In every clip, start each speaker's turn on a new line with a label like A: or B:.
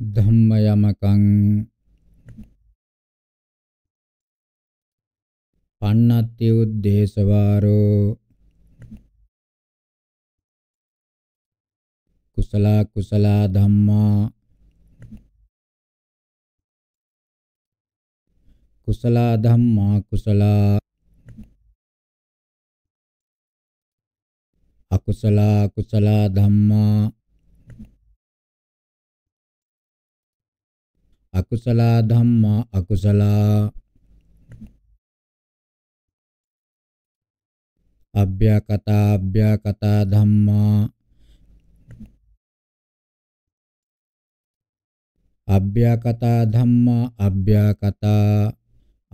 A: ධම්ම යමකං පන්නත්ති උද්දේශවාරෝ කුසල කුසල ධම්මා කුසල ධම්මා කුසල අකුසල කුසල ධම්මා අකුසල ධම්මා අකුසල අභ්‍යකත අභ්‍යකත ධම්මා
B: අභ්‍යකත ධම්මා අභ්‍යකත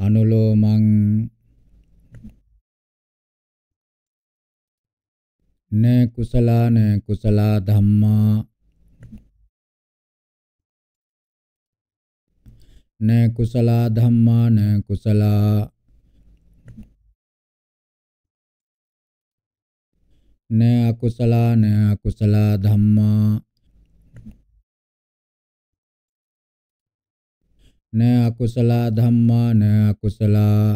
B: අනුලෝමං
A: න කුසලාන කුසලා ධම්මා
B: න කුසලා ධම්මා න කුසලා
A: න අකුසලා න අකුසලා ධම්මා
B: න අකුසලා ධම්මා න අකුසලා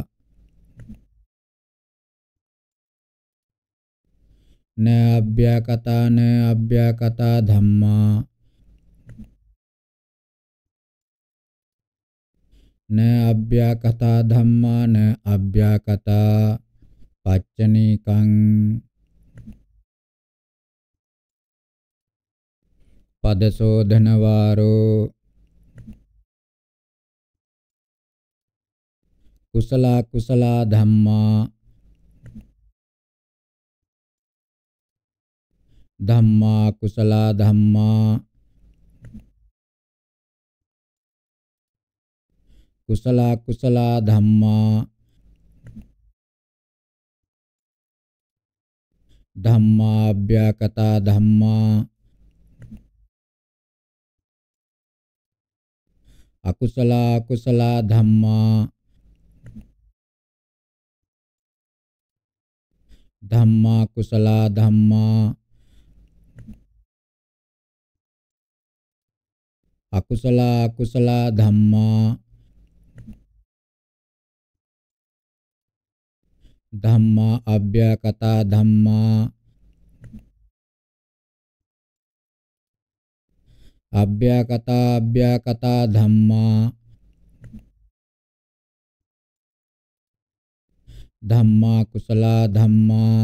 A: න අභ්‍යකතා න අභ්‍යකතා ධම්මා
B: න අභ්‍යාකතා ධම්මාන අභ්‍යාකතා පච්චනීකං
A: පදසෝධන වාරෝ කුසල කුසල ධම්මා ධම්මා කුසල ධම්මා කුසල කුසල ධම්මා ධම්මාභ්‍යකතා ධම්මා අකුසල කුසල ධම්මා ධම්මා කුසල ධම්මා අකුසල කුසල ධම්මා
B: ධම්මා අභ්‍යකතා ධම්මා
A: අභ්‍යකතා අභ්‍යකතා ධම්මා ධම්මා කුසලා ධම්මා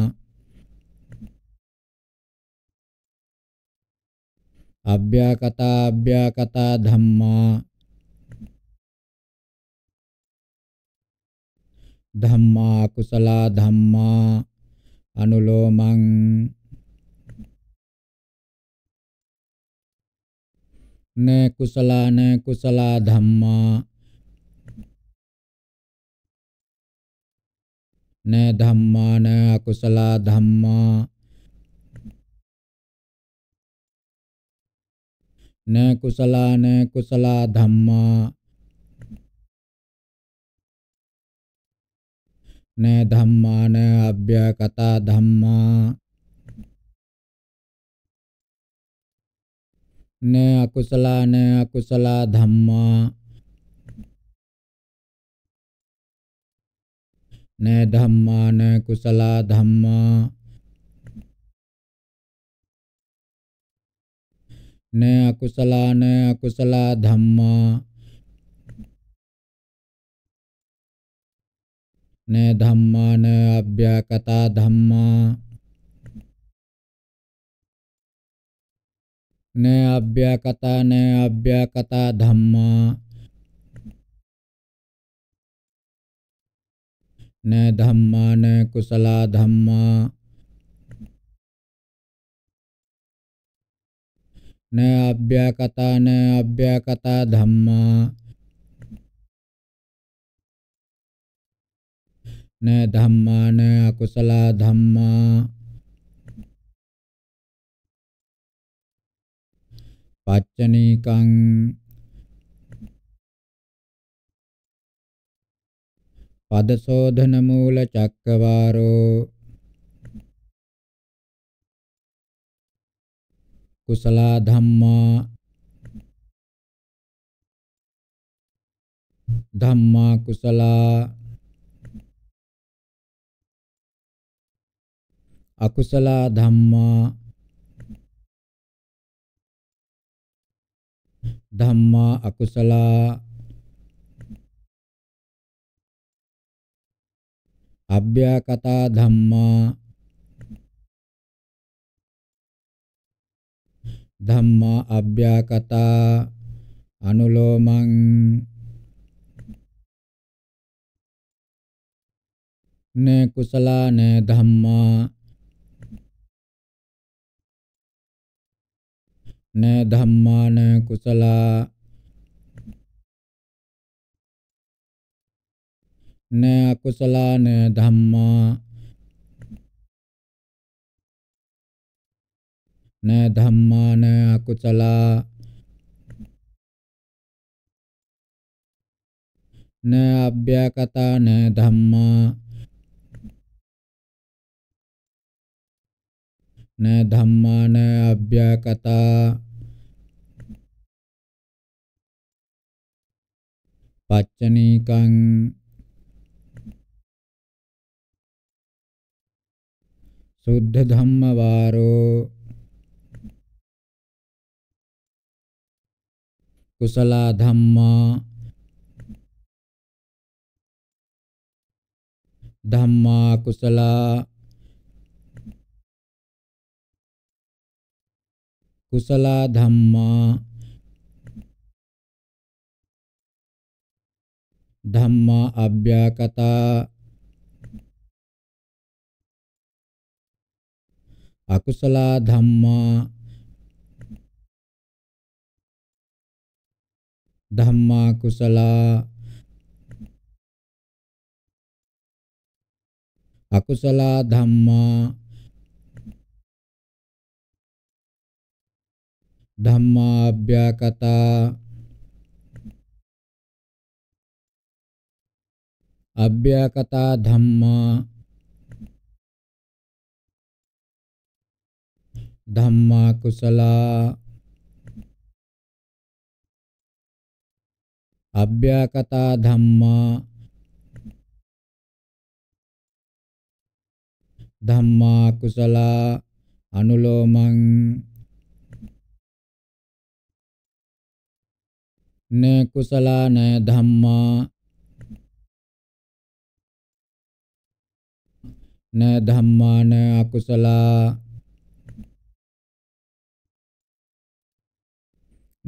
A: අභ්‍යකතා අභ්‍යකතා ධම්මා ධම්මා
B: කුසල ධම්මා අනුලෝමං
A: නේ කුසල නේ කුසල ධම්මා
B: නේ ධම්මා නේ අකුසල ධම්මා
A: නේ කුසල නේ කුසල ධම්මා න ධම්මාන අභ්‍යකතා ධම්මා න අකුසලාන අකුසලා ධම්මා න ධම්මාන කුසලා ධම්මා න අකුසලාන අකුසලා ධම්මා न धम्मा न अव्याकता धम्मा न अव्याकता न अव्याकता धम्मा न धम्मा न कुशला धम्मा न अव्याकता न अव्याकता धम्मा න ධම්මාන අකුසල ධම්මා පච්චනීකං පදසෝධන මූල චක්කවාරෝ කුසල ධම්මා ධම්මා කුසලා අකුසල ධම්මා ධම්මා අකුසල අභ්‍යකත ධම්මා ධම්මා අභ්‍යකත අනුලෝමං න කුසලාන ධම්මා न धम्मा न कुशला न अकुशला न धम्मा न धम्मा न अकुशला न अव्यकता न धम्मा න ධම්මාන අභ්‍යකතා පච්චනීකං සුද්ධ ධම්ම වාරෝ කුසල ධම්මා ධම්මා කුසලා කුසල ධම්මා ධම්මා අභ්‍යකතා අකුසල ධම්මා ධම්මා කුසල අකුසල ධම්මා ධම්මාභ්‍යකතා අභ්‍යකතා ධම්මා ධම්මා කුසලා අභ්‍යකතා ධම්මා ධම්මා කුසලා අනුලෝමං न कुशला न धम्मा
B: न धम्मा न अकुशला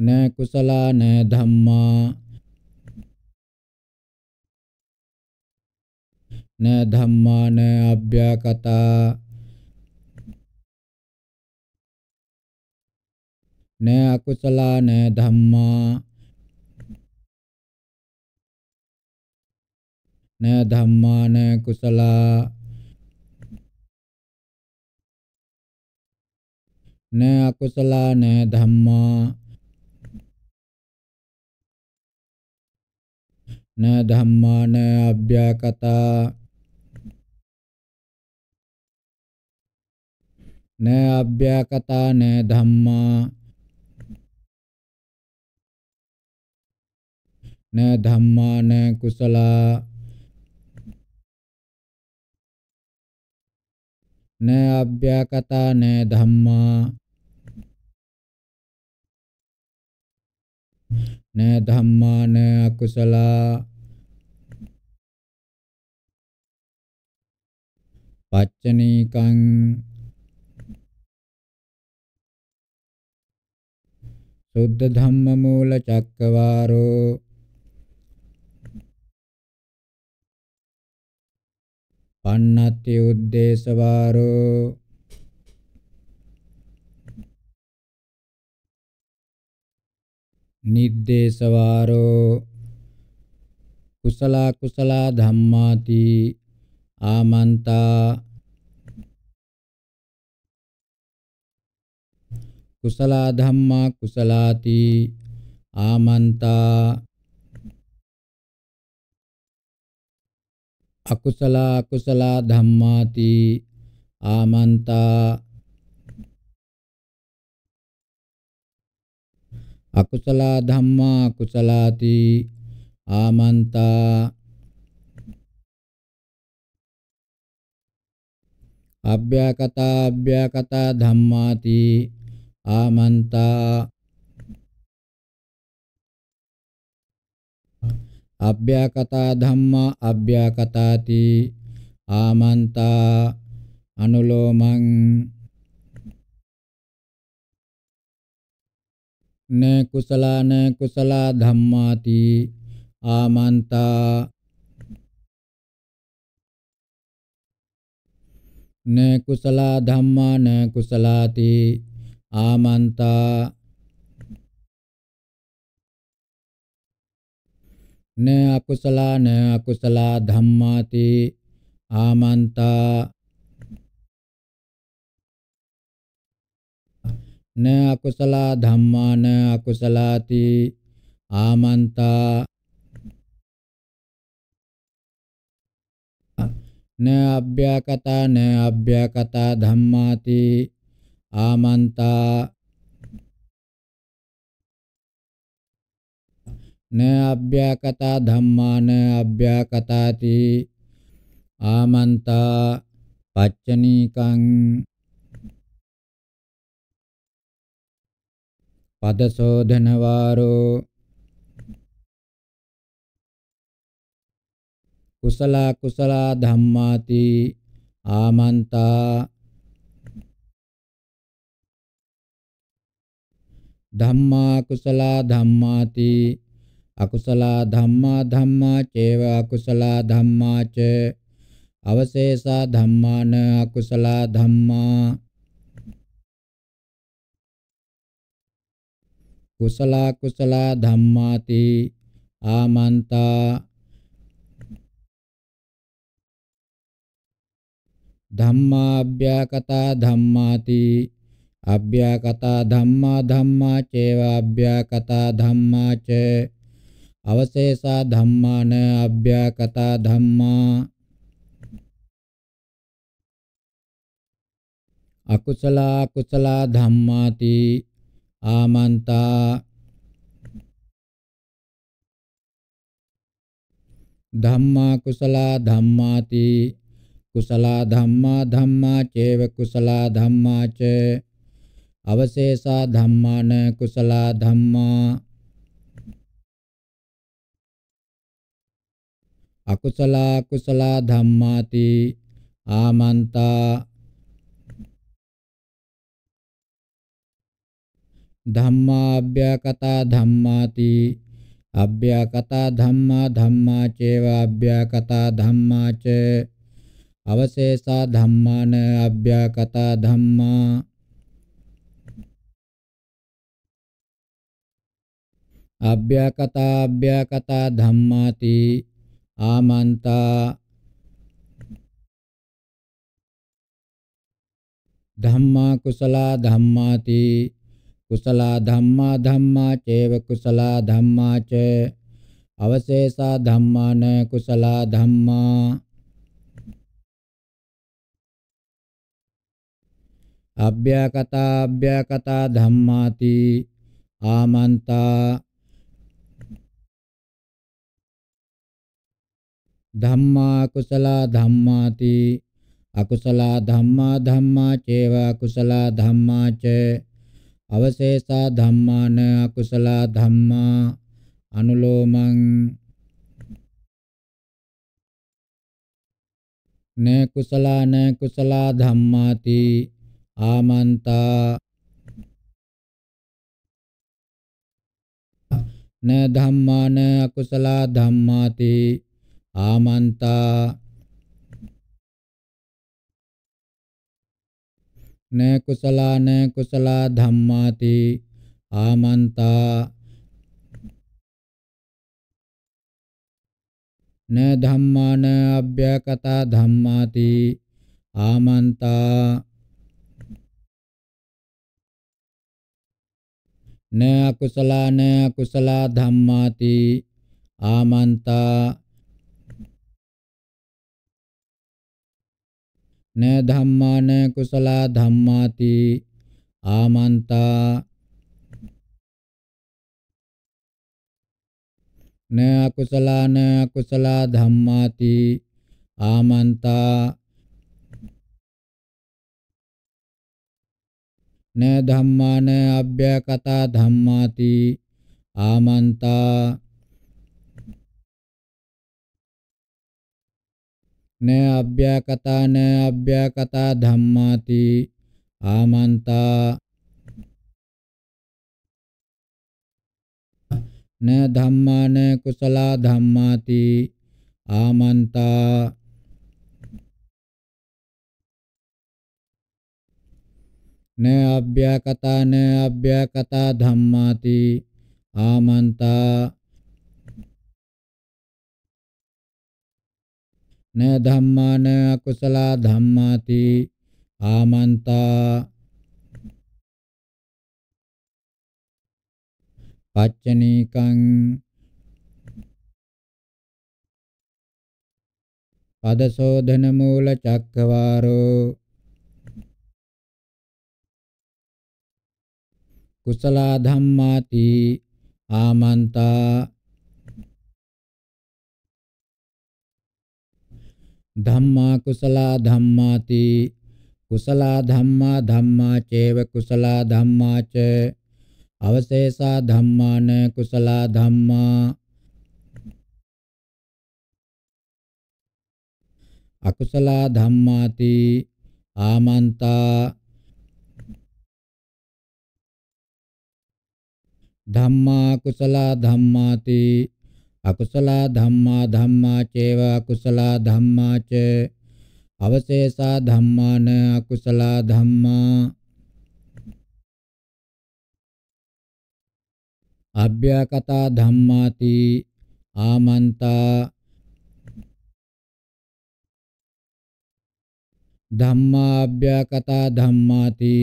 A: न कुशला न धम्मा न धम्मा न अव्याकता न अकुशला न धम्मा न धम्मा न कुशला न अकुशला न धम्मा न धम्मा न अव्याकता न अव्याकता न धम्मा न धम्मा न कुशला න අභ්‍යකතා න ධම්මා න ධම්මා න අකුසලා පච්චනීකං සුද්ධ ධම්ම මූල චක්කවාරෝ
B: පන්නත්ති උද්දේශවාරෝ නිද්දේශවාරෝ කුසල කුසල ධම්මාති ආමන්තා කුසල ධම්මා කුසලාති ආමන්තා අකුසලා කුසලා ධම්මාති ආමන්තා
A: අකුසලා ධම්මා කුසලාති ආමන්තා
B: අභ්‍යකතා අභ්‍යකතා ධම්මාති ආමන්තා අභ්‍යාකතා ධම්මා අභ්‍යාකතාති ආමන්තා අනුලෝමං න කුසලාන කුසලා ධම්මාති ආමන්තා න කුසලා ධම්මා න කුසලාති ආමන්තා න අකුසලා න අකුසලා ධම්මාති ආමන්තා න අකුසලා ධම්මා න අකුසලාති ආමන්තා න අභ්‍යකතා න අභ්‍යකතා ධම්මාති ආමන්තා න අභ්‍යාකතා ධම්මාන අභ්‍යාකතාති ආමන්තා පච්චනීකං
A: පදසෝධන වාරෝ කුසල කුසල ධම්මාති ආමන්තා
B: ධම්මා කුසල ධම්මාති අකුසලා ධම්මා ධම්මා චේව අකුසලා ධම්මා ච අවශේෂා ධම්මාන අකුසලා ධම්මා කුසලා කුසලා ධම්මාති ආමන්තා ධම්මා අභ්‍යකතා ධම්මාති අභ්‍යකතා ධම්මා ධම්මා චේව අභ්‍යකතා ධම්මා ච අවශේෂා ධම්මාන අභ්‍යාකතා ධම්මා
A: අකුසල කුසල ධම්මාති ආමන්තා
B: ධම්මා කුසල ධම්මාති කුසල ධම්මා ධම්මා චේව කුසල ධම්මා ච අවශේෂා ධම්මාන කුසල ධම්මා
A: අකුසලා කුසලා ධම්මාති ආමන්තා
B: ධම්මාභ්‍යකතා ධම්මාති අභ්‍යකතා ධම්මා ධම්මා චේව අභ්‍යකතා ධම්මා ච අවශේෂා ධම්මාන අභ්‍යකතා ධම්මා අභ්‍යකතා අභ්‍යකතා ධම්මාති ආමන්තා ධම්මා කුසලා ධම්මාති කුසලා ධම්මා ධම්මා චේව කුසලා ධම්මා ච අවශේෂා ධම්මාන කුසලා ධම්මා අභ්‍යකතා අභ්‍යකතා ධම්මාති ආමන්තා ධම්මා කුසලා ධම්මාති අකුසලා ධම්මා ධම්මා චේව අකුසලා ධම්මා ච අවශේෂා ධම්මාන අකුසලා ධම්මා අනුලෝමං න කුසලා න කුසලා ධම්මාති ආමන්තා න ධම්මාන අකුසලා ධම්මාති ආමන්තා න කුසලා න කුසලා ධම්මාති ආමන්තා න ධම්මාන අභ්‍යකතා ධම්මාති ආමන්තා න අකුසලා න අකුසලා ධම්මාති ආමන්තා න ධම්මාන කුසල ධම්මාති ආමන්තා න අකුසලාන අකුසල ධම්මාති ආමන්තා න ධම්මාන අභ්‍යකතා ධම්මාති ආමන්තා න අභ්‍යාකතා න අභ්‍යාකතා ධම්මාති ආමන්තා න ධම්මාන කුසලා ධම්මාති ආමන්තා න අභ්‍යාකතා න අභ්‍යාකතා ධම්මාති ආමන්තා න ධම්මාන අකුසල ධම්මාති ආමන්තා
A: පච්චනීකං පදසෝධන මූල චක්කවාරෝ
B: කුසල ධම්මාති ආමන්තා ධම්මා කුසලා ධම්මාති කුසලා ධම්මා ධම්මා චේව කුසලා ධම්මා ච අවශේෂා ධම්මාන කුසලා ධම්මා
A: අකුසලා ධම්මාති ආමන්තා
B: ධම්මා කුසලා ධම්මාති අකුසලා ධම්මා ධම්මා චේව අකුසලා ධම්මා ච අවශේෂා ධම්මාන අකුසලා ධම්මා
A: අභ්‍යකතා ධම්මාති ආමන්තා
B: ධම්මා අභ්‍යකතා ධම්මාති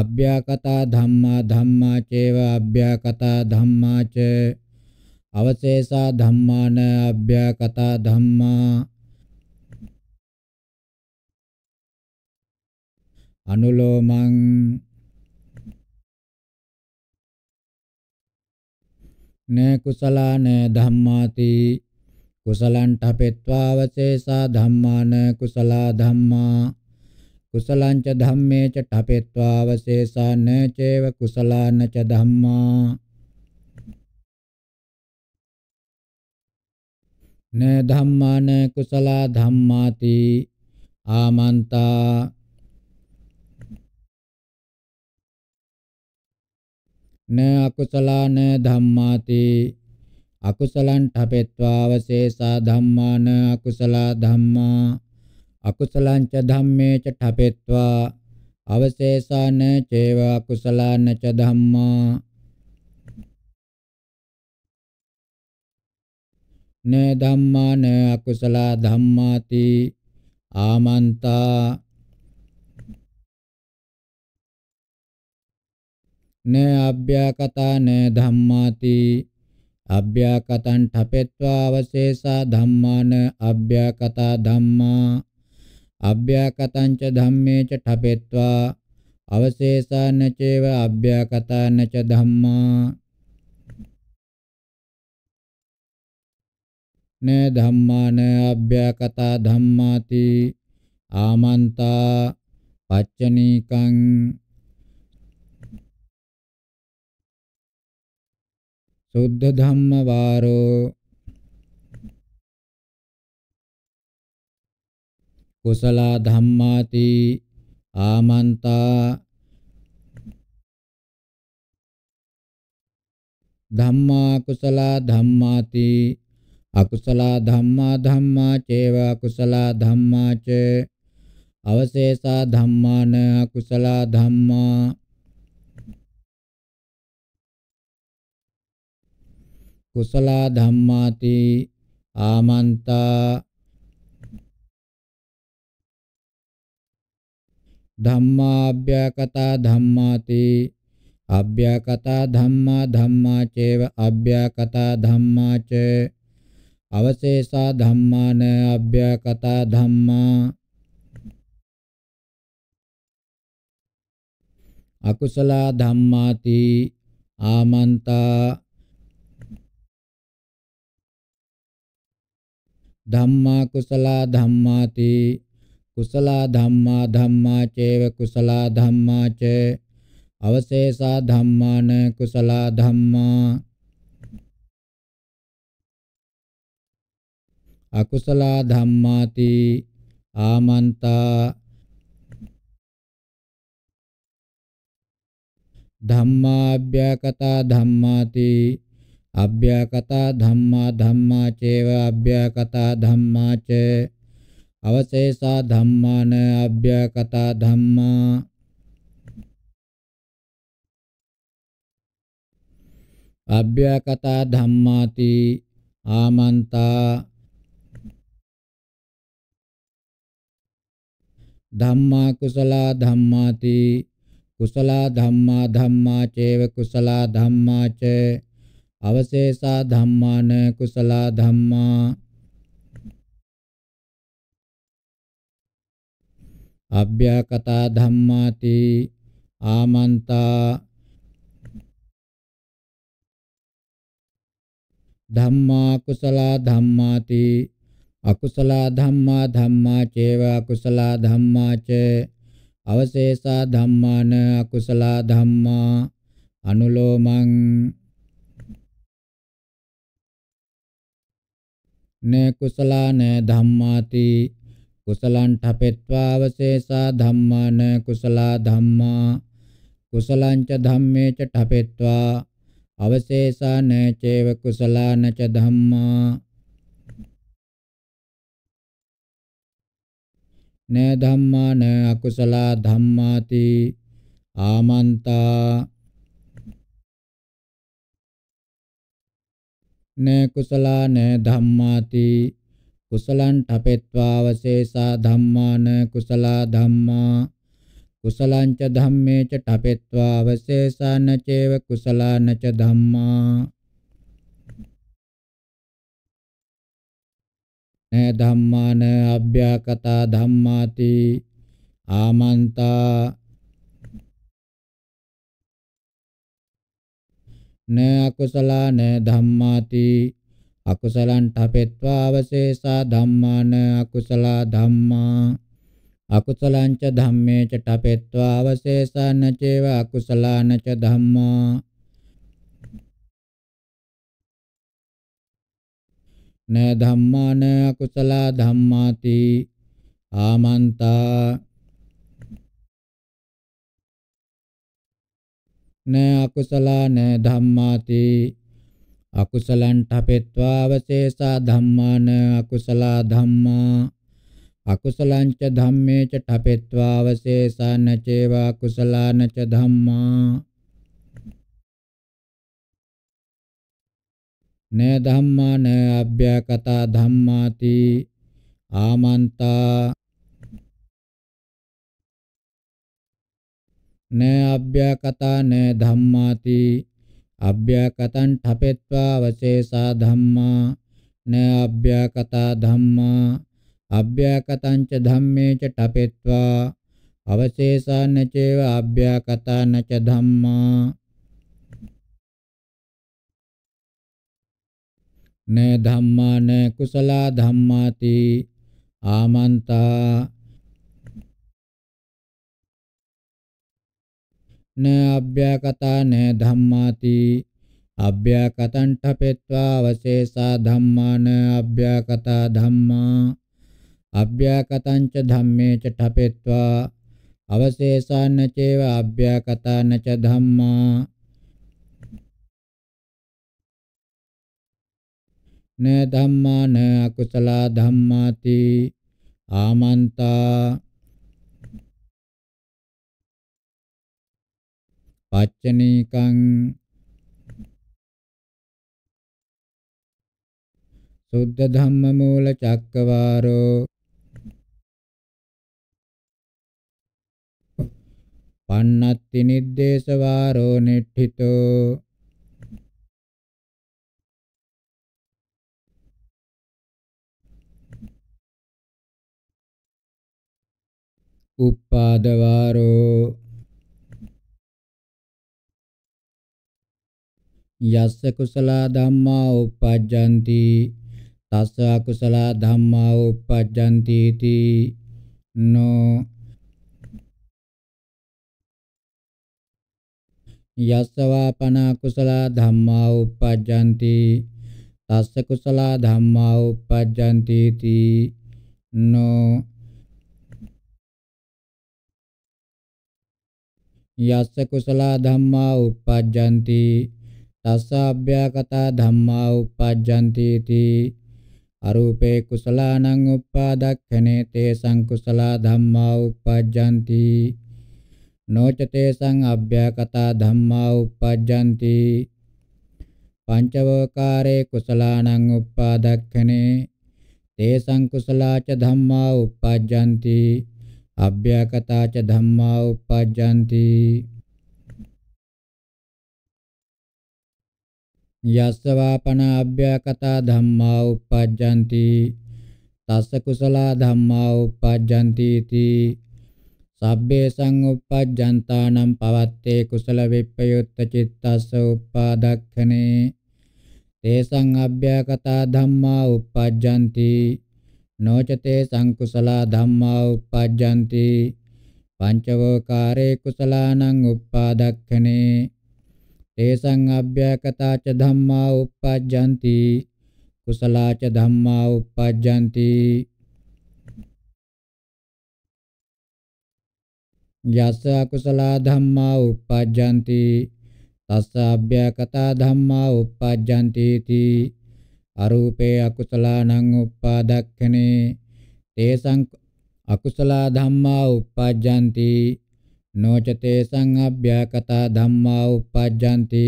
B: අභ්‍යකතා ධම්මා ධම්මා චේව අභ්‍යකතා ධම්මා ච අවශේෂා ධම්මාන අභ්‍යකතා ධම්මා
A: අනුලෝමං න කුසලාන
B: ධම්මාති කුසලං ඨපෙත්වා අවශේෂා ධම්මාන කුසලා ධම්මා කුසලං ච ධම්මේ ච ඨපෙත්වා අවශේෂා න චේව කුසලාන ච ධම්මා න ධම්මාන කුසල ධම්මාති ආමන්තා න අකුසලාන ධම්මාති අකුසලං ඨපෙත්වා අවශේෂා ධම්මාන අකුසල ධම්මා අකුසලං ච ධම්මේ ච ඨපෙත්වා අවශේෂාන චේව අකුසලාන ච ධම්මා න ධම්මාන අකුසල ධම්මාති ආමන්තා න අභ්‍යාකතා න ධම්මාති අභ්‍යාකතං ඨපෙත්වා අවශේෂා ධම්මාන අභ්‍යාකතා ධම්මා අභ්‍යාකතං ච ධම්මේ ච ඨපෙත්වා අවශේෂාන චේව අභ්‍යාකතාන ච ධම්මා න ධම්මාන අභ්‍යකතා ධම්මාති ආමන්තා පච්චනීකං
A: සුද්ධ ධම්ම වාරෝ
B: කුසල ධම්මාති ආමන්තා ධම්මා කුසල ධම්මාති අකුසලා ධම්මා ධම්මා චේව අකුසලා ධම්මා ච අවශේෂා ධම්මාන අකුසලා ධම්මා
A: කුසලා ධම්මාති ආමන්තා
B: ධම්මාභ්‍යකතා ධම්මාති අභ්‍යකතා ධම්මා ධම්මා චේව අභ්‍යකතා ධම්මා ච අවශේෂා ධම්මාන අභ්‍යකතා ධම්මා අකුසල ධම්මාති ආමන්තා ධම්මා කුසල ධම්මාති කුසල ධම්මා ධම්මා චේව කුසල ධම්මා ච අවශේෂා ධම්මාන කුසල ධම්මා
A: අකුසල ධම්මාති ආමන්තා
B: ධම්මාභ්‍යකතා ධම්මාති අභ්‍යකතා ධම්මා ධම්මා චේව අභ්‍යකතා ධම්මා ච අවශේෂා ධම්මාන අභ්‍යකතා ධම්මා
A: අභ්‍යකතා ධම්මාති ආමන්තා
B: ධම්මා කුසලා ධම්මාති කුසලා ධම්මා ධම්මා චේව කුසලා ධම්මා ච අවශේෂා ධම්මාන කුසලා ධම්මා
A: අභ්‍යකතා ධම්මාති ආමන්තා
B: ධම්මා කුසලා ධම්මාති අකුසලා ධම්මා ධම්මා චේව අකුසලා ධම්මා ච අවශේෂා ධම්මාන අකුසලා ධම්මා අනුලෝමං න කුසලාන ධම්මාති කුසලං ඨපෙත්වා අවශේෂා ධම්මාන කුසලා ධම්මා කුසලං ච ධම්මේ ච ඨපෙත්වා අවශේෂාන චේව කුසලාන ච ධම්මා න ධම්මා න අකුසල ධම්මාති ආමන්තා න කුසල න ධම්මාති කුසලං ඨපෙත්වා වශේසා ධම්මාන කුසල ධම්මා කුසලං ච ධම්මේ ච ඨපෙත්වා වශේසා න චේව කුසලාන ච ධම්මා න ධම්මාන අභ්‍යාකතා ධම්මාති ආමන්තා න අකුසලාන ධම්මාති අකුසලං ඨපෙත්වා අවශේෂා ධම්මාන අකුසලා ධම්මා අකුසලං ච ධම්මේ ච ඨපෙත්වා අවශේෂාන චේව අකුසලාන ච ධම්මා න ධම්මාන අකුසල ධම්මාති ආමන්තා න අකුසලාන ධම්මාති අකුසලං ඨපෙත්වා අවශේෂා ධම්මාන අකුසල ධම්මා අකුසලං ච ධම්මේ ච ඨපෙත්වා අවශේෂාන චේවා කුසලාන ච ධම්මා න ධම්මා න අභ්‍යකතා ධම්මාති ආමන්තා න අභ්‍යකතා න ධම්මාති අභ්‍යකතං ඨපෙත්වා වශේෂා ධම්මා න අභ්‍යකතා ධම්මා අභ්‍යකතං ච ධම්මේ ච ඨපෙත්වා අවශේෂාන චේව අභ්‍යකතාන ච ධම්මා න ධම්මාන කුසල ධම්මාති ආමන්තා න අභ්‍යකතා න ධම්මාති අභ්‍යකතං ඨපෙත්වා වශේෂා ධම්මාන අභ්‍යකතා ධම්මා අභ්‍යකතං ච ධම්මේ ච ඨපෙත්වා අවශේෂාන චේව අභ්‍යකතාන ච ධම්මා න ධම්මාන අකුසල ධම්මාති ආමන්තා
A: පච්චනීකං
B: සුද්ධ ධම්ම මූල චක්කවාරෝ
A: පන්නත්ති නිද්දේශ වාරෝ නිට්ඨිතෝ උප්පාදවාරෝ
B: යස්ස කුසල ධම්මා උපජ්ජಂತಿ තස්ස අකුසල ධම්මා උපජ්ජಂತಿ ති නෝ යස්සවා පන කුසල ධම්මා උපජ්ජಂತಿ තස්ස කුසල ධම්මා උපජ්ජಂತಿ ති නෝ යස්ස කුසල ධම්මා උප්පජ්ජಂತಿ තස්ස අභ්‍යාගත ධම්මා උප්පජ්ජಂತಿ තී අරූපේ කුසලානං උප්පාදක්ඛනේ තේ සංකුසල ධම්මා උප්පජ්ජಂತಿ නොචතේ සං අභ්‍යාගත ධම්මා උප්පජ්ජಂತಿ පංචවකාරේ කුසලානං උප්පාදක්ඛනේ තේ සංකුසලාච ධම්මා උප්පජ්ජಂತಿ අභ්‍යකටාච ධම්මා uppajjanti යස්සවාපන අභ්‍යකටා ධම්මා uppajjanti තස්ස කුසලා ධම්මා uppajjanti ති සබ්බේ සංඋප්පජ්ජන්තානම් පවත්තේ කුසල විප්පයුත්ත චිත්තස්ස උපාදක්ඛනේ තේසං අභ්‍යකටා ධම්මා uppajjanti නොචතේ සංකුසලා ධම්මා uppajjanti පංචවෝකාරේ කුසලානං uppadakkane තේසං අභ්‍යකතාච ධම්මා uppajjanti කුසලාච ධම්මා uppajjanti යස්ස අකුසලා ධම්මා uppajjanti තස්ස අභ්‍යකතා ධම්මා uppajjanti තී අරූපේ අකුසලානං උප්පාදක්ඛනේ තේසං අකුසලා ධම්මා උප්පජ්ජಂತಿ නොචතේ සංඅභ්‍යකතා ධම්මා උප්පජ්ජಂತಿ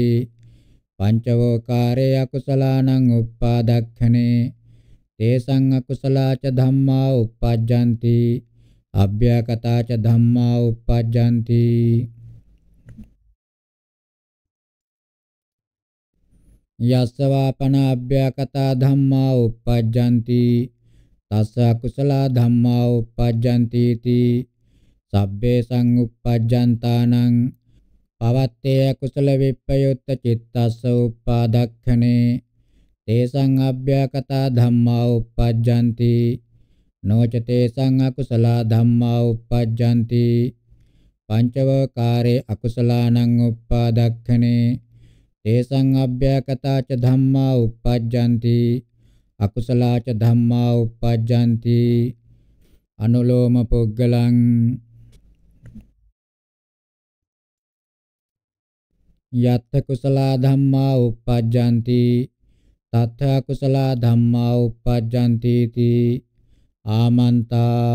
B: පංචවෝකාරේ අකුසලානං උප්පාදක්ඛනේ තේසං අකුසලා ච ධම්මා උප්පජ්ජಂತಿ අභ්‍යකතා ච ධම්මා උප්පජ්ජಂತಿ යස්සවාපන අභ්‍යකතා ධම්මා uppajjanti තස්ස කුසල ධම්මා uppajjanti ති සබ්බේ සංඋප්පජ්ජන්තානං පවත්තේ කුසල විප්පයුත්ත චිත්තස්ස උපාදක්ඛනේ තේසං අභ්‍යකතා ධම්මා uppajjanti නොච තේසං අකුසල ධම්මා uppajjanti පංචවකාරේ අකුසලානං උපාදක්ඛනේ තේසං අභ්‍යකටාච ධම්මා uppajjanti අකුසලාච ධම්මා uppajjanti අනුලෝම පුග්ගලං යත් කුසලා ධම්මා uppajjanti තත් අකුසලා ධම්මා uppajjanti ති ආමන්තා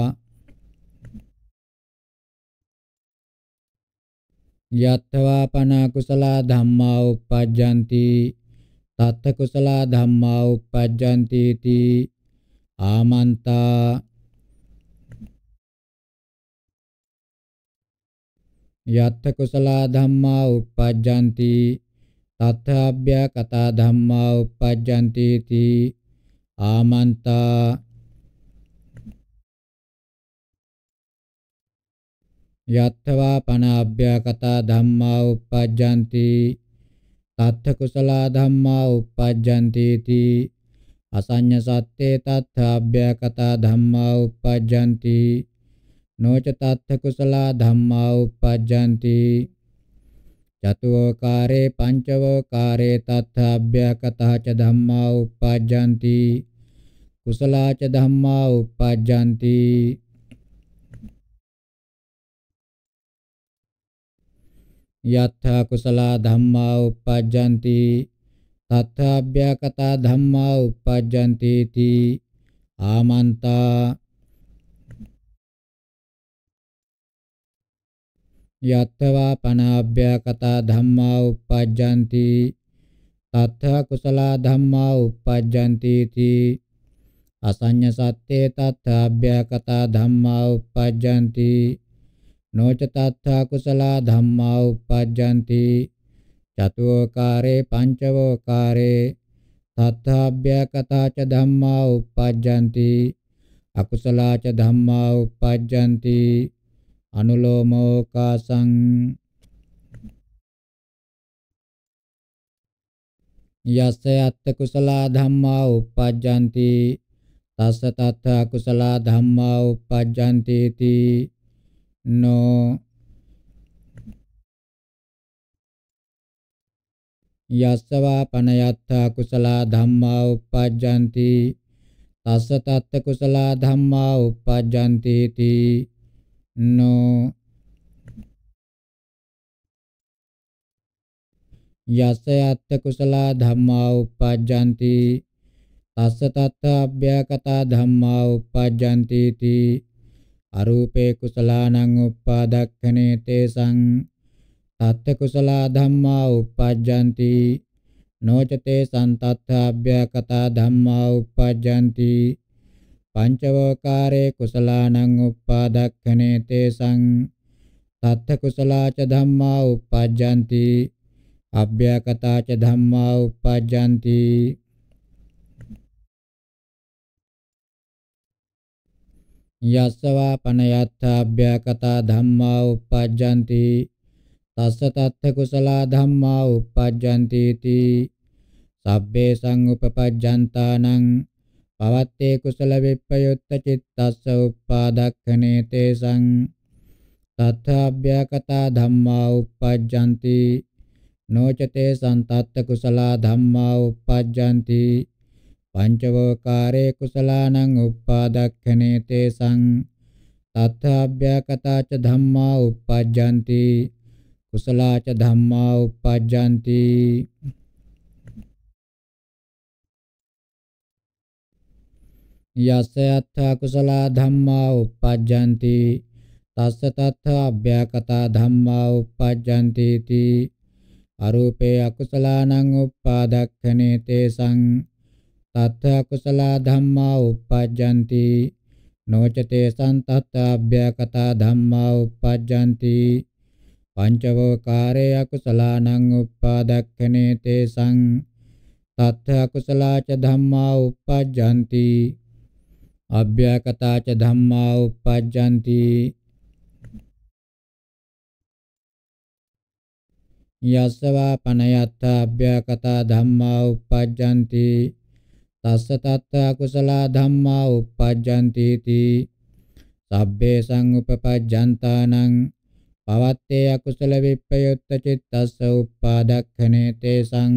B: यत्वापनाकुशला धम्मा उपपद्यन्ति कुशला धम्मा उपपद्यन्ति इति आमन्ता यत्कुशला धम्मा उपपद्यन्ति तथाभ्यकथा धम्मा उपपद्यन्ति इति आमन्ता යත්තවා පනාභ්‍යාකතා ධම්මා uppajjanti තත්ථ කුසලා ධම්මා uppajjanti ති අසඤ්ඤ සත්‍යේ තත්ථාභ්‍යාකතා ධම්මා uppajjanti නොච තත්ථ කුසලා ධම්මා uppajjanti චතුෝකාරේ පංචවෝකාරේ තත්ථාභ්‍යකතහ ච ධම්මා uppajjanti කුසලාච ධම්මා uppajjanti යත්ථ කුසලා ධම්මා uppajjanti තත්ථ අභ්‍යකතා ධම්මා uppajjanti ති ආමන්තා යත්තවා පනාභ්‍යකතා ධම්මා uppajjanti තත්ථ කුසලා ධම්මා uppajjanti ති අසඤ්ඤ සත්‍යේ තත්ථ අභ්‍යකතා ධම්මා uppajjanti නොච තත්ථා කුසලා ධම්මා uppajjanti චතුෝකාරේ පංචවෝකාරේ තත්ථාභ්‍යකතා ච ධම්මා uppajjanti අකුසලා ච ධම්මා uppajjanti අනුලෝමෝකාසං යස්ස යත්ත කුසලා ධම්මා uppajjanti තස්ස තත්ථ අකුසලා ධම්මා uppajjanti තී नौ यस्वापनयत्थ कुशला धम्मा उपजन्ति तस् तत् कुशला धम्मा उपजन्ति नो यस्थ कुशला धम्मा उपजन्ति तस् तत् अभ्यकता धम्मा उपजन्ति අරූපේ කුසලානං උප්පාදක්ඛනේ තේසං තත්ත කුසල ධම්මා උප්පජ්ජಂತಿ නොචතේ සන්තත්ථාභ්‍යකතා ධම්මා උප්පජ්ජಂತಿ පංචවකාරේ කුසලානං උප්පාදක්ඛනේ තේසං තත්ත කුසලාච ධම්මා උප්පජ්ජಂತಿ අභ්‍යකතාච ධම්මා උප්පජ්ජಂತಿ යස්සවා පනයත්තාභ්‍යකතා ධම්මා uppajjanti තස්ස තත්ථ කුසල ධම්මා uppajjanti ති සබ්බේ සංඋපපජ්ජන්තානං පවත්තේ කුසල විප්පයුත්ත චිත්තස්ස උපාදක්ඛනේ තේසං තත්ථාභ්‍යකතා ධම්මා uppajjanti නොචතේ සන්තත්ත කුසල ධම්මා uppajjanti පංචවෝකාරේ කුසලානං උප්පාදක්ඛනේ තේසං තත්ථාභ්‍යකතාච ධම්මා uppajjanti කුසලාච ධම්මා uppajjanti යස්ස අත්ථ කුසලා ධම්මා uppajjanti තස්ස තත්ථ අභ්‍යකතා ධම්මා uppajjanti ති අරූපේ අකුසලානං uppadakkhaneteසං තත්ථ කුසල ධම්මා uppajjanti නොචතේ සන්තත්තාභ්‍යකතා ධම්මා uppajjanti පංචවකාරේ අකුසලානං uppadakkane තේසං තත්ථ කුසලාච ධම්මා uppajjanti අභ්‍යකතාච ධම්මා uppajjanti යස්සවා පනයත්තා අභ්‍යකතා ධම්මා uppajjanti තස්ස තත්ත අකුසලා ධම්මා uppajjanti ති සබ්බේ සංඋපපජ්ජන්තානං පවත්තේ අකුසල විප්පයුත්ත චිත්තස්ස uppadakkhaනේ තේසං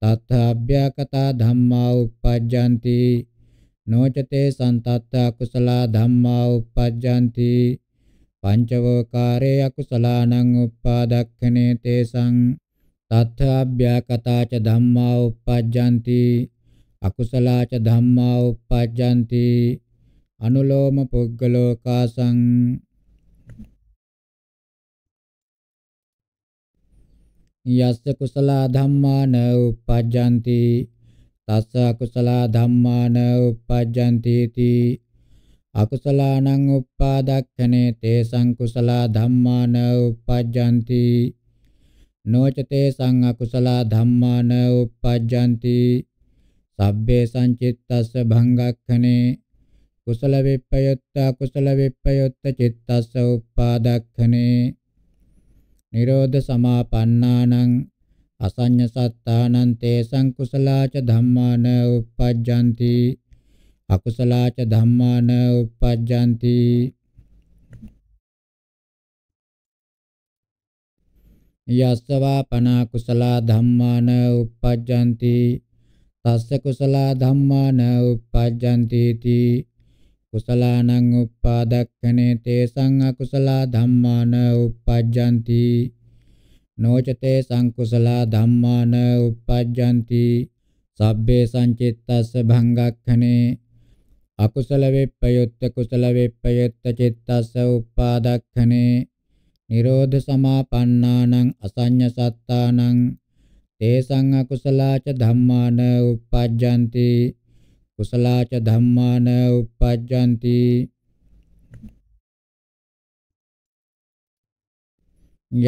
B: තත්ථ අභ්‍යකතා ධම්මා uppajjanti නොචතේ සන්තත්ත අකුසලා ධම්මා uppajjanti පංචවෝකාරේ අකුසලානං uppadakkhaනේ තේසං තත්ථ අභ්‍යකතා ච ධම්මා uppajjanti අකුසලාච ධම්මා uppajjanti අනුලෝම පුග්ගලෝ කාසං යස්ස කුසල ධම්මාන uppajjanti තස්ස අකුසල ධම්මාන uppajjanti ති අකුසලානං uppadakkane තේසං කුසල ධම්මාන uppajjanti නොච තේසං අකුසල ධම්මාන uppajjanti සබ්බේ සංචිත්තස්ස භංගක්ඛනේ කුසල විප්පයොත්ත අකුසල විප්පයොත්ත චිත්තස්ස උප්පාදක්ඛනේ නිරෝධ සමාපන්නානං අසඤ්ඤ සත්තානං තේසං කුසලාච ධම්මාන උප්පජ්ජಂತಿ අකුසලාච ධම්මාන උප්පජ්ජಂತಿ යස්සවා පනා කුසලා ධම්මාන උප්පජ්ජಂತಿ තස්ස කුසල ධම්මාන uppajjanti ti කුසලානං uppadakkane තේසං අකුසල ධම්මාන uppajjanti නොචතේ සංකුසල ධම්මාන uppajjanti සබ්බේ සංචිත්තස්ස භංගක්ඛනේ අකුසල වෙප්පයොත්ත කුසල වෙප්පයොත්ත චිත්තස්ස uppadakkane නිරෝධ සමාපන්නානං අසඤ්ඤ සත්තානං තේසං අකුසලාච ධම්මාන uppajjanti කුසලාච ධම්මාන uppajjanti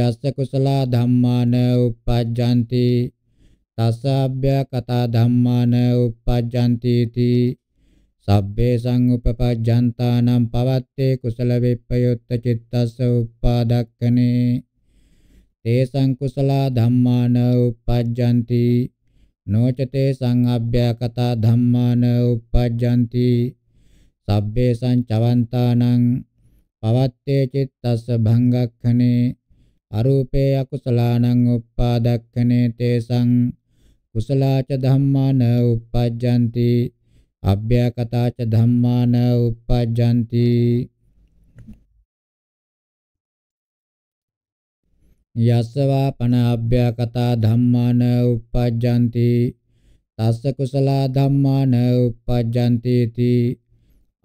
B: යස්ස කුසලා ධම්මාන uppajjanti තස්ස අභ්‍යකතා ධම්මාන uppajjanti ති සබ්බේ සංඋපපජ්ජන්තානම් පවත්තේ කුසල විප්පයුත්ත චිත්තස්ස උප්පාදක්කනේ තේසං කුසලා ධම්මාන uppajjanti නොචතේ සංඅභ්‍යකත ධම්මාන uppajjanti සබ්බේ සංචවන්තානං පවත්තේ චිත්තස්ස භංගක්ඛනේ අරූපේ අකුසලානං uppadakkane තේසං කුසලාච ධම්මාන uppajjanti අභ්‍යකතාච ධම්මාන uppajjanti යස්සවා පන අභ්‍යකතා ධම්මාන uppajjanti තස්ස කුසලා ධම්මාන uppajjanti ති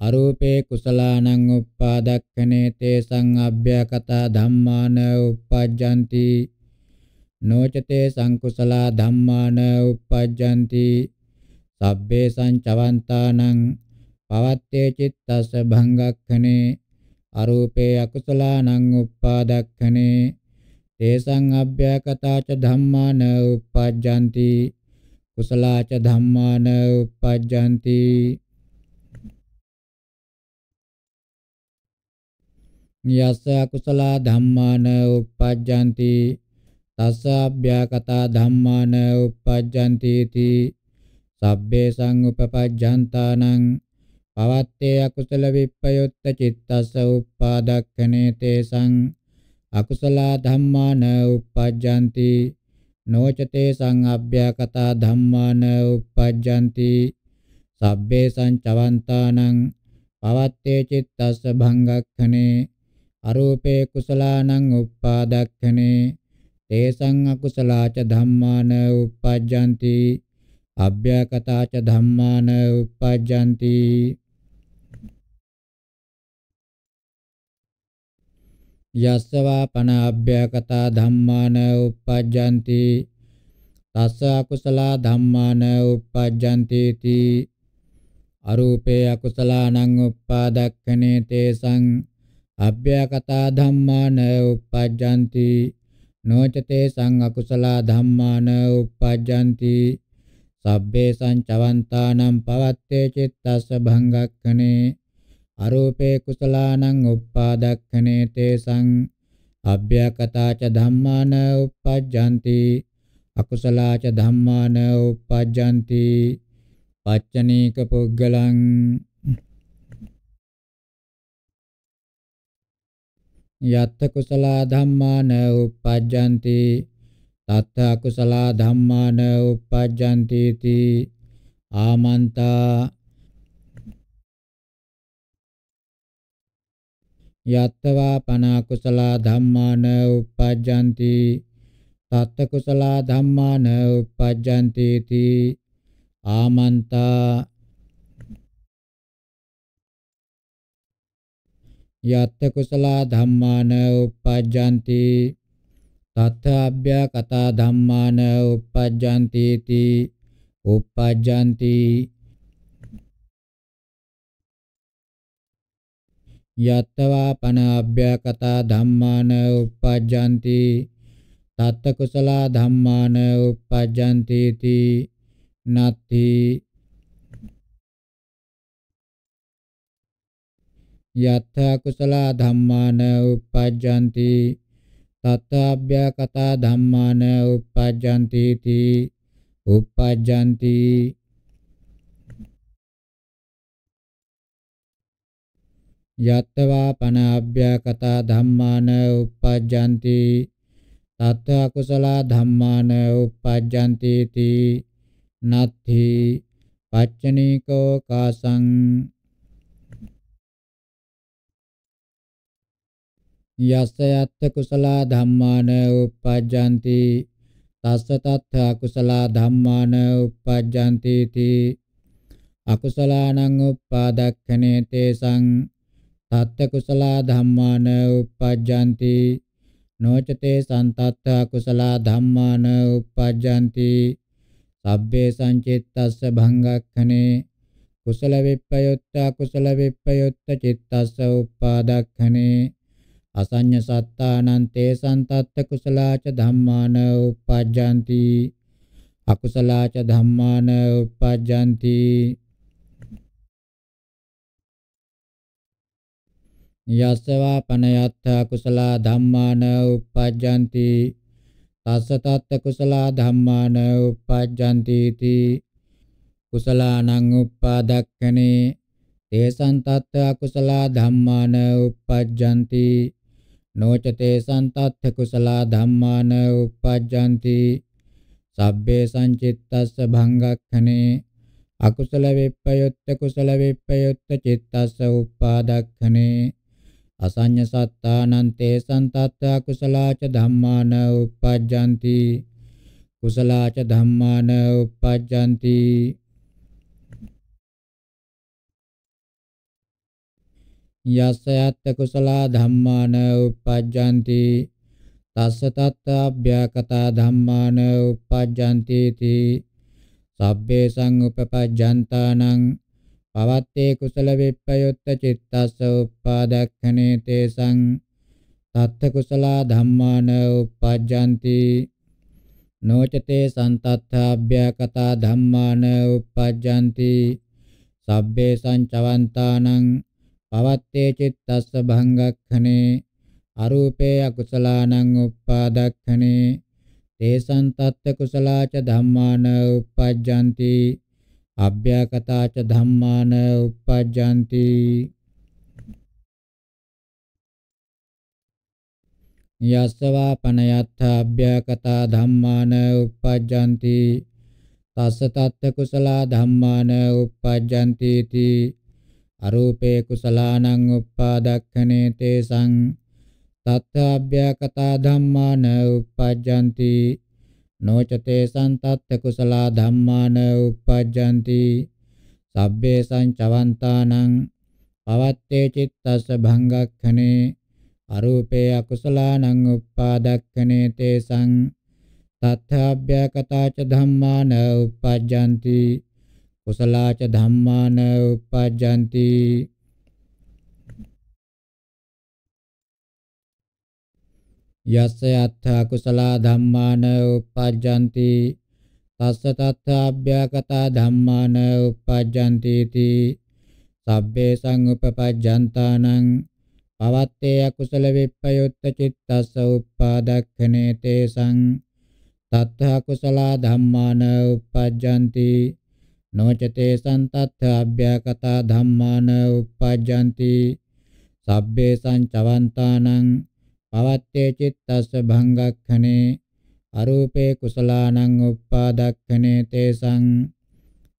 B: අරූපේ කුසලානං uppadakkhane තේසං අභ්‍යකතා ධම්මාන uppajjanti නොචතේ සංකුසලා ධම්මාන uppajjanti සබ්බේ සංචවන්තානං පවත්තේ චිත්තස්ස භංගක්ඛනේ අරූපේ අකුසලානං uppadakkane තේසං අභ්‍යකටාච ධම්මාන uppajjanti කුසලාච ධම්මාන uppajjanti යස්ස අකුසලා ධම්මාන uppajjanti තස්ස අභ්‍යකටා ධම්මාන uppajjanti ති සබ්බේ සංඋපපජ්ජන්තානං පවත්තේ අකුසල විප්පයොත්ත චිත්තස්ස uppadakkhanetesaṃ අකුසලා ධම්මාන uppajjanti නොචතේ සංඅභ්‍යකතා ධම්මාන uppajjanti සබ්බේ සංචවන්තානං පවත්තේ චිත්තස්ස භංගක්ඛනේ අරූපේ කුසලානං uppadakkhaනේ තේසං අකුසලාච ධම්මාන uppajjanti අභ්‍යකතාච ධම්මාන uppajjanti යස්සවා පන අභ්‍යකතා ධම්මාන uppajjanti තස්ස අකුසල ධම්මාන uppajjanti ති අරූපේ අකුසලානං uppadakkane තේසං අභ්‍යකතා ධම්මාන uppajjanti නොචතේ සං අකුසල ධම්මාන uppajjanti සබ්බේ සංචවන්තානම් පවත්තේ චිත්තස්ස භංගක්ඛනේ අරූපේ කුසලානං උප්පාදක්ඛනේ තේසං අභ්‍යකතාච ධම්මාන උප්පජ්ජಂತಿ අකුසලාච ධම්මාන උප්පජ්ජಂತಿ පච්චනීක පුද්ගලං යත්ත කුසලා ධම්මාන උප්පජ්ජಂತಿ තත්ත අකුසලා ධම්මාන උප්පජ්ජಂತಿ ති ආමන්තා යත්තවා පනා කුසලා ධම්මාන උපජ්ජಂತಿ තත්ත කුසලා ධම්මාන උපජ්ජಂತಿ ති ආමන්තා යත්ත කුසලා ධම්මාන උපජ්ජಂತಿ තත්ත අභ්‍යා කතා ධම්මාන උපජ්ජಂತಿ ති උපජ්ජಂತಿ යත්තවා පන අභ්‍යකතා ධම්මාන උපජ්ජಂತಿ තත්ත කුසල ධම්මාන උපජ්ජಂತಿ ති නත්ති යත්ත කුසල ධම්මාන උපජ්ජಂತಿ තත්ත අභ්‍යකතා ධම්මාන උපජ්ජಂತಿ ති උපජ්ජಂತಿ යත්තවා පන අභ්‍යකතා ධම්මාන uppajjanti තත්ත අකුසල ධම්මාන uppajjanti ති නත්ථි පච්චනීකෝ කාසං යස්ස යත්ත කුසල ධම්මාන uppajjanti තස්ස තත්ථ අකුසල ධම්මාන uppajjanti ති අකුසලානං uppadakkhane tesang තත්ත කුසල ධම්මාන uppajjanti නොචතේ සන්තත්ත කුසල ධම්මාන uppajjanti සබ්බේ සංචිත්තස්ස භංගක්ඛනේ කුසල විප්පයොත්ත කුසල විප්පයොත්ත චිත්තස්ස උපාදක්ඛනේ අසඤ්ඤ සත්තානන්තේ සන්තත්ත කුසලාච ධම්මාන uppajjanti අකුසලාච ධම්මාන uppajjanti යස්සවා පනයත්තා කුසලා ධම්මාන උපජ්ජಂತಿ තස්ස තත්ත කුසලා ධම්මාන උපජ්ජಂತಿ ති කුසලානං උපාදක්ඛනේ තේසං තත්ත අකුසලා ධම්මාන උපජ්ජಂತಿ නොච තේසං තත්ත කුසලා ධම්මාන උපජ්ජಂತಿ සබ්බේ සංචිත්තස්ස භංගක්ඛනේ අකුසල විප්පයුත්ත කුසල විප්පයුත්ත චිත්තස්ස උපාදක්ඛනේ අසඤ්ඤ සත්තානං තේසං තත්ත්ව කුසලාච ධම්මාන uppajjanti කුසලාච ධම්මාන uppajjanti යස්ස යත්ත කුසලා ධම්මාන uppajjanti තස්ස තත්ත අභ්‍යකතා ධම්මාන uppajjanti ති සබ්බේ සංඋපපජ්ජන්තානං පවත්තේ කුසල විප්පයුත්ත චිත්තස්ස උප්පාදක්ඛනේ තේසං තත්ත කුසලා ධම්මාන උපජ්ජಂತಿ නොචතේ සන්තත්ථාභ්‍යකතා ධම්මාන උපජ්ජಂತಿ සබ්බේ සංචවන්තානං පවත්තේ චිත්තස්ස භංගක්ඛනේ අරූපේ අකුසලානං උප්පාදක්ඛනේ තේසං තත්ත කුසලාච ධම්මාන උපජ්ජಂತಿ අභ්‍යකටාච ධම්මාන uppajjanti යස්සවා පනයත්ථ අභ්‍යකටා ධම්මාන uppajjanti තස්ස තත්ත කුසලා ධම්මාන uppajjanti ති අරූපේ කුසලානං uppadakkhane te sang තත්ත අභ්‍යකටා ධම්මාන uppajjanti නොචතේ සන්තත්ත කුසලා ධම්මාන uppajjanti sabbhe sancavantanam pavatte cittassa bhangakkane අරූපේ අකුසලානං uppadakkane තේසං තත්ථාභ්‍යකතාච ධම්මාන uppajjanti කුසලාච ධම්මාන uppajjanti යස්ස යත්ථ කුසලා ධම්මාන uppajjanti තස්ස තත්ථ අභ්‍යගතා ධම්මාන uppajjanti ති සබ්බේ සංඋපපජ්ජන්තානං පවත්තේ අකුසල විප්පයුත්ත චිත්තස්ස උප්පාදක්ඛනේ තේසං තත්ථ කුසලා ධම්මාන uppajjanti නොචතේ සන්තත්ථ අභ්‍යගතා ධම්මාන uppajjanti සබ්බේ සංචවන්තානං පවත්තේ චිත්තස්ස භංගක්ඛනේ අරූපේ කුසලානං උප්පාදක්ඛනේ තේසං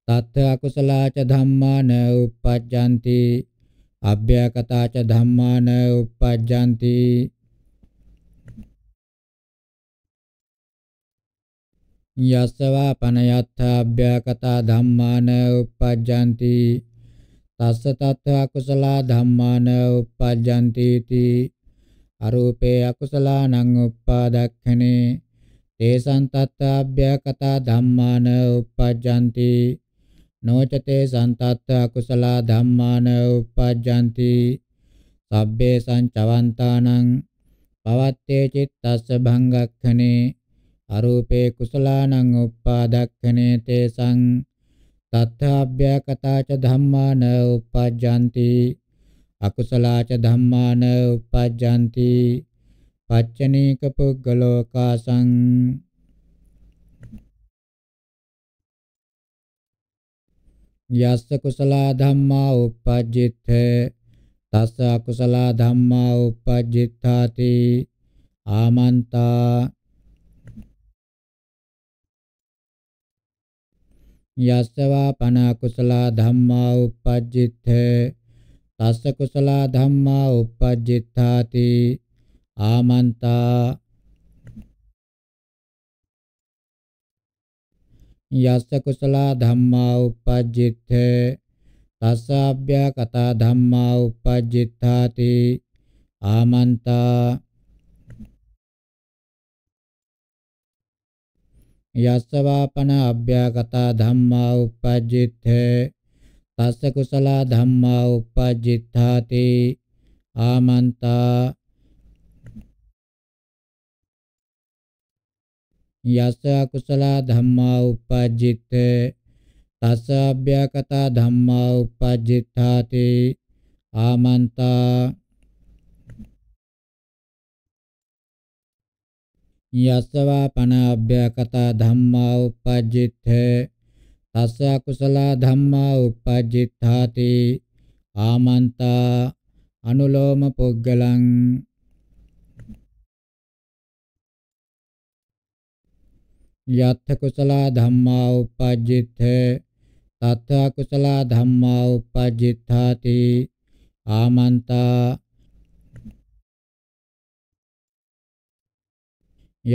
B: තත් අකුසලාච ධම්මාන උප්පජ්ජಂತಿ අභ්‍යකතාච ධම්මාන උප්පජ්ජಂತಿ යස්සවා පනයත්ථ අභ්‍යකතා ධම්මාන උප්පජ්ජಂತಿ තස්ස තත් අකුසලා ධම්මාන උප්පජ්ජಂತಿ තී අරූපේ අකුසලානං උප්පාදක්ඛනේ තේසං තත්ත අභ්‍යකතා ධම්මාන උපජ්ජಂತಿ නොචතේ සන්තත්ත අකුසලා ධම්මාන උපජ්ජಂತಿ සබ්බේ සංචවන්තානං පවත්තේ චිත්තස්ස භංගක්ඛනේ අරූපේ කුසලානං උප්පාදක්ඛනේ තේසං තත්ථාභ්‍යකතාච ධම්මාන උපජ්ජಂತಿ අකුසලාච ධම්මාන උපජ්ජಂತಿ පච්චනීක පුද්ගලෝ කාසං යස්ස කුසලා ධම්මා උපජ්ජිත තස්ස අකුසලා ධම්මා උපජ්ජිතාති ආමන්තා යස්සවා පන කුසලා ධම්මා උපජ්ජිතේ තස්ස කුසල ධම්මා uppajjittaati ආමන්තා යස්ස කුසල ධම්මා uppajjitte තස්ස අභ්‍යකතා ධම්මා uppajjittaati ආමන්තා යස්ස වාපන අභ්‍යකතා ධම්මා uppajjitte පස්ස කුසල ධම්මා uppajjitthati ආමන්තා යස අකුසල ධම්මා uppajjitte තස අභ්‍යකත ධම්මා uppajjitthati ආමන්තා යස්සවා පන අභ්‍යකත ධම්මා uppajjitte තස්ස අකුසල ධම්මා uppajjitthati ආමන්තා අනුලෝම පුග්ගලං යත්ථ කුසල ධම්මා uppajjitth තත්ථ කුසල ධම්මා uppajjitthati ආමන්තා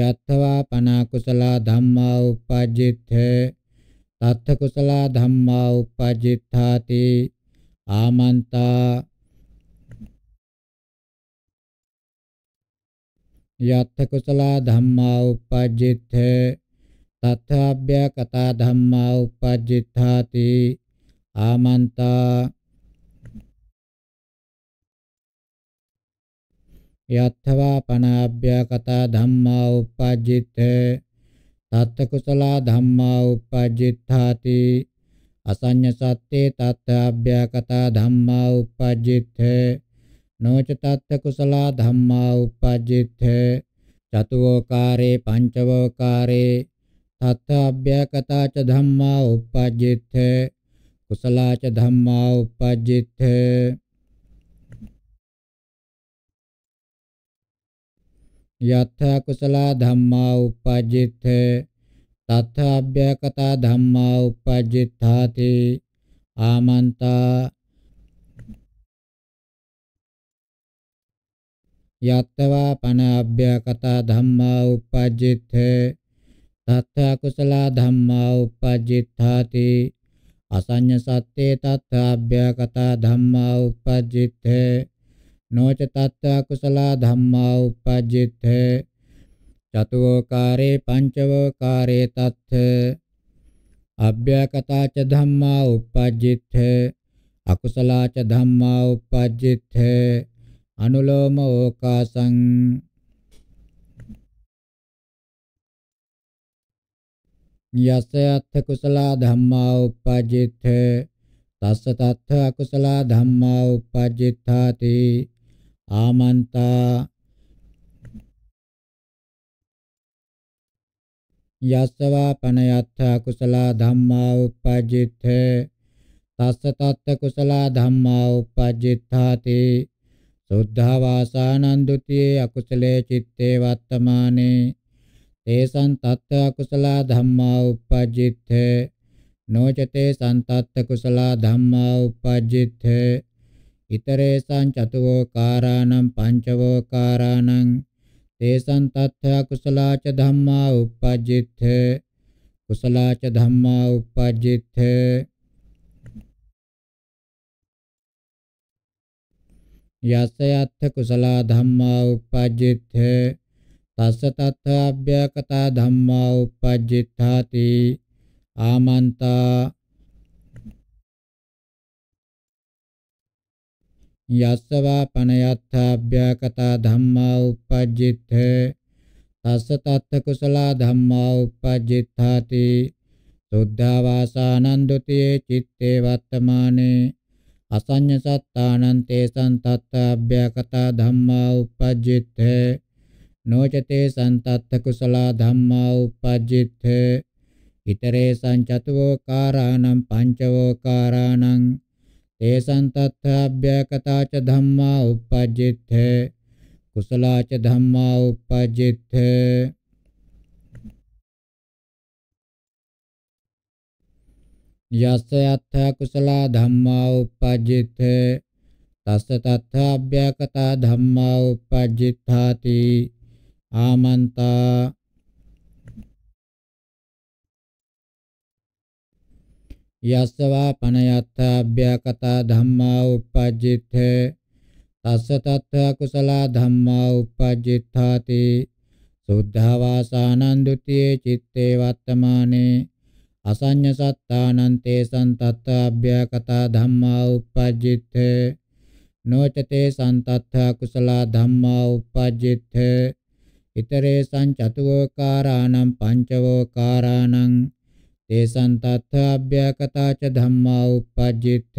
B: යත්වා පනා කුසල ධම්මා uppajjitth තත්ත කුසල ධම්මා uppajjitthati ආමන්තා යත්ත කුසල ධම්මා uppajjitth තත්ත අභ්‍යකතා ධම්මා uppajjitthati ආමන්තා යත්තවා පනාභ්‍යකතා ධම්මා uppajjitth තත්ත කුසලා ධම්මා uppajjitthati අසඤ්ඤ සත්තේ තත්ත අභ්‍යකතා ධම්මා uppajjitth නොච තත්ත කුසලා ධම්මා uppajjitth චතුෝකාරේ පංචවෝකාරේ තත්ත අභ්‍යකතා ච ධම්මා uppajjitth කුසලා ච ධම්මා uppajjitth යත්ථ කුසලා ධම්මා උපජ්ජිත තත්ථ අභ්‍යකත ධම්මා උපජ්ජිතාති ආමන්තා යත්තවා පන අභ්‍යකත ධම්මා උපජ්ජිත තත්ථ කුසලා ධම්මා උපජ්ජිතාති අසඤ්ඤ සත්‍යේ තත්ථ අභ්‍යකත ධම්මා උපජ්ජිතේ නොච තත්ත අකුසලා ධම්මා උපජ්ජිත චතුෝකාරේ පංචවෝකාරේ තත්ථ අභ්‍යකතාච ධම්මා උපජ්ජිත අකුසලාච ධම්මා උපජ්ජිත අනුලෝම ඕකාසං යස්ස අත්ථ කුසලා ධම්මා උපජ්ජිත තස්ස තත්ථ අකුසලා ධම්මා උපජ්ජිතාති ආමන්තා යස්සවා පනයත්ථ කුසලා ධම්මා උපජ්ජිත තස්ස තත්ත කුසලා ධම්මා උපජ්ජිතාති සුද්ධා වාසානන්දුතියේ අකුසලේ චිත්තේ වත්තමානේ තේසං තත්ත අකුසලා ධම්මා උපජ්ජිත නොචතේ සන්තත්ත කුසලා ධම්මා උපජ්ජිත ඉතරේසං චතුවෝකාරාණං පංචවෝකාරාණං තේසං තත්ථ කුසලාච ධම්මා uppajjitth කුසලාච ධම්මා uppajjitth යස්ස යත්ථ කුසලා ධම්මා uppajjitth තස්ස තත්ථ අභ්‍යකතා ධම්මා uppajjitthati ආමන්තා යස්සවා පනයත්ථාභ්‍යකතා ධම්මා උපජ්ජිත තස්ස තත්ත කුසල ධම්මා උපජ්ජිතාති සුද්ධා වාසානන්දුතේ චිත්තේ වත්තමානේ අසඤ්ඤ සත්තානං තේසං තත්ථාභ්‍යකතා ධම්මා උපජ්ජිත නොචතේ සන්තත්ත කුසල ධම්මා උපජ්ජිත ඉතරේ සංචතවෝ කාරාණං පංචවෝ කාරාණං තේසං තත්ථ අභ්‍යකතාච ධම්මා uppajjitte කුසලාච ධම්මා uppajjitte යස්ස අත්ථ කුසලා ධම්මා uppajjitte තස්ස තත්ථ අභ්‍යකතා ධම්මා uppajjitthati ආමන්තා යස්සවා පනයත්තාභ්‍යකතා ධම්මා උපජ්ජිත තස්ස තත්ථ කුසල ධම්මා උපජ්ජිතාති සුද්ධවාසානන්දුතියේ චිත්තේ වත්තමානේ අසඤ්ඤ සත්තානං තේසං තත්ථාභ්‍යකතා ධම්මා උපජ්ජිත නොචතේ සන්තත්ථ කුසල ධම්මා උපජ්ජිත ඉතරේ සංචතුෝකාරාණං පංචවෝකාරාණං तेषां अभ्यकता च धम्मा उपपज्जिथ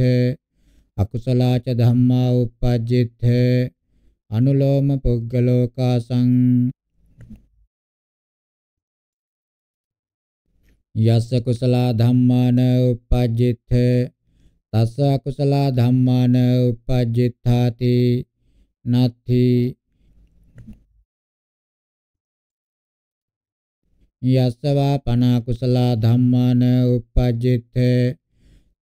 B: अकुशला च धम्मा उपपज्जिथ अनुलोम पुग्गलोकासं यस्य कुशला धम्मा न उपपज्जिथ तस्य अकुशला धम्मा न उपपज्जिथाति नथी යස්සවා පනා කුසලා ධම්මාන uppajjitte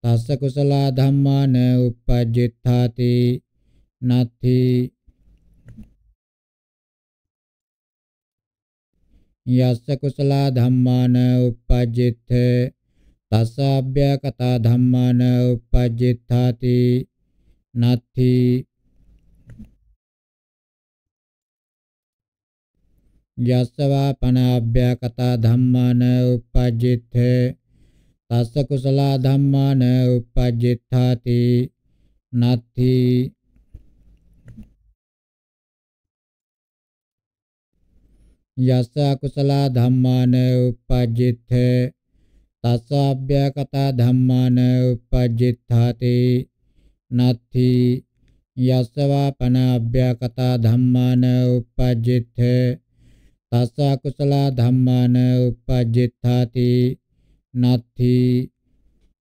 B: තස්ස කුසලා ධම්මාන uppajjitthati නත්ථි යස්ස කුසලා ධම්මාන uppajjitte තස්ස අභ්‍යකතා ධම්මාන uppajjitthati නත්ථි යස්සවා පනාභ්‍යාකතා ධම්මාන uppajjith තස්ස කුසල ධම්මාන uppajjitthati නත්ති යස්ස අකුසල ධම්මාන uppajjith තස්ස අභ්‍යාකතා ධම්මාන uppajjitthati නත්ති යස්සවා පනාභ්‍යාකතා ධම්මාන uppajjith තස්ස අකුසල ධම්මාන uppajjitthati නත්ථි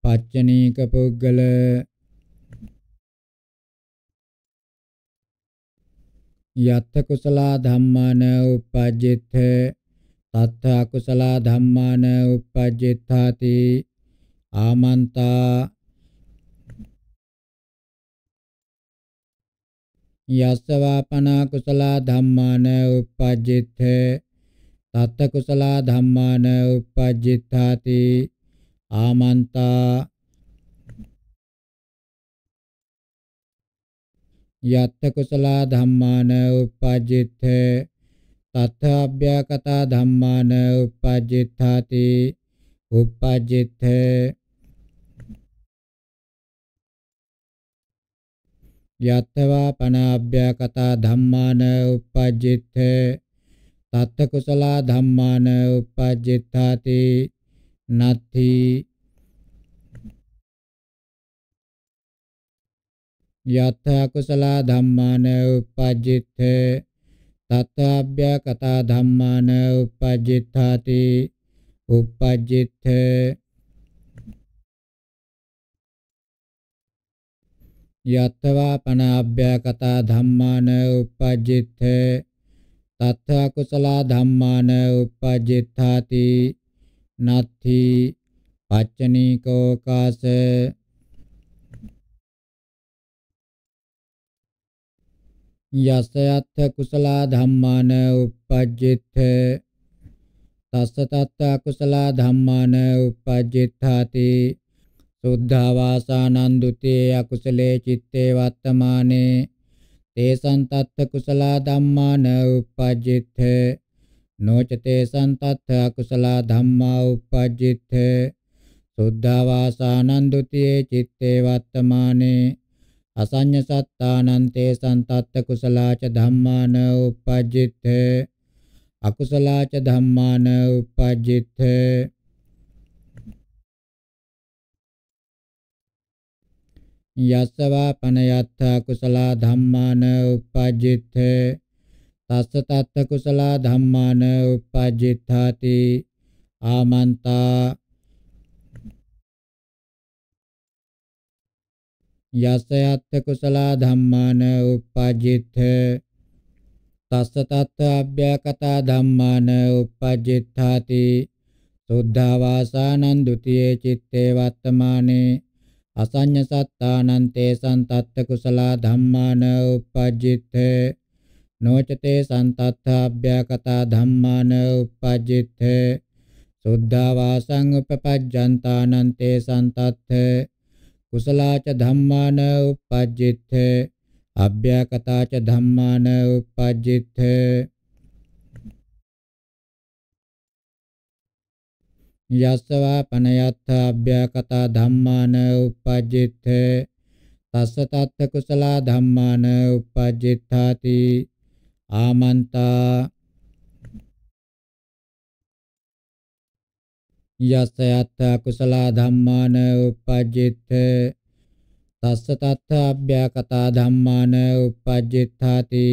B: පච්චනීක පුද්ගල යත් කුසල ධම්මාන uppajjith තත් අකුසල ධම්මාන uppajjitthati ආමන්තා යස්සවාපනා කුසලා ධම්මාන උපජ්ජිත තත්ත කුසලා ධම්මාන උපජ්ජිතාති ආමන්තා යත්ත කුසලා ධම්මාන උපජ්ජිත තත්ත අභ්‍යකතා ධම්මාන උපජ්ජිතාති උපජ්ජිත යත්තවා පනාභ්‍යකතා ධම්මාන uppajjitte තත්ත කුසල ධම්මාන uppajjitthati නත්ථි යත්ත කුසල ධම්මාන uppajjitte තත්ත අභ්‍යකතා ධම්මාන uppajjitthati uppajjitte යත්වා පනාභ්‍යකතා ධම්මාන උපජ්ජිත තත්ථ කුසල ධම්මාන උපජ්ජිතාති නත්ථි පච්චනීකෝ කාස යස යත්ථ කුසල ධම්මාන උපජ්ජිත තස්ස තත්ථ කුසල ධම්මාන උපජ්ජිතාති සුද්ධවාසානන්දුතේ අකුසලේ චිත්තේ වත්තමානේ තේසං තත්ත කුසලා ධම්මා න උපජ්ජිත නොචතේ සන්තත් අකුසල ධම්මා උපජ්ජිත සුද්ධවාසානන්දුතේ චිත්තේ වත්තමානේ අසඤ්ඤ සත්තානන්තේ සන්තත්ත කුසලාච ධම්මාන උපජ්ජිත අකුසලාච ධම්මාන උපජ්ජිත යස්සවා පනයත්තා කුසලා ධම්මාන උපජ්ජිත තස්ස තත්ත කුසලා ධම්මාන උපජ්ජිතාති ආමන්තා යස්සයත්ත කුසලා ධම්මාන උපජ්ජිත තස්ස තත්ත අභ්‍යකතා ධම්මාන උපජ්ජිතාති සුද්ධා වාසානන් ဒ ුතියේ චිත්තේ වත්තමානේ අසඤ්ඤ සත්තානං තේසං තත්ත කුසලා ධම්මාන උපජ්ජිතේ නොචතේ සන්තත්ථාභ්‍යකතා ධම්මාන උපජ්ජිතේ සුද්ධා වාසං උපපජ්ජන්තානං තේ සන්තත්ථ කුසලාච ධම්මාන උපජ්ජිතේ අභ්‍යකතාච ධම්මාන උපජ්ජිතේ යස්සවා පනයත්තා අභ්‍යකතා ධම්මාන uppajjithe තස්ස තත්ත කුසලා ධම්මාන uppajjitthati ආමන්තා යස්ස යත්ත කුසලා ධම්මාන uppajjithe තස්ස තත්ත අභ්‍යකතා ධම්මාන uppajjitthati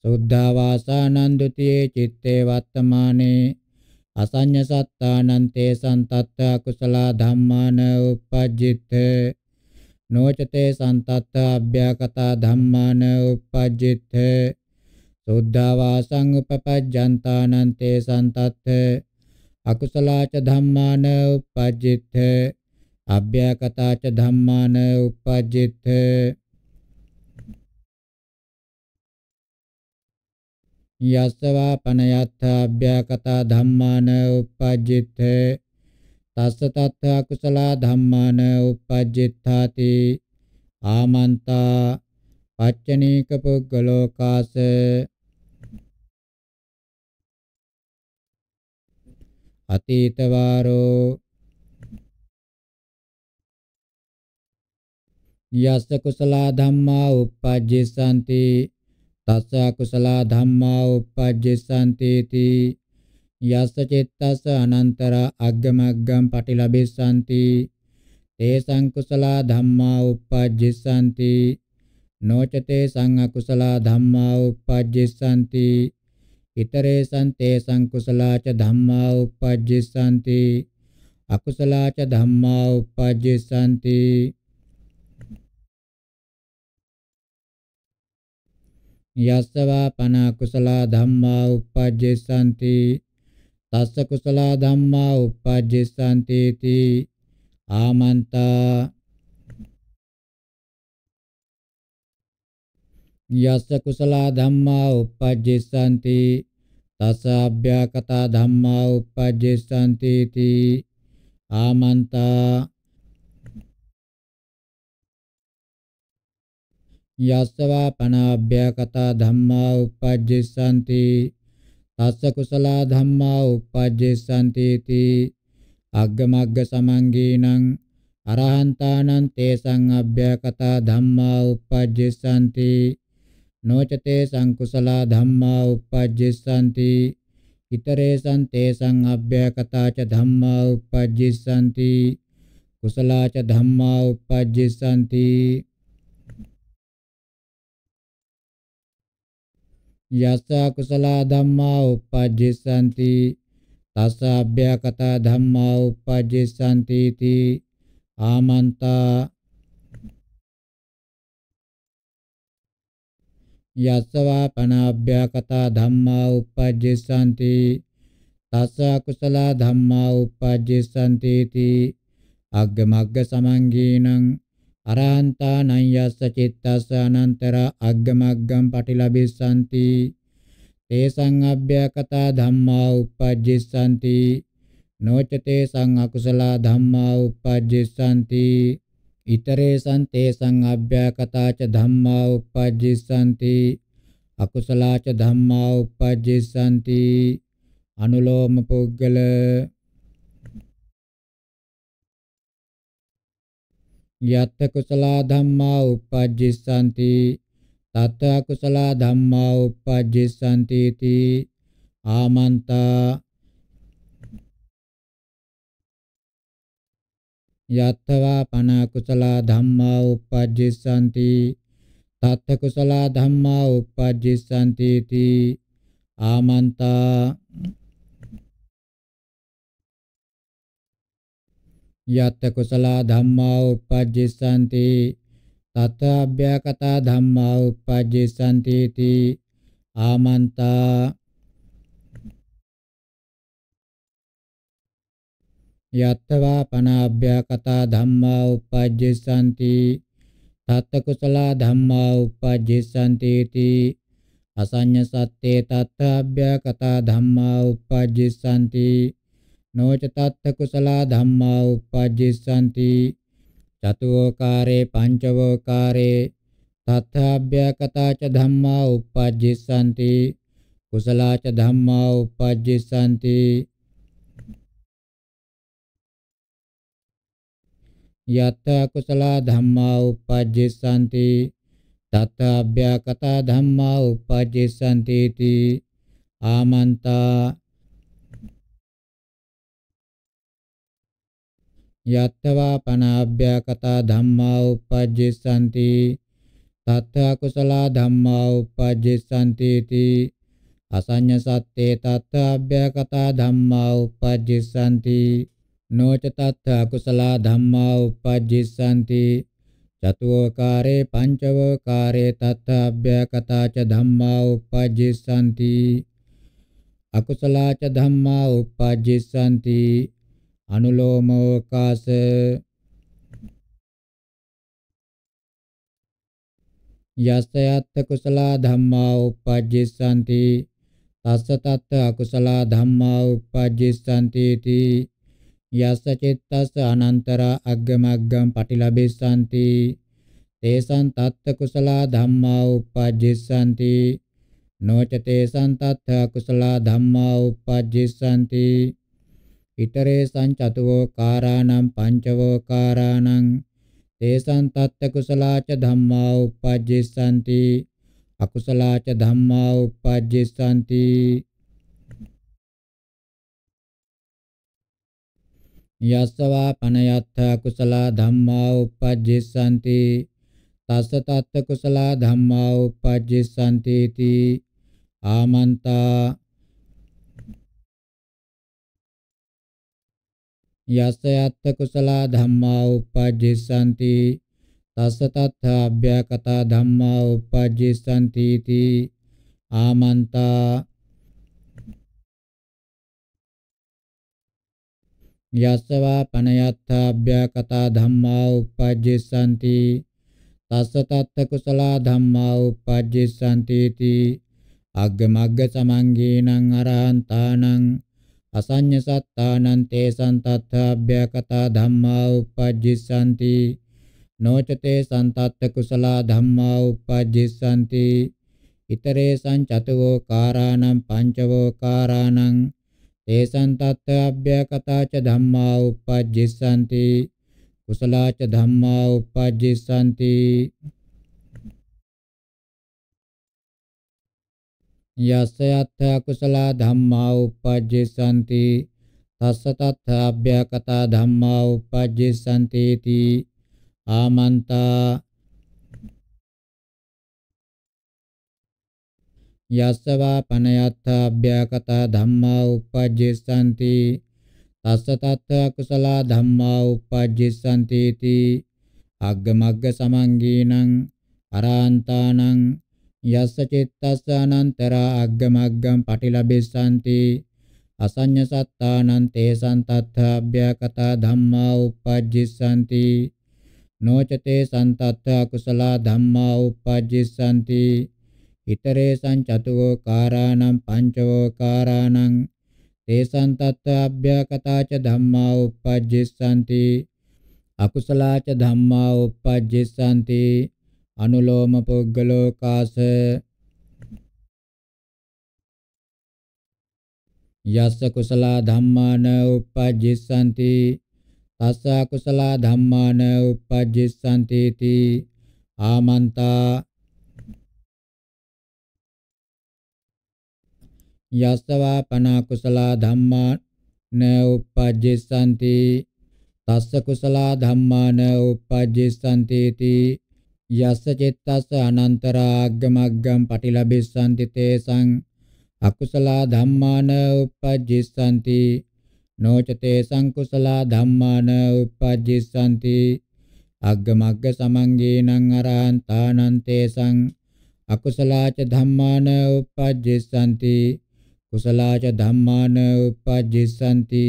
B: සුද්ධවාසානන්දුතියේ චිත්තේ වත්තමානේ අසඤ්ඤ සත්තානං තේසං තත්ත අකුසල ධම්මාන උපජ්ජිත නොචතේ සන්තත්ත අභ්‍යකතා ධම්මාන උපජ්ජිත සුද්ධවාසං උපපජ්ජන්තානං තේසං තත්ත අකුසලාච ධම්මාන උපජ්ජිත අභ්‍යකතාච ධම්මාන උපජ්ජිත යස්සවා පනයත්ථාභ්‍යකතා ධම්මාන uppajjitte තස්ස තත්ථ අකුසල ධම්මාන uppajjitthati ආමන්තා පච්චනීක පුද්ගලෝ කාස
A: අතීත වාරෝ
B: යස්ස කුසල ධම්මා uppajjissanti තස්ස අකුසල ධම්මා uppajjessanti යස්ස චිත්තස්ස අනන්තර අග්ගමග්ගම් පටිලබෙස්සanti තේ සංකුසල ධම්මා uppajjessanti නොචතේ සං අකුසල ධම්මා uppajjessanti ඉතරේ සන්තේ සංකුසලාච ධම්මා uppajjessanti අකුසලාච ධම්මා uppajjessanti යස්සවා පන කුසලා ධම්මා uppajjessanti තස්ස කුසලා ධම්මා uppajjessanti ති ආමන්තා යස්ස කුසලා ධම්මා uppajjessanti තස්ස අභ්‍යාකතා ධම්මා uppajjessanti ති ආමන්තා යස්සවා පනාභ්‍යකතා ධම්මා උපජ්ජසanti තස්ස කුසල ධම්මා උපජ්ජසanti ති අග්ගමග්ග සමංගීනං අරහන්තානං තේසං අභ්‍යකතා ධම්මා උපජ්ජසanti නොචතේ සංකුසල ධම්මා උපජ්ජසanti ඉතරේසං තේසං අභ්‍යකතාච ධම්මා උපජ්ජසanti කුසලාච ධම්මා උපජ්ජසanti යස කුසල ධම්මා උපජ්ජසanti තස අභ්‍යකත ධම්මා උපජ්ජසanti ති ආමන්තා යස්සවා පනාභ්‍යකත ධම්මා උපජ්ජසanti තස්ස කුසල ධම්මා උපජ්ජසanti ති අග්ග මග්ග සමංගීනං අරහන්තානං යස්ස චිත්තස්ස අනන්තර අග්ගමග්ගම් පටිලබිස්සanti තේසං අභ්‍යකතා ධම්මා uppajjissanti නොචතේ සං අකුසල ධම්මා uppajjissanti ඉතරේසං තේසං අභ්‍යකතාච ධම්මා uppajjissanti අකුසලාච ධම්මා uppajjissanti අනුලෝම පුද්ගල යත් කුසලා ධම්මා uppajjissanti තත් අකුසලා ධම්මා uppajjissanti ති ආමන්තා යත්තවා පන කුසලා ධම්මා uppajjissanti තත් කුසලා ධම්මා uppajjissanti ති ආමන්තා යත් කුසල ධම්මා උපජ්ජසanti තත අභ්‍යකතා ධම්මා උපජ්ජසanti ති ආමන්තා යත්තවා පනාභ්‍යකතා ධම්මා උපජ්ජසanti තත් කුසල ධම්මා උපජ්ජසanti ති අසඤ්ඤ සත්තේ තත් අභ්‍යකතා ධම්මා උපජ්ජසanti නොච තත්ත කුසලා ධම්මා uppajjissanti චතුෝකාරේ පංචවෝකාරේ තථාභ්‍යකතා ච ධම්මා uppajjissanti කුසලා ච ධම්මා uppajjissanti යත් කුසලා ධම්මා uppajjissanti තථාභ්‍යකතා ධම්මා uppajjissanti ආමන්තා යත්තවා පනාභ්‍යාකතා ධම්මා uppajjissanti තත්ථ කුසලා ධම්මා uppajjissanti ති අසඤ්ඤ සත්තේ තත්ථ අභ්‍යකතා ධම්මා uppajjissanti නොච තත්ථ අකුසලා ධම්මා uppajjissanti චතුෝකාරේ පංචවෝකාරේ තත්ථ අභ්‍යකතා ච ධම්මා uppajjissanti අකුසලා ච ධම්මා uppajjissanti අනුලෝම අවකාශ යස්සයත් කුසල ධම්මා උපජ්ජිසanti තස්ස තත් අකුසල ධම්මා උපජ්ජිසanti ති යස්ස චිත්තස්ස අනන්තර අග්ගමග්ගම් පටිලබිසanti තේසං තත් කුසල ධම්මා උපජ්ජිසanti නොච තේසං තත් අකුසල ධම්මා උපජ්ජිසanti ිටරේසං චතුවෝකාරාණං පංචවෝකාරාණං තේසං තත්ත කුසලාච ධම්මා uppajjissanti අකුසලාච ධම්මා uppajjissanti යස්සවා පනයත්ථ කුසලා ධම්මා uppajjissanti තස්ස තත්ත කුසලා ධම්මා uppajjissanti ආමන්තා යස යත්ත කුසලා ධම්මා උපජ්ජිසanti තස්ස තත්ථාභ්‍යකත ධම්මා උපජ්ජිසanti ති ආමන්තා යස්සවා පනයත්ථාභ්‍යකත ධම්මා උපජ්ජිසanti තස්ස තත්ථ කුසලා ධම්මා උපජ්ජිසanti ති අග්ග මග්ග සමංගීනං අරහන්තානං අසඤ්ඤ සත්තානං තේසං තත්ථාභ්‍යකතා ධම්මා uppajjissanti නොචතේ සන්තත්ත කුසලා ධම්මා uppajjissanti ඉතරේසං චතවෝ කාරාණං පංචවෝ කාරාණං තේසං තත්ථාභ්‍යකතා ච ධම්මා uppajjissanti කුසලා ච ධම්මා uppajjissanti යස්ස යත්ථ අකුසල ධම්මා උපජ්ජසanti තස්ස තත්ථ අභ්‍යකත ධම්මා උපජ්ජසanti ති ආමන්තා යස්ස වා පනයත්ථ අභ්‍යකත ධම්මා උපජ්ජසanti තස්ස තත්ථ අකුසල ධම්මා උපජ්ජසanti ති අග්ගමග්ග සමංගීනං අරහන්තානං යස්ස චිත්තස්ස අනන්තරා අග්ගමග්ගම් පටිලබෙස්සanti අසඤ්ඤ සත්තානං තේසං තත්ථාභ්‍යකතා ධම්මා uppajjissanti නොචතේ සන්තත්ත අකුසල ධම්මා uppajjissanti ිතරේසං චතුවෝ කාරාණං පංචවෝ කාරාණං තේසං තත්ත අභ්‍යකතාච ධම්මා uppajjissanti අකුසලාච ධම්මා uppajjissanti අනුලෝම පුද්ගලෝකාස යස්ස කුසල ධම්මාන උපජ්ජිසanti තස්ස කුසල ධම්මාන උපජ්ජිසanti ති ආමන්තා යස්සවා පන කුසල ධම්මාන උපජ්ජිසanti තස්ස කුසල ධම්මාන උපජ්ජිසanti ති යස්ස චිත්තස්ස අනන්තරාග්ගමග්ගම් පටිලබිස්සන්ති තේසං අකුසලා ධම්මාන උපජ්ජිස්සන්ති නොච තේසං කුසලා ධම්මාන උපජ්ජිස්සන්ති අග්ගමග්ග සමංගේනං අරහන්තානං තේසං අකුසලාච ධම්මාන උපජ්ජිස්සන්ති කුසලාච ධම්මාන උපජ්ජිස්සන්ති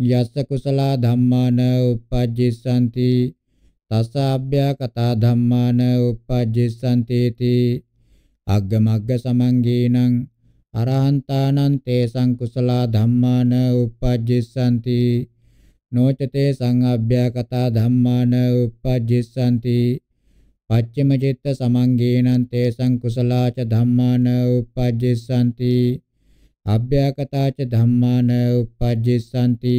B: යස්ස කුසල ධම්මාන උපජ්ජිසanti තස අභ්‍යකතා ධම්මාන උපජ්ජිසanti ති අග්ගමග්ග සමංගීනං අරහන්තානං තේසං කුසල ධම්මාන උපජ්ජිසanti නොචතේ සංඅභ්‍යකතා ධම්මාන උපජ්ජිසanti පච්චමචිත්ත සමංගීනං තේසං කුසලාච ධම්මාන උපජ්ජිසanti අභ්‍යකටාච ධම්මාන උපජ්ජසanti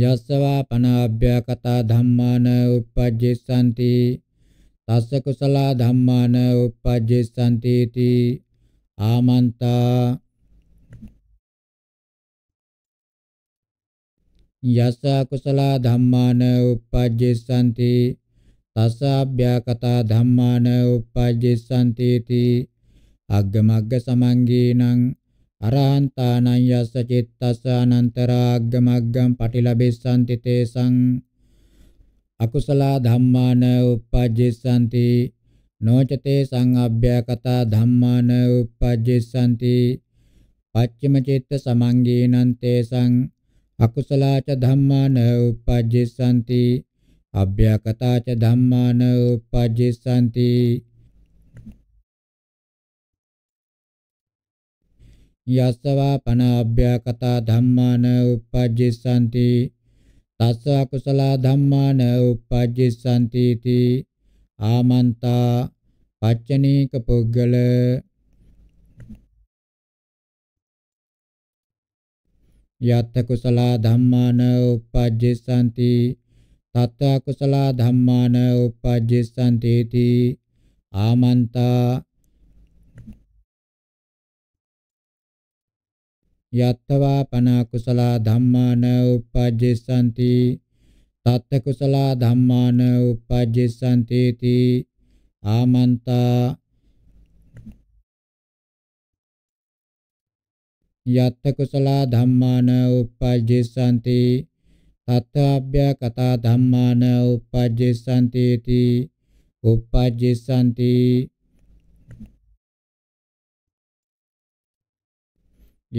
B: යස්සවා පනාභ්‍යකටා ධම්මාන උපජ්ජසanti තස්ස කුසල ධම්මාන උපජ්ජසanti ති ආමන්තා යස්ස කුසල ධම්මාන උපජ්ජසanti තස්ස අභ්‍යාකතා ධම්මාන උපජ්ජසන්ති තී අග්ගමග්ග සමංගීනං අරහන්තානං යස්ස චිත්තස්ස අනන්තරාග්ගමග්ගම් පටිලබෙස්සන්ති තේසං අකුසල ධම්මාන උපජ්ජසන්ති නොචතේ සංඅභ්‍යකතා ධම්මාන උපජ්ජසන්ති පච්චම චිත්ත සමංගීනං තේසං අකුසලාච ධම්මාන උපජ්ජසන්ති අභ්‍යකටාච ධම්මාන උපජ්ජසanti යස්සවා පන අභ්‍යකටා ධම්මාන උපජ්ජසanti තස්ස අකුසල ධම්මාන උපජ්ජසanti ති ආමන්තා පච්චනීක පුද්ගල යත්ත කුසල ධම්මාන උපජ්ජසanti තත්ත්ව කුසල ධම්මාන උපජ්ජසන්ති තී ආමන්තා යත්තවා පන කුසල ධම්මාන උපජ්ජසන්ති තත් කුසල ධම්මාන උපජ්ජසන්ති තී ආමන්තා යත්ත කුසල ධම්මාන උපජ්ජසන්ති තත්ථාභ්‍යා කතා ධම්මාන උපජ්ජසන්ති इति උපජ්ජසන්ති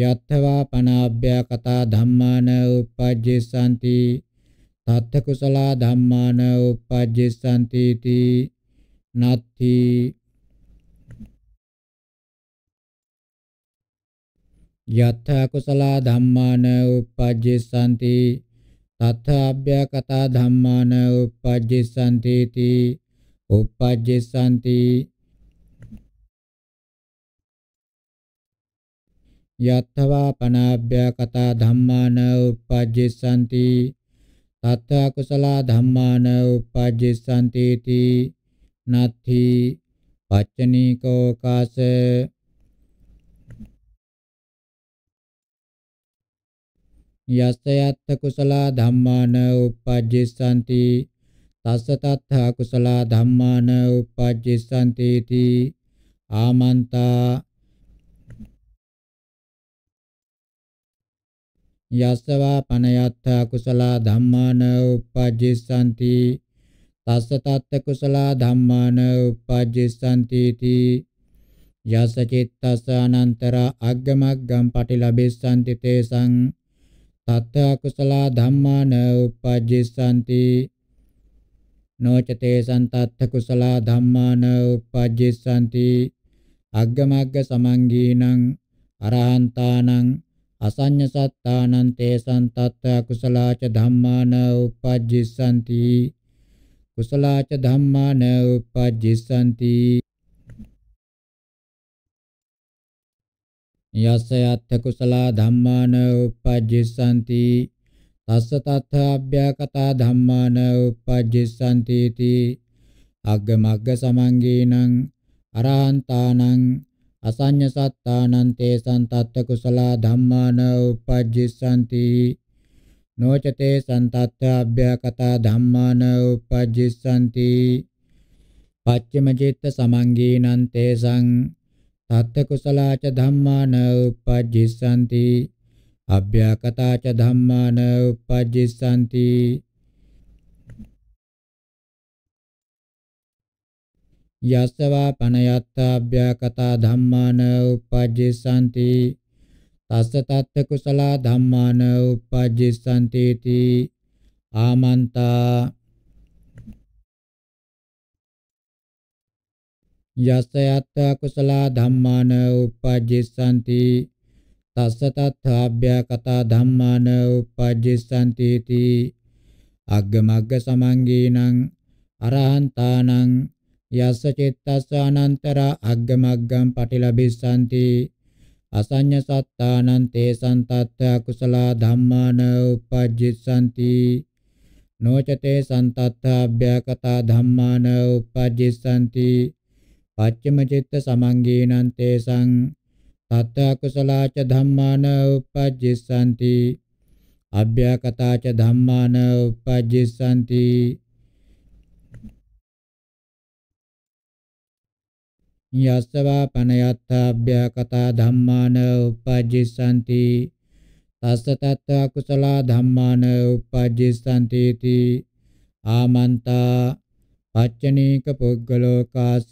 B: යත්වා පනාභ්‍යා කතා ධම්මාන උපජ්ජසන්ති තත්ථ කුසල ධම්මාන උපජ්ජසන්ති इति නත්ති යත්ථ කුසල ධම්මාන උපජ්ජසන්ති තථාභ්‍යකතා ධම්මාන uppajjissanti ති uppajjissanti යත්තවා පනාභ්‍යකතා ධම්මාන uppajjissanti තත්ත කුසල ධම්මාන uppajjissanti ති නත්ථි පච්චනීකෝ කාස යස්සයත්ත කුසලා ධම්මාන උපජ්ජිස්සanti තස්ස තත්ථ කුසලා ධම්මාන උපජ්ජිස්සanti ති ආමන්තා යස්සවා පනයත්ත කුසලා ධම්මාන උපජ්ජිස්සanti තස්ස තත්ත කුසලා ධම්මාන උපජ්ජිස්සanti ති යස චිත්තස අනන්තර අග්ගමග්ගම් පටිලබෙස්සanti තේසං තත්ත අකුසල ධම්මාන උපජ්ජිසanti නොචතේ සන්තත්ත කුසල ධම්මාන උපජ්ජිසanti අග්ගමග්ග සමංගීනං අරහන්තානං අසඤ්ඤ සත්තානං තේ සන්තත්ත අකුසලාච ධම්මාන උපජ්ජිසanti කුසලාච ධම්මාන උපජ්ජිසanti යස්ස යත්ථ කුසලා ධම්මාන uppajjissanti තස්ස තත්ථ අභ්‍යකතා ධම්මාන uppajjissanti ති අග්ග මග්ග සමංගීනං අරහන්තානං අසඤ්ඤ සත්තානං තේසං තත්ථ කුසලා ධම්මාන uppajjissanti නොචතේ සන්තත්ථ අභ්‍යකතා ධම්මාන uppajjissanti පච්චමචිත්ත සමංගීනං තේසං තත්ත කුසලාච ධම්මාන උපජ්ජිසanti අභ්‍යකටාච ධම්මාන උපජ්ජිසanti යස්සවා පනයත්තා අභ්‍යකටා ධම්මාන උපජ්ජිසanti තස්ස තත්ත කුසලා ධම්මාන උපජ්ජිසanti ති ආමන්තා යසයත්තා කුසලා ධම්මාන උපජ්ජිස්සanti තස්ස තත්ථාභ්‍යා කතා ධම්මාන උපජ්ජිස්සanti ති අග්ගමග්ග සමංගීනං අරහන්තානං යස්ස චිත්තස්ස අනන්තර අග්ගමග්ගම් පටිලබිස්සanti අසඤ්ඤ සත්තානං තේසං තත්ථා කුසලා ධම්මාන උපජ්ජිස්සanti නොචතේ සන්තත්ථාභ්‍යා කතා ධම්මාන උපජ්ජිස්සanti පච්චමචිත්ත සමංගීනං තේසං තත්ත අකුසලාච ධම්මාන උපජ්ජිස්සanti අභ්‍යකතාච ධම්මාන උපජ්ජිස්සanti යස්සවා පනයත්ත අභ්‍යකතා ධම්මාන උපජ්ජිස්සanti තස්ස තත්ත අකුසලා ධම්මාන උපජ්ජිස්සanti ආමන්තා පච්චනීක පුද්ගලෝකාස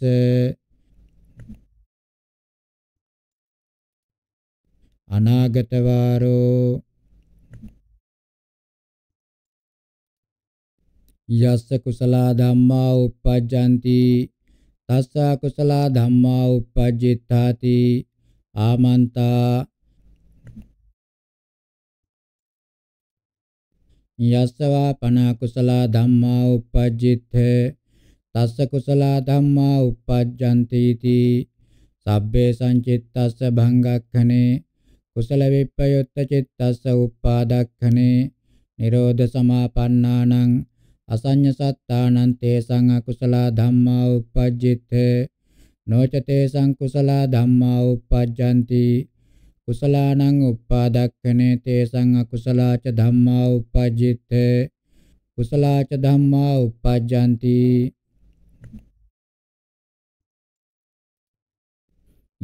A: අනාගත වාරෝ
B: යස්ස කුසල ධම්මා uppajjanti තස්ස කුසල ධම්මා uppajjittaati ආමන්තා යස්සවා පන කුසල ධම්මා uppajjitte තස්ස කුසලා ධම්මා uppajjanti iti සබ්බේ සංචිත්තස්ස භංගක්ඛනේ කුසල විප්පයොත්ත චිත්තස්ස uppadakkhaනේ නිරෝධ සමාපන්නානං අසඤ්ඤ සත්තානං තේසං අකුසල ධම්මා uppajjitte නොච තේසං කුසල ධම්මා uppajjanti කුසලානං uppadakkane තේසං අකුසලාච ධම්මා uppajjitte කුසලාච ධම්මා uppajjanti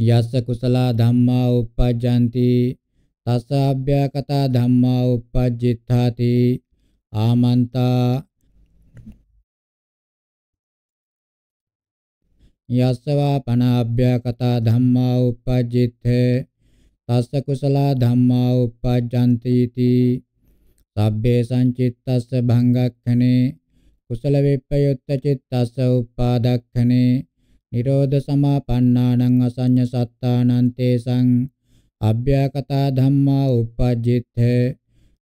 B: යස්ස කුසලා ධම්මා uppajjanti තස්ස අභ්‍යකතා ධම්මා uppajjitthati ආමන්තා යස්සවා පනාභ්‍යකතා ධම්මා uppajjitthේ තස්ස කුසලා ධම්මා uppajjanti ති සබ්බේ සංචිත්තස්ස භංගක්ඛනේ කුසල විප්පයුත්ත චිත්තස්ස උපාදක්ඛනේ නිරෝධ සමාපන්නානං අසඤ්ඤ සත්තානං තේසං අභ්‍යකතා ධම්මා uppajjithe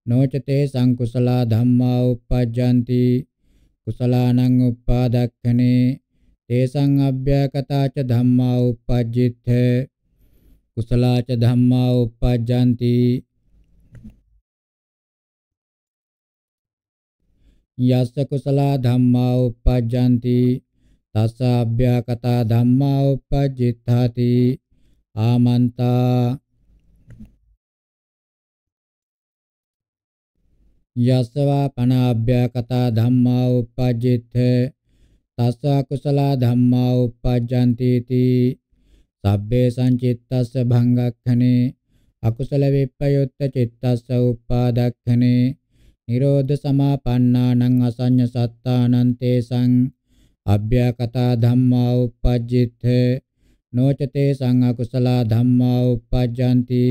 B: නොචතේ සංකුසලා ධම්මා uppajjanti කුසලානං uppadakkhane තේසං අභ්‍යකතාච ධම්මා uppajjithe කුසලාච ධම්මා uppajjanti යස්ස කුසලා ධම්මා uppajjanti තස්සාභ්‍යාකතා ධම්මා uppajjitthati ආමන්තා යස්සවා පනාභ්‍යාකතා ධම්මා uppajjith තස්සා කුසල ධම්මා uppajjanti ති සබ්බේ සංචිත්තස්ස භංගක්ඛනේ අකුසල විප්පයුත්ත චිත්තස්ස උපාදක්ඛනේ නිරෝධ සමාපන්නානං අසඤ්ඤ සත්තානන්තේ සං අභ්‍යකතා ධම්මා uppajjitte නොචතේ සං අකුසලා ධම්මා uppajjanti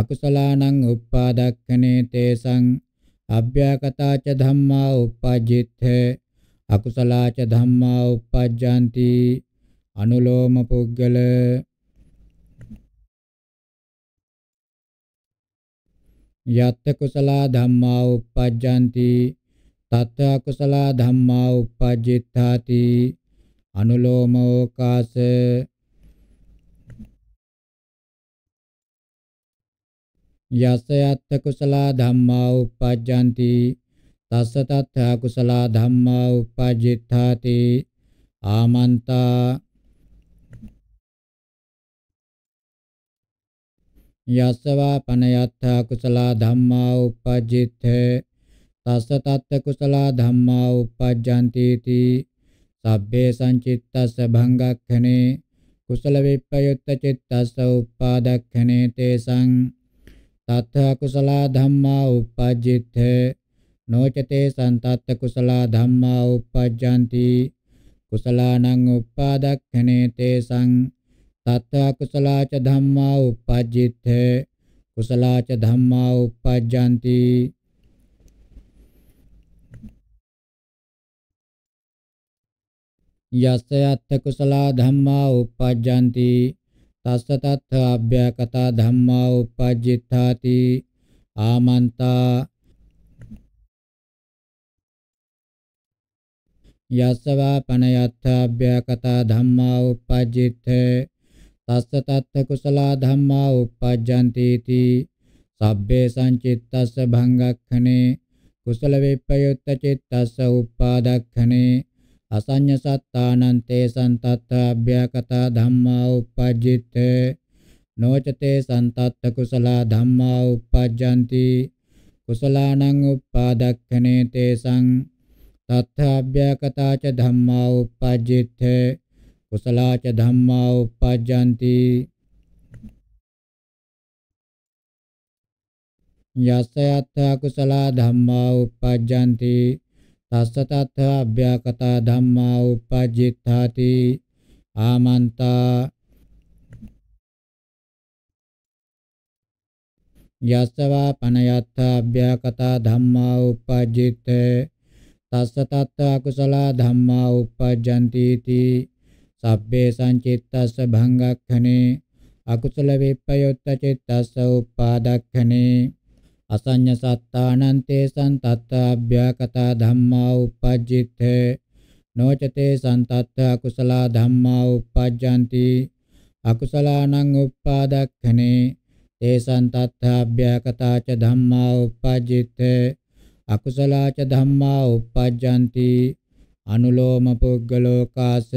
B: අකුසලානං uppadakkane තේසං අභ්‍යකතා ච ධම්මා uppajjitte අකුසලා ච ධම්මා uppajjanti අනුලෝම පුද්ගල යත් කුසලා ධම්මා uppajjanti තත්ත්‍ය අකුසල ධම්මා uppajjittati අනුලෝමෝකාස යස යත්ත කුසල ධම්මා uppajjanti තස්ස තත්ත්‍ය අකුසල ධම්මා uppajjittati ආමන්තා යස්සවා පනයත්තා කුසල ධම්මා uppajjitte තස්ස තත්ත කුසලා ධම්මා uppajjanti ති සබ්බේ සංචිත්තස්ස භංගක්ඛනේ කුසල විප්පයුත්ත චිත්තස්ස උපාදක්ඛනේ තේසං තත්ත කුසලා ධම්මා uppajjitte නොචතේ සන්තත්ත කුසලා ධම්මා uppajjanti කුසලානං උපාදක්ඛනේ තේසං තත්ත කුසලා ච ධම්මා uppajjitte කුසලා ච ධම්මා uppajjanti යස්ස අත්ථ කුසලා ධම්මා uppajjanti තස්ස තත්ථ අභ්‍යකතා ධම්මා uppajjitthati ආමන්තා යස්සවා පනයත්ථ අභ්‍යකතා ධම්මා uppajjitte තස්ස තත්ථ කුසලා ධම්මා uppajjanti ති සබ්බේ සංචිත්තස්ස භංගක්ඛනේ කුසල විප්පයුත්ත චිත්තස්ස උපාදක්ඛනේ අසඤ්ඤ සත්තානං තේසං තත්ථාභ්‍යකතා ධම්මා uppajjite නොචතේ සන්තත්ත කුසලා ධම්මා uppajjanti කුසලානං uppadakkhane තේසං තත්ථාභ්‍යකතා ච ධම්මා uppajjite කුසලා ච ධම්මා uppajjanti යස්ස යත්ථ කුසලා ධම්මා uppajjanti තස්සතත්ථ අභ්‍යාකතා ධම්මා උපජ්ජිත්තාති ආමන්තා යස්සවා පනයත්ථ අභ්‍යාකතා ධම්මා උපජ්ජිත තස්සතත්ථ අකුසල ධම්මා උපජ්ජන්ති इति සබ්බේ සංචිත්තස්ස භංගක්ඛනේ අකුසල විප්පයොත්ත චිත්තස්ස උපාදක්ඛනේ අසඤ්ඤ සත්තානං තේසං තත්ත අභ්‍යකතා ධම්මා uppajjite නොචතේ සන්තත්ත අකුසල ධම්මා uppajjanti අකුසලානං uppadakkane තේසං තත්ත අභ්‍යකතා ච ධම්මා uppajjite අකුසලා ච ධම්මා uppajjanti අනුලෝම පුග්ගලෝකාස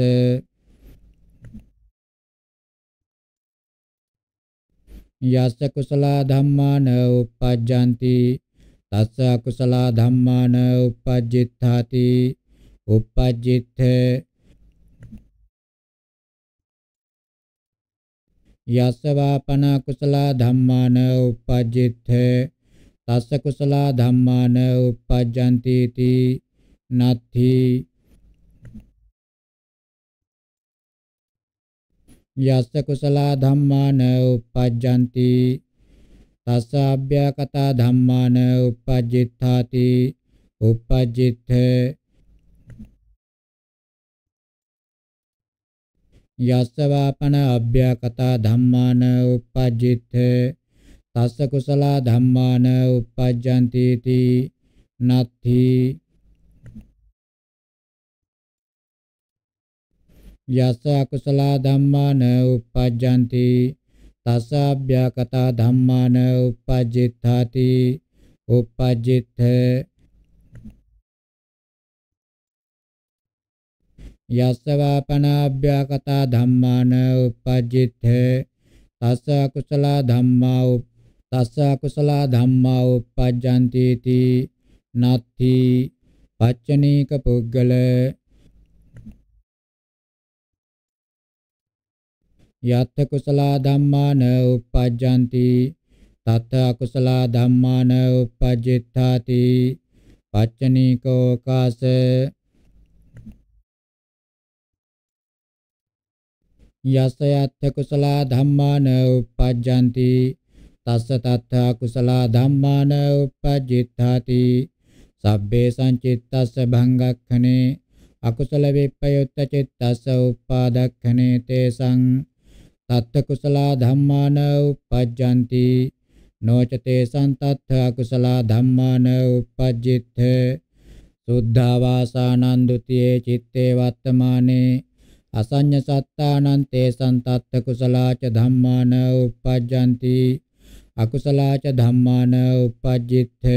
B: යස්ස කුසල ධම්මාන උපජ්ජಂತಿ තස්ස කුසල ධම්මාන උපජ්ජිත්තාති උපජ්ජිත යස්ස වාපන කුසල ධම්මාන උපජ්ජිත තස්ස කුසල ධම්මාන උපජ්ජಂತಿ ති නත්ථි යස්ස කුසල ධම්මාන uppajjanti තස්ස අභ්‍යකත ධම්මාන uppajjitthati uppajjith යස්ස වාපන අභ්‍යකත ධම්මාන uppajjith තස්ස කුසල ධම්මාන uppajjanti ති නත්ථි යස අකුසල ධම්මාන uppajjanti තස අභ්‍යකත ධම්මාන uppajjitthati uppajjith යස්ස වාපනාභ්‍යකත ධම්මාන uppajjith තස අකුසල ධම්මා තස්ස අකුසල ධම්මා uppajjanti ති නත්ථි පච්චනීක පුද්ගල යත් කුසල ධම්මාන uppajjanti තත් අකුසල ධම්මාන uppajjittaati පච්චනීකෝ කාස යස යත් කුසල ධම්මාන uppajjanti තස්ස තත් අකුසල ධම්මාන uppajjittaati සබ්බේ සංචිත්තස්ස භංගක්ඛනේ අකුසල විප්පයුත්ත චිත්තස්ස උපාදක්ඛනේ තේසං තත්ත කුසලා ධම්මාන උපජ්ජಂತಿ නොචතේ සන්තත්ථ අකුසලා ධම්මාන උපජ්ජිත්ථ සුද්ධා වාසානන්දුතියේ චitte වත්තමානේ අසඤ්ඤ සත්තානන්තේ සන්තත්ත කුසලාච ධම්මාන උපජ්ජಂತಿ අකුසලාච ධම්මාන උපජ්ජිත්ථ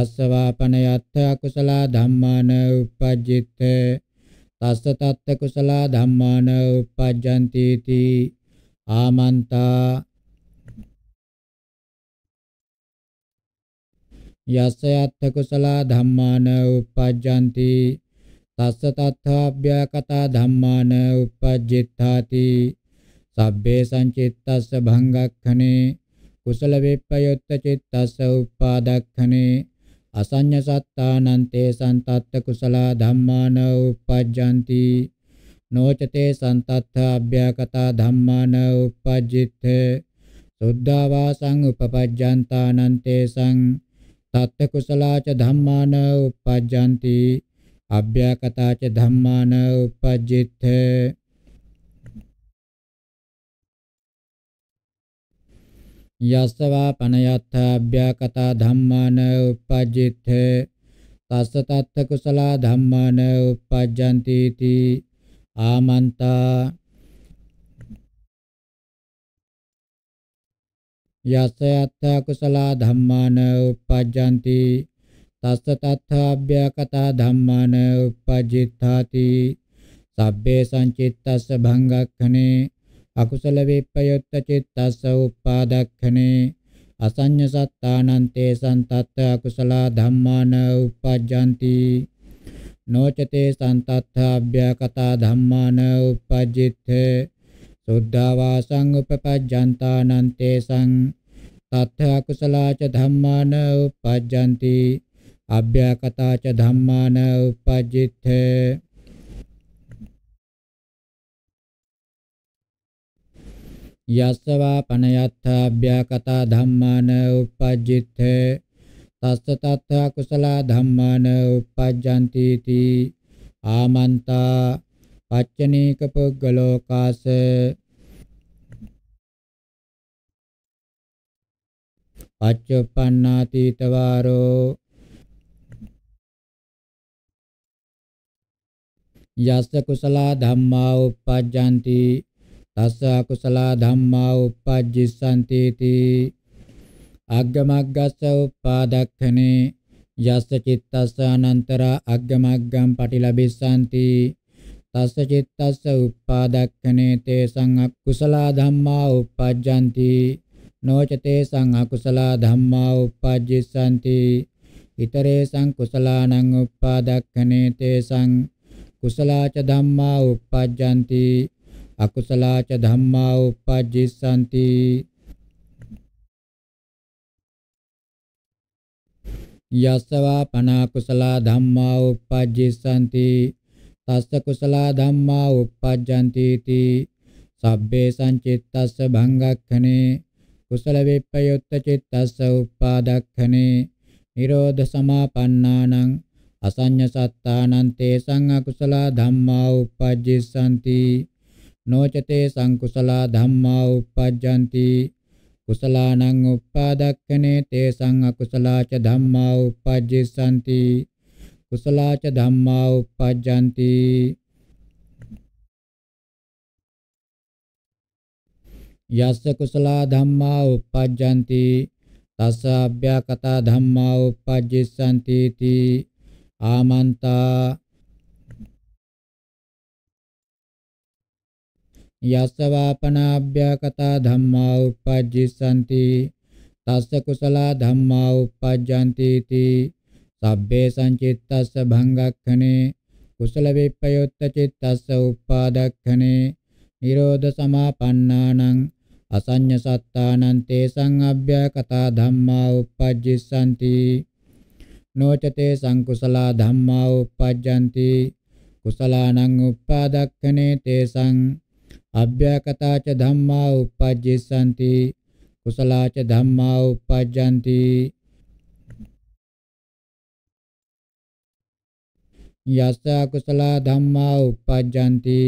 B: යස්ස වාපනයත්ථ අකුසලා ධම්මාන උපජ්ජිත්ථ තස්ස තත්ත කුසල ධම්මාන uppajjanti ති ආමන්තා යස්ස යත්ත කුසල ධම්මාන uppajjanti තස්ස තත්ථාභ්‍යකතා ධම්මාන uppajjitthati සබ්බේ සංචිත්තස්ස භංගක්ඛනේ කුසල විප්පයොත්ත චිත්තස්ස උපාදක්ඛනේ අසඤ්ඤ සත්තානං තේසං තත්ත කුසලා ධම්මාන උපජ්ජಂತಿ නොචතේ සන්තත්ථ අභ්‍යකතා ධම්මාන උපජ්ජිත සුද්ධාවාසං උපපජ්ජන්තානං තේසං තත්ත කුසලා ච ධම්මාන උපජ්ජಂತಿ අභ්‍යකතා ච ධම්මාන උපජ්ජිත යස්සවා පනයත්ථාභ්‍යාකතා ධම්මාන උපජ්ජිත තස්ස තත්ථ කුසල ධම්මාන උපජ්ජන්ති ති ආමන්තා යස්සයත්ථ කුසල ධම්මාන උපජ්ජන්ති තස්ස තත්ථාභ්‍යාකතා ධම්මාන උපජ්ජිතාති සබ්බේ සංචිත්තස්ස භංගක්ඛනේ අකුසල විප්පයොත්ත චිත්තස්ස උප්පාදක්ඛනේ අසඤ්ඤ සත්තානන්තේ සන්තත්ත අකුසල ධම්මාන උපජ්ජಂತಿ නොචතේ සන්තත්ත අභ්‍යකතා ධම්මාන උපජ්ජිත්තේ සුද්ධාවා සංඋපපජ්ජන්තානන්තේ සං තත්ථ අකුසලාච ධම්මාන උපජ්ජಂತಿ අභ්‍යකතාච ධම්මාන උපජ්ජිත්තේ යස්සවා පනයත්ථාභ්‍යාකතා ධම්මාන උපජ්ජිත්තේ තස්ස තත්ථ කුසල ධම්මාන උපජ්ජන්ති තී ආමන්තා පච්චනීක පුද්ගලෝ
A: කාස පච්චුප්පන්නාතීතවාරෝ
B: යස්ස කුසල ධම්මා උපජ්ජන්ති තස්ස අකුසල ධම්මා uppajjissanti ති අග්ගමග්ගස්ස uppadakkhane යස්ස චිත්තස්ස අනන්තර අග්ගමග්ගම් පටිලබිස්සanti තස්ස චිත්තස්ස uppadakkhane තේසං අකුසල ධම්මා uppajjanti නොච තේසං අකුසල ධම්මා uppajjissanti ඉතරේසං කුසලානං uppadakkhane තේසං කුසලාච ධම්මා uppajjanti අකුසලාච ධම්මා උපජ්ජිසanti යස්සවා පනා කුසලා ධම්මා උපජ්ජිසanti තස්ස කුසලා ධම්මා උපජ්ජಂತಿ ති සබ්බේ සංචිත්තස්ස භංගක්ඛනේ කුසල විප්පයුත්ත චිත්තස්ස උපාදක්ඛනේ නිරෝධ සමාපන්නානං අසඤ්ඤ සත්තානං තේසං අකුසලා ධම්මා උපජ්ජිසanti නොචතේ සංකුසලා ධම්මා uppajjanti කුසලානං uppadakkane තේසං අකුසලාච ධම්මා uppajjissanti කුසලාච ධම්මා uppajjanti යස්ස කුසලා ධම්මා uppajjanti තස්ස අභ්‍යකතා ධම්මා uppajjissanti ආමන්තා යස්ස වාපනාභ්‍යකතා ධම්මා uppajjisanti තස්ස කුසලා ධම්මා uppajjanti ති සබ්බේ සංචිත්තස්ස භංගක්ඛනේ කුසල විප්පයොත්ත චිත්තස්ස උපාදක්ඛනේ නිරෝධ සමාපන්නානං අසඤ්ඤ සත්තානං තේසං අභ්‍යකතා ධම්මා uppajjisanti නොචතේ සංකුසලා ධම්මා uppajjanti කුසලානං උපාදක්ඛනේ තේසං අභ්‍යාකතාච ධම්මා uppajjissanti කුසලාච ධම්මා uppajjanti යස්ස කුසලා ධම්මා uppajjanti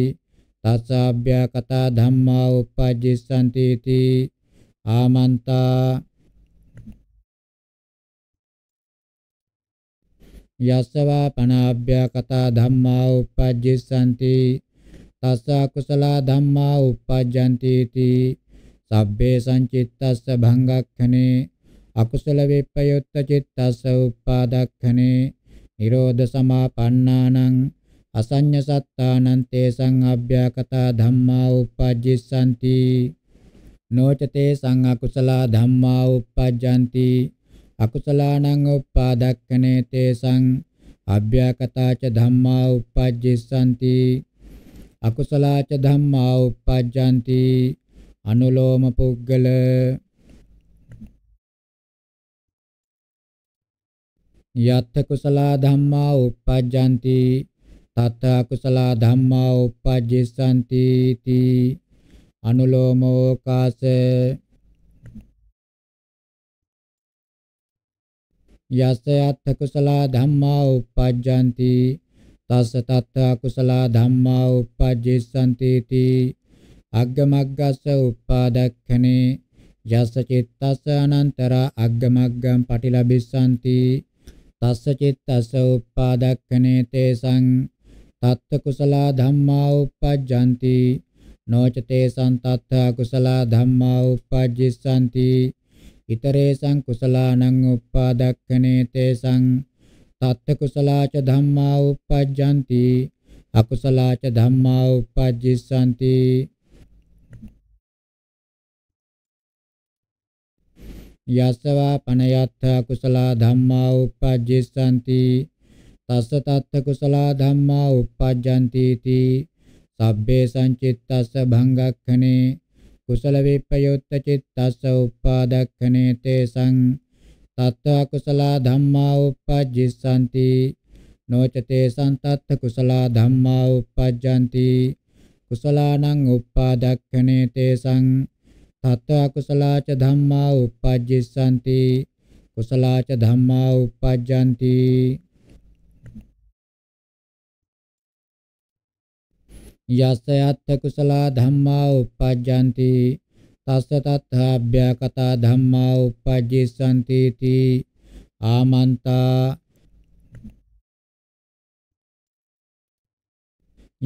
B: තස්ස අභ්‍යාකතා ධම්මා uppajjissanti इति ආමන්තා යස්සවා පනාභ්‍යාකතා ධම්මා uppajjissanti තස්ස කුසල ධම්මා uppajjanti ති සබ්බේ සංචිත්තස්ස භංගක්ඛනේ අකුසල විප්පයොත්ත චිත්තස්ස උපාදක්ඛනේ නිරෝධ සමාපන්නානං අසඤ්ඤ සත්තානං තේසං අභ්‍යකතා ධම්මා uppajjissanti නොචතේ සං අකුසල ධම්මා uppajjanti අකුසලානං උපාදක්ඛනේ තේසං අභ්‍යකතාච ධම්මා uppajjissanti අකුසලාච ධම්මා uppajjanti අනුලෝම පුද්ගල යත් කුසලා ධම්මා uppajjanti තත් අකුසලා ධම්මා uppajjissanti ති අනුලෝමෝ කාස යස්ස යත් කුසලා ධම්මා uppajjanti තස්ස තත්තා කුසල ධම්මා uppajjissanti ti අග්ගමග්ගස්ස uppadakkhane යස්ස චිත්තස්ස අනන්තර අග්ගමග්ගම් පටිලබිස්සanti තස්ස චිත්තස්ස uppadakkhane තේසං තත්ත කුසල ධම්මා uppajjanti නොච තේසං තත්ත කුසල ධම්මා uppajjissanti ඉතරේසං කුසලානං uppadakkhane තේසං තත්ත කුසලාච ධම්මා uppajjanti අකුසලාච ධම්මා uppajjissanti යස්සවා පනයත්ථ අකුසලා ධම්මා uppajjissanti තස්ස තත්ත කුසලා ධම්මා uppajjanti ති සබ්බේ සංචිත්තස්ස භංගක්ඛනේ කුසල විප්පයොත්ත චිත්තස්ස උපාදක්ඛනේ තේසං තත්ත අකුසලා ධම්මා උප්පජ්ජිසanti නොචතේ සන්තත්ත කුසලා ධම්මා උප්පජ්ජanti කුසලානං උප්පාදක්ඛනේ තේසං තත්ත අකුසලා ච ධම්මා උප්පජ්ජිසanti කුසලා ච ධම්මා උප්පජ්ජanti යස්ස යත්ත කුසලා ධම්මා උප්පජ්ජanti තස්ස තත්ථාභ්‍යා කතා ධම්මා uppajjisanti ති ආමන්තා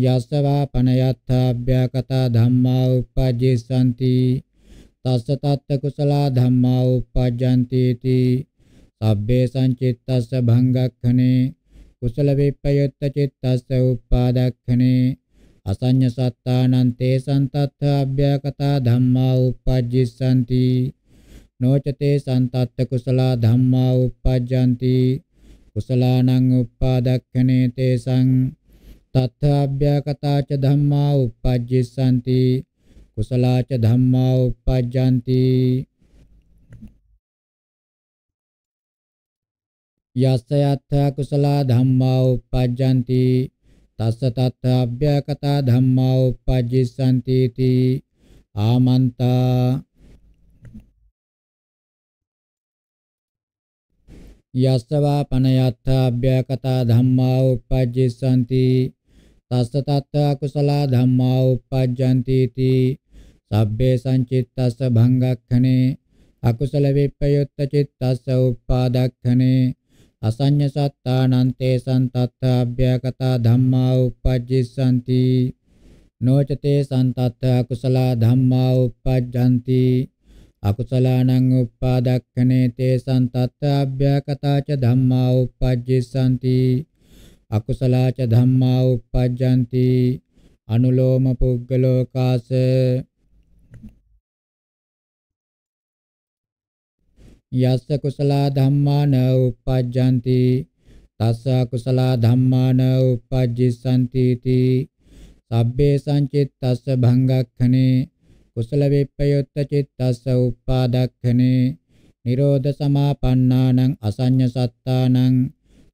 B: යස්සවා පනයත්ථාභ්‍යා කතා ධම්මා uppajjisanti තස්ස තත්ත කුසලා ධම්මා uppajjanti ති සබ්බේ සංචිත්තස්ස භංගක්ඛනේ කුසල විප්පයුත්ත චිත්තස්ස උපාදක්ඛනේ අසඤ්ඤ සත්තානං තේසං තත්ථ අභ්‍යකතා ධම්මා උප්පජ්ජිසanti නොචතේ සන්තත්ත කුසල ධම්මා උප්පජ්ජanti කුසලානං උප්පාදක්ඛනේ තේසං තත්ථ අභ්‍යකතාච ධම්මා උප්පජ්ජිසanti කුසලාච ධම්මා උප්පජ්ජanti යස්ස යත්ථ කුසලා ධම්මා උප්පජ්ජanti තස්ස තත්ත අභ්‍යකතා ධම්මා උපජ්ජිසන්ති ති ආමන්තා යස්සවා පනයත්ත අභ්‍යකතා ධම්මා උපජ්ජිසන්ති තස්ස තත්ත අකුසල ධම්මා උපජ්ජන්ති ති සබ්බේ සංචිත්තස්ස භංගක්ඛනේ අකුසල විප්පයුත්ත චිත්තස්ස උපාදක්ඛනේ අසඤ්ඤ සත්තානං තේසං තත්ථාභ්‍යගතා ධම්මා උපජ්ජිසanti නොචතේ සන්තත්ත අකුසලා ධම්මා උපජ්ජಂತಿ අකුසලානං උපාදක්ඛනේ තේසං තත්ථාභ්‍යකතාච ධම්මා උපජ්ජිසanti අකුසලාච ධම්මා උපජ්ජಂತಿ අනුලෝම පුග්ගලෝකාස යස්ස කුසල ධම්මාන උපජ්ජಂತಿ තස්ස කුසල ධම්මාන උපජ්ජිසanti ති සබ්බේ සංචිත්තස්ස භංගක්ඛනේ කුසල විප්පයොත්ත චිත්තස්ස උපාදක්ඛනේ නිරෝධ සමාපන්නානං අසඤ්ඤ සත්තානං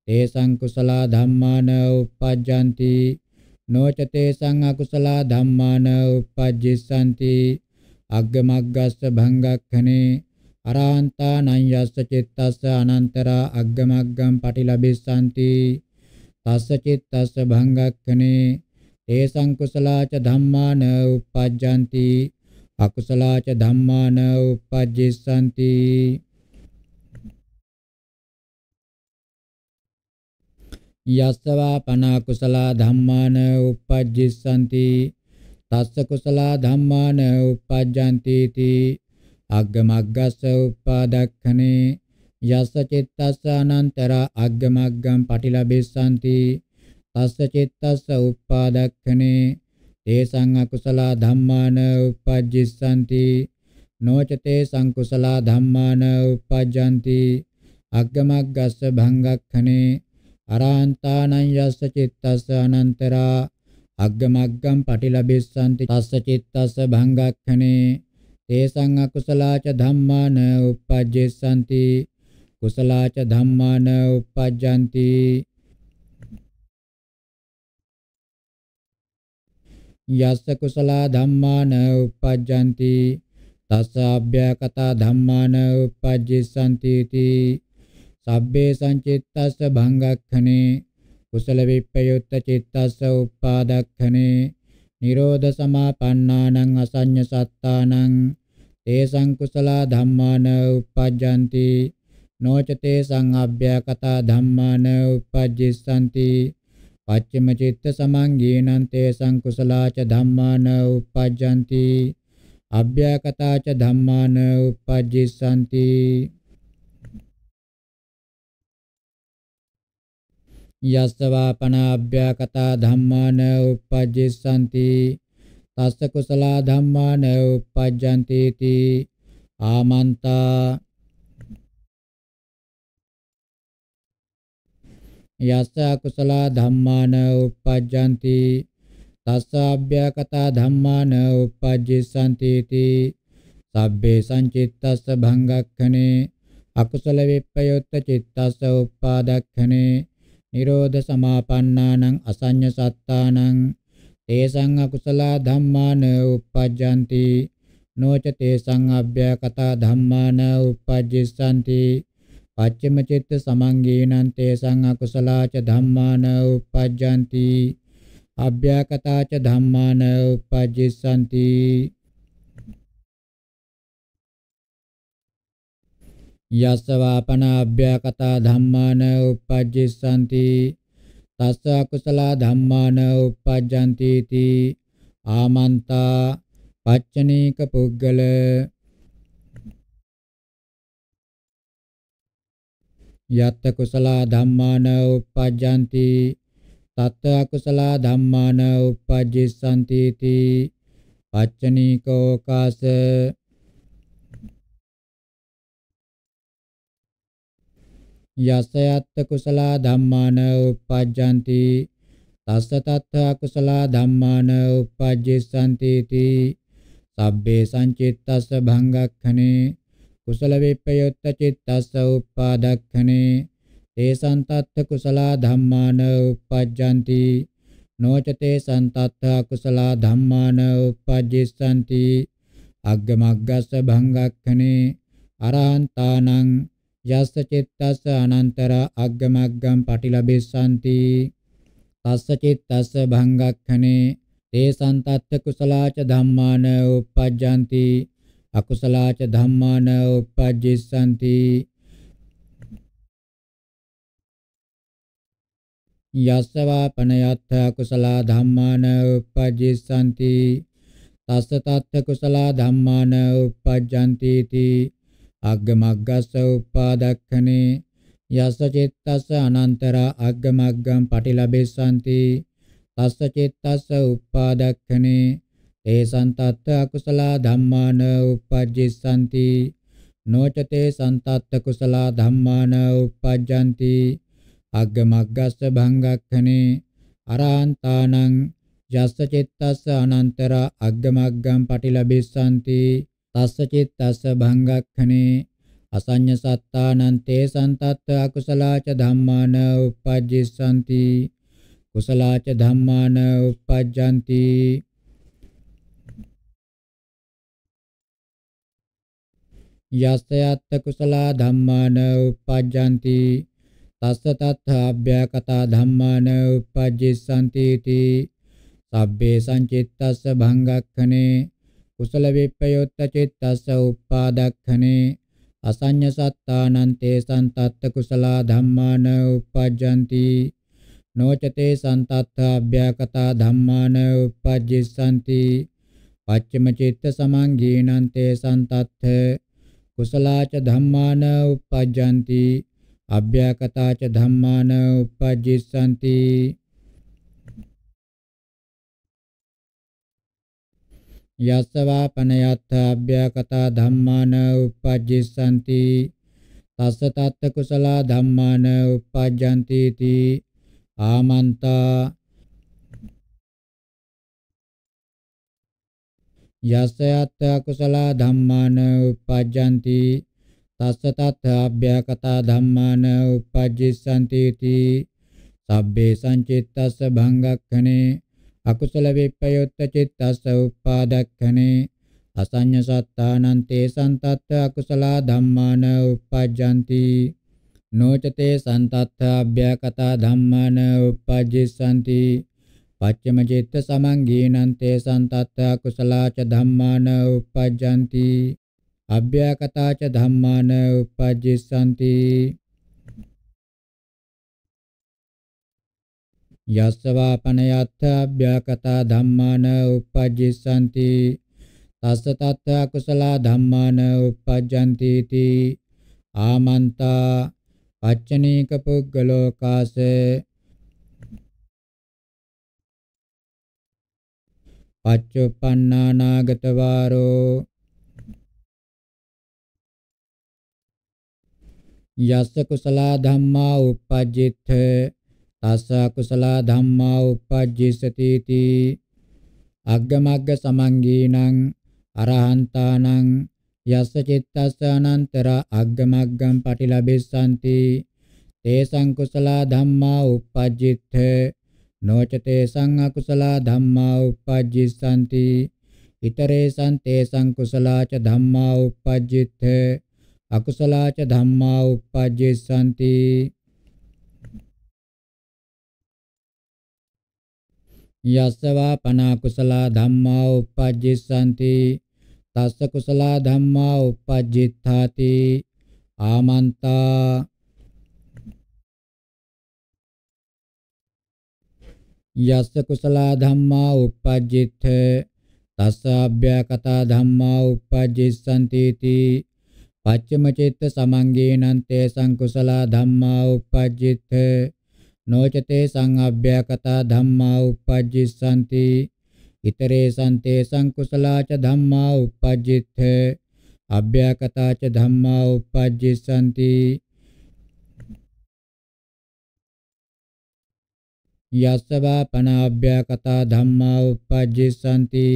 B: තේසං කුසල ධම්මාන උපජ්ජಂತಿ නොච තේසං අකුසල ධම්මාන උපජ්ජිසanti අග්ගමග්ගස්ස භංගක්ඛනේ අරහන්තා නං යස්ස චිත්තස්ස අනන්තරා අග්ගමග්ගම් පටිලබිස්සanti තස්ස චිත්තස්ස භංගක්ඛනේ තේ සංකුසලාච ධම්මාන උපජ්ජanti අකුසලාච ධම්මාන උපජ්ජිස්සanti යස්සවා පනා කුසලා ධම්මාන උපජ්ජිස්සanti තස්ස කුසලා ධම්මාන උපජ්ජanti තී අග්ගමග්ගස්ස උප්පාදක්ඛනේ යස්ස චිත්තස්ස අනන්තර අග්ගමග්ගම් පටිලබෙස්සanti තස්ස චිත්තස්ස උප්පාදක්ඛනේ තේසං අකුසල ධම්මාන උපජ්ජිස්සanti නොචතේ සංකුසල ධම්මාන උපජ්ජanti අග්ගමග්ගස්ස භංගක්ඛනේ අරහන්තානං යස්ස චිත්තස්ස අනන්තරා අග්ගමග්ගම් පටිලබෙස්සanti තස්ස චිත්තස්ස භංගක්ඛනේ තේසං අකුසලාච ධම්මාන uppajjessanti කුසලාච ධම්මාන uppajjanti යස්ස කුසලා ධම්මාන uppajjanti තස්ස අභ්‍යකතා ධම්මාන uppajjessanti ති සබ්බේ සංචිත්තස්ස භංගක්ඛනේ කුසල විප්පයුත්ත චිත්තස්ස උපාදක්ඛනේ නිරෝධ සමාපන්නානං අසඤ්ඤ සත්තානං තේසං කුසල ධම්මාන උපජ්ජಂತಿ නොච තේසං අභ්‍යකත ධම්මාන උපජ්ජිස්සanti පච්චම චිත්ත සමංගීනං තේසං කුසලාච ධම්මාන උපජ්ජಂತಿ අභ්‍යකතාච ධම්මාන උපජ්ජිස්සanti යස්සවාපනාභ්‍යාකතා ධම්මාන උපජ්ජසanti තස්ස කුසල ධම්මාන උපජ්ජanti ති ආමන්තා යස්ස අකුසල ධම්මාන උපජ්ජanti තස්ස අභ්‍යකතා ධම්මාන උපජ්ජසanti ති සබ්බේ සංචිත්තස්ස භංගක්ඛනේ අකුසල විප්පයොත්ත චිත්තස්ස උපාදක්ඛනේ නිරෝධ සමාපන්නානං අසඤ්ඤ සත්තානං තේසං අකුසලා ධම්මාන උප්පජ්ජಂತಿ නොච තේසං අභ්‍යකතා ධම්මාන උප්පජ්ජිසanti පච්චම චිත්ත සමංගීනං තේසං අකුසලා ච ධම්මාන උප්පජ්ජಂತಿ අභ්‍යකතා ච ධම්මාන උප්පජ්ජිසanti යස්ස වාපනාභ්‍යකතා ධම්මාන uppajjissanti තස්ස අකුසල ධම්මාන uppajjanti ති ආමන්තා පච්චනීක පුද්ගල යත් කුසල ධම්මාන uppajjanti තත් අකුසල ධම්මාන uppajjissanti ති පච්චනීකෝකාස යසයත්ත කුසලා ධම්මාන uppajjanti තස්ස තත්ථ අකුසලා ධම්මාන uppajjissanti ති සබ්බේ සංචිත්තස්ස භංගක්ඛනේ කුසල විප්පයොත්ත චිත්තස්ස uppadakkane තේසං තත්ථ කුසලා ධම්මාන uppajjanti නොචතේ සන්තත්ථ අකුසලා ධම්මාන uppajjissanti අග්ගමග්ගස්ස භංගක්ඛනේ අරහන්තානං යස්ස චිත්තස්ස අනන්තර අග්ගමග්ගම් පටිලබෙස්සanti තස්ස චිත්තස්ස භංගක්ඛනේ තේසං තත්ත කුසලාච ධම්මාන උප්පජ්ජanti අකුසලාච ධම්මාන උප්පජ්ජිස්සanti යස්සවා පනයත්ථ අකුසලා ධම්මාන උප්පජ්ජිස්සanti තස්ස තත්ත කුසලා ධම්මාන උප්පජ්ජanti තී අග්ගමග්ගස්ස උප්පාදක්ඛනේ යස්ස චිත්තස්ස අනන්තර අග්ගමග්ගම් පටිලබෙස්සanti තස්ස චිත්තස්ස උප්පාදක්ඛනේ තේසං තත්ත අකුසල ධම්මාන උපජ්ජිස්සanti නොචතේ සන්තත්ත කුසල ධම්මාන උපජ්ජಂತಿ අග්ගමග්ගස්ස භංගක්ඛනේ අරහන්තානං යස්ස චිත්තස්ස අනන්තර අග්ගමග්ගම් පටිලබෙස්සanti තස්ස චිත්තස්ස භංගක්ඛනේ අසඤ්ඤ සත්තානන්තේ සන්තත්ත අකුසලාච ධම්මාන uppajjissanti කුසලාච ධම්මාන uppajjanti යස්ස යත්ත කුසලා ධම්මාන uppajjanti තස්ස තත්ථ අභ්‍යකතා ධම්මාන uppajjissanti ති සබ්බේ සංචිත්තස්ස භංගක්ඛනේ කුසල විප්පයොත්ත චිත්තස්ස උප්පාදක්ඛනේ අසඤ්ඤ සත්තානං තේසං තත්ත කුසලා ධම්මාන උපජ්ජಂತಿ නොචතේ සන්තත්ත අභ්‍යකතා ධම්මාන උපජ්ජිස්සanti පච්චම චිත්ත සමංගීනං තේසං තත්ත කුසලාච ධම්මාන උපජ්ජಂತಿ අභ්‍යකතාච ධම්මාන උපජ්ජිස්සanti යස්සවාපනයත්ථ අභ්‍යකතා ධම්මාන uppajjissanti තස්ස තත්ත කුසල ධම්මාන uppajjanti ති ආමන්තා යස්සයත් කුසල ධම්මාන uppajjanti තස්ස තත්ත අභ්‍යකතා ධම්මාන uppajjissanti ති සබ්බේ සංචිත්තස්ස භංගක්ඛනේ අකුසල විප්පයොත්ත චිත්තස්ස උප්පාදක්ඛනේ අසඤ්ඤ සත්තානං තේසං තත්ත අකුසලා ධම්මාන උප්පජ්ජಂತಿ නොචතේ සන්තත්ත අභ්‍යකතා ධම්මාන උප්පජ්ජිසanti පච්චම චිත්ත සමංගීනං තේසං තත්ත අකුසලා ච ධම්මාන උප්පජ්ජಂತಿ අභ්‍යකතා ච ධම්මාන උප්පජ්ජිසanti යස්සවාපනයත්ථ අභ්‍යාකතා ධම්මාන uppajjissanti තස්ස තත්ථ කුසල ධම්මාන uppajjanti ති ආමන්තා පච්චනීක පුද්ගලෝ කාසේ
A: පච්චුප්පන්නානාගත වාරෝ
B: යස්ස කුසල ධම්මා uppajjitte තස්ස කුසල ධම්මා uppajjisati ti අග්ගමග්ග සමංගීනං අරහන්තානං යස්ස චිත්තස්ස අනන්තර අග්ගමග්ගම් පටිලබෙස්සanti තේසං කුසල ධම්මා uppajjitte නොචතේ සං අකුසල ධම්මා uppajjissanti ිතරේසං තේසං කුසලාච ධම්මා uppajjitte අකුසලාච ධම්මා uppajjissanti යස්සවා පනා කුසලා ධම්මා uppajjissanti තස්ස කුසලා ධම්මා uppajjitthati ආමන්තා යස්ස කුසලා ධම්මා uppajjith තස්ස අභ්‍යකතා ධම්මා uppajjissanti ති පච්චමචිත්ත සමංගේනන්තේ සංකුසලා ධම්මා uppajjith නොචතේ සංඅභ්‍යකතා ධම්මා uppajjissanti ඉතරේ සන්තේ සංකුසලාච ධම්මා uppajjith අභ්‍යකතාච ධම්මා uppajjissanti යස්සවා පනාභ්‍යකතා ධම්මා uppajjissanti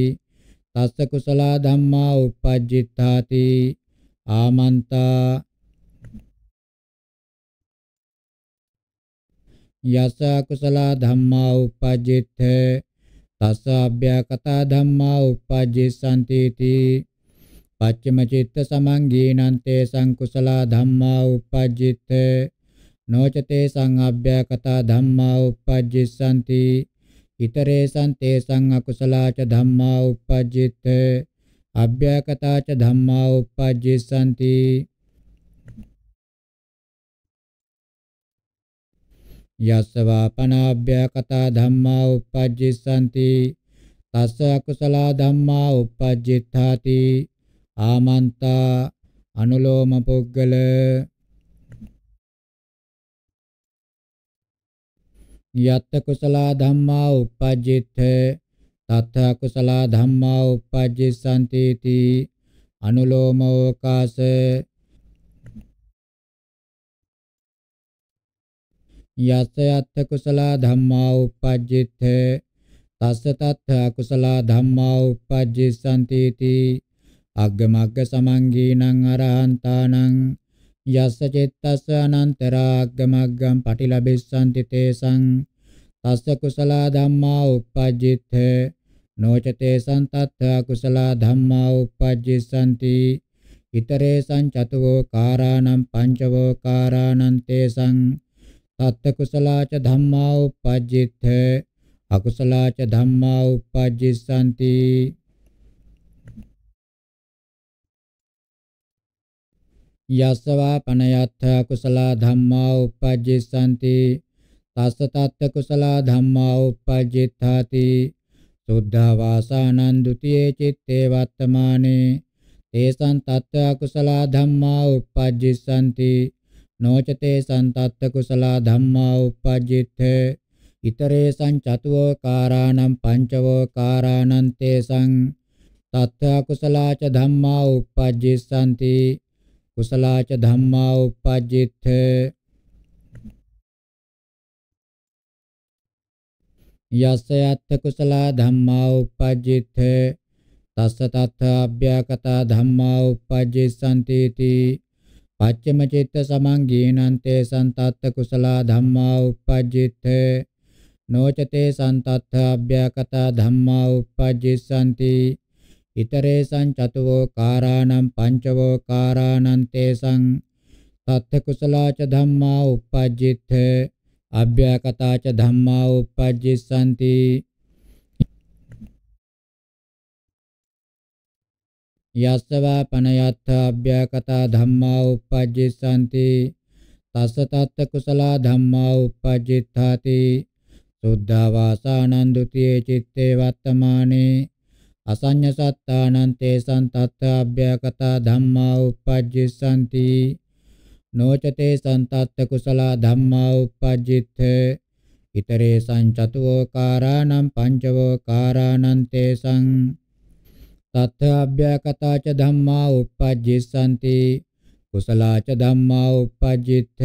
B: තස්ස කුසලා ධම්මා uppajjitthati ආමන්තා යස අකුසල ධම්මා උපජ්ජිත තස අභ්‍යකත ධම්මා උපජ්ජිසanti ති පච්චම චිත්ත සමංගීනන්තේ සංකුසල ධම්මා උපජ්ජිත නොචතේ සංඅභ්‍යකත ධම්මා උපජ්ජිසanti ඉතරේ සන්තේ සංඅකුසලාච ධම්මා උපජ්ජිත අභ්‍යකතාච ධම්මා උපජ්ජිසanti යස්සවා පනාභ්‍ය කතා ධම්මා uppajjisanti තස්ස අකුසල ධම්මා uppajjitthati ආමන්තා අනුලෝම පුද්ගල යත් කුසල ධම්මා uppajjitte තත් කුසල ධම්මා uppajjissanti ති අනුලෝමෝකාස යස යත්ථ කුසලා ධම්මා උපජ්ජිත තස්ස තත්ථ අකුසලා ධම්මා උපජ්ජිසanti ති අග්ගමග්ග සමංගීනං අරහන්තානං යස්ස චිත්තස්ස අනන්තරා අග්ගමග්ගම් පටිලබිස්සanti තේසං තස්ස කුසලා ධම්මා උපජ්ජිත නොචතේ සන්තත්ථ කුසලා ධම්මා උපජ්ජිසanti ඉතරේ සංචතවෝ කාරාණං පංචවෝ කාරාණං තේසං තත්ත කුසලාච ධම්මා උපජ්ජිත අකුසලාච ධම්මා උපජ්ජිසanti යස්සවා පනයත්ථ කුසලා ධම්මා උපජ්ජිසanti තස්ස තත්ත කුසලා ධම්මා උපජ්ජිතාති සුද්ධා වාසානං ဒ ුතියේ චitte වත්තමානේ තේසං තත්ත අකුසලා ධම්මා උපජ්ජිසanti නොචතේ සන්තත්ත කුසලා ධම්මා uppajjitte iterēsaṁ චතුවකාරාණං පංචවකාරාණං තේසං තත්ථ කුසලා ච ධම්මා uppajjissanti කුසලා ච ධම්මා uppajjitte යස්ස යත්ථ කුසලා ධම්මා uppajjitte තස්ස තත්ථ අභ්‍යකතා ධම්මා uppajjissanti තී පච්චමචිත්ත සමං ගීනන්තේ සන්තත්ත කුසලා ධම්මා uppajjitte නොචතේ සන්තත්ත අභ්‍යකතා ධම්මා uppajjissanti ඉතරේසං චතවෝ කාරාණං පංචවෝ කාරාණං තේසං තත්ථ කුසලාච ධම්මා uppajjitte අභ්‍යකතාච ධම්මා uppajjissanti යස්සවා පනයත්ථාභ්‍යකතා ධම්මා uppajjisanti තස්ස තත්ත කුසල ධම්මා uppajjitthati සුද්ධා වාසානන්දුතියේ චitte වත්තමානේ අසඤ්ඤ සත්තානං තේසං තත්ථාභ්‍යකතා ධම්මා uppajjisanti නොචතේ සන්තත්ත කුසල ධම්මා uppajjitthේ ඉතරේ සංචතුෝකාරාණං පංචවෝකාරාණං තේසං तथाव्याकता च धम्मा उपजिष्यन्ति कुशला च धम्मा उपजिथ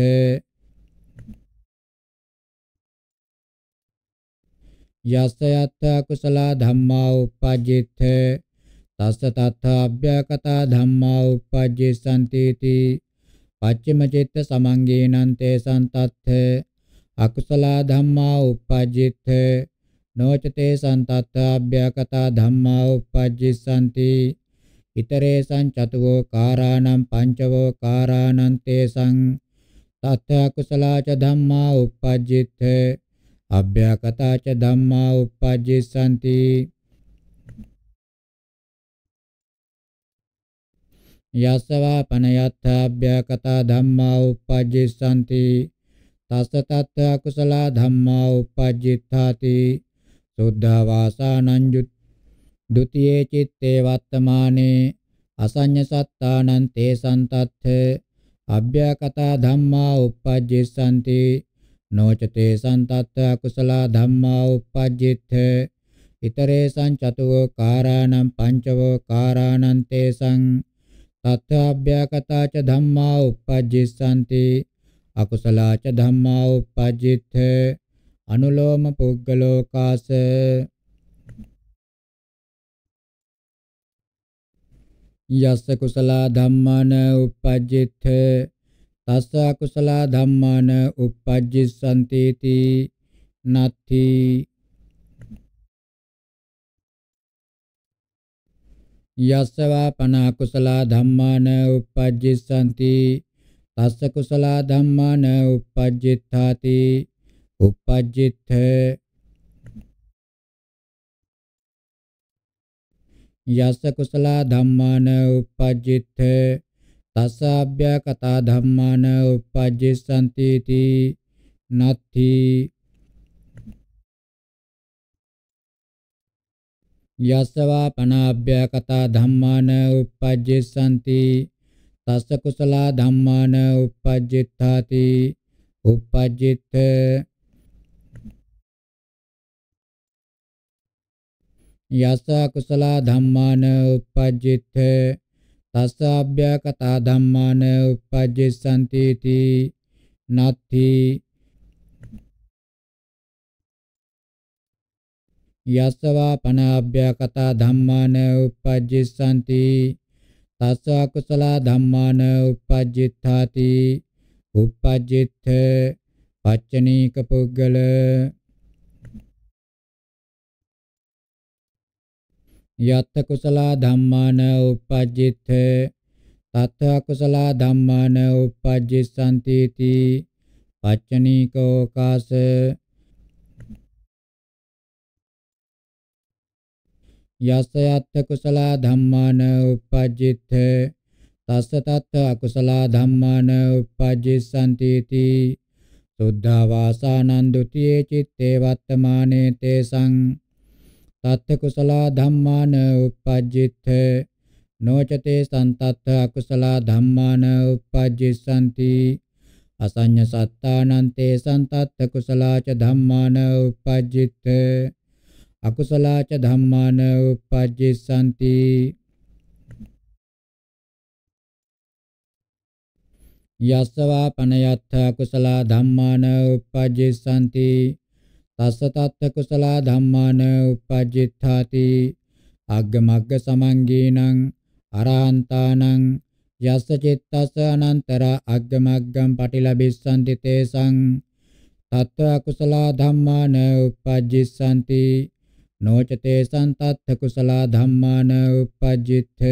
B: यस्यथ कुशला धम्मा उपजिथ तस्य अभ्यकता धम्मा उपजिष्यन्ति इति पश्चिमचित्तसमङ्गीनं ते सन्तथ अकुशला धम्मा उपजिथ නොචතේ සන්තත්තාභ්‍යකතා ධම්මා uppajjissanti iterēsaṁ චතවෝ කාරාණං පංචවෝ කාරාණං තේසං තත්ථ කුසලා ච ධම්මා uppajjitt අභ්‍යකතා ච ධම්මා uppajjissanti යස්සවා පනයත්ථාභ්‍යකතා ධම්මා uppajjissanti තස්ස තත්ථ කුසලා ධම්මා uppajjitthati සුද්ධා වාසානං දුතියේ චිත්තේ වත්තමානේ අසඤ්ඤ සත්තානං තේ සන්තත්ථ අභ්‍යකතා ධම්මා uppajjissanti නොචතේ සන්තත්ථ අකුසල ධම්මා uppajjith ිතරේසං චතවෝ කාරාණං පංචවෝ කාරාණං තේසං තත්ථාභ්‍යකතා ච ධම්මා uppajjissanti අකුසලා ච ධම්මා uppajjith අනුලෝම පුද්ගලෝකාස යස්ස කුසල ධම්මාන uppajjitt තස්ස අකුසල ධම්මාන uppajjissanti ති නත්ති යස්සවා පන අකුසල ධම්මාන uppajjissanti තස්ස කුසල ධම්මාන uppajjitthati uppajjith යස්ස කුසල ධම්මාන uppajjith තස්ස අභ්‍යකත ධම්මාන uppajjissanti ති නත්ථි යස්සවා පනාභ්‍යකත ධම්මාන uppajjissanti තස්ස කුසල ධම්මාන uppajjitthati uppajjith යස කුසල ධම්මාන උපජ්ජිත තස්ස අභ්‍යකත ධම්මාන උපජ්ජසන්ති තී නත්ථි යස්සවා පනාභ්‍යකත ධම්මාන උපජ්ජසන්ති තස්ස කුසල ධම්මාන උපජ්ජිතාති උපජ්ජිත පච්චනීක පුද්ගල යත් කුසල ධම්මාන උපජ්ජිත තත් කුසල ධම්මාන උපජ්ජිසanti ති පච්චනීකෝ කාස යස්ස යත් කුසල ධම්මාන උපජ්ජිත තස්ස තත් අකුසල ධම්මාන උපජ්ජිසanti ති සුද්ධා වාසානන්දුතියේ චිත්තේ වත්තමානේ තේසං තත්ත කුසල ධම්මාන uppajjitte නොචතේ සන්තත්ත අකුසල ධම්මාන uppajjissanti අසඤ්ඤ සත්තානන්තේ සන්තත්ත කුසලාච ධම්මාන uppajjitte අකුසලාච ධම්මාන uppajjissanti යස්සවා පනයත්ථ කුසල ධම්මාන uppajjissanti තස්ස තත්ත කුසල ධම්මාන උපජ්ජිත්තාති අග්ගමග්ග සමංගීනං අරහන්තානං යස්ස චිත්තස්ස අනන්තර අග්ගමග්ගම් පටිලබිස්සන්ති තේසං තත්ත කුසල ධම්මාන උපජ්ජිස්සන්ති නොචතේ සන්තත්ථ කුසල ධම්මාන උපජ්ජිත්ථ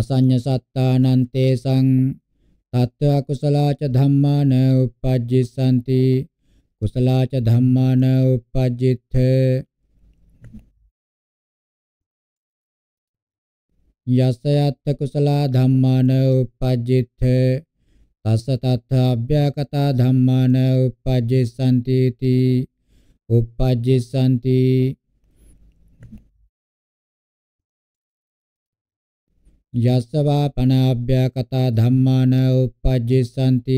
B: අසඤ්ඤ සත්තානං තේසං තත්ත්ව කුසලාච ධම්මාන උපජ්ජිසanti කුසලාච ධම්මාන උපජ්ජිත යස යත් කුසලා ධම්මාන උපජ්ජිත තස්ස තත් අභ්‍යකත ධම්මාන උපජ්ජිසanti ති උපජ්ජිසanti යස්සවා පනාභ්‍යකත ධම්මාන උපජ්ජිසanti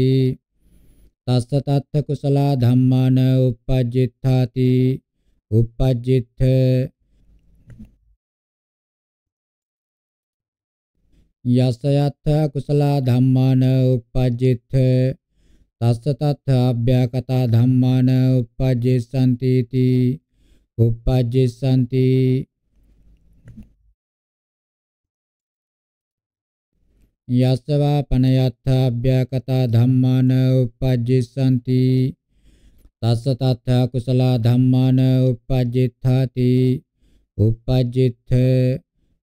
B: තස්ස තත්ථ කුසලා ධම්මාන uppajjitthati uppajjitth යස්ස යත්ථ කුසලා ධම්මාන uppajjitth තස්ස තත්ථ අභ්‍යකතා ධම්මාන uppajjissanti ති uppajjissanti යස්සවා පනයත්ථාභ්‍යකතා ධම්මාන uppajjissanti තස්ස තත්ථ කුසල ධම්මාන uppajjitthati uppajjitth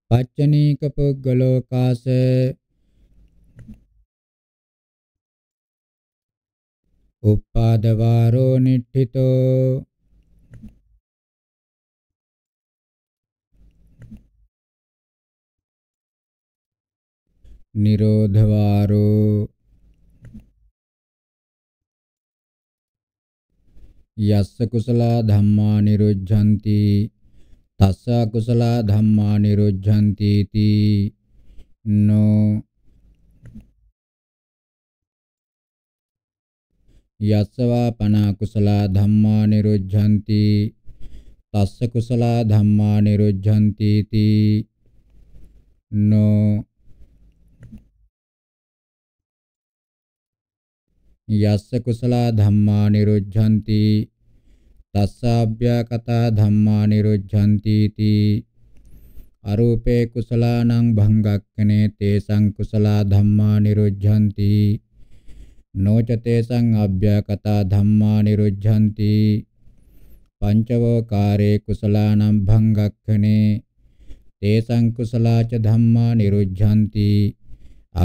B: පච්චනීක පුග්ගලෝ කාස
A: උපාදවාරෝ නිට්ඨිතෝ නිරෝධවාරෝ යස්ස කුසලා
B: ධම්මා නිරුද්ධಂತಿ තස්ස කුසලා ධම්මා නිරුද්ධಂತಿ තී නෝ යස්සවා පනා කුසලා ධම්මා නිරුද්ධಂತಿ තස්ස කුසලා ධම්මා නිරුද්ධಂತಿ තී නෝ යස්ස කුසලා ධම්මා නිරුද්ධಂತಿ තස්සාභ්‍යකතා ධම්මා නිරුද්ධಂತಿ තී අරූපේ කුසලානං භංගක්කනේ තේසං කුසලා ධම්මා නිරුද්ධಂತಿ නොච තේසං අභ්‍යකතා ධම්මා නිරුද්ධಂತಿ පංචවකාරේ කුසලානං භංගක්කනේ තේසං කුසලා ච ධම්මා නිරුද්ධಂತಿ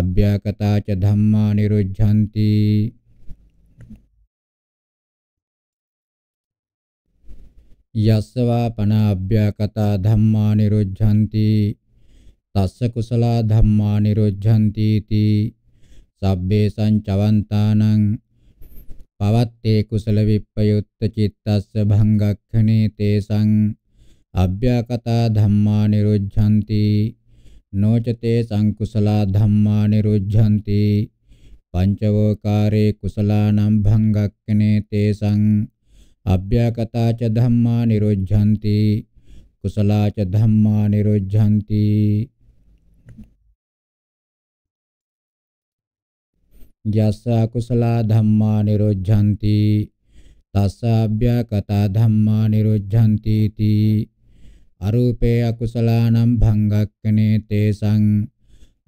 B: අභ්‍යකතා ච ධම්මා නිරුද්ධಂತಿ යස්සවා පනාභ්‍යාකතා ධම්මා නිරුද්ධಂತಿ තස්ස කුසල ධම්මා නිරුද්ධಂತಿ ති සබ්බේ සංචවන්තානං පවත්තේ කුසල විප්පයුත්ත චිත්තස්ස භංගක්ඛනේ තේසං අභ්‍යාකතා ධම්මා නිරුද්ධಂತಿ නොචතේ සංකුසල ධම්මා නිරුද්ධಂತಿ පංචවෝකාරේ කුසලානම් භංගක්ඛනේ තේසං අභ්‍යාකතා ච ධම්මා නිරොජ්ජಂತಿ කුසලා ච ධම්මා නිරොජ්ජಂತಿ යස්ස අකුසලා ධම්මා නිරොජ්ජಂತಿ තස්ස අභ්‍යාකතා ධම්මා නිරොජ්ජಂತಿ තී අරූපේ අකුසලානම් භංගක්කනේ තේසං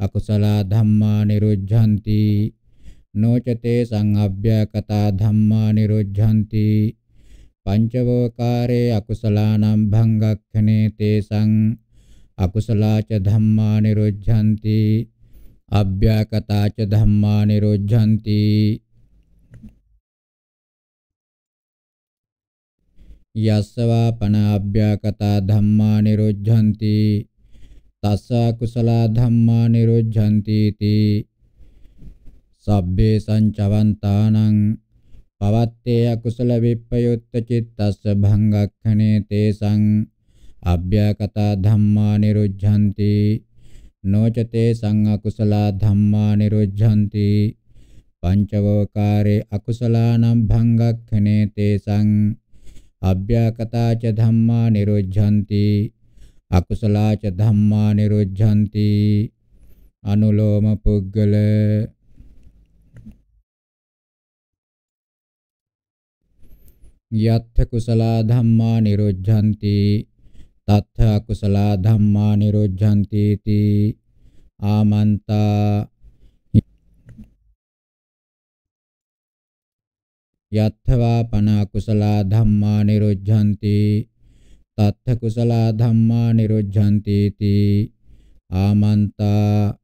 B: අකුසලා ධම්මා නිරුද්ධಂತಿ නොචතේ සං අභ්‍යකතා ධම්මා නිරුද්ධಂತಿ පංචවෝකාරේ අකුසලානම් භංගක්ඛනේ තේසං අකුසලාච ධම්මා නිරුද්ධಂತಿ අභ්‍යකතාච ධම්මා නිරුද්ධಂತಿ යස්සවා පන අභ්‍යකතා ධම්මා නිරුද්ධಂತಿ තස්ස අකුසලා ධම්මා නිරුද්ධಂತಿ ති සබ්බේ සංචවන්තානං පවත්තේ අකුසල විප්පයුත්ත චිත්තස්ස භංගක්ඛනේ තේසං අභ්‍යකතා ධම්මා නිරුද්ධಂತಿ නොචතේ සං අකුසල ධම්මා නිරුද්ධಂತಿ පංචවකාරේ අකුසලානම් භංගක්ඛනේ තේසං අභ්‍යකතා ච ධම්මා නිරුද්ධಂತಿ අකුසලා ච ධම්මා නිරුද්ධಂತಿ අනුලෝම පුද්ගල යත්ථ කුසලා ධම්මා නිරුද්ධಂತಿ තත්ථ කුසලා ධම්මා නිරුද්ධಂತಿ තී ආමන්තා යත්ථවා පන කුසලා ධම්මා නිරුද්ධಂತಿ තත්ථ කුසලා ධම්මා නිරුද්ධಂತಿ තී ආමන්තා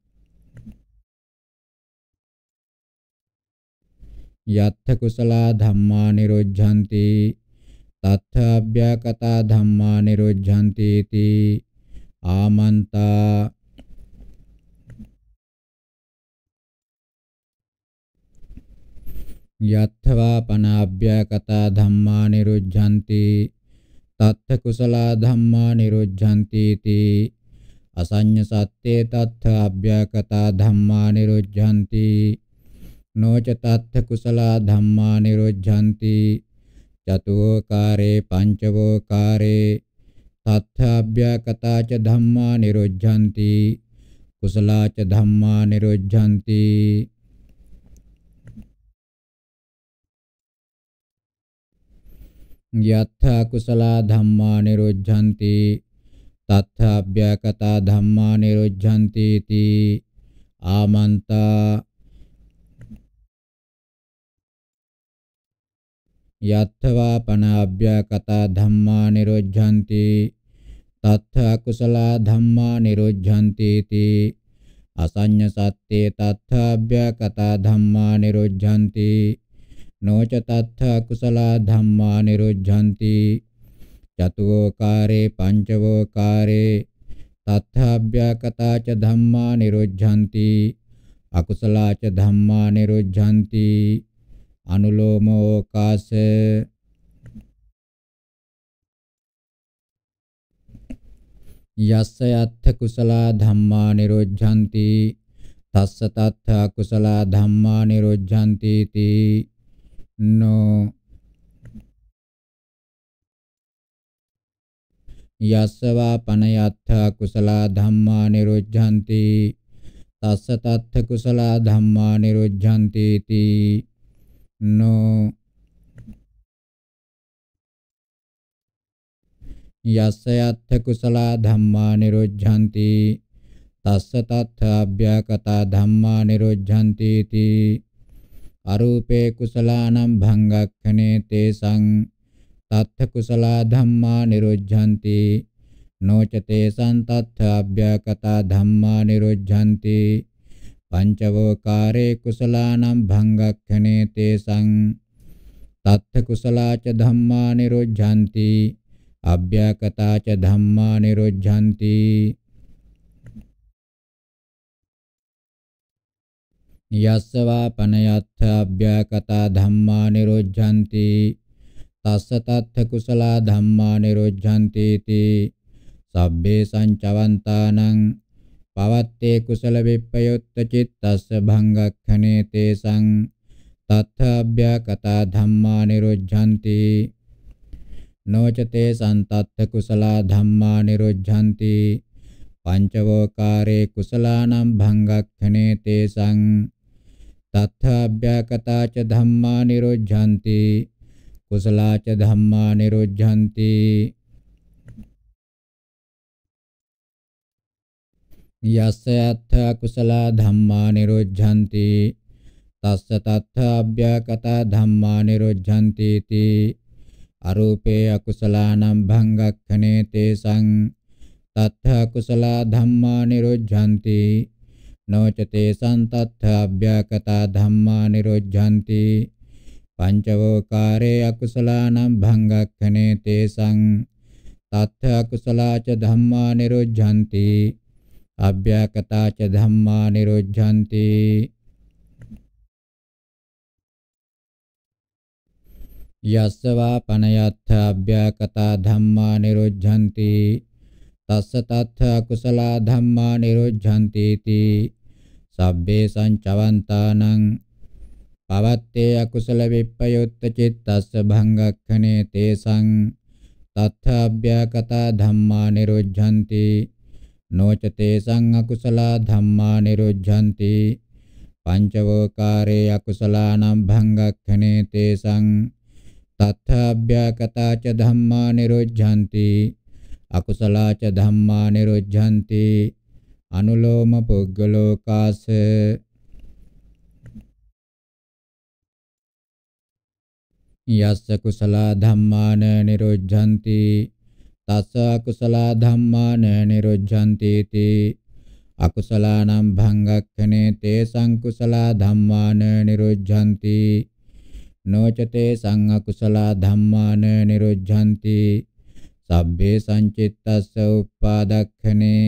B: यथ कुशला धम्मा निरुज्झन्ति तथ अव्याकता धम्मा निरुज्झन्ति इति आमन्ता यत्थवापनाव्याकता धम्मा निरुज्झन्ति तथ कुशला धम्मा निरुज्झन्ति इति असंज्ञ सत्ये तत्थ धम्मा निरुज्झन्ति නොච තත්ථ කුසලා ධම්මා නිරුද්ධಂತಿ චතුෝකාරේ පංචවෝකාරේ තත්ථාභ්‍යකතා ච ධම්මා නිරුද්ධಂತಿ කුසලා ච ධම්මා නිරුද්ධಂತಿ යත්ථ කුසලා ධම්මා නිරුද්ධಂತಿ තත්ථාභ්‍යකතා ධම්මා නිරුද්ධಂತಿ ආමන්තා යත්වා පනාභ්‍යා කතා ධම්මා නිරොජ්ජಂತಿ තත්ථ අකුසල ධම්මා නිරොජ්ජಂತಿ ති අසඤ්ඤ සත්‍යේ තත්ථාභ්‍යා කතා ධම්මා නිරොජ්ජಂತಿ නොච තත්ථ අකුසල ධම්මා නිරොජ්ජಂತಿ චතුෝකාරේ පංචවෝකාරේ තත්ථාභ්‍යා කතා ච ධම්මා නිරොජ්ජಂತಿ අකුසලාච ධම්මා නිරොජ්ජಂತಿ අනුලෝම ඕකාස යස්ස යත්ථ කුසලා ධම්මා නිරොජ්ජಂತಿ තස්ස තත්ථ කුසලා ධම්මා නිරොජ්ජಂತಿ තී නෝ යස්සවා පනයත්ථ කුසලා ධම්මා නිරොජ්ජಂತಿ තස්ස තත්ථ කුසලා ධම්මා නිරොජ්ජಂತಿ තී නෝ යස්ස යත්ථ කුසලා ධම්මා නිරුද්ධಂತಿ තස්ස තත්ථ අභ්‍යකතා ධම්මා නිරුද්ධಂತಿ තී අරූපේ කුසලානම් භංගක්ඛනේ තේසං තත්ථ කුසලා ධම්මා නිරුද්ධಂತಿ නොච තේසං තත්ථ අභ්‍යකතා ධම්මා නිරුද්ධಂತಿ පංචවෝකාරේ කුසලානම් භංගක්ඛනේ තේසං තත්ථ කුසලාච ධම්මා නිරොජ්ජಂತಿ අභ්‍යකතාච ධම්මා නිරොජ්ජಂತಿ යස්සවා පනයත්ථ අභ්‍යකතා ධම්මා නිරොජ්ජಂತಿ තස්ස තත්ථ කුසලා ධම්මා නිරොජ්ජಂತಿ ති සබ්බේ සංචවන්තානං पवत्ते कुशल चित्त कुशलविप्रयुक्तचित्तस्य भङ्गक्षणे तेषां तथ्यव्यकता धम्मा निरुज्झन्ति नो च तेषां तथ्यकुशला धम्मा निरुज्झन्ति पञ्चवोकारे कुशलानां भङ्गक्षणे तेषां तथ्यव्यकता च धम्मा निरुज्झन्ति कुशला च धम्मा निरुज्झन्ति यस्यार्थ कुशला धम्मा निरुज्झन्ति तस्य तत्थ अव्यकता धम्मा निरुज्झन्ति इति अरूपे अकुशलानां भङ्गक्षणे तेषां तत्थ कुशला धम्म निरुज्झन्ति नो च तेषां तत्थ अव्यकता धम्मा निरुज्झन्ति पञ्चवोकारे अकुशलानां भङ्गक्षणे तेषां तत्थ अकुशला च धम्मा අභ්‍යකටා ච ධම්මා නිරොජ්ජಂತಿ යස්සවා පනයත්ථ අභ්‍යකටා ධම්මා නිරොජ්ජಂತಿ තස්ස තත්ථ කුසලා ධම්මා නිරොජ්ජಂತಿ ති සබ්බේ සංචවන්තානං පවත්තේ අකුසල විප්පයොත්ත චිත්තස්ස භංගක්ඛනේ තේසං තත්ථ අභ්‍යකටා ධම්මා නිරොජ්ජಂತಿ නොචතේ සං අකුසලා ධම්මා නිරුද්ධಂತಿ පංචවෝකාරේ අකුසලානම් භංගක්ඛනේ තේසං තත්ථාභ්‍යකතා ච ධම්මා නිරුද්ධಂತಿ අකුසලා ච ධම්මා නිරුද්ධಂತಿ අනුලෝම පුග්ගලෝකාස යස්ස කුසලා ධම්මාන නිරුද්ධಂತಿ තස්ස අකුසල ධම්මාන නිරුද්ධಂತಿ තී අකුසලානම් භංගක්ඛනේ තේ සංකුසල ධම්මාන නිරුද්ධಂತಿ නොචතේ සං අකුසල ධම්මාන නිරුද්ධಂತಿ සබ්බේ සංචිත්තස්ස උප්පාදක්ඛනේ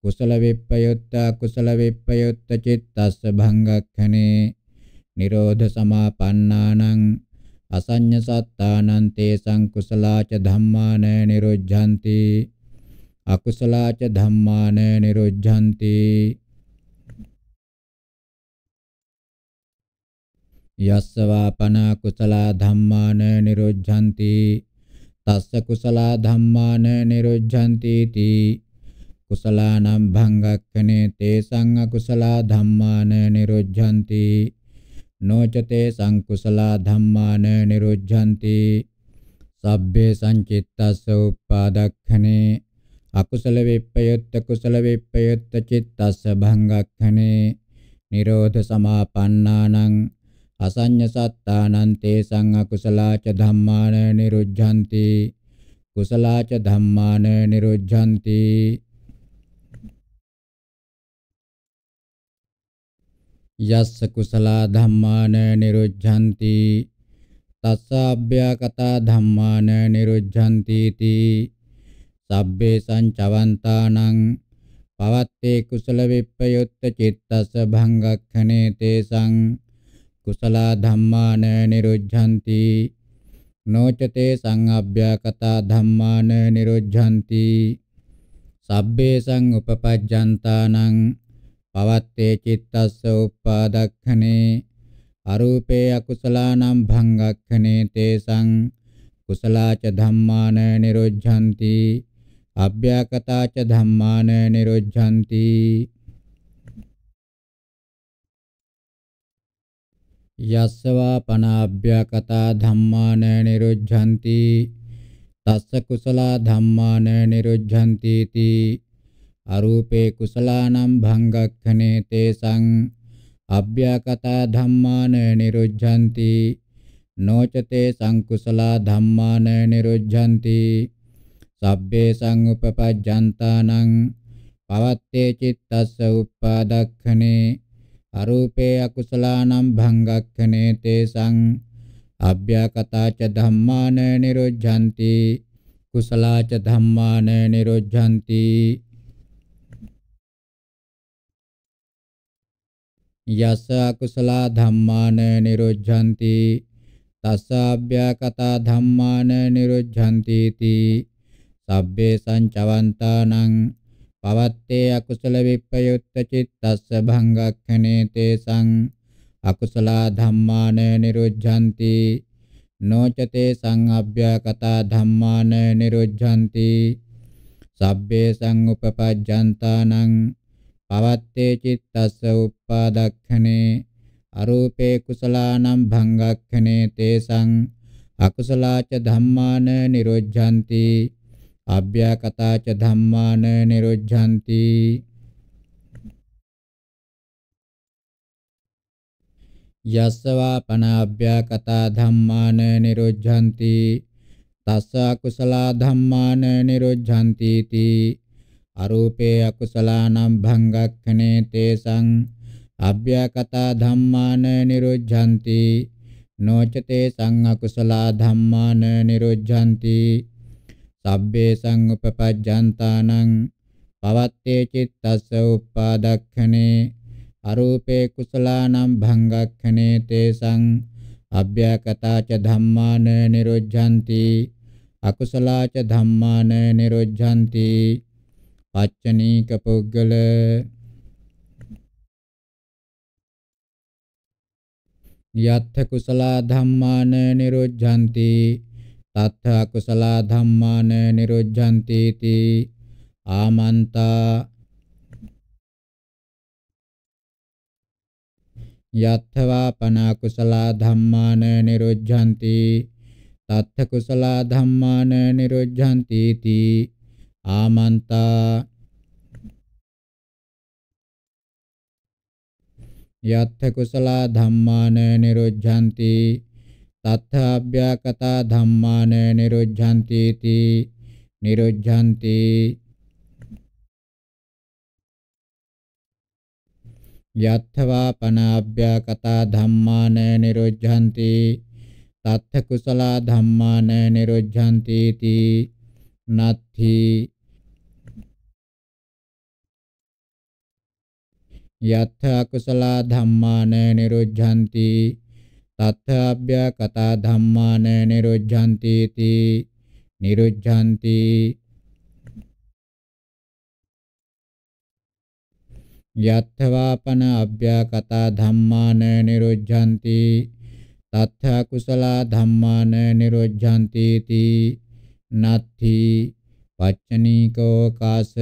B: කුසල විප්පයුත්ත කුසල විප්පයුත්ත චිත්තස්ස භංගක්ඛනේ නිරෝධ සමාපන්නානං අසඤ්ඤ සත්තානං තේසං කුසලාච ධම්මාන නිරුද්ධಂತಿ අකුසලාච ධම්මාන නිරුද්ධಂತಿ යස්ස වාපන කුසලා ධම්මාන නිරුද්ධಂತಿ තස්ස කුසලා ධම්මාන නිරුද්ධಂತಿ තී කුසලානම් භංගක්ඛනේ තේසං අකුසලා ධම්මාන නිරුද්ධಂತಿ නොචතේ සංකුසලා ධම්මාන නිරුද්ධಂತಿ සබ්බේ සංචිත්තස්ස උප්පාදක්ඛනේ අකුසල විප්පයුත්ත කුසල විප්පයුත්ත චිත්තස්ස භංගක්ඛනේ නිරෝධ සමාපන්නානං අසඤ්ඤ සත්තානං තේසං අකුසලාච ධම්මාන නිරුද්ධಂತಿ කුසලාච ධම්මාන නිරුද්ධಂತಿ යස්ස කුසලා ධම්මාන නිරුද්ධಂತಿ තස්ස අභ්‍යකතා ධම්මාන නිරුද්ධಂತಿ තී සබ්බේ සංචවන්තානං පවත්තේ කුසල විප්පයුත්ත චිත්තස්ස භංගක්ඛනේ තේසං කුසලා ධම්මාන නිරුද්ධಂತಿ නොචතේ සංඅභ්‍යකතා ධම්මාන නිරුද්ධಂತಿ සබ්බේ සංඋපපජ්ජන්තානං පවත්තේ චිත්තස්ස උප්පාදක්ඛනේ අරූපේ අකුසලානම් භංගක්ඛනේ තේසං කුසලාච ධම්මාන නිරුද්ධಂತಿ අභ්‍යකතාච ධම්මාන නිරුද්ධಂತಿ යස්සවා පනාභ්‍යකතා ධම්මාන නිරුද්ධಂತಿ තස්ස කුසලා ධම්මාන නිරුද්ධಂತಿ තී අරූපේ කුසලානම් භංගක්ඛනේ තේසං අභ්‍යකතා ධම්මාන නිරුද්ධಂತಿ නොචතේ සංකුසලා ධම්මාන නිරුද්ධಂತಿ සබ්බේ සංඋපපජ්ජන්තානං පවත්තේ චිත්තස්ස උප්පාදක්ඛනේ අරූපේ අකුසලානම් භංගක්ඛනේ තේසං අභ්‍යකතාච ධම්මාන නිරුද්ධಂತಿ කුසලාච ධම්මාන නිරුද්ධಂತಿ යස අකුසල ධම්මාන නිරුද්ධಂತಿ තස්ස අභ්‍යකතා ධම්මාන නිරුද්ධಂತಿ තී සබ්බේ සංචවන්තානං පවත්තේ අකුසල විප්පයුත්ත චිත්තස්ස භංගක්ඛනේ තේසං අකුසල ධම්මාන නිරුද්ධಂತಿ නොචතේ සංඅභ්‍යකතා ධම්මාන නිරුද්ධಂತಿ සබ්බේ සංඋපපජ්ජන්තානං පවත්තේ චිත්තස්ස උප්පාදක්ඛනේ අරූපේ කුසලානම් භංගක්ඛනේ තේසං අකුසලාච ධම්මාන නිරොජ්ජಂತಿ අභ්‍යකතාච ධම්මාන නිරොජ්ජಂತಿ යස්සවා පනාභ්‍යකතා ධම්මාන නිරොජ්ජಂತಿ තස්ස අකුසලා ධම්මාන නිරොජ්ජಂತಿ තී අරූපේ අකුසලානම් භංගක්ඛනේ තේසං අභ්‍යකතා ධම්මාන නිරුද්ධಂತಿ නොචතේ සං අකුසලා ධම්මාන නිරුද්ධಂತಿ සබ්බේ සං උපපජ්ජන්තානං පවත්තේ චිත්තස්ස උප්පාදක්ඛනේ අරූපේ කුසලානම් භංගක්ඛනේ තේසං අභ්‍යකතා ච ධම්මාන නිරුද්ධಂತಿ අකුසලා ච ධම්මාන නිරුද්ධಂತಿ පච්චනීක පුද්ගල යත්ථ කුසල ධම්මාන නිරුද්ධಂತಿ තත්ථ අකුසල ධම්මාන නිරුද්ධಂತಿ ති ආමන්තා යත්ථවා පන කුසල ධම්මාන නිරුද්ධಂತಿ තත්ථ කුසල ධම්මාන නිරුද්ධಂತಿ ති आमन्ता यत्थ कुशला धम्मान निरुज्झन्ति तथ अव्याकता धम्मान निरुज्झन्ति इति निरुज्झन्ति यत्थवापनाव्याकता धम्मान निरुज्झन्ति तथ कुशला धम्मान निरुज्झन्ति इति नत्थि යත්ථ අකුසල ධම්මාන නිරුද්ධಂತಿ තත්ථ අභ්‍යකත ධම්මාන නිරුද්ධಂತಿ තී නිරුද්ධಂತಿ යත්ථවාපන අභ්‍යකත ධම්මාන නිරුද්ධಂತಿ තත්ථ අකුසල ධම්මාන නිරුද්ධಂತಿ තී නත්ථි පච්චනීකෝ කාස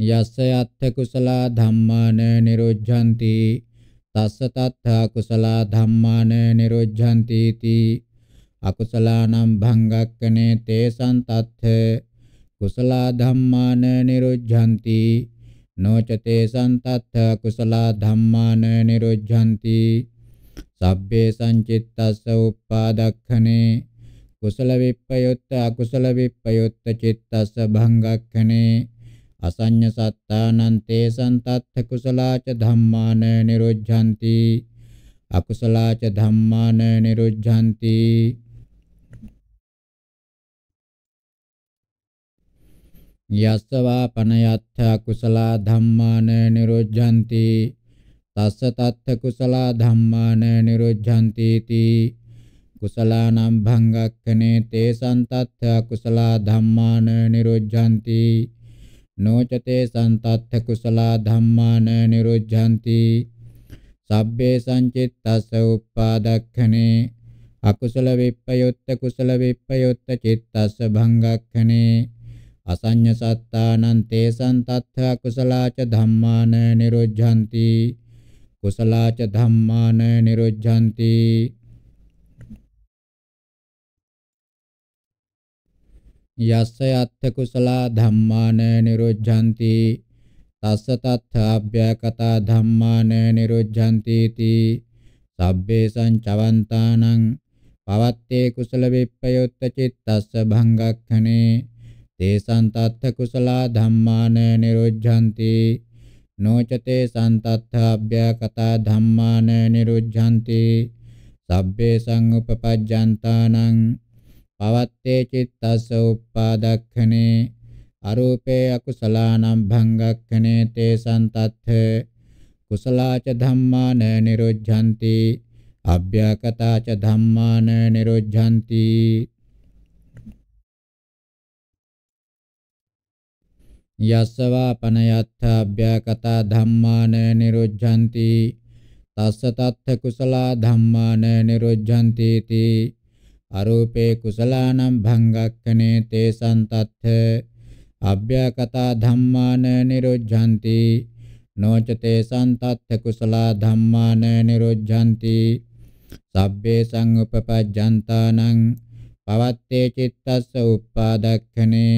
B: यस्यात्थकुशला धम्मा धम्मान निरुज्झन्ति तस्य तथा कुशला धम्मान निरुज्झन्ति इति अकुशलानां भङ्गकने ते तथ कुशला धम्मा धम्मान निरुज्झन्ति नो च तेषां तथ कुशला धम्मान निरुज्झन्ति सभ्ये सञ्चित्तस्य उत्पादक्षणे कुशलविप्रयुक्त चित्तस्य भङ्गक्षणे අසඤ්ඤ සත්තානං තේසං තත්ථ කුසලාච ධම්මාන නිරුද්ධಂತಿ අකුසලාච ධම්මාන නිරුද්ධಂತಿ යස්සවා පනයත්ථ කුසලා ධම්මාන නිරුද්ධಂತಿ තස්ස තත්ථ කුසලා ධම්මාන නිරුද්ධಂತಿ තී කුසලානම් භංගක්ඛනේ තේසං තත්ථ කුසලා ධම්මාන නිරුද්ධಂತಿ නොචතේ සන්තත්ථ කුසලා ධම්මාන නිරුද්ධಂತಿ සබ්බේ සංචිත්තස උප්පාදක්ඛනේ අකුසල විප්පයොත්ත කුසල විප්පයොත්ත චිත්තස්ස භංගක්ඛනේ අසඤ්ඤ සත්තානං තේසං තත්ථ අකුසලාච ධම්මාන නිරුද්ධಂತಿ කුසලාච ධම්මාන නිරුද්ධಂತಿ යස්ස යත්ථ කුසලා ධම්මාන නිරුද්ධಂತಿ තස්ස තත්ථාභ්‍යකතා ධම්මාන නිරුද්ධಂತಿ තී සබ්බේ සංචවන්තානං පවත්තේ කුසල විප්පයොත්ත චිත්තස්ස භංගක්ඛනේ තේසං තත්ථ කුසලා ධම්මාන නිරුද්ධಂತಿ නොචතේ සන්තත්ථාභ්‍යකතා ධම්මාන නිරුද්ධಂತಿ සබ්බේ සංඋපපජ්ජන්තානං පවත්තේ චිත්තස්ස උප්පාදක්ඛනේ අරූපේ අකුසලානම් භංගක්ඛනේ තේ සන්තත්ථ කුසලාච ධම්මාන නිරුද්ධಂತಿ අභ්‍යකතාච ධම්මාන නිරුද්ධಂತಿ යස්සවා පනයත්ථ අභ්‍යකතා ධම්මාන නිරුද්ධಂತಿ තස්ස තත්ථ කුසලා ධම්මාන නිරුද්ධಂತಿ තී අරූපේ කුසලානම් භංගක්ඛනේ තේසං තත්ථ අභ්‍යකතා ධම්මාන නිරුද්ධಂತಿ නොච තේසං තත්ථ කුසලා ධම්මාන නිරුද්ධಂತಿ සබ්බේ සංඋපපජ්ජන්තානං පවත්තේ චිත්තස්ස උප්පාදක්ඛනේ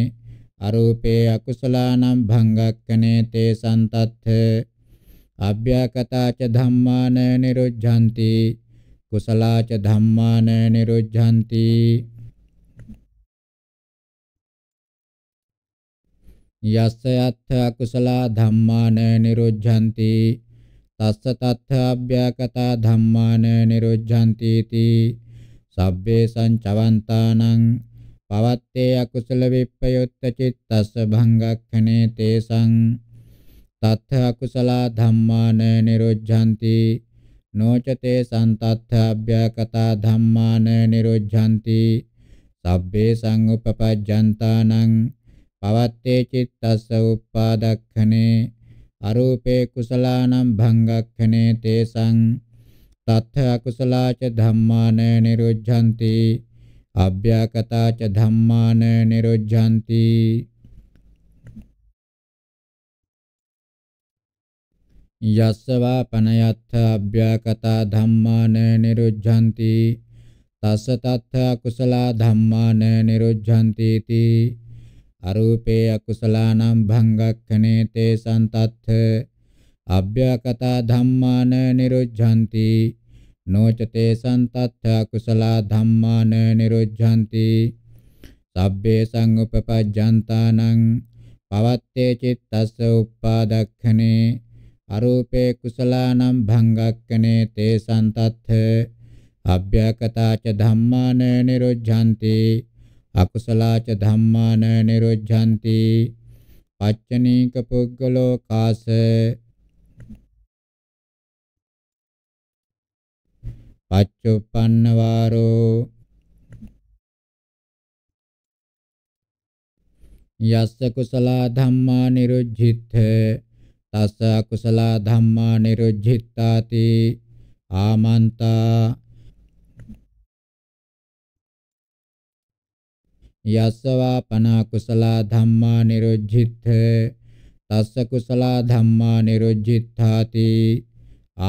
B: අරූපේ අකුසලානම් භංගක්ඛනේ තේ සන්තත්ථ අභ්‍යකතාච ධම්මාන නිරුද්ධಂತಿ කුසලාච ධම්මාන නිරුද්ධಂತಿ යස්ස යත්ථ අකුසලා ධම්මාන නිරුද්ධಂತಿ තස්ස තත්ථ අභ්‍යකතා ධම්මාන නිරුද්ධಂತಿ ති සබ්බේ සංචවන්තානං පවත්තේ අකුසල විප්පයොත්ත චිත්තස්ස භංගක්ඛනේ තේසං තත්ථ අකුසලා ධම්මාන නිරුද්ධಂತಿ නොචතේ සන්තත්ථාභ්‍යකතා ධම්මාන නිරුද්ධಂತಿ සබ්බේ සංඋපපජ්ජන්තානං පවත්තේ චිත්තස්ස උප්පාදක්ඛනේ අරූපේ කුසලානම් භංගක්ඛනේ තේසං තත්ථ අකුසලාච ධම්මාන නිරුද්ධಂತಿ අභ්‍යකතාච ධම්මාන නිරුද්ධಂತಿ යස්සවා පනයත්ථ අභ්‍යාකතා ධම්මාන නිරුද්ධಂತಿ තස්ස තත්ථ අකුසල ධම්මාන නිරුද්ධಂತಿ ති අරූපේ අකුසලානම් භංගක්ඛනේ තේ සන්තත්ථ අභ්‍යාකතා ධම්මාන නිරුද්ධಂತಿ නොචතේ සන්තත්ථ අකුසල ධම්මාන නිරුද්ධಂತಿ සබ්බේ සංඋපපජ්ජන්තානං පවත්තේ චිත්තස්ස උප්පාදක්ඛනේ අරූපේ කුසලානම් භංගක්කනේ තේ සන්තත්ථ අභ්‍යකතාච ධම්මාන නිරුද්ධಂತಿ අකුසලාච ධම්මාන නිරුද්ධಂತಿ පච්චනීක පුද්ගලෝ කාස
A: පච්චුප්පන්න වාරෝ
B: යස්ස කුසලා ධම්මා නිරුද්ධිත්ථ තස්ස අකුසල ධම්මා නිරුද්ධිතාති ආමන්තා යස්සවා පන කුසල ධම්මා නිරුද්ධිත තස්ස කුසල ධම්මා නිරුද්ධිතාති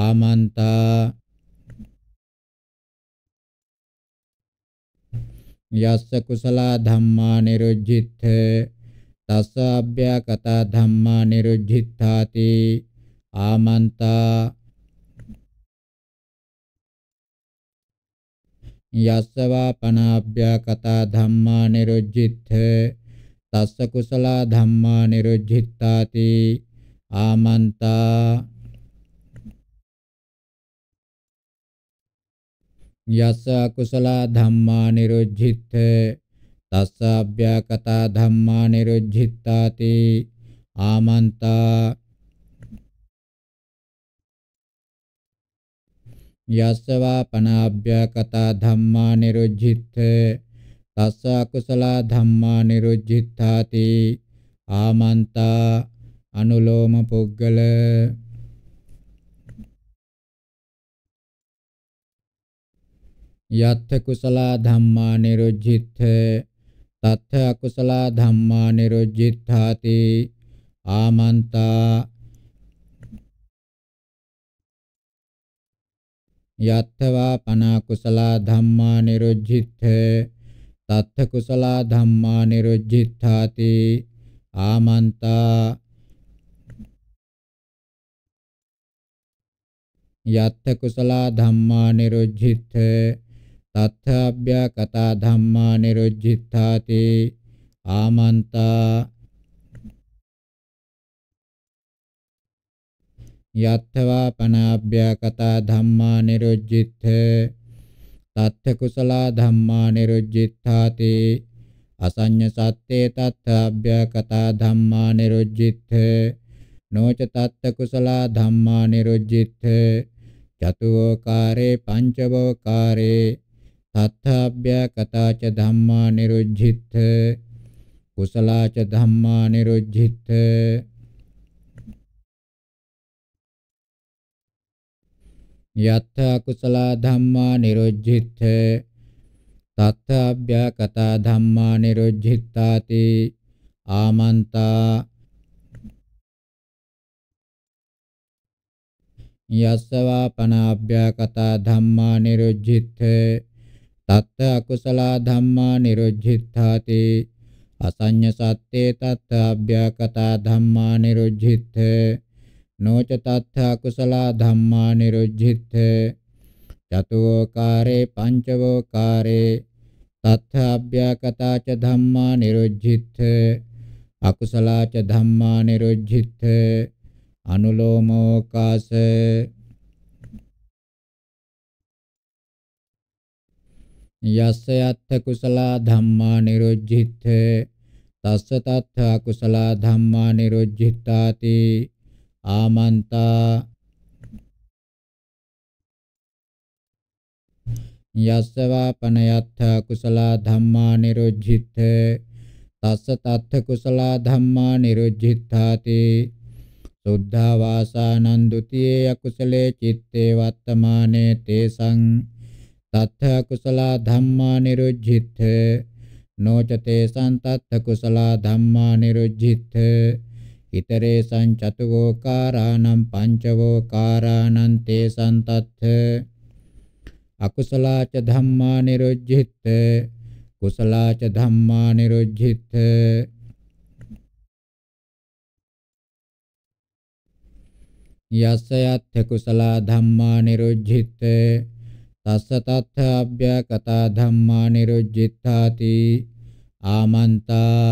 B: ආමන්තා යස්ස කුසල ධම්මා නිරුද්ධිත තස්ස අභ්‍යකතා ධම්මා නිරුද්ධිත්තාති ආමන්තා යස්සවා පනාභ්‍යකතා ධම්මා නිරුද්ධිත්ථ තස්ස කුසල ධම්මා නිරුද්ධිත්තාති ආමන්තා යස්ස කුසල ධම්මා නිරුද්ධිත්ථ තස්සාභ්‍යකතා ධම්මා නිරුද්ධිත්තාති ආමන්තා යස්සවා පනාභ්‍යකතා ධම්මා නිරුද්ධිත් තස්ස අකුසල ධම්මා නිරුද්ධිත්තාති ආමන්තා අනුලෝම පුද්ගල යත්ථ කුසල ධම්මා නිරුද්ධිත් තත්ථ අකුසල ධම්මා නිරුද්ධාති ආමන්තා යත්තවා පනා කුසල ධම්මා නිරුද්ධිත තත්ථ කුසල ධම්මා නිරුද්ධාති ආමන්තා යත්ථ කුසල ධම්මා නිරුද්ධිත तथाभ्यकता धम्म निरुजिता आमता यथवापनाभ्यकता धम्म निरुज्झित्थे तथ्यकुशला निरुजिता असंज सत्ते तथाभ्यकता धम्म निरुज्झित्थे नोच तत्कुशला धम्म निरुज्झित्थे चतुकारे पञ्चवोकारे තත්ථාභ්‍යකතාච ධම්මා නිරුද්ධිත් කුසලාච ධම්මා නිරුද්ධිත් යත්ථ කුසල ධම්මා නිරුද්ධිත් තත්ථාභ්‍යකත ධම්මා නිරුද්ධිතාති ආමන්තා යස්සවා පනාභ්‍යකත ධම්මා නිරුද්ධිත් තත්ත අකුසල ධම්මා නිරුද්ධිත්තාති අසඤ්ඤ සත්‍යේ තත්ත අභ්‍යකතා ධම්මා නිරුද්ධිත්ත නොච තත්ත අකුසල ධම්මා නිරුද්ධිත්ත චතෝකාරේ පංචවෝකාරේ තත්ත අභ්‍යකතා ච ධම්මා නිරුද්ධිත්ත අකුසලාච ධම්මා නිරුද්ධිත්ත අනුලෝමෝකාසේ යස්ස යත්ථ කුසලා ධම්මා නිරුද්ධිත තස්ස තත්ථ අකුසලා ධම්මා නිරුද්ධිතාති ආමන්තා යස්ස වාපන යත්ථ කුසලා ධම්මා නිරුද්ධිත තස්ස තත්ථ කුසලා ධම්මා නිරුද්ධිතාති සුද්ධා වාසානන්දුතියේ අකුසලේ චිත්තේ වත්තමානේ තේසං तत्थ कुशला धम्मा निरुज्झिथ नोचते संतत्थ तेषां तथ कुशला धम्मा निरुज्झिथ इतरेषां चतुवोकाराणां पञ्चवोकाराणां ते संतत्थ अकुशला च धम्मा निरुज्झिथ कुशला च धम्मा निरुज्झिथ यस्य यथ कुशला धम्मा निरुज्झिथ තස්ස තත්ථාභ්‍යකතා ධම්මා නිරුජ්ජිත්තාති ආමන්තා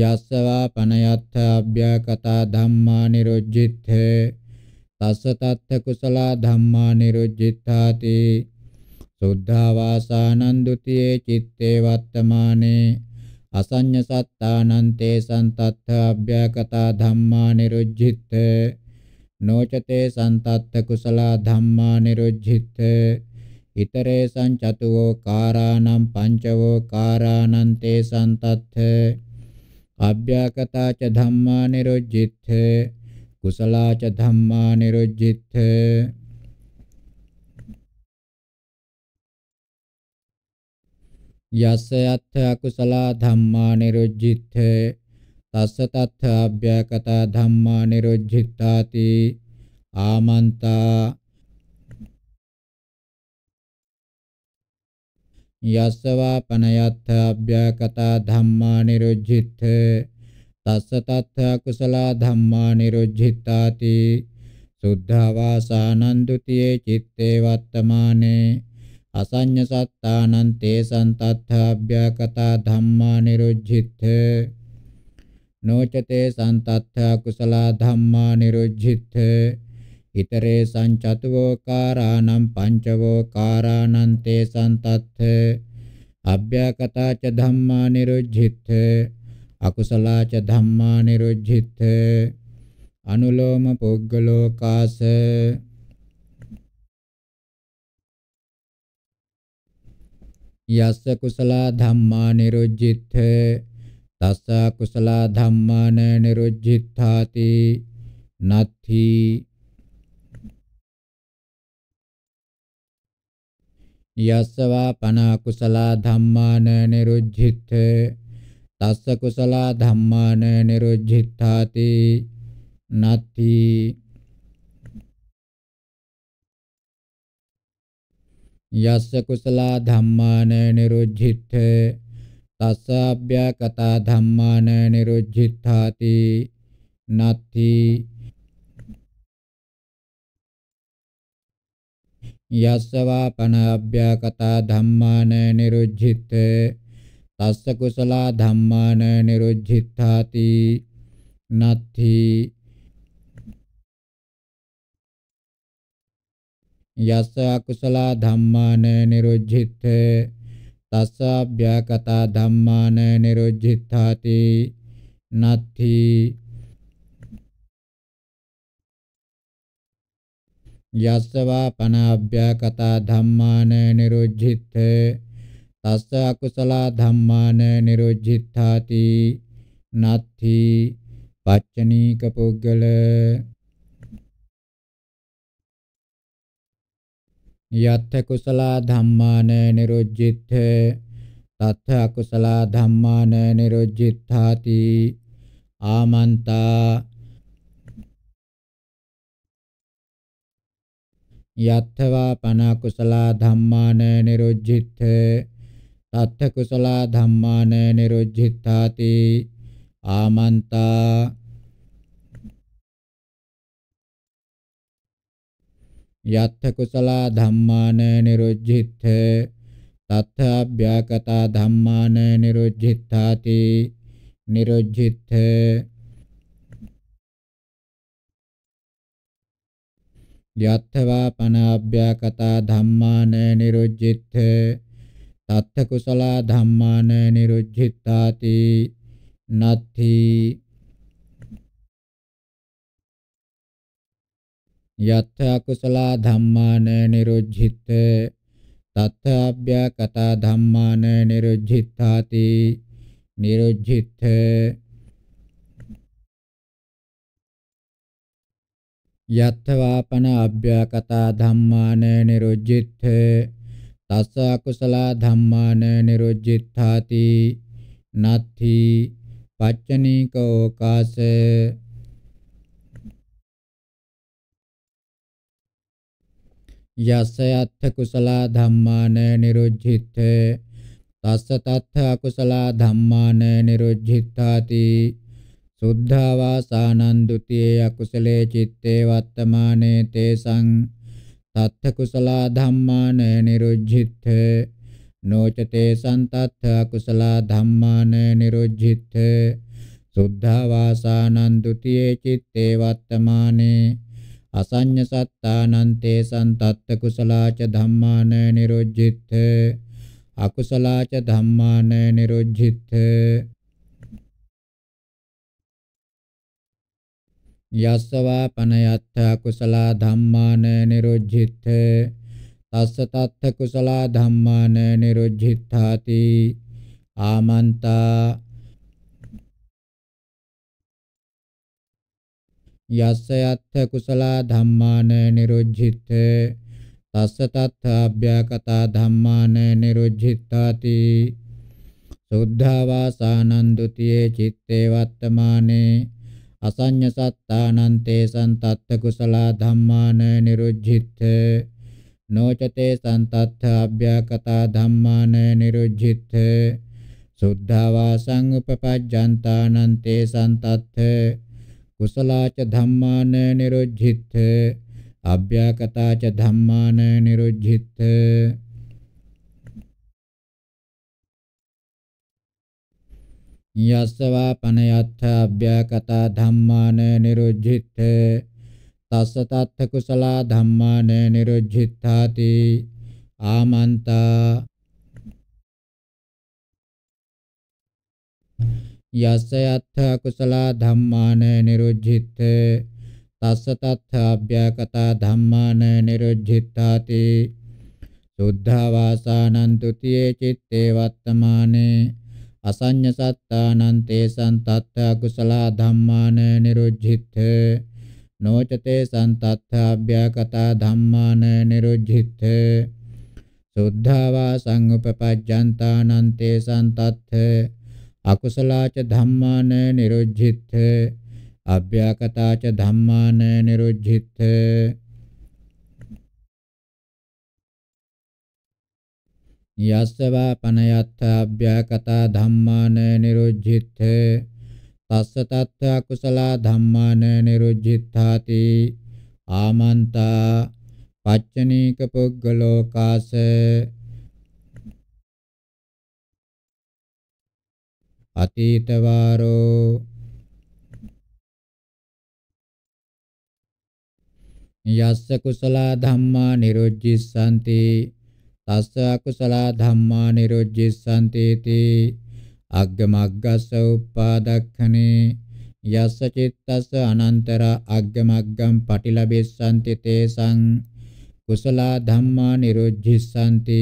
B: යස්සවා පනයත්ථාභ්‍යකතා ධම්මා නිරුජ්ජිත්තේ තස්ස තත්ථ කුසලා ධම්මා නිරුජ්ජිත්තාති සුද්ධා වාසානන්දුතියේ චිත්තේ වත්තමානේ අසඤ්ඤ සත්තානන්තේ සන්තත්ථ අභ්‍යකතා ධම්මා නිරුජ්ජිත්තේ නොචතේ සන්තත්ත කුසලා ධම්මා නිරුද්ධිත ඉතරේ සංචතුවෝ කාරානම් පංචවෝ කාරානං තේ සන්තත්ත අභ්‍යකතා ච ධම්මා නිරුද්ධිත කුසලා ච ධම්මා නිරුද්ධිත යස්ස යත්ථ අකුසලා ධම්මා නිරුද්ධිත තස්ස තත්ථාභ්‍යකත ධම්මා නිරුද්ධිතාති ආමන්තා යස්සවා පනයත්ථ අභ්‍යකත ධම්මා නිරුද්ධිත තස්ස තත්ථ කුසල ධම්මා නිරුද්ධිතාති සුද්ධවාසානන්දුතියේ චිත්තේ වත්තමානේ අසඤ්ඤ සත්තානන්තේ සන්තත්ථ අභ්‍යකත ධම්මා නිරුද්ධිත नोचते संतत्थ कुशला धम्म निरुज्झिथ इतरे संचतुवोकाराणं पंचवोकाराण ते संतत्थ अव्यकता च धम्म निरुज्झिथ अकुशला च धम्म निरुज्झिथ अनुलोम पुग्गलोकास यस्य कुशला धम्मा निरुज्झिथ තස්ස කුසල ධම්මාන නිරුද්ධාති නත්ථි යස්සවා පන කුසල ධම්මාන නිරුද්ධිත් තස්ස කුසල ධම්මාන නිරුද්ධාති නත්ථි යස්ස කුසල ධම්මාන නිරුද්ධිත් තස්සාභ්‍යකතා ධම්මාන නිරුද්ධිත්තාති නත්ති යස්සවා පනාභ්‍යකතා ධම්මාන නිරුද්ධිත්තේ තස්ස කුසලා ධම්මාන නිරුද්ධිත්තාති නත්ති යස්ස අකුසලා ධම්මාන නිරුද්ධිත්තේ තස්සාභ්‍යකතා ධම්මාන නිරුද්ධාති නත්ථි යස්සවා පනාභ්‍යකතා ධම්මාන නිරුද්ධිත තස්ස අකුසල ධම්මාන නිරුද්ධාති නත්ථි පච්චනීක පුද්ගල යත්ථ කුසල ධම්මාන නිරුජ්ජිත්ථ තත්ථ අකුසල ධම්මාන නිරුජ්ජිත්ථාති ආමන්තා යත්ථවා පන කුසල ධම්මාන නිරුජ්ජිත්ථ තත්ථ කුසල ධම්මාන නිරුජ්ජිත්ථාති ආමන්තා යත්ථ කුසලා ධම්මාන නිරුද්ධිත්ථ තත්ථ අභ්‍යකතා ධම්මාන නිරුද්ධිත්තාති නිරුද්ධිත්ථ යත්ථවා පනාභ්‍යකතා ධම්මාන නිරුද්ධිත්ථ තත්ථ කුසලා ධම්මාන නිරුද්ධිත්තාති නත්ථී යත්ථ අකුසල ධම්මාන නිරුද්ධිත තත්ථ අභ්‍යකත ධම්මාන නිරුද්ධිතාති නිරුද්ධිත යත්ථ වාපන අභ්‍යකත ධම්මාන නිරුද්ධිත තස්ස අකුසල ධම්මාන නිරුද්ධිතාති නත්ථි පච්චනීකෝකාසේ යස අත්ථ කුසලා ධම්මාන නිරුද්ධිත තස්ස තත්ථ අකුසලා ධම්මාන නිරුද්ධිතාති සුද්ධාවාසානන්දුතියේ අකුසලේ චිත්තේ වත්තමානේ තේසං තත්ථ කුසලා ධම්මාන නිරුද්ධිත නොචතේ සන්තත්ථ අකුසලා ධම්මාන නිරුද්ධිත සුද්ධාවාසානන්දුතියේ චිත්තේ වත්තමානේ අසඤ්ඤ සත්තානන්තේ සන්තත්ත කුසලාච ධම්මාන නිරුජ්ජිත අකුසලාච ධම්මාන නිරුජ්ජිත යස්සවා පනයත්ත කුසලා ධම්මාන නිරුජ්ජිත තස්ස තත්ත කුසලා ධම්මාන නිරුජ්ජිතාති ආමන්තා යස්ස යත්ථ කුසලා ධම්මාන නිරුද්ධිත තස්ස තත්ථ අභ්‍යකතා ධම්මාන නිරුද්ධිතාති සුද්ධවාසානන්දුතියේ චිත්තේ වත්තමානේ අසඤ්ඤ සත්තානන්තේ සන්තත්ථ කුසලා ධම්මාන නිරුද්ධිත නොචතේ සන්තත්ථ අභ්‍යකතා ධම්මාන නිරුද්ධිත සුද්ධවාසං උපපජ්ජන්තානන්තේ සන්තත්ථ කුසලාච ධම්මාන නිරුද්ධිත් අභ්‍යකතාච ධම්මාන නිරුද්ධිත් යස්සවා පනයත්ථ අභ්‍යකතා ධම්මාන නිරුද්ධිත් තස්ස තත්ථ කුසලා ධම්මාන නිරුද්ධිත්තාති ආමන්තා යස්ස යත්ථ කුසලා ධම්මාන නිරුද්ධිත තස්ස තත්ථ අභ්‍යකතා ධම්මාන නිරුද්ධිතාති සුද්ධා වාසානං ဒ ුතියේ චitte වත්තමානේ අසඤ්ඤ සත්තානං තේසං තත්ථ කුසලා ධම්මාන නිරුද්ධිත නොචතේ සන්තත්ථ අභ්‍යකතා ධම්මාන නිරුද්ධිත සුද්ධා වා සංඋපපජ්ජන්තානං තේසං තත්ථ අකුසලාච ධම්මාන නිරුද්ධිත්ථ අභ්‍යාකතාච ධම්මාන නිරුද්ධිත්ථ යස්සවා පනයත්ථ අභ්‍යාකතා ධම්මාන නිරුද්ධිත්ථ තස්ස තත්ථ අකුසලා ධම්මාන නිරුද්ධිත්ථාති ආමන්තා පච්චනීක පුග්ගලෝකාස
A: අතීතවාරෝ යස්ස
B: කුසල ධම්මා නිරුජ්ජිස්සanti තස්ස අකුසල ධම්මා නිරුජ්ජිස්සanti තී අග්ගමග්ගස්ස උප්පාදක්ඛනේ යස්ස චිත්තස්ස අනන්තර අග්ගමග්ගම් පටිලබෙස්සanti තේසං කුසල ධම්මා නිරුජ්ජිස්සanti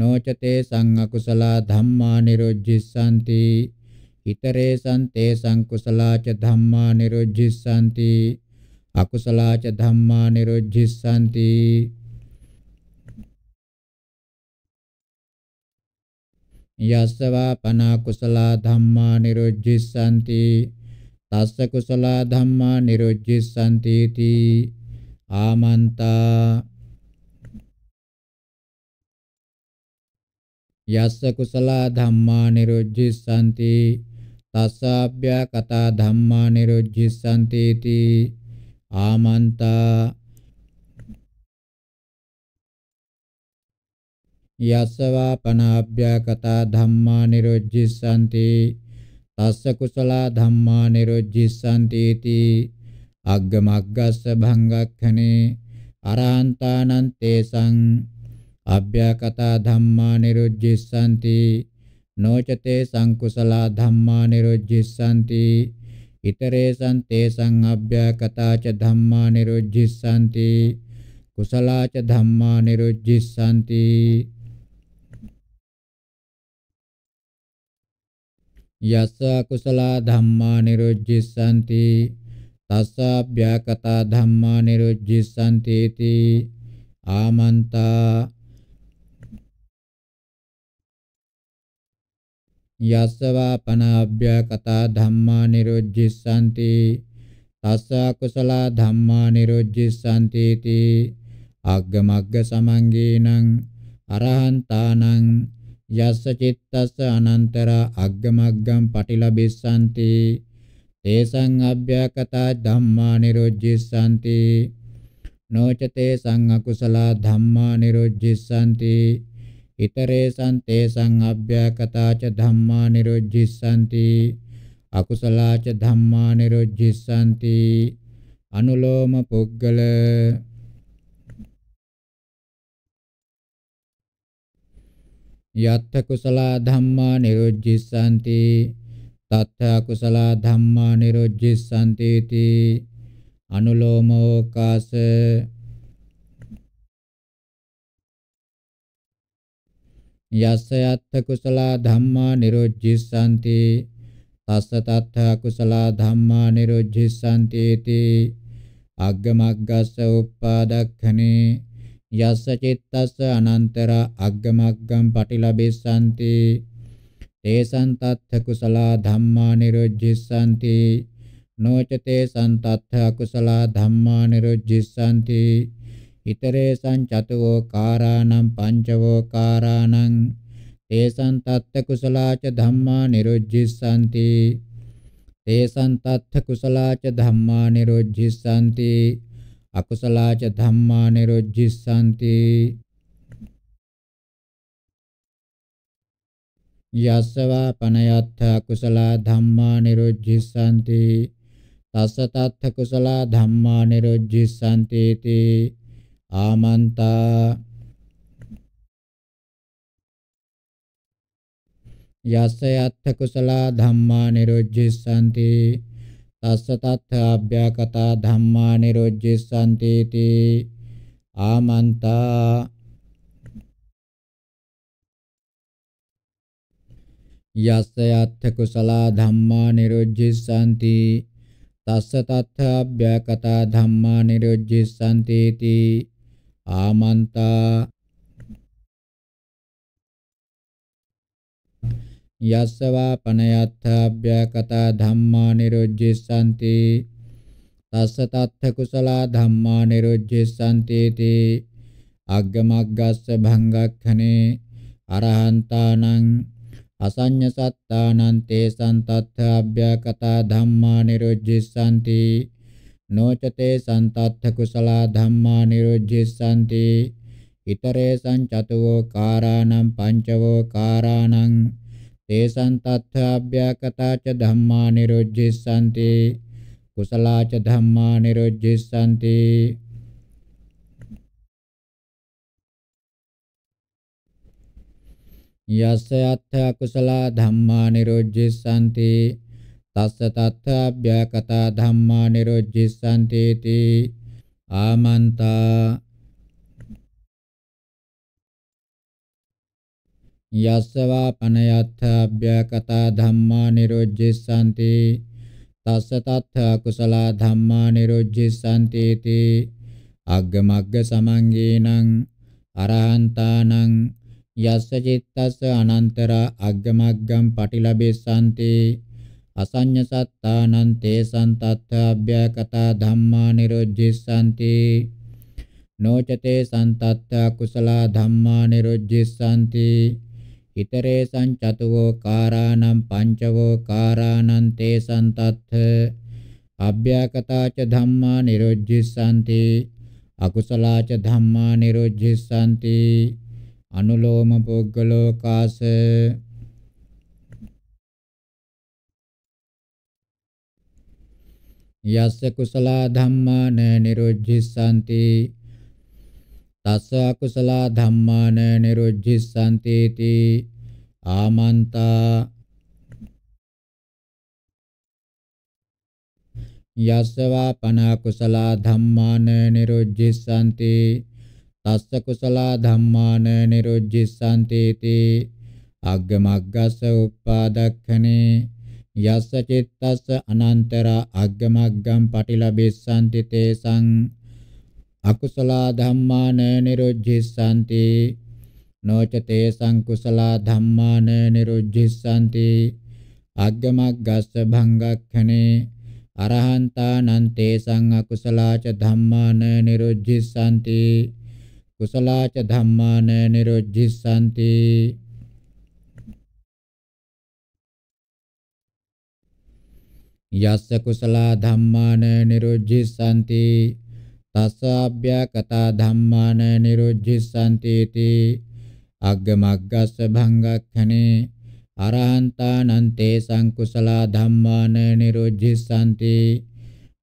B: නොචතේ සංඅකුසලා ධම්මා නිරොජ්ජිස්සanti ඉතරේ සන්තේ සංකුසලාච ධම්මා නිරොජ්ජිස්සanti අකුසලාච ධම්මා නිරොජ්ජිස්සanti යස්සවා පනා කුසලා ධම්මා නිරොජ්ජිස්සanti තස්ස කුසලා ධම්මා නිරොජ්ජිස්සanti ති ආමන්තා යස්ස කුසල ධම්මා නිරුද්ධිස්සanti තස්සාභ්‍ය කතා ධම්මා නිරුද්ධිස්සanti ති ආමන්තා යස්සවා පනාභ්‍ය කතා ධම්මා නිරුද්ධිස්සanti තස්ස කුසල ධම්මා නිරුද්ධිස්සanti ති අග්ගමග්ගස්ස භංගක්ඛනේ අරහන්තානං තේසං අභ්‍යාකතා ධම්මා නිරුද්ධිස්සanti නොචතේ සංකුසලා ධම්මා නිරුද්ධිස්සanti ඉතරේසං තේසං අභ්‍යාකතා ච ධම්මා නිරුද්ධිස්සanti කුසලා ච ධම්මා නිරුද්ධිස්සanti යස්ස කුසලා ධම්මා නිරුද්ධිස්සanti තස්ස අභ්‍යාකතා ධම්මා නිරුද්ධිස්සanti ආමන්තා යස්සවා පනාභ්‍යා කතා ධම්මා නිරුද්ධිස්සanti තස්ස කුසල ධම්මා නිරුද්ධිස්සanti ති අග්ගමග්ග සමංගේනං අරහන්තානං යස්ස චිත්තස්ස අනන්තර අග්ගමග්ගම් පටිලබිස්සanti තේසං අභ්‍යකතා ධම්මා නිරුද්ධිස්සanti නොච තේසං අකුසල ධම්මා නිරුද්ධිස්සanti ිතරේසං තේසං අභ්‍යකතාච ධම්මා නිරුද්ධිස්සanti අකුසලාච ධම්මා නිරුද්ධිස්සanti අනුලෝම පුද්ගල යත්ථ කුසලා ධම්මා නිරුද්ධිස්සanti තත්ථ කුසලා ධම්මා නිරුද්ධිස්සanti ති අනුලෝමෝකාස යස්ස යත්ථ කුසලා ධම්මා නිරොජ්ජිස්සanti තස්ස තත්ථ කුසලා ධම්මා නිරොජ්ජිස්සanti ති අග්ගමග්ගස්ස උප්පාදක්ඛනේ යස්ස චිත්තස්ස අනන්තර අග්ගමග්ගම් පටිලබෙස්සanti තේසං තත්ථ කුසලා ධම්මා නිරොජ්ජිස්සanti නොච තේසං තත්ථ කුසලා ධම්මා නිරොජ්ජිස්සanti ිතරේසං චතවෝ කාරාණං පංචවෝ කාරාණං තේසං තත්ත කුසලාච ධම්මා නිරුද්ධිස්සanti තේසං තත්ත කුසලාච ධම්මා නිරුද්ධිස්සanti අකුසලාච ධම්මා නිරුද්ධිස්සanti යස්සවා පනයත්ථ කුසලා ධම්මා නිරුද්ධිස්සanti තස්ස තත්ත කුසලා ධම්මා නිරුද්ධිස්සanti තී आमन्ता यस्य कुशला धम्मा निरुजिशंति तस्य तथ अव्यकता धम्मा आमंता आमन्ता यस्य कुशला धम्मा निरुज्जिष्यन्ति तस्य तथ अव्यकता धम्मा निरुज्जिष्यन्तीति ආමන්තා යස්සවා පනයත්ථාභ්‍යකතා ධම්මා නිරුජ්ජිසanti තස්ස තත්ථ කුසලා ධම්මා නිරුජ්ජිසanti තී අග්ගමග්ගස්ස භංගක්ඛනේ අරහන්තානං අසඤ්ඤ සත්තානං තේසං තත්ථාභ්‍යකතා ධම්මා නිරුජ්ජිසanti නොචතේ සන්තත්ථ කුසලා ධම්මා නිරුද්ධිස්සanti ඉතරේ සංචතවෝ කාරාණං පංචවෝ කාරාණං තේසං තත්ථ අභ්‍යකතා ච ධම්මා නිරුද්ධිස්සanti කුසලා ච ධම්මා නිරුද්ධිස්සanti යස්ස අත්ථ කුසලා ධම්මා නිරුද්ධිස්සanti තස්ස තත්ථාභ්‍යකතා ධම්මා නිරුජ්ජිසන්ති තී ආමන්තා යස්සවා පනයත්ථාභ්‍යකතා ධම්මා නිරුජ්ජිසන්ති තස්ස තත්ථ කුසල ධම්මා නිරුජ්ජිසන්ති තී අග්ගමග්ග සමංගේනං අරහන්තානං යස්ස චිත්තස්ස අනන්තර අග්ගමග්ගම් පටිලබෙසන්ති අසඤ්ඤ සත්තානං තේසං තත්ථාභ්‍යකතා ධම්මා නිරුද්ධිස්සanti නොචතේ සන්තත්ථ කුසලා ධම්මා නිරුද්ධිස්සanti ඉතරේ සංචතවෝ කාරාණං පංචවෝ කාරාණං තේසං තත්ථ අභ්‍යකතාච ධම්මා නිරුද්ධිස්සanti අකුසලාච ධම්මා නිරුද්ධිස්සanti අනුලෝම පුග්ගලෝකාසේ යස්ස කුසල ධම්මාන නිරුද්ධිස්සanti තස්ස අකුසල ධම්මාන නිරුද්ධිස්සanti ති ආමන්තා යස්සවා පනා කුසල ධම්මාන නිරුද්ධිස්සanti තස්ස කුසල ධම්මාන නිරුද්ධිස්සanti ති අග්ගමග්ගස උප්පාදක්ඛනේ යස්ස චිත්තස්ස අනන්තරා අග්ගමග්ගම් පටිලබෙස්සන්ති තේසං අකුසල ධම්මාන නිරුද්ධිස්සanti නොච තේසං කුසල ධම්මාන නිරුද්ධිස්සanti අග්ගමග්ගස්ස භංගක්ඛනේ අරහන්තානං තේසං අකුසලාච ධම්මාන නිරුද්ධිස්සanti කුසලාච ධම්මාන නිරුද්ධිස්සanti යස්ස කුසලා ධම්මාන නිරුද්ධිස්සanti තස්ස අභ්‍යකතා ධම්මාන නිරුද්ධිස්සanti ති අග්ගමග්ගස්ස භංගක්ඛනේ අරහන්තානන්තේ සංකුසලා ධම්මාන නිරුද්ධිස්සanti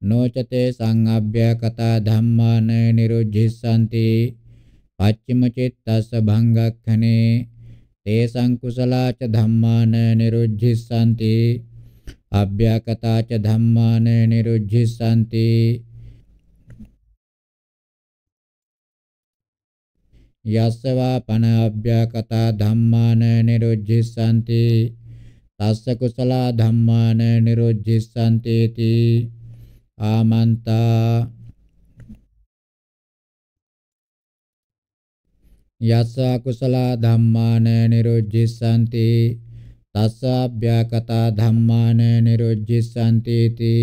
B: නොචතේ සංඅභ්‍යකතා ධම්මාන නිරුද්ධිස්සanti පච්චිම චිත්තස්ස භංගක්ඛනේ තේ සංකුසලාච ධම්මාන නිරුද්ධිස්සanti अभ्याकता च धम्माने निरुज्झिस्सन्ति यस्य पन अभ्याकता धम्मान निरुज्झिस्सन्ति तस्य कुशला धम्मान निरुज्झिस्सन्तीति आमन्ता यस्य कुशला धम्मान निरुज्झिस्सन्ति තස්සාභ්‍යාකතා ධම්මාන නිරුජ්ජිසanti ති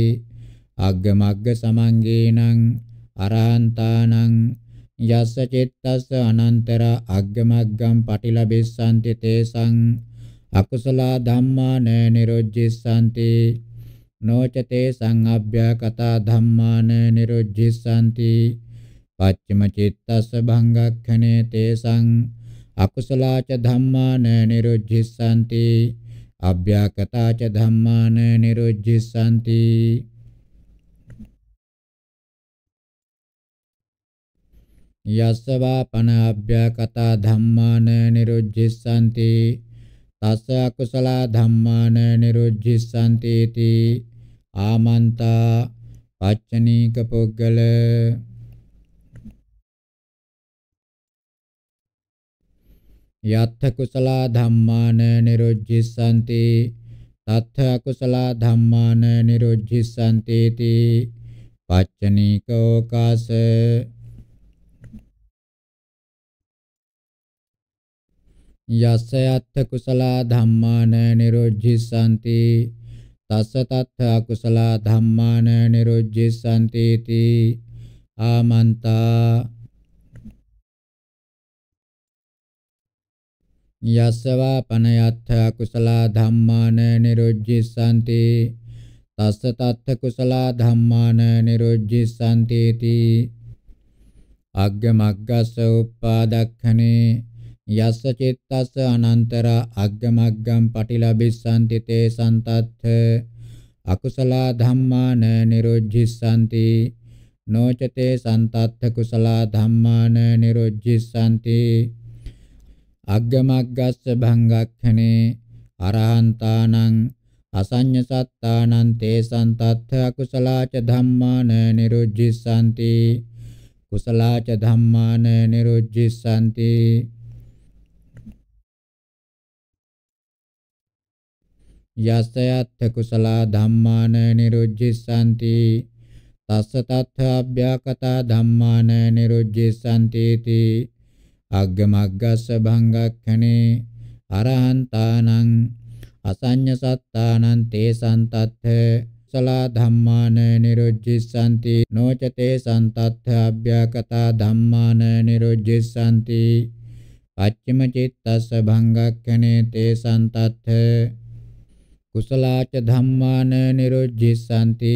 B: අග්ග මග්ග සමංගේනං අරහන්තානං යස්ස චිත්තස්ස අනන්තර අග්ග මග්ගම් පටිලබිස්සanti තේසං අකුසල ධම්මාන නිරුජ්ජිසanti නොචතේ සංඅභ්‍යාකතා ධම්මාන නිරුජ්ජිසanti පච්චම චිත්තස්ස භංගක්ඛනේ තේසං අකුසලාච ධම්මාන නිරුද්ධිස්සanti අභ්‍යකටා ච ධම්මාන නිරුජ්ජිසanti යස්සවා පන අභ්‍යකටා ධම්මාන නිරුජ්ජිසanti තස්ස අකුසල ධම්මාන නිරුජ්ජිසanti ති ආමන්තා පච්චනීක පුද්ගල यत्थ कुशला धम्मान निरुज्झिष्यन्ति तत्थ अकुशला धम्मान निरुज्झिष्यन्ति इति पच्चनीकोकाश यस्य अथ कुशला धम्मान निरुज्झिष्यन्ति तस्य तथ अकुशला धम्मान निरुज्झिष्यन्ति इति आमन्ता යස්සවා පනයත්ථ කුසල ධම්මාන නිරුජ්ජිසanti තස්ස තත්ථ කුසල ධම්මාන නිරුජ්ජිසanti ති අග්ග මග්ගස්ස උප්පාදක්ඛනේ යස්ස චිත්තස්ස අනන්තර අග්ග මග්ගම් පටිලබිසanti තේ සන්තත්ථ අකුසල ධම්මාන නිරුජ්ජිසanti නොචතේ සන්තත්ථ කුසල ධම්මාන නිරුජ්ජිසanti අග්ගමග්ගස්ස භංගක්ඛනේ අරහන්තානං අසඤ්ඤ සත්තානං තේසං තත්ථ අකුසලාච ධම්මාන නිරුද්ධිස්සanti කුසලාච ධම්මාන නිරුද්ධිස්සanti යස්සයත් කුසලා ධම්මාන නිරුද්ධිස්සanti තස්ස තත්ථ අභ්‍යාකතා ධම්මාන නිරුද්ධිස්සanti තී අග්ගමග්ගස්ස භංගක්ඛනේ අරහන්තානං අසඤ්ඤ සත්තානං තේසං තත්ථ සලා ධම්මාන නිරුද්ධිස්සanti නොචතේ සන්තත්ථ අභ්‍යකතා ධම්මාන නිරුද්ධිස්සanti පච්චම චිත්තස්ස භංගක්ඛනේ තේ සන්තත්ථ කුසලාච ධම්මාන නිරුද්ධිස්සanti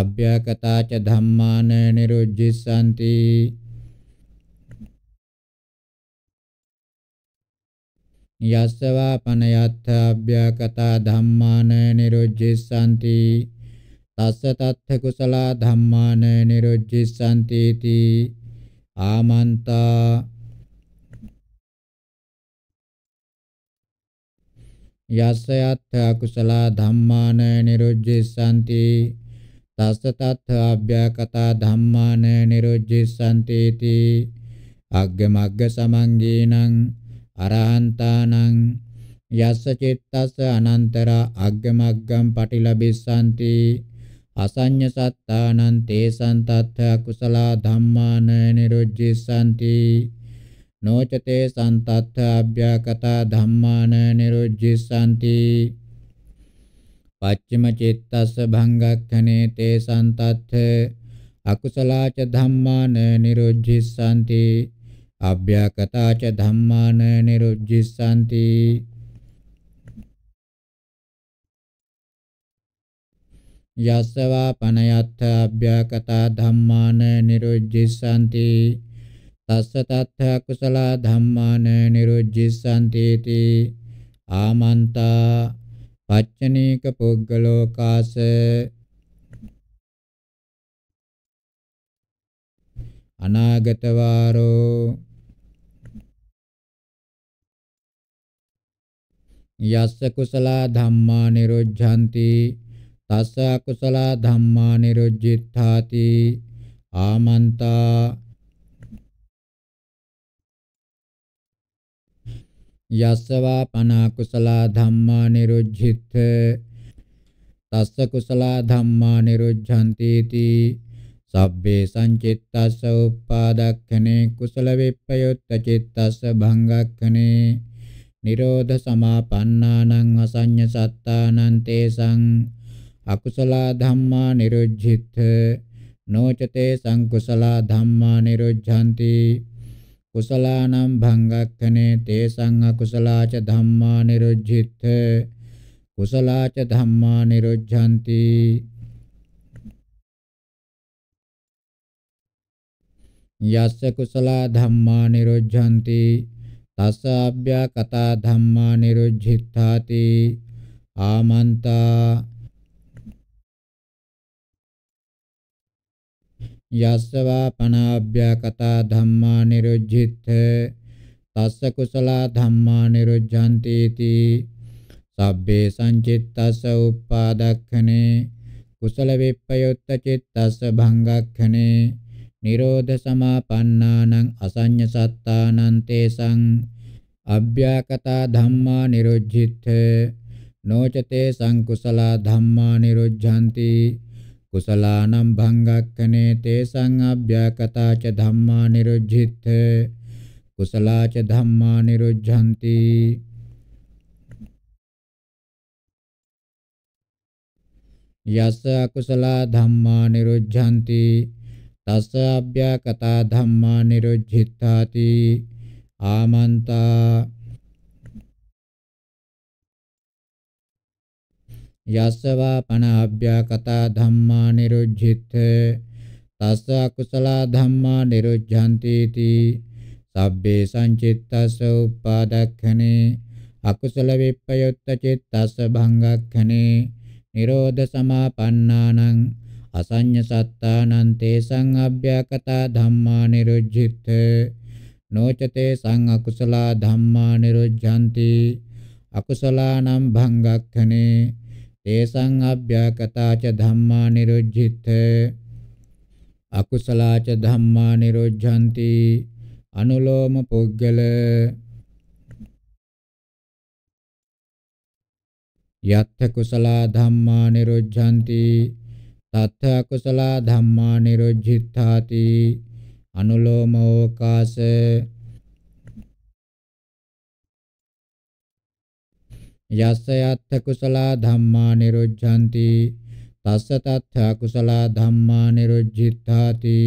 B: අභ්‍යකතාච ධම්මාන නිරුද්ධිස්සanti යස්සවා පනයත්ථ අභ්‍යකතා ධම්මාන නිරුජ්ජිස්සanti තස්ස තත්ථ කුසල ධම්මාන නිරුජ්ජිස්සanti ති ආමන්තා යස්සයත් අකුසල ධම්මාන නිරුජ්ජිස්සanti තස්ස තත්ථ අභ්‍යකතා ධම්මාන නිරුජ්ජිස්සanti ති අග්ග මග්ග සමංගීනං අරහන්තානං යස්ස චිත්තස්ස අනන්තර අග්ගමග්ගම් පටිලබිස්සanti අසඤ්ඤ සත්තානං තේසං තත්ථ කුසල ධම්මාන නිරුජ්ජිස්සanti නොචතේ සන්තත්ථ අභ්‍යකතා ධම්මාන නිරුජ්ජිස්සanti පච්චම චිත්තස්ස භංගක්ඛනේ තේසං තත්ථ අකුසලාච ධම්මාන නිරුජ්ජිස්සanti අභ්‍යකටාච ධම්මාන නිරුජ්ජිස්සanti යස්සවා පනයත්ථ අභ්‍යකටා ධම්මාන නිරුජ්ජිස්සanti තස්ස තත්ථ කුසල ධම්මාන නිරුජ්ජිස්සanti ති ආමන්තා පච්චනීක පුග්ගලෝකාස
A: අනාගත වාරෝ
B: යස්ස කුසලා ධම්මා නිරුද්ධಂತಿ තස්ස අකුසලා ධම්මා නිරුද්ධිත්තාති ආමන්තා යස්සවා පනා කුසලා ධම්මා නිරුද්ධිත තස්ස කුසලා ධම්මා නිරුද්ධಂತಿ තී සබ්බේ සංචිත්තස්ස උප්පාදක්ඛනේ කුසල විප්පයොත්ත චිත්තස්ස භංගක්ඛනේ නිරෝධ සමාපන්නානං අසඤ්ඤ සත්තානං තේසං අකුසල ධම්මා නිරුද්ධිත නොචතේ සංකුසල ධම්මා නිරුද්ධಂತಿ කුසලානම් භංගක්ඛනේ තේසං අකුසලාච ධම්මා නිරුද්ධිත කුසලාච ධම්මා නිරුද්ධಂತಿ යස්ස කුසල ධම්මා නිරුද්ධಂತಿ තස්ස අබ්භ්‍යා කතා ධම්මා නිරුද්ධිත්තාති ආමන්තා යස්සවා පනාබ්භ්‍යා කතා ධම්මා නිරුද්ධිත්ථ තස්ස කුසලා ධම්මා නිරුද්ධන්ති इति සබ්බේ සංචිත්තස්ස උප්පාදක්ඛනේ කුසල විප්පයුත්ත චිත්තස්ස භංගක්ඛනේ නිරෝධ සමාපන්නානං අසඤ්ඤ සත්තානං තේසං අභ්‍යාකතා ධම්මා නිරුද්ධිත නොචතේ සංකුසල ධම්මා නිරුද්ධಂತಿ කුසලානම් භංගක්ඛනේ තේසං අභ්‍යාකතා ච ධම්මා නිරුද්ධිත කුසලා ච ධම්මා නිරුද්ධಂತಿ යස්ස අකුසල ධම්මා නිරුද්ධಂತಿ තස්ස අභ්‍යකතා ධම්මා නිරුද්ධිතාති ආමන්තා යස්සවා පන අභ්‍යකතා ධම්මා නිරුද්ධිත තස්ස අකුසල ධම්මා නිරුද්ධಂತಿ ති සබ්බේ සංචිත්තස්ස උපාදක්ඛනේ අකුසල විප්පයුත්ත චිත්තස්ස භංගක්ඛනේ නිරෝධ සමාපන්නානං අසඤ්ඤ සත්තානං තේසං අභ්‍යකතා ධම්මා නිරුද්ධිත නොචතේ සං අකුසලා ධම්මා නිරුද්ධಂತಿ අකුසලානම් භංගක්ඛනේ තේසං අභ්‍යකතා ච ධම්මා නිරුද්ධිත අකුසලා ච ධම්මා නිරුද්ධಂತಿ අනුලෝම පුද්ගල යත්ථ කුසලා ධම්මා නිරුද්ධಂತಿ තත්ථ කුසල ධම්මා නිරුද්ධාති අනුලෝමෝකාස යස්ස යත්ථ කුසල ධම්මා නිරුද්ධಂತಿ තස්ස තත්ථ කුසල ධම්මා නිරුද්ධාති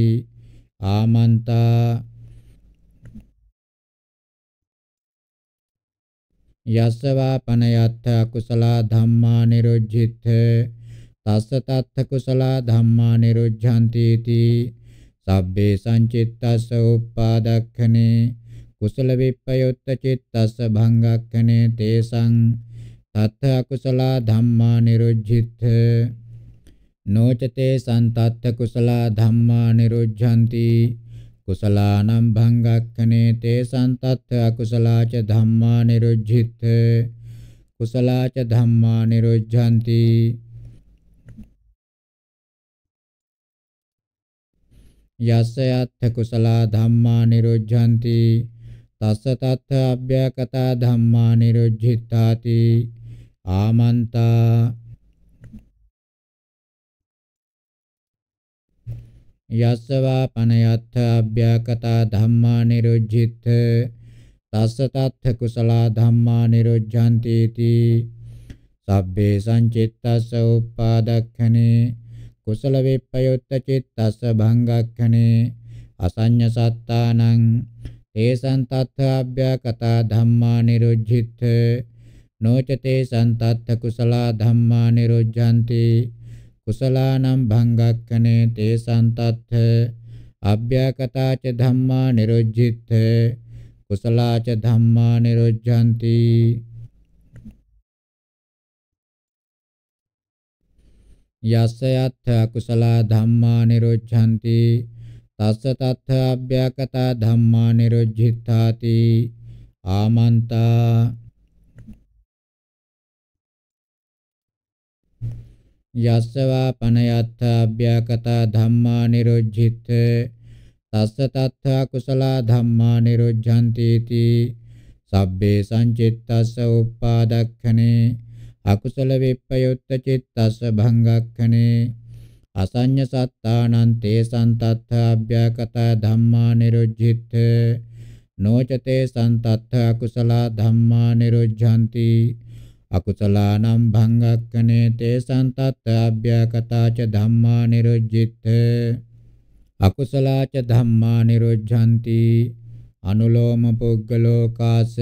B: ආමන්තා යස්සවා පනයත්ථ කුසල ධම්මා නිරුද්ධිතේ तस्तत्थ कुशला धम्मा निरुझाती सभ्ये संचितस उत्पादखने कुशल विपयुत चित्त भंगखने तेसंग तत्थ अकुशला धम्म निरुझित नोचते संतत्थ कुशला धम्म निरुझती कुशलानं भंगखने ते संतत्थ अकुशला च निरुझित कुशला च धम्म निरुझती යස්ස යත්ථ කුසලා ධම්මා නිරුද්ධಂತಿ තස්ස තත්ථ අභ්‍යකතා ධම්මා නිරුද්ධිතාති ආමන්තා යස්සවා පනයත්ථ අභ්‍යකතා ධම්මා නිරුද්ධිත තස්ස තත්ථ කුසලා ධම්මා නිරුද්ධಂತಿ ති සබ්බේ සංචිත්තස්ස උපාදක්ඛනේ කුසල විප්පයුත්ත චිත්තස්ස භංගක්ඛනේ අසඤ්ඤ සත්තානං තේසං තත්ථ අභ්‍යකතා ධම්මා නිරුද්ධිත නොචතේ සන්තත්ථ කුසලා ධම්මා නිරුද්ධಂತಿ කුසලානම් භංගක්ඛනේ තේසං තත්ථ අභ්‍යකතා ච ධම්මා නිරුද්ධිත කුසලා ච ධම්මා නිරුද්ධಂತಿ යස්ස යත්ථ අකුසලා ධම්මා නිරුද්ධಂತಿ තස්ස තත්ථ අභ්‍යකතා ධම්මා නිරුද්ධිතාති ආමන්තා යස්සවා පනයත්ථ අභ්‍යකතා ධම්මා නිරුද්ධිත තස්ස තත්ථ කුසලා ධම්මා නිරුද්ධಂತಿ ඉති සබ්බේ සංචිත්තස්ස උප්පාදක්ඛනේ අකුසල විප්පයුත්ත චිත්තස්ස භංගක්ඛනේ අසඤ්ඤ සත්තානං තේසං තත්ථ අභ්‍යකත ධම්මා නිරුද්ධිත නොචතේ සන්තත්ථ අකුසලා ධම්මා නිරුද්ධಂತಿ අකුසලානම් භංගක්කනේ තේ සන්තත්ථ අභ්‍යකතාච ධම්මා නිරුද්ධිත අකුසලාච ධම්මා නිරුද්ධಂತಿ අනුලෝම පුග්ගලෝකාස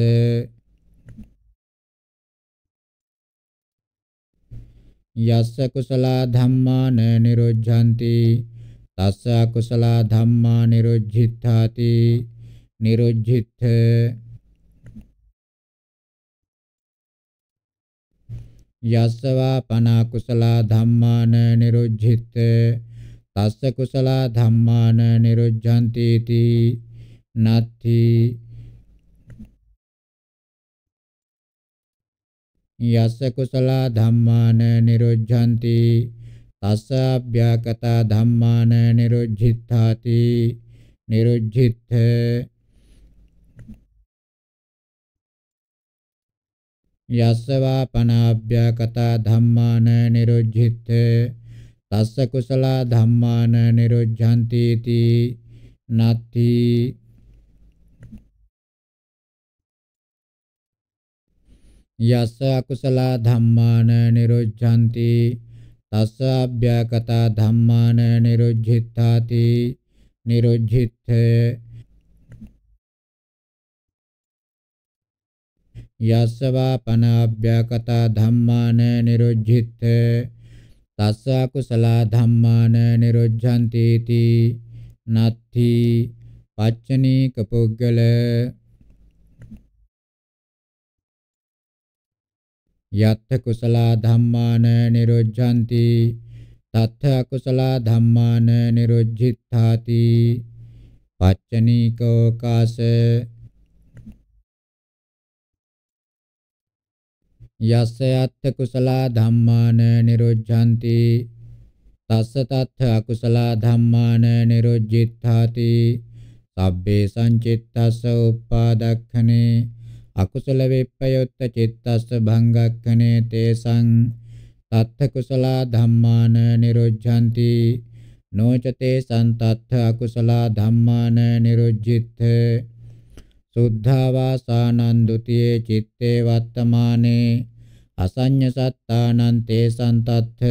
B: यस्य कुशला धम्मा न निरुज्झन्ति तस्य कुशला धम्मा निरुज्झिथाति निरुज्झिथ यस्य पना कुशला धम्मा न निरुज्झिथ तस्य कुशला धम्मा न निरुज्झन्ति इति යස්ස කුසල ධම්මාන නිරුද්ධಂತಿ තස්ස අභ්‍යකත ධම්මාන නිරුද්ධිත්තාති නිරුද්ධිත්ථ යස්සවා පනාභ්‍යකත ධම්මාන නිරුද්ධිත්ථ තස්ස කුසල ධම්මාන නිරුද්ධಂತಿ ති නත්ති यस अकुशला धम्मान निरुज्झन्ति तस् अव्यकता धम्मान निरुज्झित्थाति निरुज्झित्थे यस वापनाव्यकता धम्मान निरुज्झित्थे तस् अकुशला धम्मान निरुज्झन्तीति नत्थि पच्चनीकपुग्गल यत्थ कुशला धम्मान निरुज्झन्ति तथ अकुशला धम्मान निरुज्झित्थाति पच्चनीको काश यस्य अथ कुशला न निरुज्झन्ति तस्य तथ अकुशला न निरुज्झित्थाति सभ्ये सञ्चित्तस्य उपादक्षणे අකුසල විප්පයොත්ත චිත්තස්ස භංගක්ඛනේ තේසං තත්ථ කුසලා ධම්මාන නිරුද්ධಂತಿ නොචතේ සන්තත්ථ අකුසලා ධම්මාන නිරුද්ධිත්ථ සුද්ධාවාසානන්දුතියේ චිත්තේ වත්තමානේ අසඤ්ඤ සත්තානං තේසං තත්ථ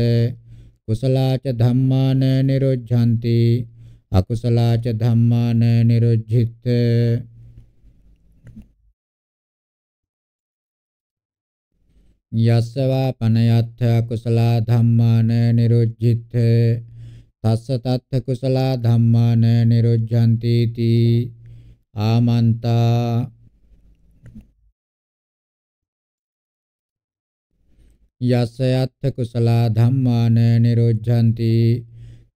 B: කුසලාච ධම්මාන නිරුද්ධಂತಿ අකුසලාච ධම්මාන නිරුද්ධිත්ථ යස්සවා පනයත්ථ කුසලා ධම්මාන නිරුජ්ජිතේ තස්ස තත්ථ කුසලා ධම්මාන නිරුජ්ජಂತಿ තී ආමන්තා යස්සයත්ථ කුසලා ධම්මාන නිරුජ්ජಂತಿ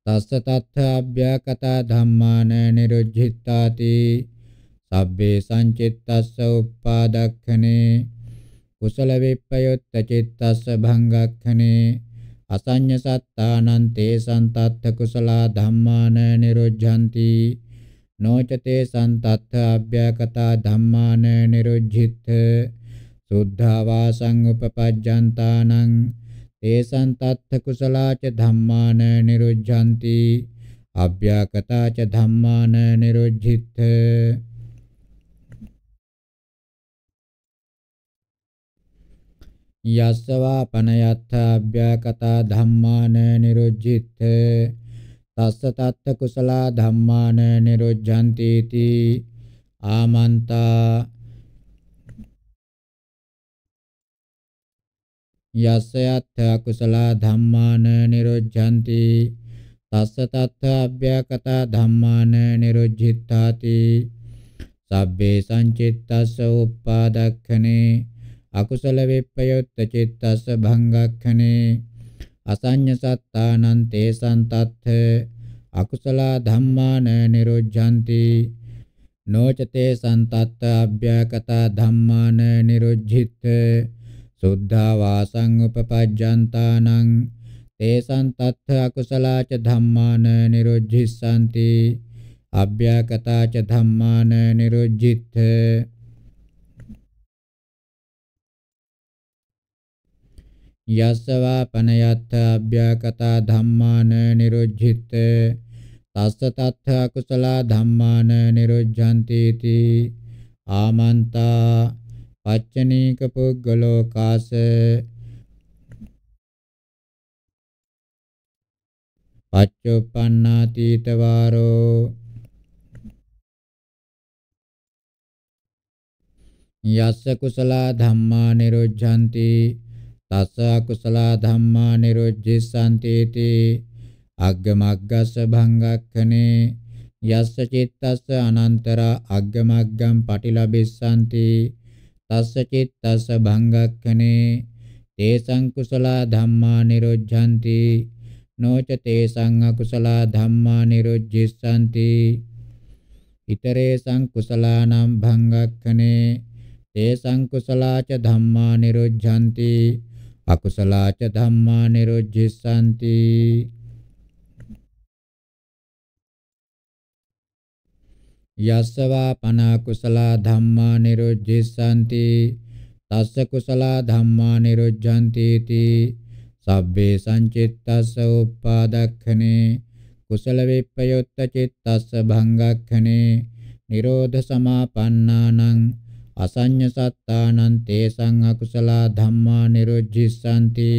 B: තස්ස තත්ථ අභ්‍යකතා ධම්මාන නිරුජ්ජිතාති සබ්බේ සංචිත්තස්ස උප්පාදක්ඛනේ කුසල විප්පයොත්ත චිත්තස්ස භංගක්ඛනේ අසඤ්ඤ සත්තානං තේසං තත්ථ කුසලා ධම්මාන නිරුද්ධಂತಿ නොචතේ සන්තත්ථ අභ්‍යකතා ධම්මාන නිරුද්ධිත සුද්ධාවා සංඋපපජ්ජන්තානං තේසං තත්ථ කුසලා ච ධම්මාන නිරුද්ධಂತಿ අභ්‍යකතා ච ධම්මාන නිරුද්ධිත यस्वापनयत्थाभ्यकथा धम्मान निरुज्जिथे तस्य तत्थ कुशला धम्मान निरुज्झन्तीति आमन्ता यस्य कुशला धम्मान निरुज्झन्ति तस्य तत्थ अभ्यकथा धम्मान निरुज्झित्ताति सभ्ये सञ्चित्तस्य उपादक्षिणे අකුසල විප්පයොත්ත චිත්තස්ස භංගක්ඛනේ අසඤ්ඤ සත්තානං තේසං තත්ථ අකුසල ධම්මාන නිරුද්ධಂತಿ නොචතේ සන්තත්ත අභ්‍යකත ධම්මාන නිරුද්ධිත සුද්ධා වාසං උපපජ්ජන්තානං තේසං තත්ථ අකුසලාච ධම්මාන නිරුද්ධිස්සanti අභ්‍යකතාච ධම්මාන නිරුද්ධිත යස්සවා පනයත්ථ අභ්‍යකතා ධම්මාන නිරුද්ධිත තස්ස තත්ථ අකුසල ධම්මාන නිරුද්ධಂತಿ ති ආමන්තා පච්චනීක පුද්ගලෝ
A: කාස පච්චුප්පන්නාතීත වාරෝ
B: යස්ස කුසල ධම්මා නිරුද්ධಂತಿ තස්ස අකුසල ධම්මා නිරුද්ධිස්සanti ති අග්ගමග්ගස්ස භංගක්ඛනේ යස්ස චිත්තස්ස අනන්තර අග්ගමග්ගම් පටිලබිස්සanti තස්ස චිත්තස්ස භංගක්ඛනේ තේසං කුසල ධම්මා නිරුද්ධಂತಿ නොච තේසං අකුසල ධම්මා නිරුද්ධිස්සanti ඉතරේසං කුසලානම් භංගක්ඛනේ තේසං කුසලාච ධම්මා නිරුද්ධಂತಿ අකුසලාච ධම්මා නිරුද්ධිස්සanti යස්සවා පනා කුසලා ධම්මා නිරුද්ධිස්සanti තස්ස කුසලා ධම්මා නිරුද්ධಂತಿ ති සබ්බේ සංචිත්තස්ස උප්පාදක්ඛනේ කුසල විප්පයොත්ත චිත්තස්ස භංගක්ඛනේ නිරෝධ සමාපන්නානං අසඤ්ඤ සත්තානං තේසං අකුසලා ධම්මා නිරුද්ධිස්සanti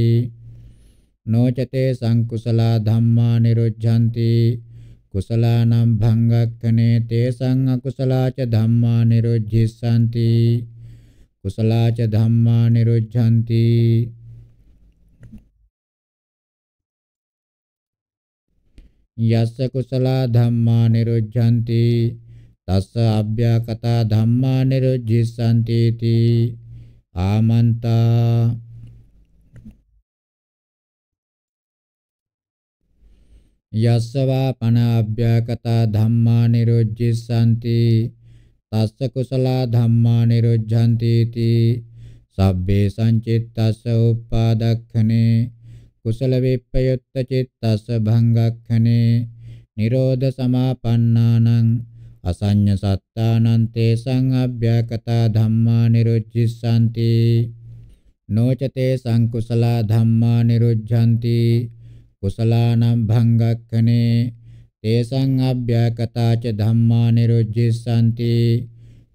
B: නෝචතේ සංකුසලා ධම්මා නිරුද්ධಂತಿ කුසලානම් භංගක්ඛනේ තේසං අකුසලාච ධම්මා නිරුද්ධිස්සanti කුසලාච ධම්මා නිරුද්ධಂತಿ යස්ස කුසලා ධම්මා නිරුද්ධಂತಿ තස්ස අභ්‍යාකතා ධම්මා නිරුද්ධිස්සන්ති තී ආමන්තා යස්සවා පන අභ්‍යාකතා ධම්මා නිරුද්ධිස්සන්ති තස්ස කුසල ධම්මා නිරුද්ධන්ති තී සබ්බේ සංචිත්තස්ස උප්පාදක්ඛනේ කුසල විප්පයුත්ත චිත්තස්ස භංගක්ඛනේ නිරෝධ සමාපන්නානං අසඤ්ඤ සත්තානන්තේ සංඅභ්‍යකතා ධම්මා නිරුච්ඡිසanti නොචතේ සංකුසලා ධම්මා නිරුද්ධಂತಿ කුසලානම් භංගක්ඛනේ තේසං අභ්‍යකතා ච ධම්මා නිරුද්ධිසanti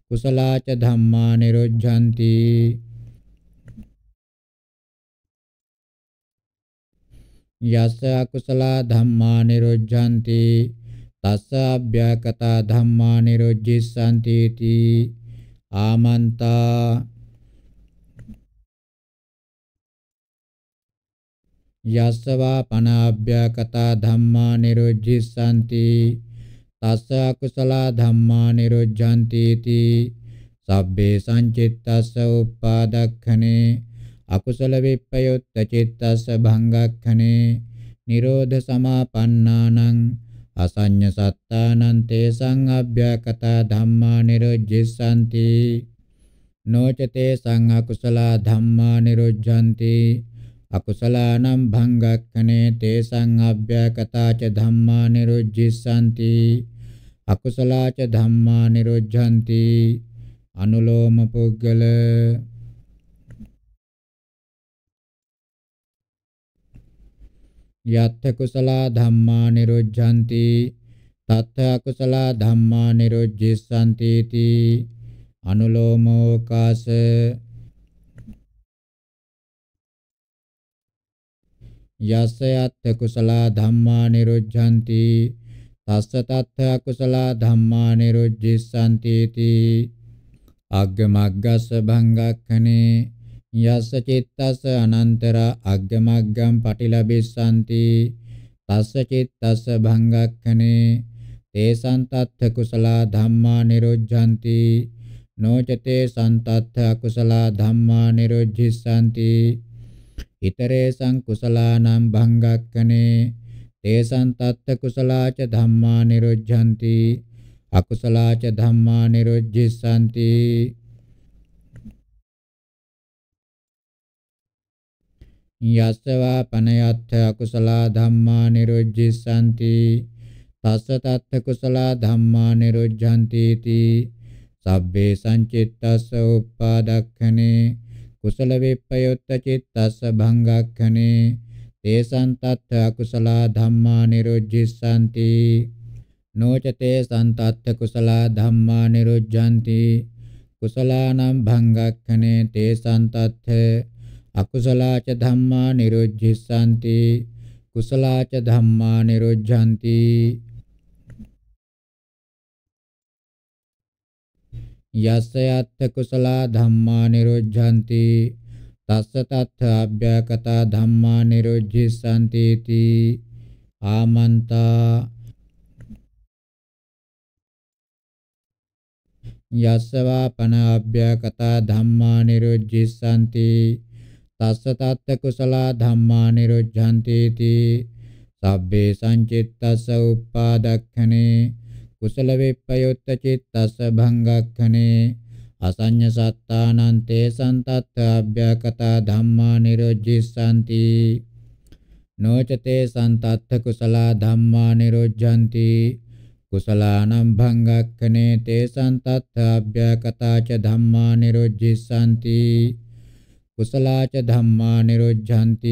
B: කුසලා ච ධම්මා නිරුද්ධಂತಿ යස්ස අකුසලා ධම්මා නිරුද්ධಂತಿ තස්ස අභ්‍යකතා ධම්මා නිරොජ්ජිස්සන්ති තී ආමන්තා යස්සවා පනාභ්‍යකතා ධම්මා නිරොජ්ජිස්සන්ති තස්ස අකුසල ධම්මා නිරොජ්ජන්ති තී සබ්බේ සංචිත්තස්ස උප්පාදක්ඛනේ අකුසල විප්පයොත්ත චිත්තස්ස භංගක්ඛනේ නිරෝධ සමාපන්නානං අසඤ්ඤ සත්තානං තේසං අභ්‍යකතා ධම්මා නිරොජ්ජසanti නොචතේ සං අකුසල ධම්මා නිරොජ්ජanti අකුසලානම් භංගක්ඛනේ තේසං අභ්‍යකතා ච ධම්මා නිරොජ්ජසanti අකුසලා ච ධම්මා නිරොජ්ජanti අනුලෝම පුද්ගල යත්ථ කුසලා ධම්මා නිරුද්ධಂತಿ තත්ථ කුසලා ධම්මා නිරුද්ධිස්සanti ති අනුලෝමෝකාස යස්ස යත්ථ කුසලා ධම්මා නිරුද්ධಂತಿ තස්ස තත්ථ කුසලා ධම්මා නිරුද්ධිස්සanti ති අග්ග මග්ගස්ස භංගක්ඛනේ යස්ස චිත්තස්ස අනන්තර අග්ගමග්ගම් පටිලබිස්සanti තස්ස චිත්තස්ස භංගක්ඛනේ තේසං තත්ථ කුසලා ධම්මා නිරුද්ධಂತಿ නොචතේ සන්තත්ථ අකුසලා ධම්මා නිරුද්ධිස්සanti ිතරේ සංකුසලානම් භංගක්කනේ තේසං තත්ත කුසලාච ධම්මා නිරුද්ධಂತಿ අකුසලාච ධම්මා නිරුද්ධිස්සanti යස්සවා පනයත්ථ අකුසල ධම්මා නිරුද්ධිසanti තස්ස තත්ථ කුසල ධම්මා නිරුද්ධanti ති සබ්බේ සංචිත්තස්ස උප්පාදක්ඛනේ කුසල විප්පයොත්ත චිත්තස්ස භංගක්ඛනේ තේසං තත්ථ අකුසල ධම්මා නිරුද්ධිසanti නෝචතේ සන්තත්ථ කුසල ධම්මා නිරුද්ධanti කුසලානම් භංගක්ඛනේ තේසං තත්ථ අකුසලාච ධම්මා නිරුද්ධිස්සanti කුසලාච ධම්මා නිරුද්ධanti යස්ස යත්ථ කුසලා ධම්මා නිරුද්ධanti තස්ස තත්ථ අභ්‍යකතා ධම්මා නිරුද්ධිස්සanti ති ආමන්තා යස්සවා පන අභ්‍යකතා ධම්මා නිරුද්ධිස්සanti තස්ස තත්ත කුසලා ධම්මා නිරුද්ධන්ති තී සබ්බේ සංචිත්තස්ස උප්පාදක්ඛනේ කුසල විප්පයොත්ත චිත්තස්ස භංගක්ඛනේ අසඤ්ඤ සත්තානං තේ සන්තත් අභ්‍යකතා ධම්මා නිරොජ්ජිස්සanti නොචතේ සන්තත් කුසලා ධම්මා නිරොජ්ජಂತಿ කුසලානම් භංගක්ඛනේ තේ සන්තත් අභ්‍යකතා ච ධම්මා නිරොජ්ජිස්සanti කුසලාච ධම්මා නිරුද්ධಂತಿ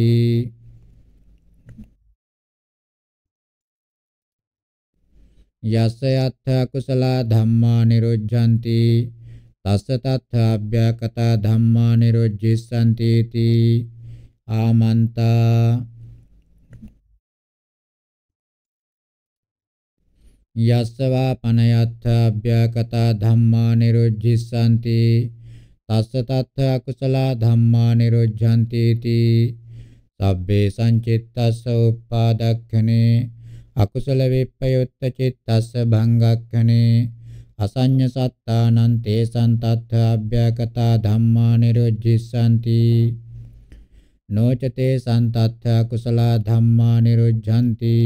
B: යස්ස යත්ථ කුසලා ධම්මා නිරුද්ධಂತಿ තස්ස තත්ථ අභ්‍යකත ධම්මා නිරුද්ධිස්සanti ති ආමන්තා යස්සවා පනයත්ථ අභ්‍යකත ධම්මා නිරුද්ධිස්සanti තස්ස තත්ථ අකුසලා ධම්මා නිරුද්ධಂತಿ इति සබ්බේ සංචිත්තස්ස උප්පාදක්ඛනේ අකුසල විප්පයුත්ත චිත්තස්ස භංගක්ඛනේ අසඤ්ඤ සත්තානං තේසං තත්ථ අභ්‍යකතා ධම්මා නිරුද්ධිස්සanti නොචතේ සන්තත්ථ අකුසලා ධම්මා නිරුද්ධಂತಿ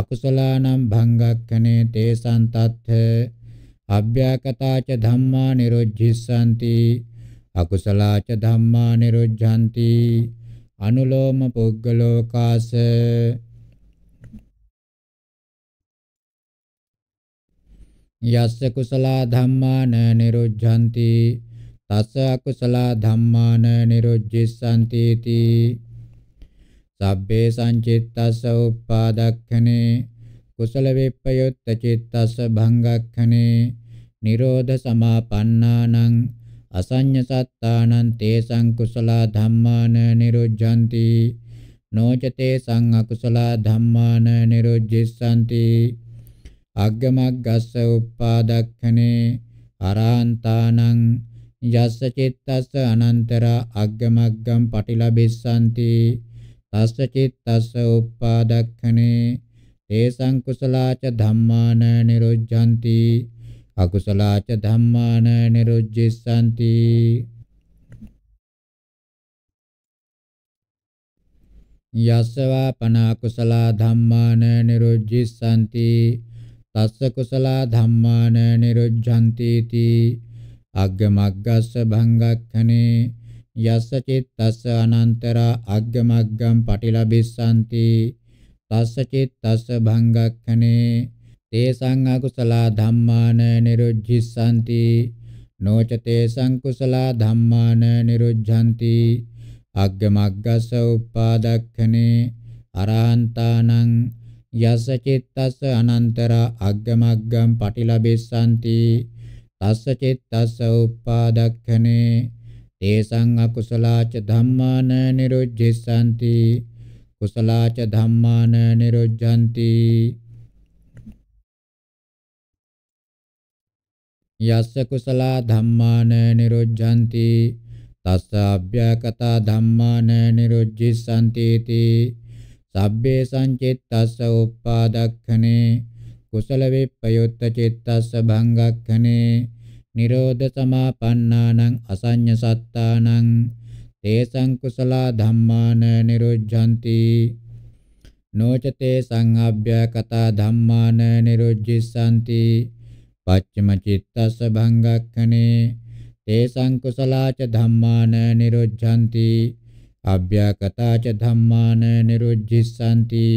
B: අකුසලානම් භංගක්ඛනේ තේසං තත්ථ අභ්‍යාකතා ච ධම්මා නිරුද්ධිස්සanti අකුසලා ච ධම්මා නිරුද්ධanti අනුලෝම පුග්ගලෝකාස යස්ස කුසලා ධම්මාන නිරුද්ධanti තස්ස අකුසලා ධම්මාන නිරුද්ධිස්සanti ති සබ්බේ සංචිත්තස්ස උප්පාදක්ඛනේ කුසල විප්පයුත්ත චිත්තස්ස භංගක්ඛනේ නිරෝධ සමාපන්නානං අසඤ්ඤ සත්තානං තේසං කුසලා ධම්මාන නිරුද්ධಂತಿ නොචතේ සං අකුසලා ධම්මාන නිරුද්ධිස්සanti අග්ගමග්ගස්ස උප්පාදක්ඛනේ අරහන්තානං යස්ස චිත්තස්ස අනන්තර අග්ගමග්ගම් පටිලබිස්සanti තස්ස චිත්තස්ස උප්පාදක්ඛනේ තේසං කුසලාච ධම්මාන නිරුද්ධಂತಿ අකුසලාච ධම්මාන නිරුද්ධිස්සanti යස්සවා පන අකුසලා ධම්මාන නිරුද්ධිස්සanti තස්ස කුසලා ධම්මාන නිරුද්ධಂತಿ ති අග්ගමග්ගස්ස භංගක්ඛනේ යස්ස චිත්තස්ස අනන්තර අග්ගමග්ගම් පටිලබිස්සanti තස්ස චිත්තස්ස භංගක්ඛනේ තේසං අකුසලා ධම්මාන නිරුද්ධිස්සanti නොච තේසං කුසලා ධම්මාන නිරුද්ධanti අග්ගමග්ගස උපාදක්ඛනේ අරහන්තානං යස චිත්තස්ස අනන්තර අග්ගමග්ගම් පටිලබෙස්සanti තස්ස චිත්තස්ස උපාදක්ඛනේ තේසං අකුසලාච ධම්මාන නිරුද්ධිස්සanti කුසලාච ධම්මාන නිරුද්ධಂತಿ යස්ස කුසලා ධම්මාන නිරුද්ධಂತಿ තස්ස අභ්‍යකත ධම්මාන නිරුද්ධිසanti තී සබ්බේ සංචිත්තස්ස උප්පාදක්ඛනේ කුසල විප්පයුත්ත චිත්තස්ස භංගක්ඛනේ නිරෝධ සමාපන්නානං අසඤ්ඤ සත්තානං තේසං කුසලා ධම්මාන නිරුද්ධಂತಿ නොච තේසං අභ්‍යකතා ධම්මාන නිරුද්ධිස්සanti පච්චම චිත්තස්ස භංගක්ඛනේ තේසං කුසලාච ධම්මාන නිරුද්ධಂತಿ අභ්‍යකතාච ධම්මාන නිරුද්ධිස්සanti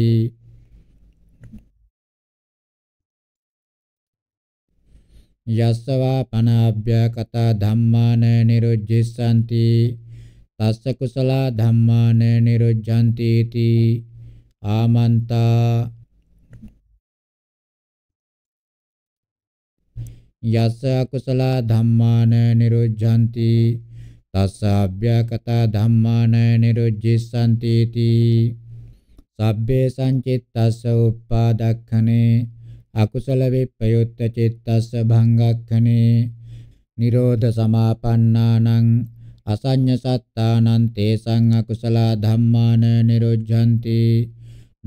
B: යස්සවා පනාභ්‍යකතා ධම්මාන නිරුද්ධිස්සanti තස්ස කුසල ධම්මාන නිරුද්ධಂತಿ इति ආමන්තා යස්ස කුසල ධම්මාන නිරුද්ධಂತಿ තස්ස අභ්‍යකත ධම්මාන නිරුද්ධිස්සanti इति සබ්බේ සංචිත්තස්ස උප්පාදක්ඛනේ අකුසල විප්‍රයුක්ත චිත්තස්ස භංගක්ඛනේ නිරෝධ සමාපන්නානං අසඤ්ඤ සත්තානං තේසං අකුසලා ධම්මාන නිරුද්ධಂತಿ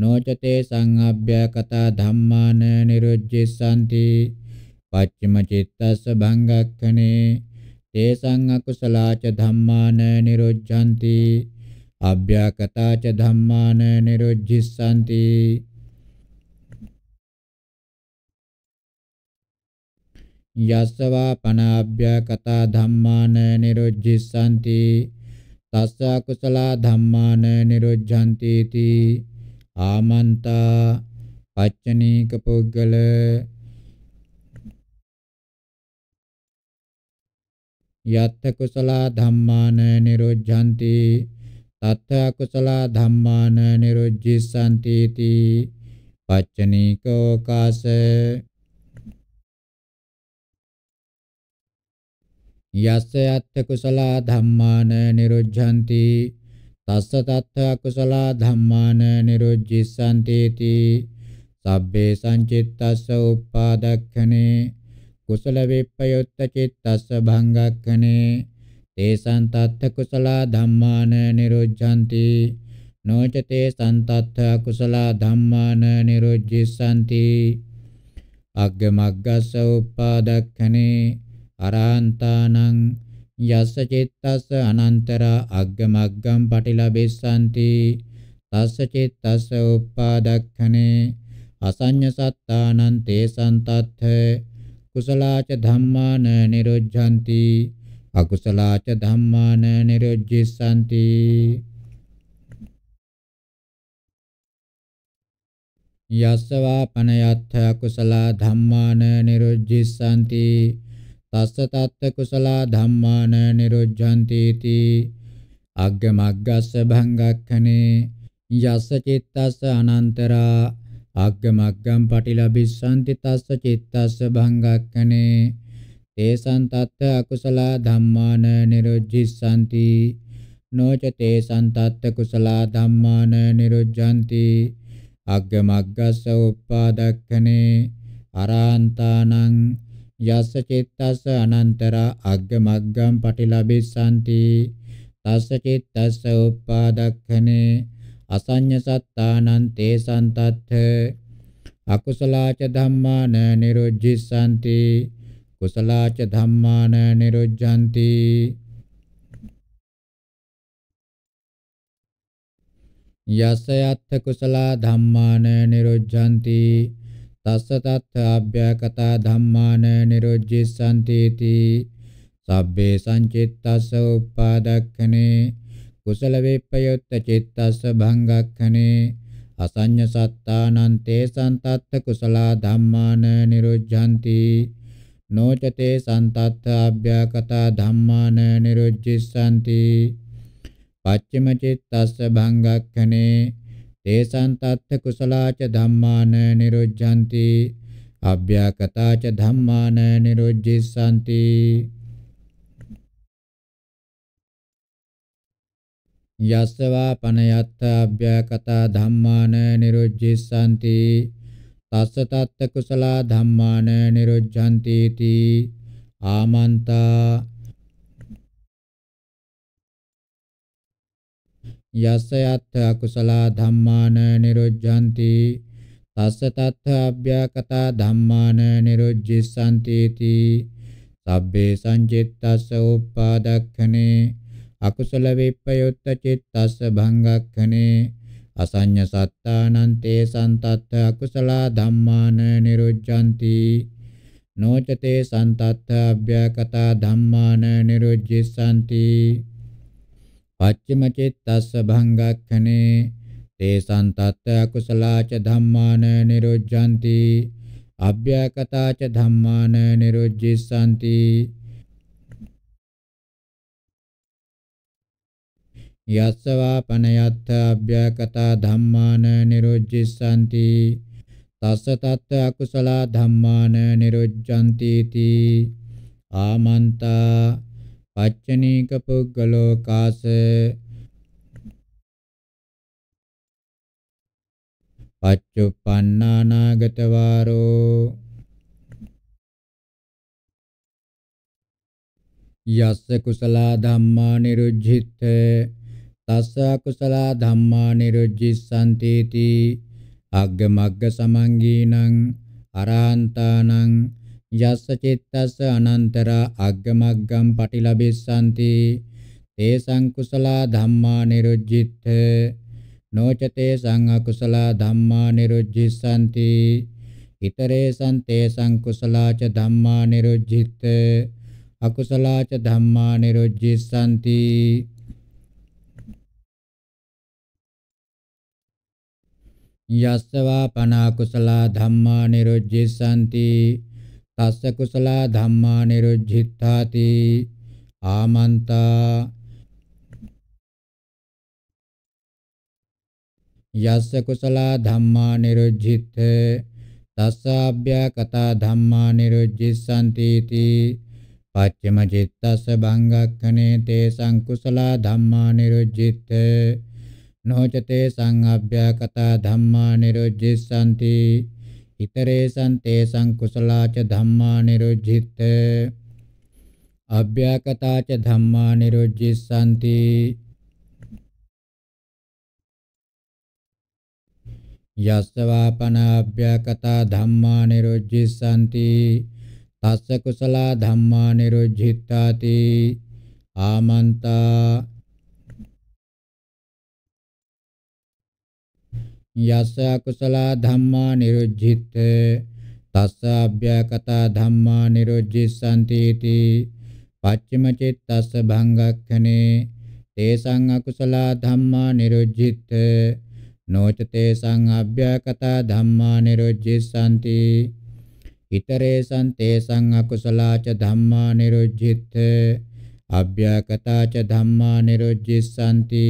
B: නොචතේ සංඅභ්‍යකතා ධම්මාන නිරුද්ධිස්සanti පච්චිම චිත්තස්ස භංගක්ඛනේ තේසං අකුසලා ච ධම්මාන නිරුද්ධಂತಿ අභ්‍යකතා ච ධම්මාන නිරුද්ධිස්සanti යස්සවා පනාභ්‍ය කතා ධම්මාන නිරුද්ධිස්සanti තස්ස කුසල ධම්මාන නිරුද්ධಂತಿ තී ආමන්තා පච්චනීක පුද්ගල යත් කුසල ධම්මාන නිරුද්ධಂತಿ තත් කුසල ධම්මාන නිරුද්ධිස්සanti තී පච්චනීකෝ කාසේ යස්ස අත්ථ කුසලා ධම්මාන නිරුද්ධಂತಿ තස්ස තත්ථ අකුසලා ධම්මාන නිරුද්ධිස්සanti ති සබ්බේ සංචිත්තස්ස උප්පාදක්ඛනේ කුසල විප්පයුත්ත චිත්තස්ස භංගක්ඛනේ තේසං තත්ථ කුසලා ධම්මාන නිරුද්ධಂತಿ නොච තේසං තත්ථ අකුසලා ධම්මාන නිරුද්ධිස්සanti අග්ග මග්ගස්ස උප්පාදක්ඛනේ අරහන්තානං යස්ස චිත්තස්ස අනන්තර අග්ගමග්ගම් පටිලබෙස්සanti තස්ස චිත්තස්ස උප්පාදක්ඛනේ අසඤ්ඤ සත්තානං තේසං තත්ථ කුසලාච ධම්මාන නිරුද්ධಂತಿ අකුසලාච ධම්මාන නිරුද්ධිස්සanti යස්ස වා පනයත්ථ අකුසලා ධම්මාන නිරුද්ධිස්සanti තස්ස තත්ත කුසලා ධම්මාන නිරුද්ධಂತಿ इति අග්ග මග්ගස්ස භංගක්ඛනේ යස්ස චිත්තස්ස අනන්තරා අග්ග මග්ගම් පටිලබිස්සanti තස්ස චිත්තස්ස භංගක්ඛනේ තේසං තත්ත අකුසලා ධම්මාන නිරුද්ධිස්සanti නොච තේසං තත්ත කුසලා ධම්මාන නිරුද්ධಂತಿ අග්ග මග්ගස්ස උප්පාදක්ඛනේ අරහන්තානං යස්ස චිත්තස්ස අනන්තරා අග්ග මග්ගම් පටිලබිස්සanti තස්ස චිත්තස්ස උපාදක්ඛනේ අසඤ්ඤ සත්තානං තේ සන්තත්ථ අකුසලාච ධම්මාන නිරුද්ධිස්සanti කුසලාච ධම්මාන නිරුද්ධಂತಿ යස්ස යත්ථ කුසලා ධම්මාන නිරුද්ධಂತಿ තස්ස තත්ථාභ්‍යකතා ධම්මාන නිරුජ්ජිසanti ති සබ්බේ සංචිත්තස්ස උපාදක්ඛනේ කුසල වේපයොත්ත චිත්තස්ස භංගක්ඛනේ අසඤ්ඤ සත්තානන්තේ සන්තත්ත කුසලා ධම්මාන නිරුජ්ජಂತಿ නොචතේ සන්තත්ත අභ්‍යකතා ධම්මාන නිරුජ්ජිසanti පච්චම චිත්තස්ස භංගක්ඛනේ තේසං තත්ථ කුසලාච ධම්මාන නිරුද්ධಂತಿ අභ්‍යකතාච ධම්මාන නිරුද්ධිස්සanti යස්සවා පනයත්ත අභ්‍යකතා ධම්මාන නිරුද්ධිස්සanti තස්ස තත්ත කුසලා ධම්මාන නිරුද්ධಂತಿ ආමන්තා යස යත් අකුසලා ධම්මාන නිරුද්ධಂತಿ තස්ස තත්ථ අභ්‍යකතා ධම්මාන නිරුද්ධිස්සanti ති සබ්බේ සංචිත්තස්ස උප්පාදක්ඛනේ අකුසල විප්පයුත්ත චිත්තස්ස භංගක්ඛනේ අසඤ්ඤ සත්තානන්තේ සන්තත්ථ අකුසලා ධම්මාන නිරුද්ධಂತಿ නොචතේ සන්තත්ථ අභ්‍යකතා ධම්මාන නිරුද්ධිස්සanti පච්චම චිත්තස්ස භංගක්ඛනේ තේසං තත්ත අකුසලාච ධම්මාන නිරුද්ධಂತಿ අභ්‍යකතාච ධම්මාන නිරුද්ධිස්සanti යස්සවා පනයත්ත අභ්‍යකතා ධම්මාන නිරුද්ධිස්සanti තස්ස තත්ත අකුසලා ධම්මාන නිරුද්ධಂತಿ ආමන්තා පච්චනීක පුද්ගලෝ කාස
A: පච්චුප්පන්නානාගත වාරෝ
B: යස්ස කුසලා ධම්මා නිරුද්ධිත තස්ස කුසලා ධම්මා නිරුද්ධිසන්තේති අග්ග මග්ග සමංගීනං අරහන්තානං යස්ස චිත්තස්ස අනන්තරා අග්ගමග්ගම් පටිලබිස්සanti තේ සංකුසලා ධම්මා නිරුජ්ජිත නොචතේ සංඅකුසලා ධම්මා නිරුජ්ජිස්සanti ඉතරේ සන්තේ සංකුසලා ච ධම්මා නිරුජ්ජිත අකුසලා ච ධම්මා නිරුජ්ජිස්සanti යස්සවා පනා කුසලා ධම්මා නිරුජ්ජිස්සanti තස්ස කුසල ධම්මා නිරුද්ධිත්තාති ආමන්තා යස්ස කුසල ධම්මා නිරුද්ධිත තස්ස අභ්‍යකත ධම්මා නිරුද්ධිසanti ති පච්චම චිත්තස්ස බංගක්ඛනේ තේ සංකුසල ධම්මා නිරුද්ධිත නොචතේ සං අභ්‍යකත ධම්මා නිරුද්ධිසanti ති ිතරේසං තේසං කුසලාච ධම්මා නිරුද්ධිත අභ්‍යකතාච ධම්මා නිරුද්ධිසanti යස්සවාපන අභ්‍යකතා ධම්මා නිරුද්ධිසanti තස්ස කුසලා ධම්මා නිරුද්ධිතාති ආමන්තා යස අකුසල ධම්මා නිරුද්ධිත තස්ස අභ්‍යකත ධම්මා නිරුද්ධිසanti ති පච්චම චිත්තස්ස භංගක්ඛනේ තේසං අකුසල ධම්මා නිරුද්ධිත නොච තේසං අභ්‍යකත ධම්මා නිරුද්ධිසanti ිතරේසං තේසං අකුසලාච ධම්මා නිරුද්ධිත අභ්‍යකතාච ධම්මා නිරුද්ධිසanti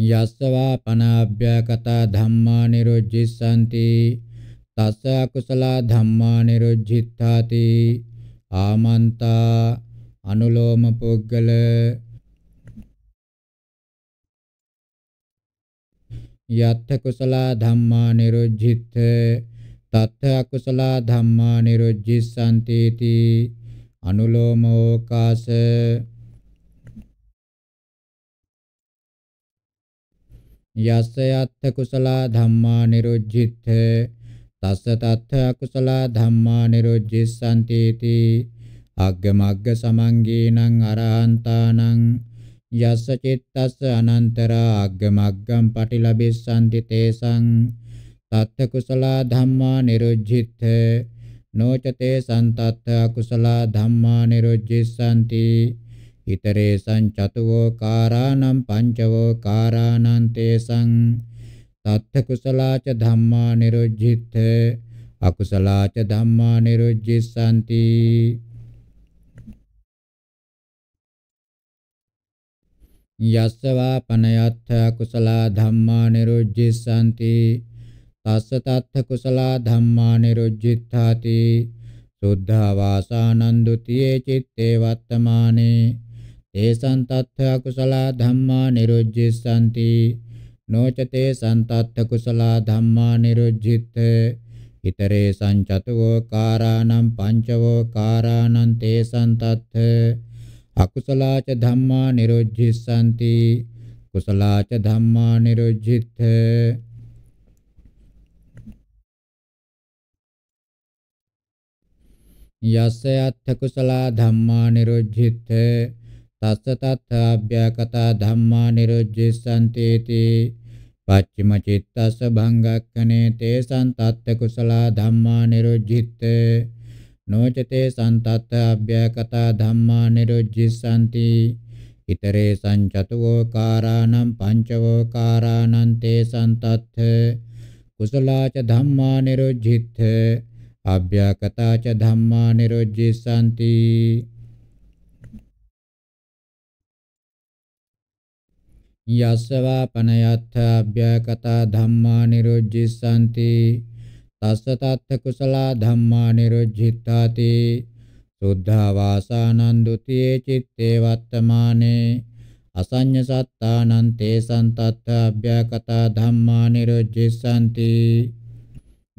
B: යස්සවා පනාභ්‍යාකතා ධම්මා නිරුජ්ජිසanti තස්ස අකුසල ධම්මා නිරුජ්ජිත්තාති ආමන්තා අනුලෝම පුද්ගල යත්ථ කුසල ධම්මා නිරුජ්ජිත තත්ථ අකුසල ධම්මා නිරුජ්ජිසanti ති අනුලෝමෝකාශ යස්ස යත්ථ කුසලා ධම්මා නිරුජ්ජිත තස්ස තත්ථ අකුසලා ධම්මා නිරුජ්ජිසanti ති අග්ගමග්ග සමංගීනං අරහන්තානං යස්ස චිත්තස්ස අනන්තරා අග්ගමග්ගම් පටිලබිස්සanti තේසං තත්ථ කුසලා ධම්මා නිරුජ්ජිත නොචතේ සන්තත්ථ අකුසලා ධම්මා නිරුජ්ජිසanti ිතරේසං චතුවෝ කාරානම් පංචවෝ කාරානං තේසං තත්ථ කුසලාච ධම්මා නිරුද්ධිත අකුසලාච ධම්මා නිරුද්ධිස්සanti යස්සවා පනයත්ථ කුසලා ධම්මා නිරුද්ධිස්සanti තස්ස තත්ථ කුසලා ධම්මා නිරුද්ධිත්තාති සුද්ධා වාසානන්දුතියේ චිත්තේ වත්තමානේ තේසං තත්ථ අකුසලා ධම්මා නිරුද්ධිස්සanti නොචතේ සන්තත්ථ කුසලා ධම්මා නිරුද්ධිත ඉතරේ සංචතෝ කාරාණං පංචවෝ කාරාණං තේසං තත්ථ අකුසලාච ධම්මා නිරුද්ධිස්සanti කුසලාච ධම්මා නිරුද්ධිත යස්ස අත්ථ කුසලා ධම්මා නිරුද්ධිත තස්ස තත්ථාභ්‍යකතා ධම්මා නිරුජ්ජසන්තේති පච්චිම චිත්තස්ස භංගක්ඛනේ තේසං තත්ත කුසලා ධම්මා නිරුජ්ජිත නොචතේ සන්තත්ථ අභ්‍යකතා ධම්මා නිරුජ්ජසන්ති ඉතරේ සංචතවෝ කාරාණං පංචවෝ කාරාණං තේසං තත්ථ කුසලාච ධම්මා නිරුද්ධිත් අභ්‍යකතාච ධම්මා නිරුද්ධිසanti යස්සවා පනයත්ථාභ්‍යකතා ධම්මා නිරුද්ධිස්සanti තස්ස තත්ථ කුසලා ධම්මා නිරුද්ධිතාති සුද්ධා වාසානන්දුතියේ චිත්තේ වත්තමානේ අසඤ්ඤ සත්තානං තේසං තත්ථාභ්‍යකතා ධම්මා නිරුද්ධිස්සanti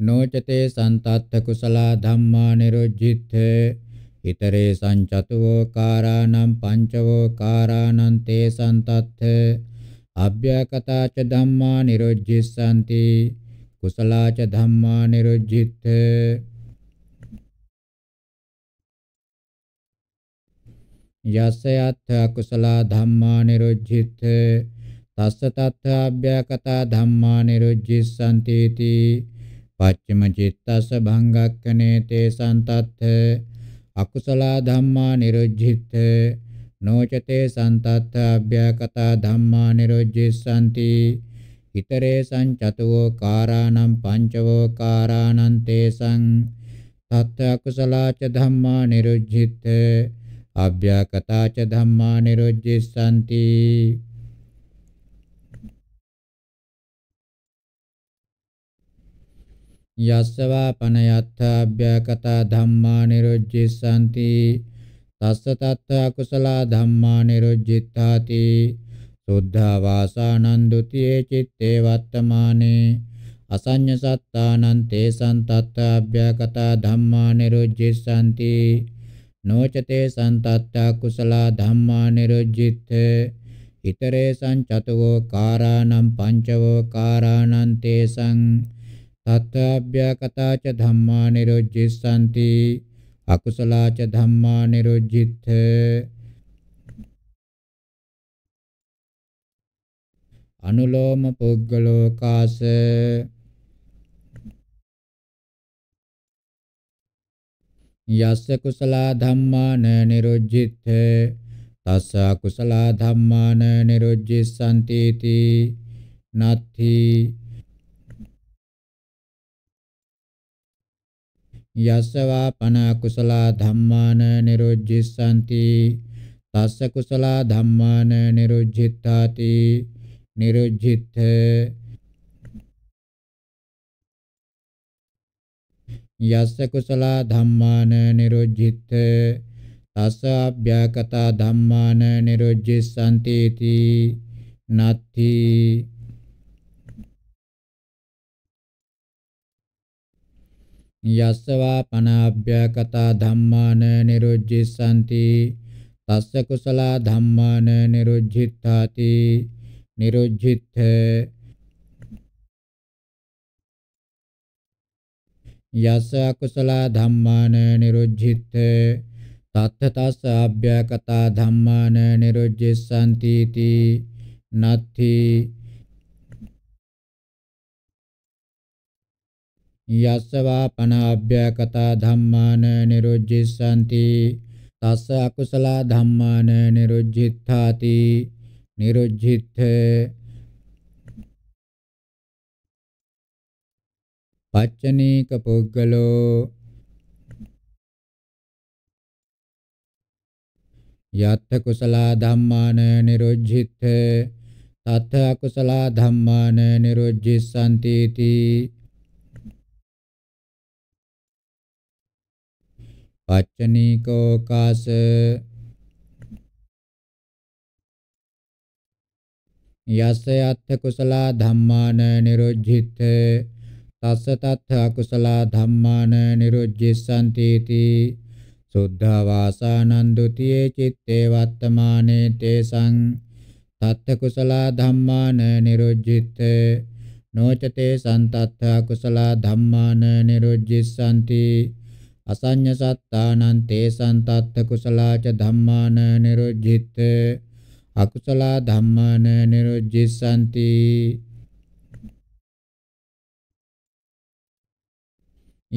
B: නෝචතේ සන්තත්ථ කුසලා ධම්මා නිරුද්ධිත්තේ ඉතරේ සංචතවෝ කාරාණං පංචවෝ කාරාණං තේසං තත්ථ අභ්‍යකතාච ධම්මා නිරුද්ධිස්සanti කුසලාච ධම්මා නිරුද්ධිත් යස්සයත් අකුසලා ධම්මා නිරුද්ධිත් තස්ස තත්ථ අභ්‍යකතා ධම්මා නිරුද්ධිස්සanti इति පච්චම චිත්තස භංගක්ඛනේ තේ සන්තත්ථ අකුසලා ධම්මා නිරුද්ධිත් නොචතේ සන්තත්ථාභ්‍යකතා ධම්මා නිරොජ්ජිස්සanti ිතරේ සංචතෝ කාරාණං පංචවෝ කාරාණං තේසං තත් අකුසලාච ධම්මා නිරුද්ධිත අභ්‍යකතාච ධම්මා නිරුද්ධිස්සanti යස්සවා පනයත්ථාභ්‍යකතා ධම්මා නිරුද්ධිස්සanti තස්ස තත්ත අකුසලා ධම්මා නිරුජ්ජිතාති සුද්ධා වාසානන්දුතියේ චිත්තේ වත්තමානේ අසඤ්ඤ සත්තානං තේසං තත්ත අභ්‍යගතා ධම්මා නිරුජ්ජිසanti නොචතේ සන්තත්ත කුසලා ධම්මා නිරුජ්ජිත ිතරේ සංචතවෝ කාරාණං පංචවෝ කාරාණං තේසං තත්ත අභ්‍යගතා ච ධම්මා නිරුජ්ජිසanti अकुशला च धम्मा निरुज्जिथ
A: अनुलोम पुग्गलोकास
B: यस् कुशला धम्मा न निरुज्जिथ तस् कुशला धम्मा न निरुज्जिसन्तीति नत्थि යස්සවා පන කුසලා ධම්මාන නිරුද්ධිස්සanti තස්ස කුසලා ධම්මාන නිරුද්ධිතාති නිරුද්ධිත යස්ස කුසලා ධම්මාන නිරුද්ධිත තස්ස අභ්‍යකතා ධම්මාන නිරුද්ධිස්සanti ති නත්ති යස්සවා පනාභ්‍යකතා ධම්මාන නිරුජ්ජිසanti තස්ස කුසල ධම්මාන නිරුජ්ජිතාති නිරුජ්ජිත යස්ස කුසල ධම්මාන නිරුජ්ජිත තත්ථ තස්ස අභ්‍යකතා ධම්මාන නිරුජ්ජිසanti ති නත්ථි යස්සවා පනාභ්‍යකතා ධම්මාන නිරුජ්ජිසanti තස්ස අකුසල ධම්මාන නිරුජ්ජිත්තාති නිරුජ්ජිත්තේ
A: පච්චනීක පුද්ගලෝ
B: යත්ථ කුසල ධම්මාන නිරුජ්ජිත තත්ථ අකුසල ධම්මාන නිරුජ්ජිසanti තී
A: පච්චනීකෝ කාස යස්ස යත්ථ
B: කුසල ධම්මාන නිරුද්ධිත තස්ස තත්ථ අකුසල ධම්මාන නිරුද්ධිස්සanti ති සුද්ධා වාසානන්දුතියේ චitte වත්තමානේ තේසං තත්ථ කුසල ධම්මාන නිරුද්ධිත නොචතේ සන්තත්ථ කුසල ධම්මාන නිරුද්ධිස්සanti අසඤ්ඤ සත්තානං තේසං තත්ත කුසලාච ධම්මාන නිරුජ්ජිත අකුසල ධම්මාන නිරුජ්ජිසanti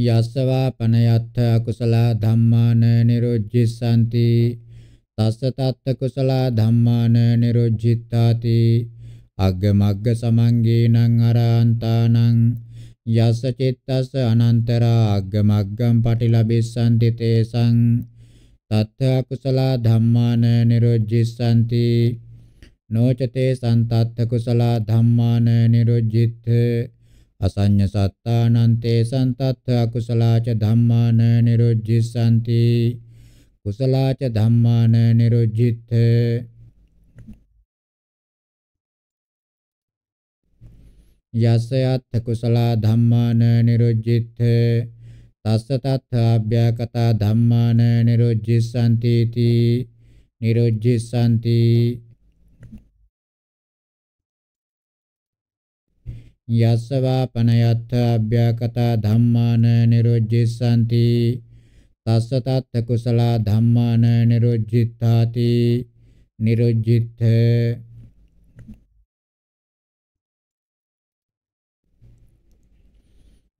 B: යස්සවා පනයත්ථ අකුසල ධම්මාන නිරුජ්ජිසanti තස්ස තත්ත කුසල ධම්මාන නිරුජ්ජිතාති අග්ග මග්ග සමංගේනං අරහන්තානං යස්ස චිත්තස්ස අනන්තරා අග්ගමග්ගම් පටිලබිස්සන්ති තේසං තත්ථ කුසල ධම්මාන නිරොජ්ජිස්සන්ති නොචතේ සන්තත්ථ කුසල ධම්මාන නිරොජ්ජිත් අසඤ්ඤ සත්තානන්තේ සන්තත්ථ අකුසලාච ධම්මාන නිරොජ්ජිස්සන්ති කුසලාච ධම්මාන නිරොජ්ජිත් යස්සයත් කුසල ධම්මාන නිරුජ්ජිත තස්ස තත්ථාභ්‍යගත ධම්මාන නිරුජ්ජිසanti ති නිරුජ්ජිසanti යස්සවා පනයත්ථ අභ්‍යකත ධම්මාන නිරුජ්ජිසanti තස්ස තත්ථ කුසල ධම්මාන නිරුජ්ජිතාති නිරුජ්ජිත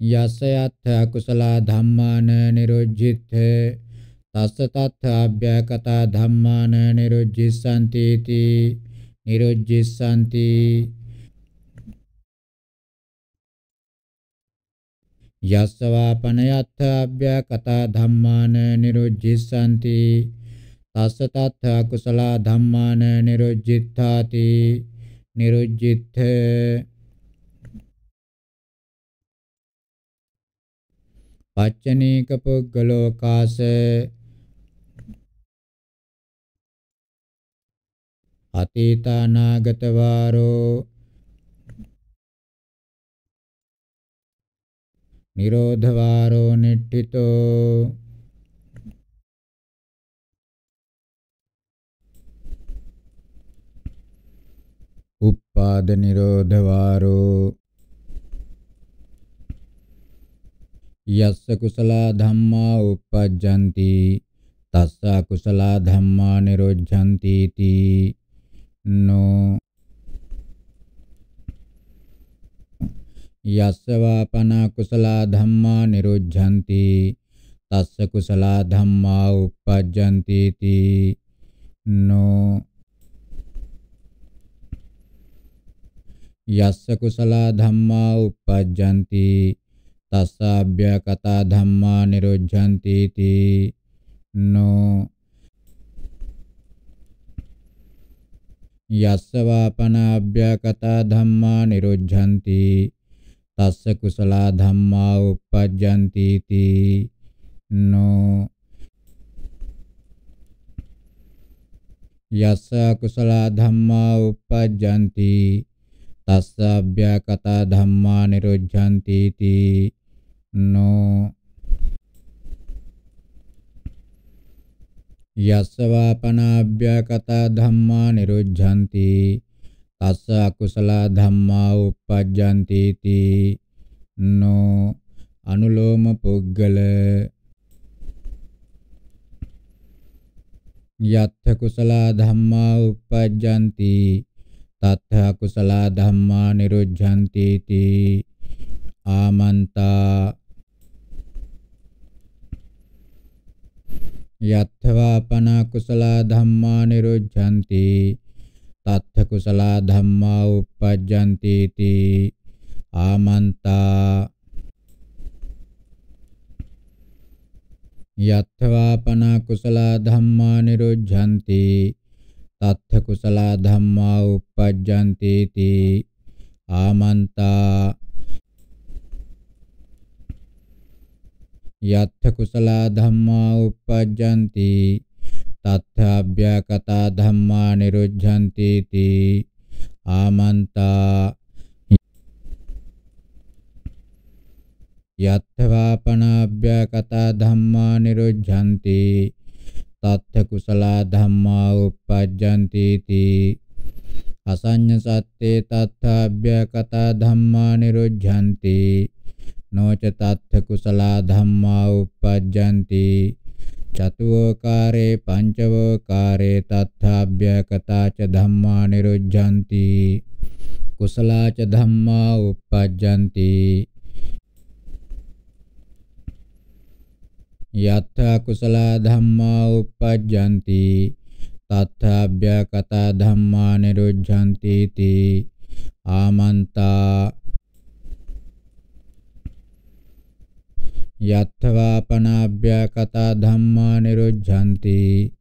B: යස යත් අකුසල ධම්මාන නිරුජ්ජිත තස්ස තත් අභ්‍යකත ධම්මාන නිරුජ්ජිසanti ති නිරුජ්ජිසanti යස්සවා පනයත් අභ්‍යකත ධම්මාන නිරුජ්ජිසanti තස්ස තත් අකුසල ධම්මාන නිරුජ්ජිතාති නිරුජ්ජිතේ පච්චනීක පුද්ගලෝකාස
A: අතීතානාගත වාරෝ නිරෝධ වාරෝ නිට්ඨිතෝ
B: උප්පාද නිරෝධ වාරෝ යස්ස කුසල ධම්මා uppajjanti තස්ස කුසල ධම්මා නිරොජ්ජಂತಿ තී නෝ යස්ස වාපන කුසල ධම්මා නිරොජ්ජಂತಿ තස්ස කුසල ධම්මා uppajjanti තී නෝ යස්ස කුසල ධම්මා uppajjanti තස්සාභ්‍ය කතා ධම්මා නිරුද්ධಂತಿ තී නෝ යස්ස වාපනාභ්‍යකතා ධම්මා නිරුද්ධಂತಿ තස්ස කුසලා ධම්මා uppajjanti තී නෝ යස්ස කුසලා ධම්මා uppajjanti තස්ස අභ්‍යකතා ධම්මා නිරුද්ධಂತಿ තී නෝ යස්සවාපනාභ්‍යකතා ධම්මා නිරුද්ධಂತಿ තස්ස අකුසල ධම්මා uppajjanti ති නෝ අනුලෝම පුද්ගල යත්ථ කුසල ධම්මා uppajjanti තත්ථ අකුසල ධම්මා නිරුද්ධಂತಿ ති ආමන්තා යත්ථවා පනා කුසලා ධම්මා නිරුද්ධಂತಿ තත්ථ කුසලා ධම්මා uppajjanti ති ආමන්තා යත්ථවා පනා කුසලා ධම්මා නිරුද්ධಂತಿ තත්ථ කුසලා ධම්මා uppajjanti ති ආමන්තා යත්ථ කුසලා ධම්මා uppajjanti තත්ථ අභ්‍යකතා ධම්මා නිරුද්ධಂತಿ තී ආමන්තා යත්ථවාපනාභ්‍යකතා ධම්මා නිරුද්ධಂತಿ තත්ථ කුසලා ධම්මා uppajjanti තී අසඤ්ඤ සත්තේ තත්ථ අභ්‍යකතා ධම්මා නිරුද්ධಂತಿ නොච තත්ථ කුසලා ධම්මා uppajjanti චතුෝකාරේ පංචවෝකාරේ තත්ථාභ්‍යකතා ච ධම්මා නිරුද්ධಂತಿ කුසලා ච ධම්මා uppajjanti යත්ථ කුසලා ධම්මා uppajjanti තත්ථාභ්‍යකතා ධම්මා නිරුද්ධಂತಿ ආමන්තා යත්වා පනාභ්‍යකතා ධම්මා නිරුද්ධಂತಿ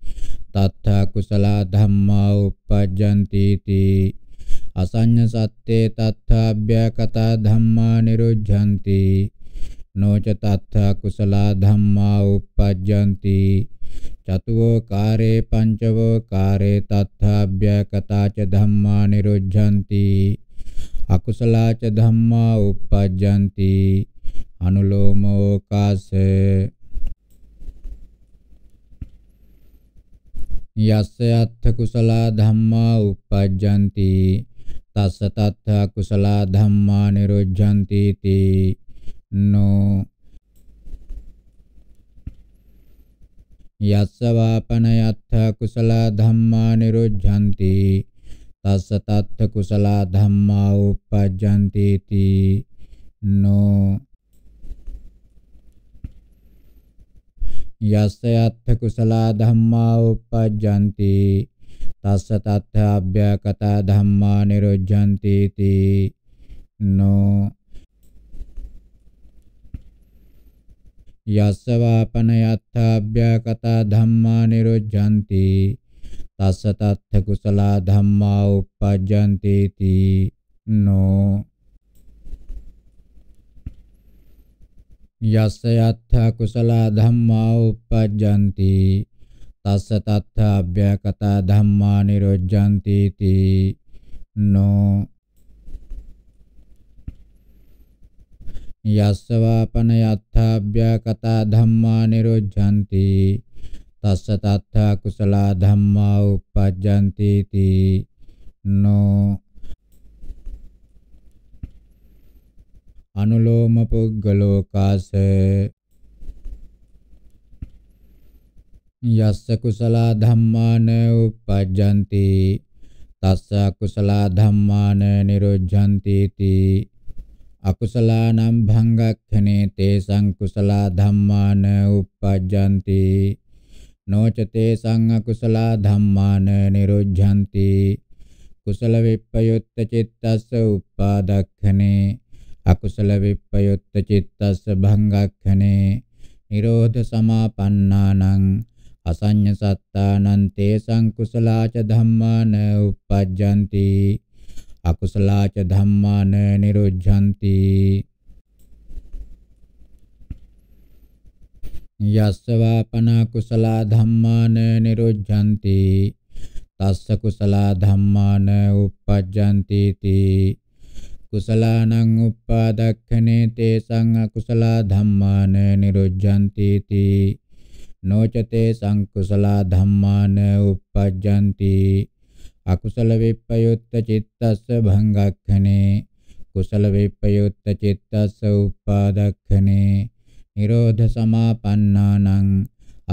B: තත්ථ කුසල ධම්මා uppajjanti ති අසඤ්ඤ සත්‍යේ තත්ථාභ්‍යකතා ධම්මා නිරුද්ධಂತಿ නොච තත්ථ කුසල ධම්මා uppajjanti චතුවෝ කාරේ පංචවෝ කාරේ තත්ථාභ්‍යකතා ච ධම්මා නිරුද්ධಂತಿ අකුසලාච ධම්මා uppajjanti अनुलोमोकाश यस्य अर्थ कुशला धम्मा उपजन्ति तस्य तथा कुशला धम्मा निरुज्जन्ति इति नो यस्य वापनयत्थ कुशला धम्मा निरुज्जन्ति तस्य तत्थ कुशला धम्मा उपजन्ति इति नो यस्यात्थकुशला धम्मा उपजन्ति तस्य तथ्याभ्यकता धम्मा निरुज्यन्ति इति नो यस्य वापनयत्थाभ्यकता धम्मा निरुज्यन्ति तस्य तथ्यकुशला धम्मा उपजन्ति इति नो यस्यथ कुशला धम्मा उपजन्ति तस् तथाभ्यकता धम्मा निरुज्जन्ति नो यस्वापनयथाभ्यकता धम्मा निरुज्जन्ति तस् तथा कुशला धम्मा नो अनुलोम पुग्गलोकास यस्य कुशला धम्मान उपजन्ति तस्य कुशला धम्मान निरुज्झन्ति इति अकुशलानां भङ्गक्षणे तेषां कुशला धम्मान उपजन्ति नो च धम्मान अकुशला कुशल निरुज्झन्ति कुशलविप्रयुक्तचित्तस्य उपादक्षणे අකුසල විප්පයුත්ත චිත්තස්ස භංගක්ඛනේ නිරෝධ සමාපන්නානං අසඤ්ඤ සත්තානං තේ සංකුසලාච ධම්මාන uppajjanti අකුසලාච ධම්මාන නිරුද්ධಂತಿ යස්සවාපන කුසලා ධම්මාන නිරුද්ධಂತಿ තස්ස කුසලා ධම්මාන uppajjanti තී කුසලානං උප්පාදක්ඛනේ තේසං අකුසලා ධම්මාන නිරුද්ධಂತಿ තී නොචතේ සංකුසලා ධම්මාන uppajjanti අකුසල විප්පයුත්ත චිත්තස්ස භංගක්ඛනේ කුසල විප්පයුත්ත චිත්තස්ස උපාදක්ඛනේ නිරෝධ සමාපන්නානං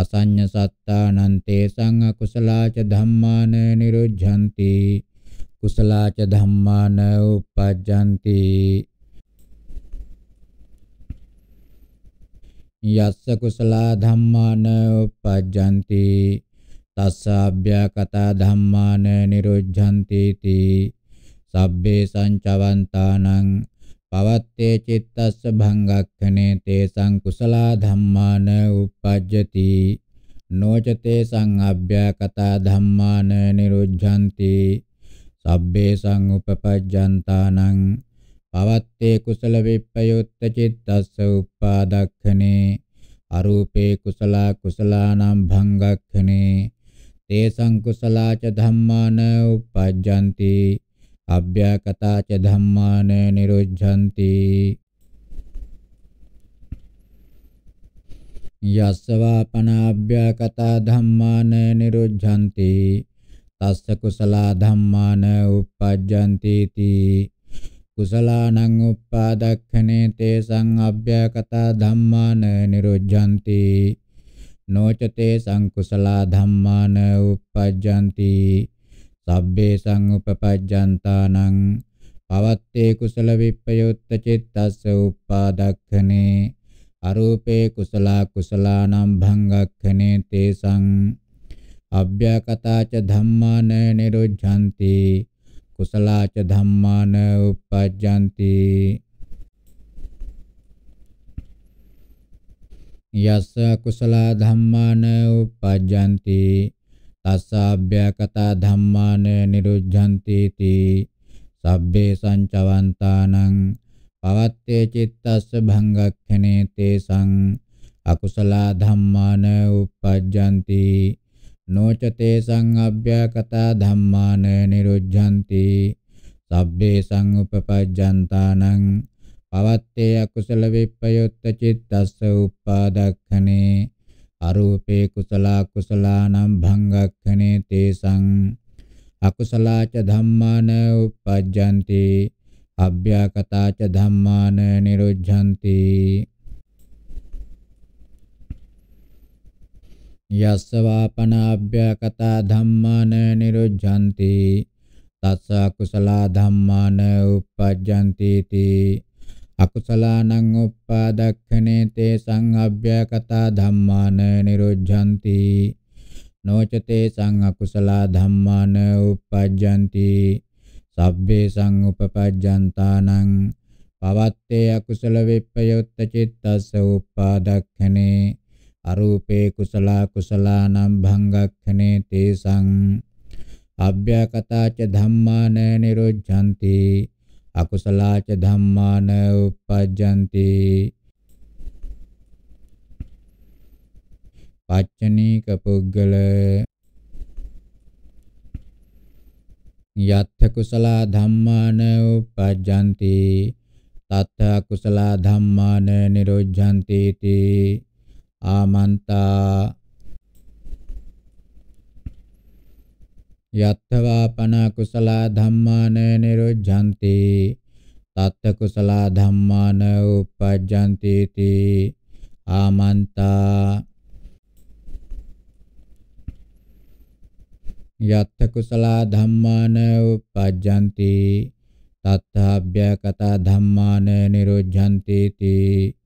B: අසඤ්ඤ සත්තානං තේසං අකුසලාච ධම්මාන නිරුද්ධಂತಿ कुशलाच धम्मा न उपजती यस कुशला धम्मा न उपजती तस्व्यकता धम्म न निरुझती सभ्य संचवंता पवत्ते चित्त भंगने ते संकुशला धम्म न उपजती नोचते संगव्यकता धम्म न निरुझती සබ්බේ සංඋපපජ්ජන්තානං පවත්තේ කුසල විප්පයුත්ත චිත්තස්ස උපාදක්ඛනේ අරූපේ කුසලා කුසලානම් භංගක්ඛනේ තේ සංකුසලා ච ධම්මාන උපජ්ජಂತಿ අභ්‍යකතා ච ධම්මාන නිරුද්ධಂತಿ යස්සවාපන අභ්‍යකතා ධම්මාන නිරුද්ධಂತಿ තස්ස කුසලා ධම්මාන uppajjanti ti කුසලානං uppadakkhaනේ තේසං අභ්‍යකතා ධම්මාන නිරුද්ධಂತಿ නොචතේ සංකුසලා ධම්මාන uppajjanti සබ්බේ සංඋපපජ්ජන්තානං පවත්තේ කුසල විප්පයුත්ත චිත්තස්ස uppadakkhaනේ අරූපේ කුසලා කුසලානම් භංගක්ඛනේ තේසං අභ්‍යකතා ච ධම්මාන නිරුද්ධಂತಿ කුසලා ච ධම්මාන uppajjanti යස්ස කුසලා ධම්මාන uppajjanti තස්ස අභ්‍යකතා ධම්මාන නිරුද්ධಂತಿ තී සබ්බේ සංචවන්තානං පවත්තේ චිත්තස්ස භංගක්ඛනේ තේසං අකුසලා ධම්මාන uppajjanti නොචතේ සංඅභ්‍යකතා ධම්මාන නිරුද්ධಂತಿ සබ්බේ සංඋපපජ්ජන්තානං පවත්තේ අකුසල විප්පයොත්ත චිත්තස්ස උප්පාදක්ඛනේ අරූපේ කුසල කුසලානම් භංගක්ඛනේ තේසං අකුසලාච ධම්මාන උප්පජ්ජಂತಿ අභ්‍යකතාච ධම්මාන නිරුද්ධಂತಿ යස්සවාපනාභ්‍යකතා ධම්මාන නිරුද්ධಂತಿ තස්ස අකුසලා ධම්මාන uppajjanti ti අකුසලානං uppadakkhaනේ තේ සංඅභ්‍යකතා ධම්මාන නිරුද්ධಂತಿ නොචතේ සං අකුසලා ධම්මාන uppajjanti සබ්බේ සං උපපජ්ජන්තානං පවත්තේ අකුසල විප්පයොත්ත චිත්තස්ස uppadakkhaනේ අරූපේ කුසලා කුසලානම් භංගක්ඛනේ තේසං අභ්‍යකතාච ධම්මාන නිරුද්ධಂತಿ අකුසලාච ධම්මාන uppajjanti පච්චනීක පුද්ගල යත්ථ කුසලා ධම්මාන uppajjanti තත්ථ අකුසලා ධම්මාන නිරුද්ධಂತಿ තී ආමන්තා යත්තවා පන කුසල ධම්මාන නිරුද්ධಂತಿ තත්ත කුසල ධම්මාන උපජ්ජಂತಿ තී ආමන්තා යත්ථ කුසල ධම්මාන උපජ්ජಂತಿ තත්ථාභ්‍යකත ධම්මාන නිරුද්ධಂತಿ තී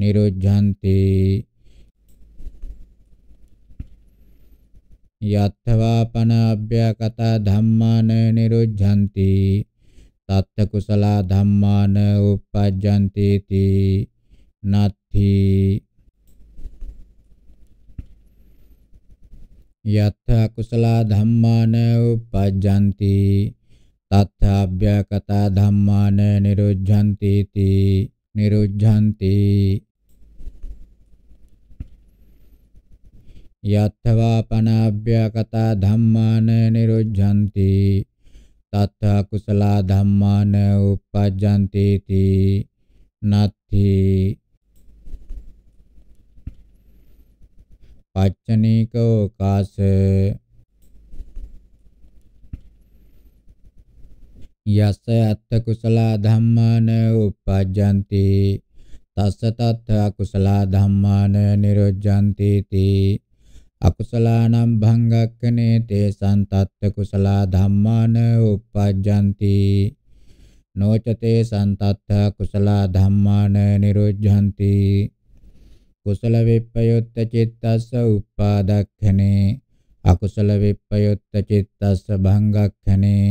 B: නිරුද්ධಂತಿ यत्वापनाभ्यकता धम्मान निरुज्झन्ति तत्थ कुशला धम्मान उपजन्ति इति यथ यत्थ कुशला धम्मान उपजन्ति तत्थ अभ्यकता धम्मान निरुज्झन्ति इति निरुज्झन्ति यथवापनाव्यकता धम्मान निरुज्झन्ति तथा कुशला धम्मान उपजन्तीति नत्थि पच्चनीकोकाश यस्य अथ कुशला धम्मान उपजन्ति तस्य धम्म न धम्मान निरुज्झन्तीति අකුසලානම් භංගක්කනේ තේසං තත්ත කුසලා ධම්මාන uppajjanti නොචතේ සන්තත්ත කුසලා ධම්මාන නිරුද්ධಂತಿ කුසල විප්පයොත්ත චිත්තස්ස උපාදක්ඛනේ අකුසල විප්පයොත්ත චිත්තස්ස භංගක්ඛනේ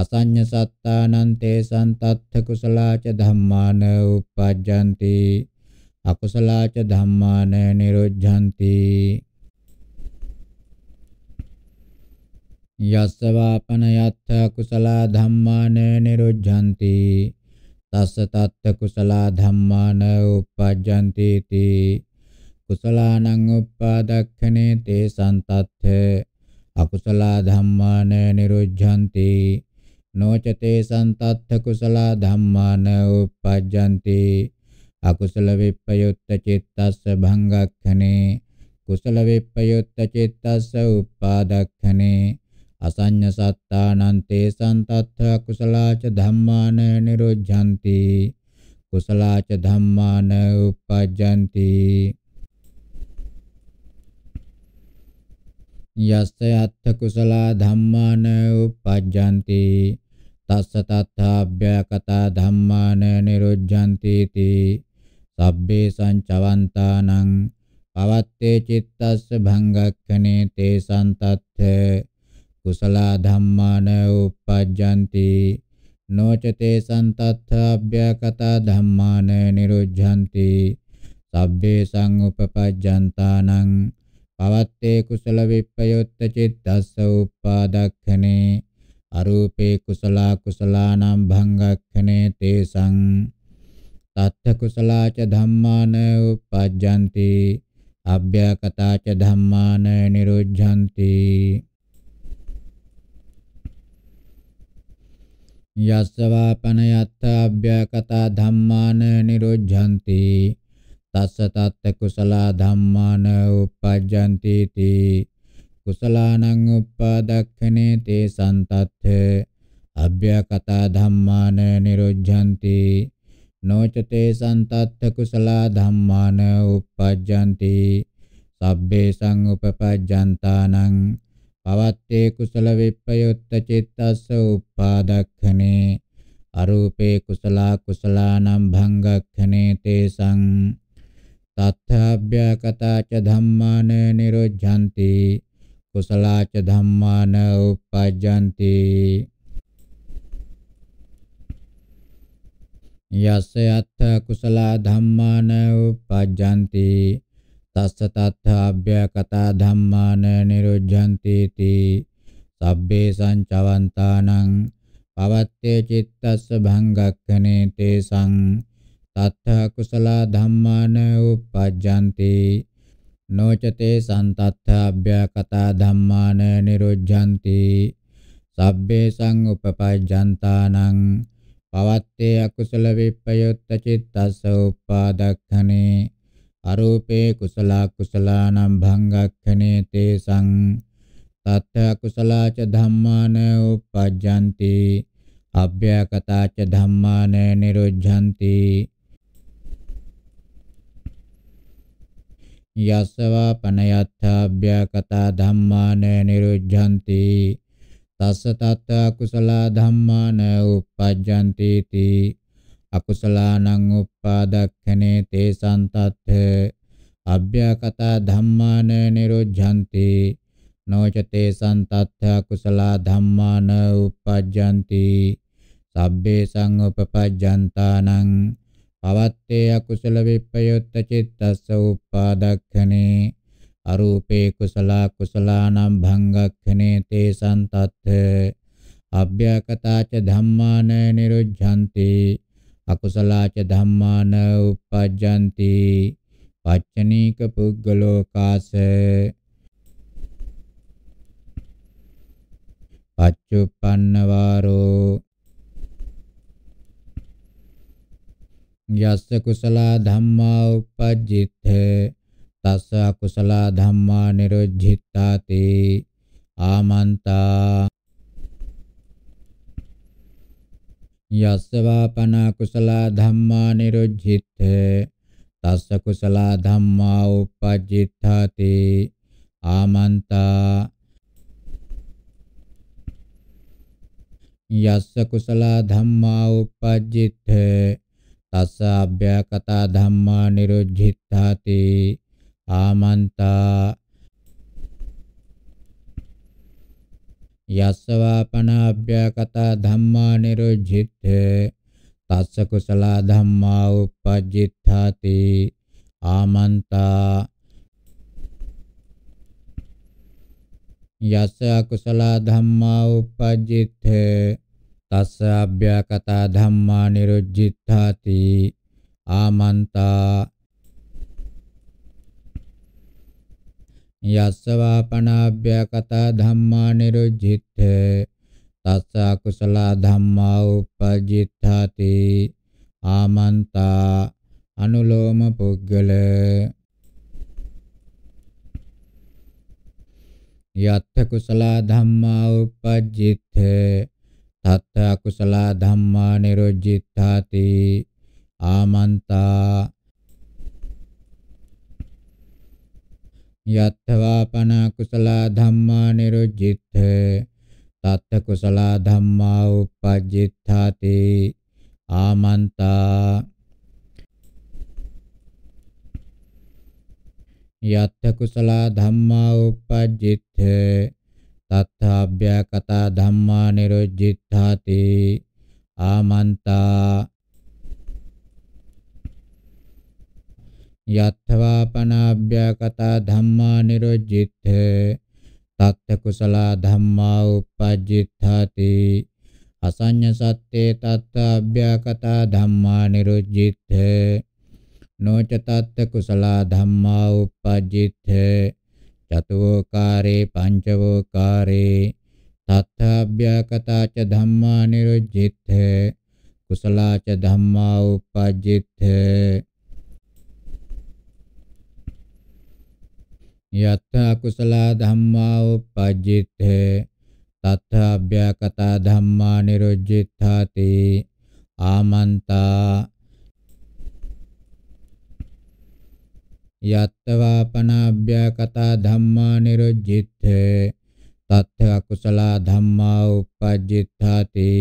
B: අසඤ්ඤ සත්තානං තේසං තත්ථ කුසලාච ධම්මාන uppajjanti අකුසලාච ධම්මාන නිරුද්ධಂತಿ යස්ස වාපන යත්ථ කුසලා ධම්මාන නිරුද්ධಂತಿ තස්ස තත්ථ කුසලා ධම්මාන uppajjanti ති කුසලානං uppadakkane තේ සන්තත්ථ අකුසලා ධම්මාන නිරුද්ධಂತಿ නොචතේ සන්තත්ථ කුසලා ධම්මාන uppajjanti අකුසල විප්පයුත්ත චිත්තස්ස භංගක්ඛනේ කුසල විප්පයුත්ත චිත්තස්ස uppadakkane අසඤ්ඤ සත්තානං තේසං තත්ථ කුසලාච ධම්මාන නිරොජ්ජಂತಿ කුසලාච ධම්මාන uppajjanti යස්ස යත්ථ කුසලා ධම්මාන uppajjanti තස්ස තත්ථාභ්‍යකතා ධම්මාන නිරුද්ධಂತಿ ති සබ්බේ සංචවන්තානං පවත්තේ චිත්තස්ස භංගක්ඛනේ තේ සන්තත්ථ කුසලා ධම්මාන උපජ්ජಂತಿ නොචතේ සන්තත්ථාභ්‍යකතා ධම්මාන නිරුද්ධಂತಿ සබ්බේ සංඋපපජ්ජන්තානං පවත්තේ කුසල විප්පයොත්ත චිත්තස්ස උපාදක්ඛනේ අරූපේ කුසලා කුසලානම් භංගක්ඛනේ තේසං තත්ථ කුසලාච ධම්මාන උපජ්ජಂತಿ අභ්‍යකතාච ධම්මාන නිරුද්ධಂತಿ යස්සවාපන යත්තා අභ්‍යකතා ධම්මාන නිරුද්ධಂತಿ තස්ස තත්ත කුසල ධම්මාන uppajjanti ti කුසලානං uppadakkhane te santatth අභ්‍යකතා ධම්මාන නිරුද්ධಂತಿ නොචතේ santatth කුසල ධම්මාන uppajjanti sabbhe sang upapajjantanang අවත්තේ කුසල විප්පයුත්ත චිත්තස්ස උප්පාදක්ඛනේ අරූපේ කුසලා කුසලානම් භංගක්ඛනේ තේසං තත්ථාභ්‍යකතා ච ධම්මාන නිරුද්ධಂತಿ කුසලා ච ධම්මාන උපජ්ජಂತಿ යස්ස යත්ථ කුසලා ධම්මාන උපජ්ජಂತಿ තස්ස තත්ථාභ්‍යකතා ධම්මාන නිරුද්ධಂತಿ තී සබ්බේ සංචවන්තානං පවත්තේ චිත්තස්ස භංගක්ඛනේ තේසං තත්ථ කුසල ධම්මාන උපජ්ජಂತಿ නොචතේ සන්තත්ථාභ්‍යකතා ධම්මාන නිරුද්ධಂತಿ සබ්බේ සං උපපජ්ජන්තානං පවත්තේ අකුසල විප්පයොත්ත චිත්තස්ස උපාදක්ඛනේ අරූපේ කුසලා කුසලානම් භංගක්ඛනේ තේසං තත්ථ කුසලාච ධම්මාන උපජ්ජಂತಿ අභ්‍යකතාච ධම්මාන නිරුද්ධಂತಿ යස්සවා පනයත්ථාභ්‍යකතා ධම්මාන නිරුද්ධಂತಿ තස්ස තත්ථ කුසලා ධම්මාන උපජ්ජಂತಿ තී අකුසලානං උප්පාදක්ඛනේ තේ සන්තත්ථ අභ්‍යකතා ධම්මාන නිරුද්ධಂತಿ නොචතේ සන්තත්ථ අකුසලා ධම්මාන උපජ්ජಂತಿ සබ්බේ සංඋපපජ්ජන්තානං පවත්තේ අකුසල විප්පයොත්ත චිත්තස්ස උප්පාදක්ඛනේ අරූපේ කුසලා කුසලානම් භංගක්ඛනේ තේ සන්තත්ථ අභ්‍යකතාච ධම්මාන නිරුද්ධಂತಿ අකුසලාච ධම්මාන uppajjanti පච්චනීක පුද්ගලෝ කාස පච්චුප්පන්න වාරෝ යස්ස කුසලා ධම්මා uppajjitte තස්ස අකුසලා ධම්මා නිරුද්ධිතාති ආමන්තා යස්සවා පනා කුසලා ධම්මා නිරුද්ධිත තස්ස කුසලා ධම්මා උපජ්ජිතාති ආමන්තා යස්ස කුසලා ධම්මා උපජ්ජිත තස්ස අභ්‍යකතා ධම්මා නිරුද්ධිතාති ආමන්තා යස්සවාපනාභ්‍යකතා ධම්මා නිරුජ්ජිත තස්ස කුසල ධම්මා උපජ්ජිතාති ආමන්තා යස්ස අකුසල ධම්මා උපජ්ජිත තස්ස අභ්‍යකතා ධම්මා නිරුජ්ජිතාති ආමන්තා යස්සවා පනාභ්‍යකතා ධම්මා නිරුජ්ජිතේ තස්ස අකුසල ධම්මා උපජ්ජිතාති ආමන්තා අනුලෝම පුද්ගල යත්ථ කුසල ධම්මා උපජ්ජිතේ තත්ථ අකුසල ධම්මා නිරුජ්ජිතාති ආමන්තා යත්වා පන කුසල ධම්මා නිරුජ්ජිත තත්ත කුසල ධම්මා උපජ්ජිතාති ආමන්තා යත්ත කුසල ධම්මා උපජ්ජිත තත්ථාභ්‍යකතා ධම්මා නිරුජ්ජිතාති ආමන්තා යත්වා පනාභ්‍යකතා ධම්මා නිරුජ්ජිතේ තත්ථ කුසලා ධම්මා uppajjitthati අසඤ්ඤ සත්තේ තත්ථ අභ්‍යකතා ධම්මා නිරුජ්ජිතේ නොච තත්ථ කුසලා ධම්මා uppajjitthේ චතවෝකාරේ පංචවෝකාරේ තත්ථාභ්‍යකතා ච ධම්මා නිරුජ්ජිතේ කුසලා ච ධම්මා uppajjitthේ යත්තා කුසල ධම්මා උපජ්ජිතේ තත්ථ අභ්‍යකත ධම්මා නිරුජ්ජිතාති ආමන්තා යත්තවා පනාභ්‍යකත ධම්මා නිරුජ්ජිතේ තත්ථ අකුසල ධම්මා උපජ්ජිතාති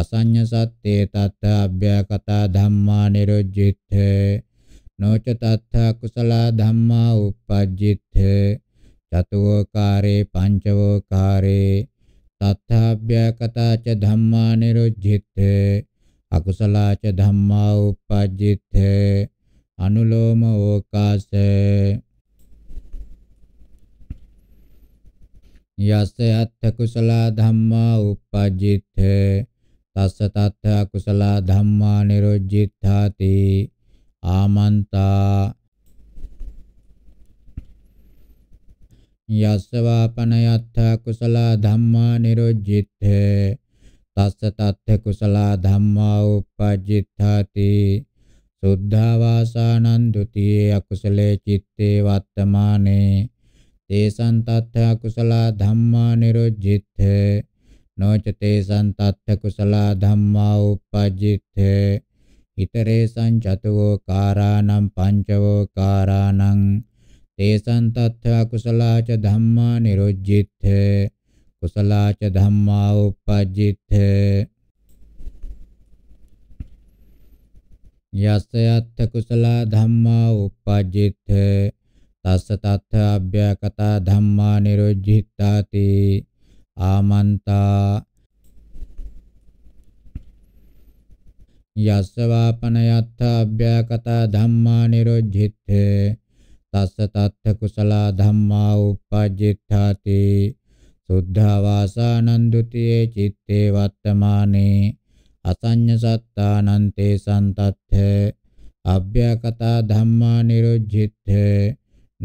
B: අසඤ්ඤ සත්තේ තත්ථ අභ්‍යකත ධම්මා නිරුජ්ජිතේ නොච තත්ථ කුසල ධම්මා uppajjitte චතුෝකාරේ පංචවෝකාරේ තත්ථාභ්‍යකතා ච ධම්මා නිරුද්ධිtte අකුසලා ච ධම්මා uppajjitte අනුලෝම ඕකාස යස්ස අත්ථ කුසල ධම්මා uppajjitte තස්ස තත්ථ කුසල ධම්මා නිරුද්ධිතාති ආමන්තා යස්සවාපනයත්ථ කුසලා ධම්මා නිරුජ්ජිතේ තස්ස තත්ථ කුසලා ධම්මා උපජ්ජිතාති සුද්ධා වාසානං ဒ ුතියේ අකුසලේ චිත්තේ වත්තමානේ තේසං තත්ථ කුසලා ධම්මා නිරුජ්ජිතේ නොච තේසං තත්ථ කුසලා ධම්මා උපජ්ජිතේ iterēsañ catuvo kāraṇaṃ pañcavo kāraṇaṃ tesaṃ tattha kusala ca dhammā nirujjithe kusala ca dhammā uppajjithe යස්සයත්ථ කුසල ධම්මා උපජ්ජිත තස්ස තත්ථ අභ්‍යකතා ධම්මා නිරුද්ධිතාති ආමන්තා යස්සවාපනයත්ථාභ්‍යකතා ධම්මා නිරුද්ධිත්තේ තස්ස තත්ථ කුසලා ධම්මා උපජ්ජිත්තාති සුද්ධා වාසානන්දුතියේ චිත්තේ වත්තමානේ අසඤ්ඤ සත්තානන්තේ සන්තත්ථ අභ්‍යකතා ධම්මා නිරුද්ධිත්තේ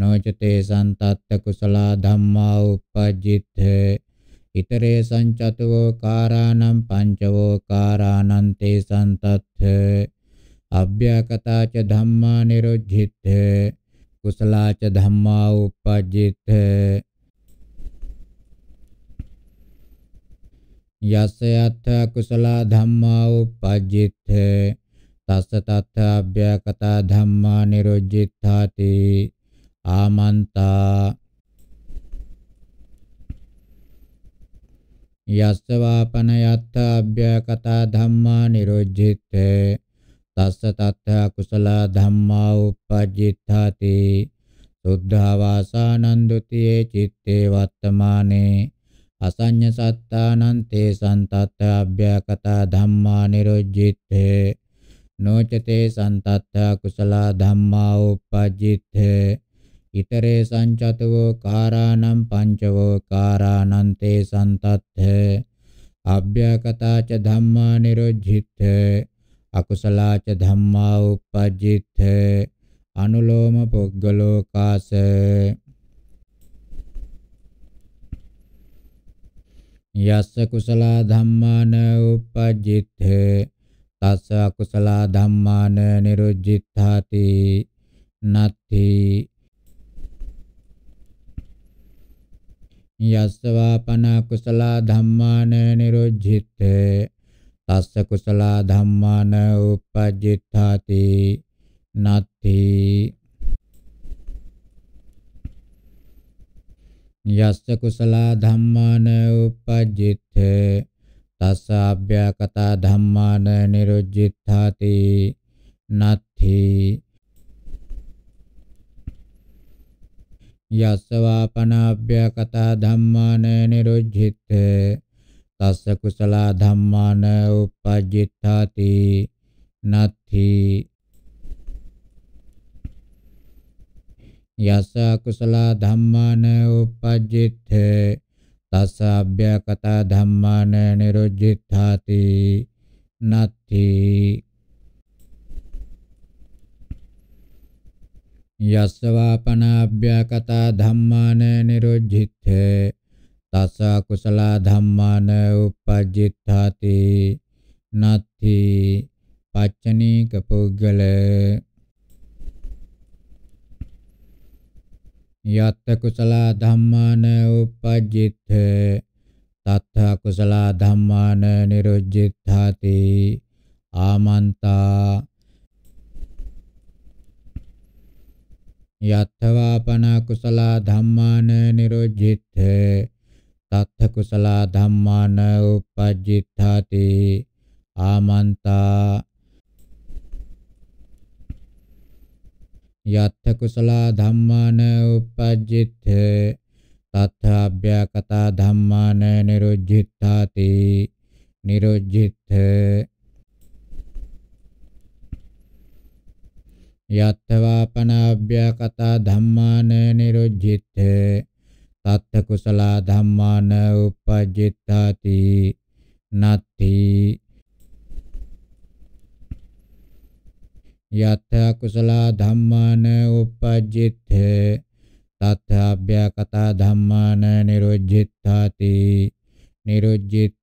B: නොචතේ සන්තත්ථ කුසලා ධම්මා උපජ්ජිත්තේ इतरे चतुवोकाराणां पञ्चवोकाराणां तेषां तत् अव्याकता च धम्मा निरुज्झित् कुशला च धम्मा उपजित यस्याथ कुशला धम्मा उपजित तस् तथ अव्यकता धम्मा निरुज्जिथाति आमंता යස්සවාපන යත්ත අභ්‍යකතා ධම්මා නිරුද්ධිත්තේ තස්ස තත්ථ කුසල ධම්මා uppajjitthati සුද්ධා වාසානන්දුතියේ චitte වත්තමානේ අසඤ්ඤ සත්තානං තේ සන්තත්ථ අභ්‍යකතා ධම්මා නිරුද්ධිත්තේ නොචතේ සන්තත්ථ කුසල ධම්මා uppajjitthේ इतरेशं चतुवोकाराणां पञ्चवोकाराणां ते सन्तत्थ अव्यकता च धम्मा निरुज्झिथ अकुशला च धम्मा उपजिथ अनुलोम पुग्गलोकास यस्स कुशला धम्मा न उपजिथ तस्स अकुशला धम्मा न निरुज्झिथाति नत्थि යස්සවා පන කුසල ධම්මාන නිරුද්ධිත්තේ තස්ස කුසල ධම්මාන උපජ්ජිතාති නත්ති යස්ස කුසල ධම්මාන උපජ්ජිත්තේ තස්ස අභ්‍යකත ධම්මාන නිරුද්ධිතාති නත්ති යස්සවා පනාභ්‍ය කතා ධම්මාන නිරුජ්ජිත තස්ස කුසල ධම්මාන උපජ්ජිතාති නත්ථි යස කුසල ධම්මාන උපජ්ජිත තස්ස අභ්‍ය කතා ධම්මාන නිරුජ්ජිතාති නත්ථි යස්සවාපනාභ්‍යකතා ධම්මාන නිරුද්ධිත්තේ තස්ස කුසල ධම්මාන උපජ්ජිත්තාති නත්ථි පච්චනීක පුද්ගල යත් කුසල ධම්මාන උපජ්ජිත්තේ තත්ථ කුසල ධම්මාන නිරුද්ධිත්තාති ආමන්තා යත්තවාපන කුසල ධම්මාන නිරොජ්ජිත තත්ථ කුසල ධම්මාන උපජ්ජිතාති ආමන්තා යත්ථ කුසල ධම්මාන උපජ්ජිත තත්ථ අභ්‍යකත ධම්මාන නිරොජ්ජිතාති නිරොජ්ජිත යත්තවා පනාභ්‍යකතා ධම්මාන නිරුජ්ජිත තත්ත කුසල ධම්මාන උපජ්ජිතාති නත්ති යත්ත කුසල ධම්මාන උපජ්ජිත තත්ත අභ්‍යකතා ධම්මාන නිරුජ්ජිතාති නිරුජ්ජිත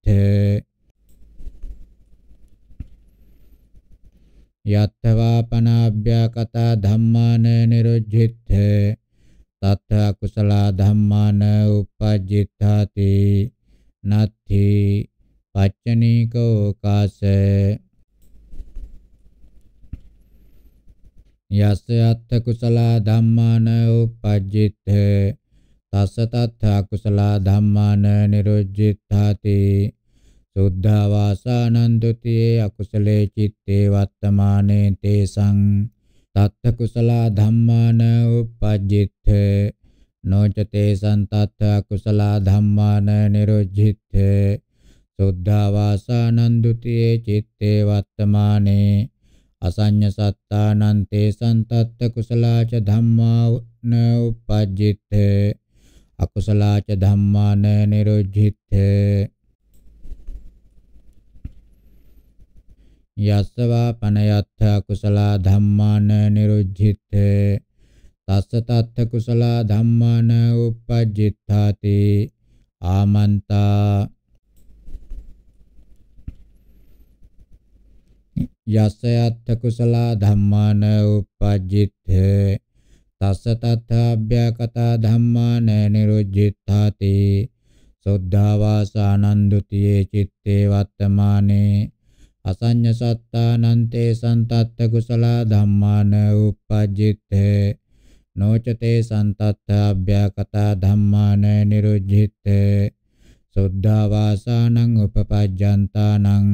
B: යත්තවා පනාභ්‍යාකතා ධම්මාන නිරුද්ධිත්තේ තත්ථ කුසල ධම්මාන උපජ්ජිතාති නත්ථි පච්චනීකෝ කාස යස්ස අත්ථ කුසල ධම්මාන උපජ්ජිත්තේ තස්ස තත්ථ කුසල ධම්මාන නිරුද්ධිතාති සුද්ධවාසානං ဒ ුතියේ අකුසලේ චිත්තේ වත්තමානේ තේසං තත්ත කුසලා ධම්මාන උපජ්ජිත නොචතේ සන්තත් කුසලා ධම්මාන නිරුජ්ජිත සුද්ධවාසානං ဒ ුතියේ චිත්තේ වත්තමානේ අසඤ්ඤ සත්තානං තේසං තත්ත කුසලාච ධම්මාන උපජ්ජිත අකුසලාච ධම්මාන නිරුජ්ජිත යස්සවා පනයත්ථ කුසලා ධම්මාන නිරුද්ධිත්තේ තස්ස තත්ථ කුසලා ධම්මාන uppajjitthati ආමන්තා යස්ස යත්ථ කුසලා ධම්මාන uppajjitthේ තස්ස තත්ථ අභ්‍යකතා ධම්මාන නිරුද්ධිත්තාති සොද්ධාවාස ආනන්දුතියේ චිත්තේ වත්තමානේ අසඤ්ඤ සත්තානන්තේ සන්තත්ත කුසල ධම්මාන උපජ්ජිතේ නොචතේ සන්තත්ත අභ්‍යකතා ධම්මාන නිරුද්ධිතේ සුද්ධා වාසානං උපපජ්ජන්තානං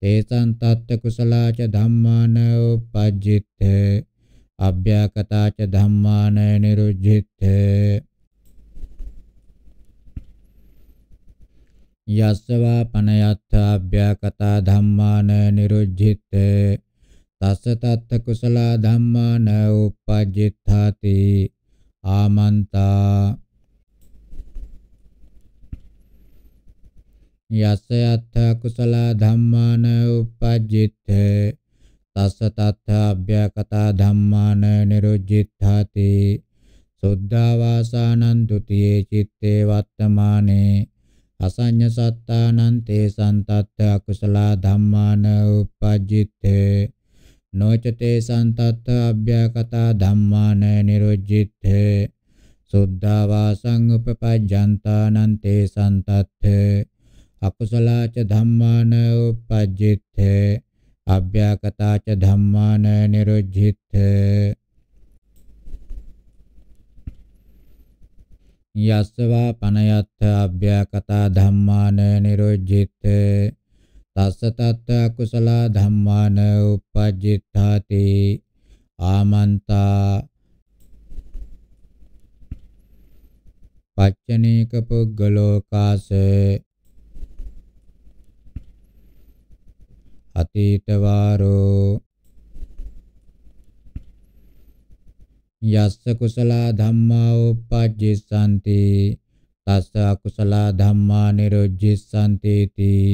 B: තේසං තත්ත කුසලාච ධම්මාන උපජ්ජිත අභ්‍යකතාච ධම්මාන නිරුද්ධිත යස්සවා පනයත්තා අභ්‍යකතා ධම්මාන නිරුද්ධිත්තේ තස්ස තත්ත කුසල ධම්මාන උපජ්ජිතාති ආමන්තා යස්ස යත්ත කුසල ධම්මාන උපජ්ජිත්තේ තස්ස තත්ත අභ්‍යකතා ධම්මාන නිරුද්ධිතාති සුද්ධාවාසානං ဒ ුතියේ චිත්තේ වත්තමානේ අසඤ්ඤ සත්තානං තේසං තත්ත අකුසලා ධම්මාන උපජ්ජිත්තේ නොච තේසං තත්ත අභ්‍යකතා ධම්මාන නිරුජ්ජිත්තේ සුද්ධා වාසං උපපජ්ජන්තානං තේසං තත්ත අකුසලාච ධම්මාන උපජ්ජිත්තේ අභ්‍යකතාච ධම්මාන නිරුද්ධිත්තේ යස්සවා පනයත්ත අභ්‍යකතා ධම්මාන නිරොජ්ජිත තස්ස තත්ත කුසල ධම්මාන උපජ්ජිතාති ආමන්තා පච්චනීක පුද්ගලෝ කාසේ අතීත වාරෝ යස්ස කුසලා ධම්මා උපජ්ජිසanti තස්ස අකුසලා ධම්මා නිරුද්ධිසanti තී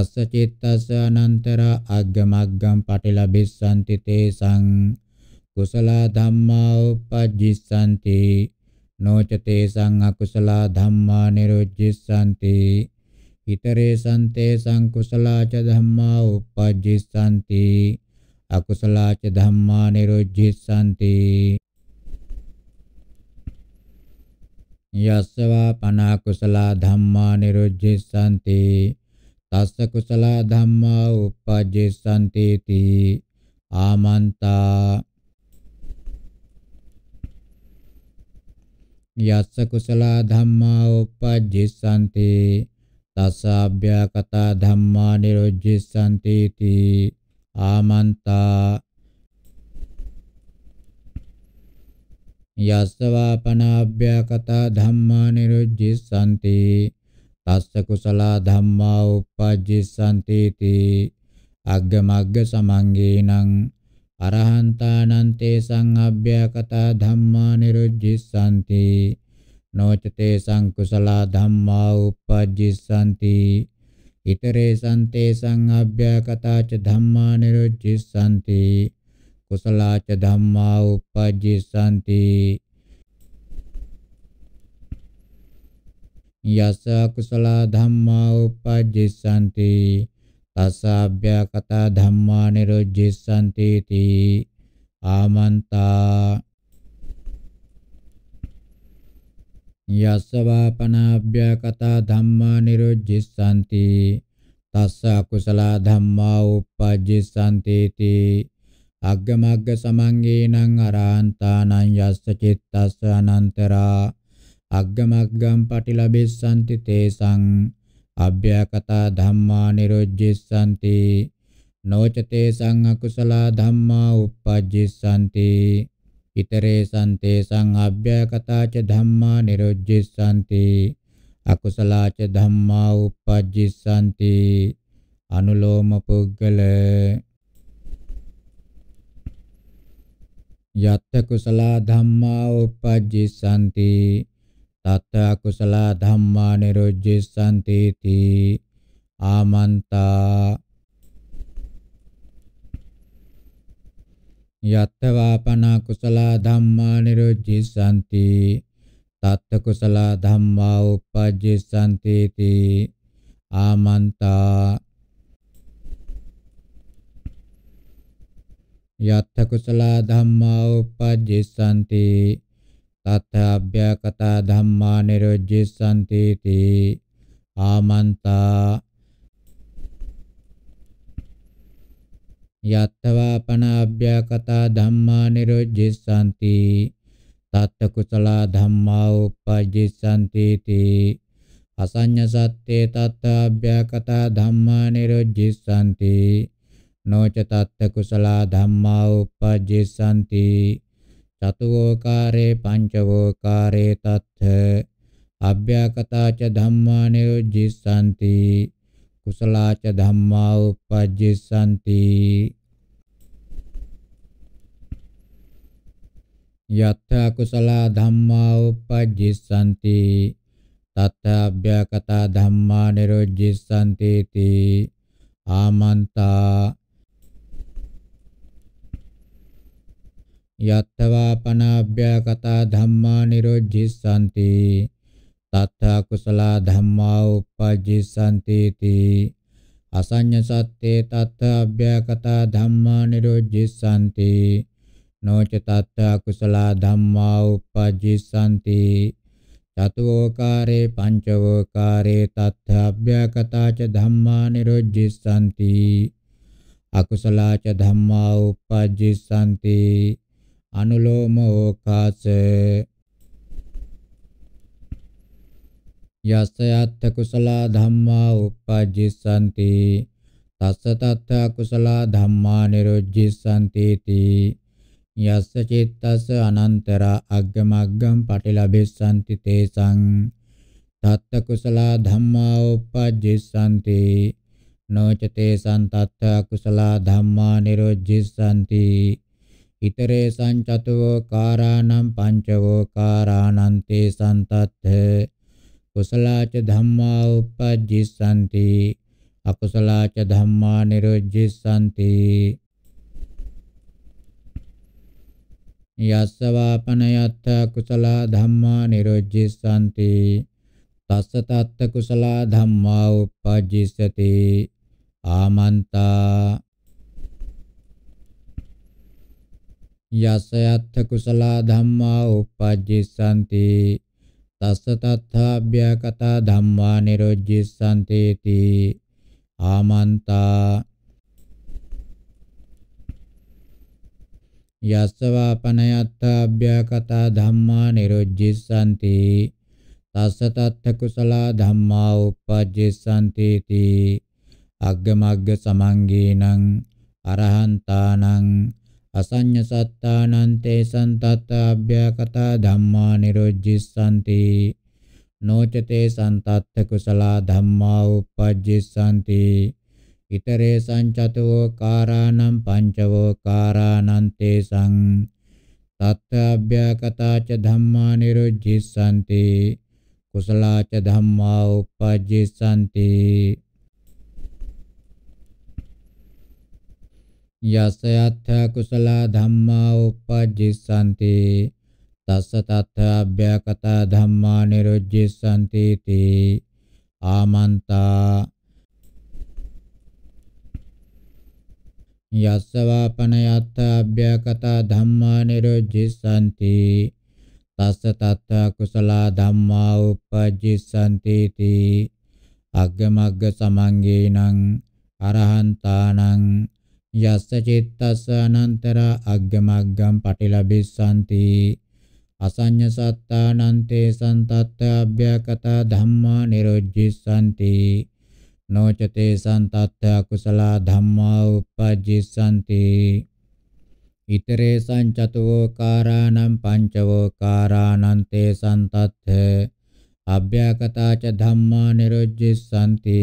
B: යස්ස චිත්තස්ස අනන්තර අග්ගමග්ගම් පටිලබිස්සන්ති තේසං කුසලා ධම්මා උපජ්ජිස්සanti නොච තේසං අකුසලා ධම්මා නිරුද්ධිස්සanti ඉතරේ සන්තේ සංකුසලාච ධම්මා උපජ්ජිස්සanti අකුසලාච ධම්මා නිරුද්ධිස්සanti යස්සවා පනා කුසලා ධම්මා නිරුද්ධිස්සanti තස්ස කුසලා ධම්මා උපජ්ජිස්සanti තී ආමන්තා යස්ස කුසලා ධම්මා උපජ්ජිස්සanti තස්ස අභ්‍යාකතා ධම්මා නිරුද්ධිස්සanti තී ආමන්තා යස්සවාපනාභ්‍යකතා ධම්මා නිරුජ්ජිසanti තස්ස කුසලා ධම්මා uppajjisanti ති අග්ගමග්ග සමංගේනං අරහන්තානන්තේ සංඅභ්‍යකතා ධම්මා නිරුජ්ජිසanti නොචතේ සංකුසලා ධම්මා uppajjisanti ඉතරේ සන්තේ සංඅභ්‍යකතාච ධම්මා නිරුච්චිසanti කුසලාච ධම්මා uppajjisanti යස කුසල ධම්මා uppajjisanti තස අභ්‍යකතා ධම්මා නිරුච්චිසanti ති ආමන්තා යස්සවාපනාභ්‍යකතා ධම්මා නිරුජ්ජිස්සanti තස්ස අකුසල ධම්මා උප්පජ්ජිස්සanti ති අග්ගමග්ග සමංගේනං අරහන්තානං යස්ස චිත්තස්ස අනන්තරා අග්ගමග්ගම් පටිලබෙස්සanti තේසං අභ්‍යකතා ධම්මා නිරුජ්ජිස්සanti නොච තේසං අකුසල ධම්මා උප්පජ්ජිස්සanti ඉතරේසං තේසං අභ්‍යකතාච ධම්මා නිරුජ්ජිස්සanti අකුසලාච ධම්මා uppajjissanti අනුලෝම පුද්ගල යත් කුසලා ධම්මා uppajjissanti තත් අකුසලා ධම්මා නිරුජ්ජිස්සanti ති ආමන්තා යත්තවාපනා කුසලා ධම්මා නිරුද්ධිසanti තත්ත කුසලා ධම්මා uppajjisanti ති ආමන්තා යත්ත කුසලා ධම්මා uppajjisanti තත්ත අභ්‍යකතා ධම්මා නිරුද්ධිසanti ති ආමන්තා යත්තවා පනාභ්‍යාකතා ධම්මා නිරුජ්ජිස්සanti තත්ත කුසලා ධම්මා උපජ්ජිස්සanti තී අසඤ්ඤ සත්‍යේ තත්ත අභ්‍යාකතා ධම්මා නිරුජ්ජිස්සanti නොච තත්ත කුසලා ධම්මා උපජ්ජිස්සanti චතුෝකාරේ පංචවෝකාරේ තත්ත අභ්‍යාකතා ච ධම්මා නිරුජ්ජිස්සanti කුසලා ච ධම්මා උපජ්ජසanti යත්ථ කුසලා ධම්මා උපජ්ජසanti තත්ථ අභ්‍යකත ධම්මා නිරෝජ්ජසanti තී ආමන්තා යත්තවාපනාභ්‍යකත ධම්මා නිරෝජ්ජසanti තත්ථා කුසල ධම්මා උපජ්ජිසන්තිති අසඤ්ඤ සත්‍යේ තත්ථ අභ්‍යකත ධම්මා නිරෝජ්ජිසන්ති නොච තත්ථා කුසල ධම්මා උපජ්ජිසන්ති චතුෝකාරේ පංචවෝකාරේ තත්ථ අභ්‍යකතා ච ධම්මා නිරෝජ්ජිසන්ති අකුසලා ච ධම්මා උපජ්ජිසන්ති අනුලෝමෝකාසේ යස්ස යත්ථ කුසලා ධම්මා uppajjissanti තස්ස තත්ථ කුසලා ධම්මා නිරුජ්ජිස්සanti තී යස්ස චිත්තස්ස අනන්තර අග්ගමග්ගම් පටිලබෙස්සanti තේසං තත්ථ කුසලා ධම්මා uppajjissanti නොචතේ සන්තත්ථ කුසලා ධම්මා නිරුජ්ජිස්සanti ඉතරේ සංචතවෝ කාරාණං පංචවෝ කාරාණන්තේ සන්තත්ථ කුසලාච ධම්මා උපජ්ජිසanti අකුසලාච ධම්මා නිරුද්ධිසanti යස්ස වාපනයත් කුසලා ධම්මා නිරුද්ධිසanti තස්ස තත්ත කුසලා ධම්මා උපජ්ජිසති ආමන්තා යස්ස යත් කුසලා ධම්මා උපජ්ජිසanti තස්ස තත්ථාභ්‍යකතා ධම්මා නිරොජ්ජිස්සන්තේති ආමන්තා යස්සවාපනයත්ථාභ්‍යකතා ධම්මා නිරොජ්ජිස්සන්ති තස්ස තත්ථ කුසලා ධම්මා උපජ්ජිස්සන්තේති අග්ගමග්ග සමංගේනං අරහන්තානං අසඤ්ඤ සත්තානන්තේ සන්තත්ත අභ්‍යකතා ධම්මා නිරොජ්ජිස්සanti නොචතේ සන්තත්ත කුසලා ධම්මා උපජ්ජිස්සanti ඉතරේ සංචතෝ කාරාණං පංචවෝ කාරාණන්තේ සං තත්ත අභ්‍යකතා ච ධම්මා නිරොජ්ජිස්සanti කුසලා ච ධම්මා උපජ්ජිස්සanti යස යත්ථ කුසල ධම්මා උපජ්ජිසanti තස්ස තත්ථ අභ්‍යකත ධම්මා නිරුජ්ජිසanti තී ආමන්තා යස්ස වාපන යත්ථ අභ්‍යකත ධම්මා නිරුජ්ජිසanti තස්ස තත්ථ කුසල ධම්මා උපජ්ජිසanti තී අග්ගමග්ග සමංගේනං අරහන්තානං යස්ස චිත්තස්ස අනන්තර අග්ගමග්ගම් පටිලබිස්සanti අසඤ්ඤ සත්තානන්තේ සන්තත්ත අභ්‍යකත ධම්මා නිරොජ්ජිස්සanti නොචතේ සන්තත්ත අකුසල ධම්මා උපජ්ජිස්සanti ඉතරේ සංචතවෝ කාරාණං පංචවෝ කාරාණන්තේ සන්තත්ත අභ්‍යකතාච ධම්මා නිරොජ්ජිස්සanti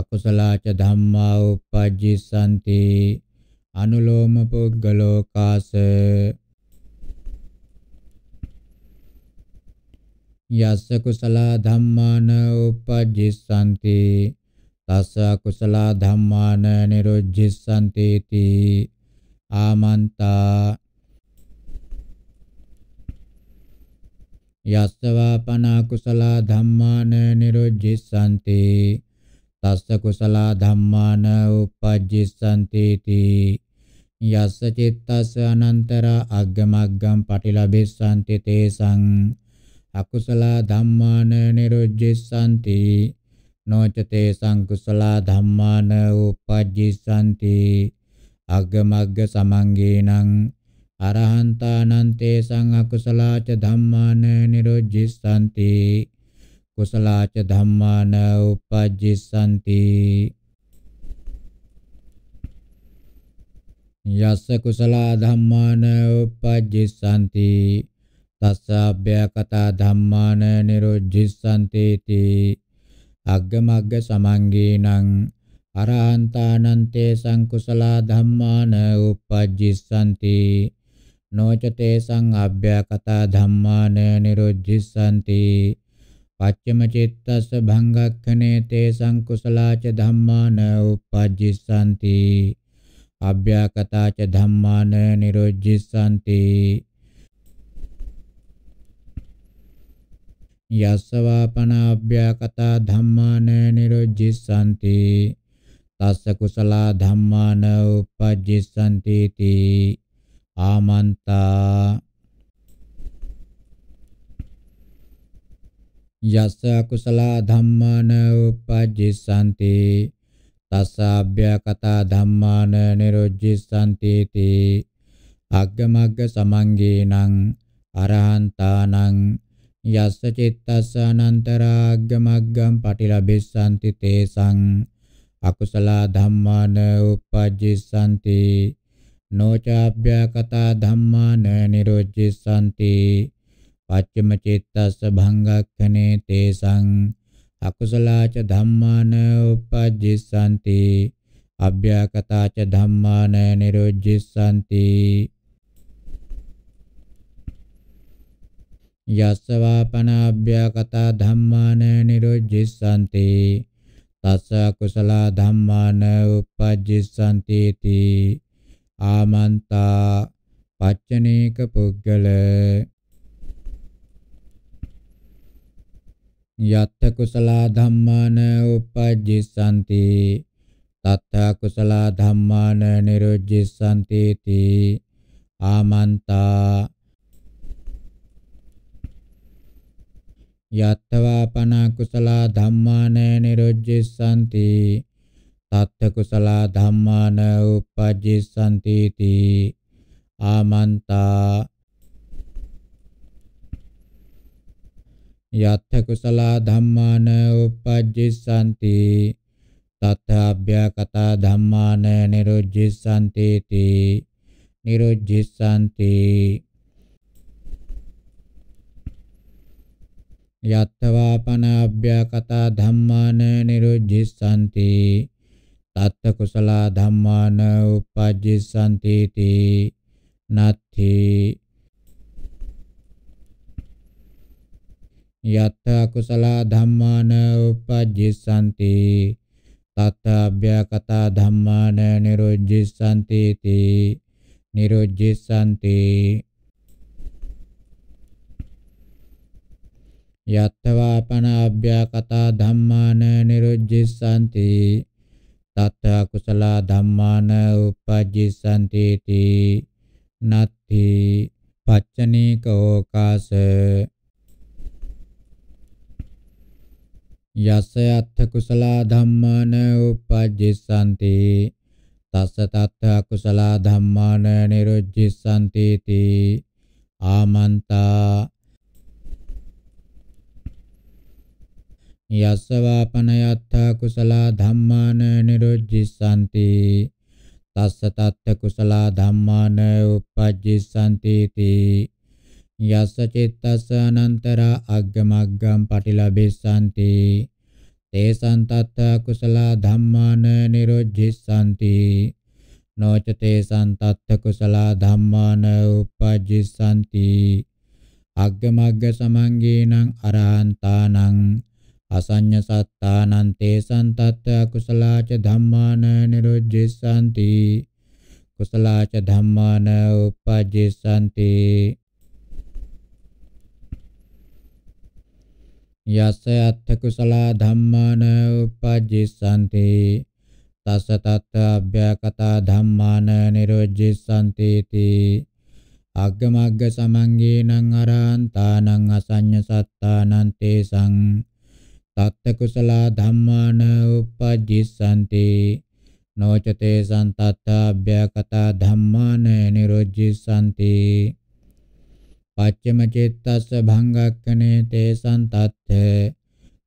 B: අකුසලාච ධම්මා උපජ්ජිසanti අනුලෝම පුද්ගලෝ කාස යස්ස කුසලා ධම්මාන උපජ්ජිසanti තස්ස කුසලා ධම්මාන නිරුජ්ජිසanti තී ආමන්තා යස්සවා පනා කුසලා ධම්මාන නිරුජ්ජිසanti තස්ස කුසලා ධම්මාන උපජ්ජිසන්ති තී යස්ස චිත්තස්ස අනන්තර අග්ගමග්ගම් පටිලබෙස්සන්ති තේසං අකුසල ධම්මාන නිරුජ්ජිසන්ති නොච තේසං කුසල ධම්මාන උපජ්ජිසන්ති අග්ගමග්ග සමංගේනං අරහන්තානන්තේ සං අකුසලාච ධම්මාන නිරුජ්ජිසන්ති කුසලාච ධම්මාන උපජ්ජිසanti යස්ස කුසලා ධම්මාන උපජ්ජිසanti තස්සාභ්‍යකතා ධම්මාන නිරුද්ධිසanti ති අග්ගමග්ග සමංගේනං අරහන්තානන්තේ සංකුසලා ධම්මාන උපජ්ජිසanti නොචතේ සං අභ්‍යකතා ධම්මාන නිරුද්ධිසanti පච්චම චිත්තස්ස භංගක්ඛනේ තේ සංකුසලාච ධම්මාන උපජ්ජිසanti අභ්‍යාකතාච ධම්මාන නිරොජ්ජිසanti යස්සවාපන අභ්‍යාකතා ධම්මාන නිරොජ්ජිසanti තස්ස කුසලා ධම්මාන උපජ්ජිසanti ති ආමන්තා යස්ස අකුසල ධම්මාන උපජ්ජිසanti තස්ස අභ්‍යකත ධම්මාන නිරුජ්ජිසanti තේ අග්ගමග්ග සමංගේනං අරහන්තානං යස්ස චිත්තස්ස අනන්තරාග්ගමග්ගම් පටිලබිසanti තේසං අකුසල ධම්මාන උපජ්ජිසanti නොචාභ්‍යකත ධම්මාන නිරුජ්ජිසanti පච්චම චිත්තස්ස භංගක්ඛනේ තේසං අකුසලාච ධම්මාන උපජ්ජිසanti අභ්‍යකතාච ධම්මාන නිරෝජ්ජිසanti යස්ස වාපන අභ්‍යකතා ධම්මාන නිරෝජ්ජිසanti තස්ස අකුසල ධම්මාන උපජ්ජිසanti ති ආමන්තා පච්චනේක පුද්ගල යත්ථ කුසලා ධම්මාන උපජ්ජිසanti තත්ථ කුසලා ධම්මාන නිරුජ්ජිසanti තී ආමන්තා යත්තවා පන කුසලා ධම්මාන නිරුජ්ජිසanti තත්ථ කුසලා ධම්මාන උපජ්ජිසanti තී ආමන්තා යත්ථ කුසල ධම්මාන උපජ්ජිසanti තථාභ්‍යකත ධම්මාන නිරුජ්ජිසanti තී නිරුජ්ජිසanti යත්තවාපනාභ්‍යකත ධම්මාන නිරුජ්ජිසanti තත්ත කුසල ධම්මාන උපජ්ජිසanti තී නත්ථී යත් අකුසල ධම්මාන උපජ්ජිසanti තත් අභ්‍යකත ධම්මාන නිරුද්ධිසanti තී නිරුද්ධිසanti යත්තවාපන අභ්‍යකත ධම්මාන නිරුද්ධිසanti තත් අකුසල ධම්මාන උපජ්ජිසanti තී නත්ති පච්චනීකෝකාස යස අත්ථ කුසලා ධම්මාන උපජ්ජසanti තස්ස තත්ථ කුසලා ධම්මාන නිරුජ්ජසanti තී ආමන්තා යස්ස වාපනයත්ථ කුසලා ධම්මාන නිරුජ්ජසanti තස්ස තත්ථ කුසලා ධම්මාන උපජ්ජසanti තී යස්ස චිත්තස්ස අනන්තරා අග්ගමග්ගම් පටිලබෙස්සanti තේසං තත්ත කුසල ධම්මාන නිරොජ්ජිස්සanti නොච තේසං තත්ත කුසල ධම්මාන උපජ්ජිස්සanti අග්ගමග්ග සමංගේනං අරහන්තානං අසඤ්ඤ සත්තානං තේසං තත්ත අකුසලාච ධම්මාන නිරොජ්ජිස්සanti කුසලාච ධම්මාන උපජ්ජිසanti යස්ස අත්ථ කුසලා ධම්මාන උපජ්ජිසanti තස්ස තත් අභ්‍යකතා ධම්මාන නිරෝජ්ජිසanti තී අග්ගමග්ග සමංගේනං අරහන්තානං අසඤ්ඤ සත්තානං තේසං තත්ත කුසලා ධම්මාන උපජ්ජිසanti නොචතේ සන්තත්ත අභ්‍යකතා ධම්මාන නිරෝජ්ජිසanti පච්චම චිත්තස්ස භංගක්ඛනේ තේසං තත්ථ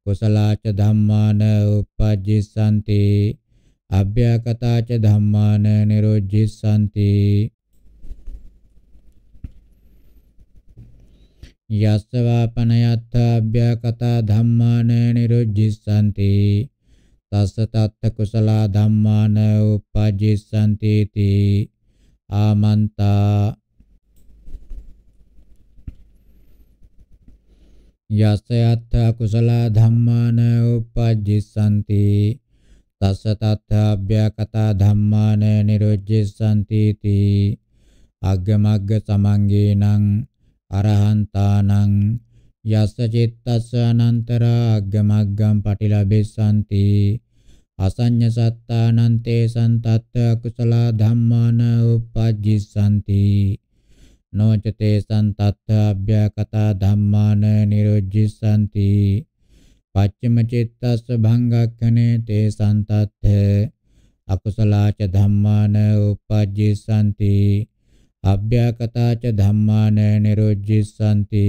B: කුසලාච ධම්මාන උපජ්ජිසanti අභ්‍යකතාච ධම්මාන නිරෝජ්ජිසanti යස්ස වාපනයත්ත අභ්‍යකතා ධම්මාන නිරෝජ්ජිසanti තස්ස තත්ත කුසලා ධම්මාන උපජ්ජිසanti ති ආමන්තා යස යත්ථ කුසල ධම්මාන උපජ්ජිසanti තස්ස තත්ථ අභ්‍යකත ධම්මාන නිරොජ්ජිසanti ති අග්ගමග්ග සමංගේනං අරහන්තානං යස්ස චිත්තස්ස අනන්තරා අග්ගමග්ගම් පටිලබෙසanti අසඤ්ඤ සත්තානන්තේ සන්තත්ත කුසල ධම්මාන උපජ්ජිසanti නොචතේ සන්තත්ථාභ්‍යකතා ධම්මාන නිරුජ්ජිසanti පච්චම චිත්තස්ස භංගක්ඛනේ තේ සන්තත්ථ අකුසලාච ධම්මාන උපජ්ජිසanti අභ්‍යකතාච ධම්මාන නිරුජ්ජිසanti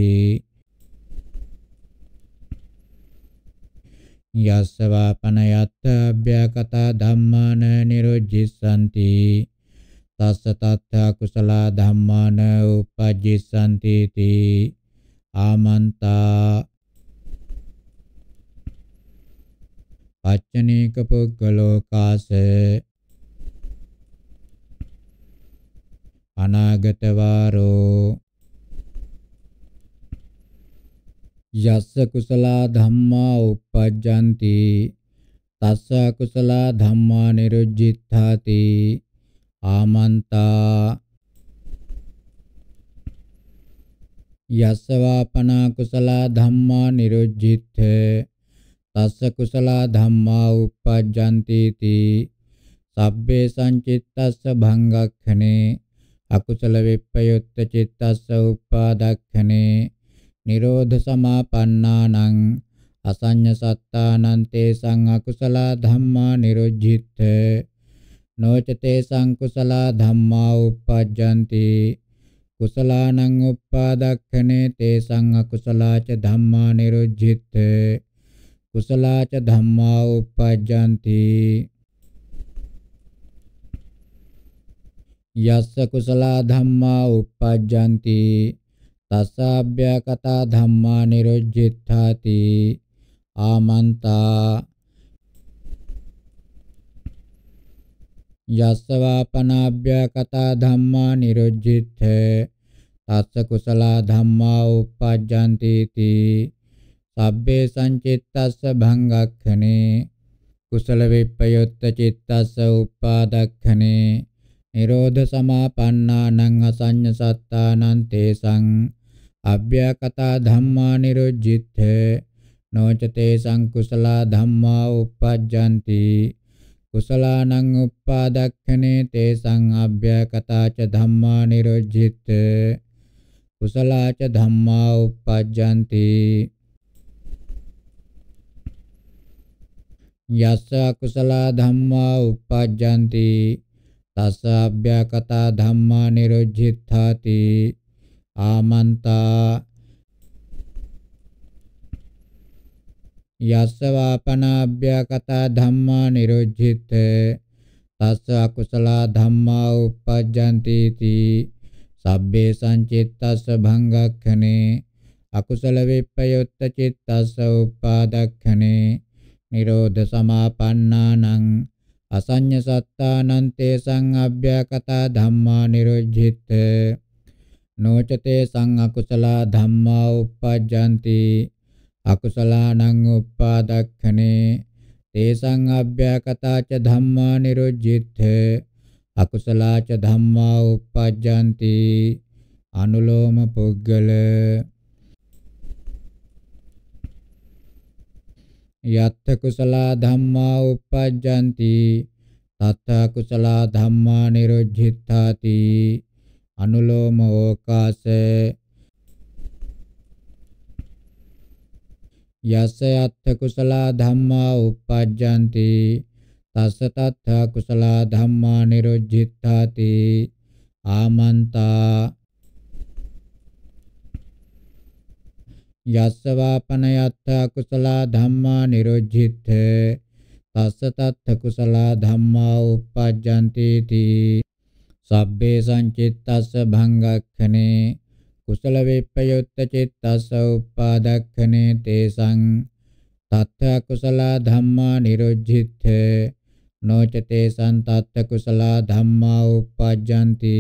B: යස්සවාපනයත් අභ්‍යකතා ධම්මාන නිරුජ්ජිසanti තස්ස තත්ථා කුසල ධම්මාන උපජ්ජිසanti ති ආමන්තා පච්චනීක පුද්ගලෝ කාසේ අනාගත වාරෝ යස්ස කුසල ධම්මා උපජ්ජಂತಿ තස්ස කුසල ධම්මා නිරුද්ධාති ආමන්තා යස්සවාපනා කුසල ධම්මා නිරුජ්ජිත තස්ස කුසල ධම්මා uppajjanti ti sabbhe sancittassa bhangakkane akusala vippayutta cittassa uppadakkane නිරෝධ සමාපන්නානං අසඤ්ඤ සත්තානන්තේ සං අකුසල ධම්මා නිරුජ්ජිත නොචතේ සංකුසලා ධම්මා uppajjanti කුසලානං uppadakkane තේසං අකුසලාච ධම්මා නිරුද්ධිත කුසලාච ධම්මා uppajjanti යස්ස කුසලා ධම්මා uppajjanti තස්සාභ්‍යකතා ධම්මා නිරුද්ධිතාති ආමන්තා යස්සවාපනාභ්‍ය කතා ධම්මා නිරුජ්ජිත තස්ස කුසලා ධම්මා uppajjanti ති සබ්බේ සංචිත්තස්ස භංගක්ඛනේ කුසල විප්පයොත්ත චිත්තස්ස උපාදක්ඛනේ නිරෝධ සමාපන්නානං අසඤ්ඤ සත්තානං තේසං අභ්‍යකතා ධම්මා නිරුජ්ජිත නොච තේසං කුසලා ධම්මා uppajjanti කුසලානං උප්පාදක්ඛනේ තේසං අභ්‍යකතාච ධම්මා නිරුජ්ජිත කුසලාච ධම්මා uppajjanti යස්ස අකුසලා ධම්මා uppajjanti තස්ස අභ්‍යකතා ධම්මා නිරුජ්ජිතාති ආමන්තා යස්ස වාපනාභ්‍යකතා ධම්මා නිරුද්ධිත තස්ස අකුසල ධම්මා uppajjanti ති සබ්බේ සංචිත්තස්ස භංගක්ඛනේ අකුසල විප්පයොත්ත චිත්තස්ස උපාදක්ඛනේ නිරෝධ සමාපන්නානං අසඤ්ඤ සත්තානං තේසං අභ්‍යකතා ධම්මා නිරුද්ධිත නොචතේ සං අකුසල ධම්මා uppajjanti අකුසලානං උප්පාදක්ඛනේ තේසං අභ්‍යකටාච ධම්මා නිරුජ්ජිත අකුසලාච ධම්මා uppajjanti අනුලෝම පුද්ගල යත් කුසලා ධම්මා uppajjanti තත් කුසලා ධම්මා නිරුජ්ජිතාති අනුලෝම ඕකාසේ යස අත්ථ කුසලා ධම්මා uppajjanti තස්ස තත්ථ කුසලා ධම්මා නිරුද්ධාති ආමන්තා යස්ස වාපනයත්ථ කුසලා ධම්මා නිරුද්ධිත තස්ස තත්ථ කුසලා ධම්මා uppajjanti ti sabbhe sancittassa bhangakkhane කුසල විප්පයුත්ත චිත්තස්ස උපාදක්ඛනේ තේසං තත්ථ කුසල ධම්මා නිරුද්ධිත නොචතේ සන්තත්ත කුසල ධම්මා උපජ්ජಂತಿ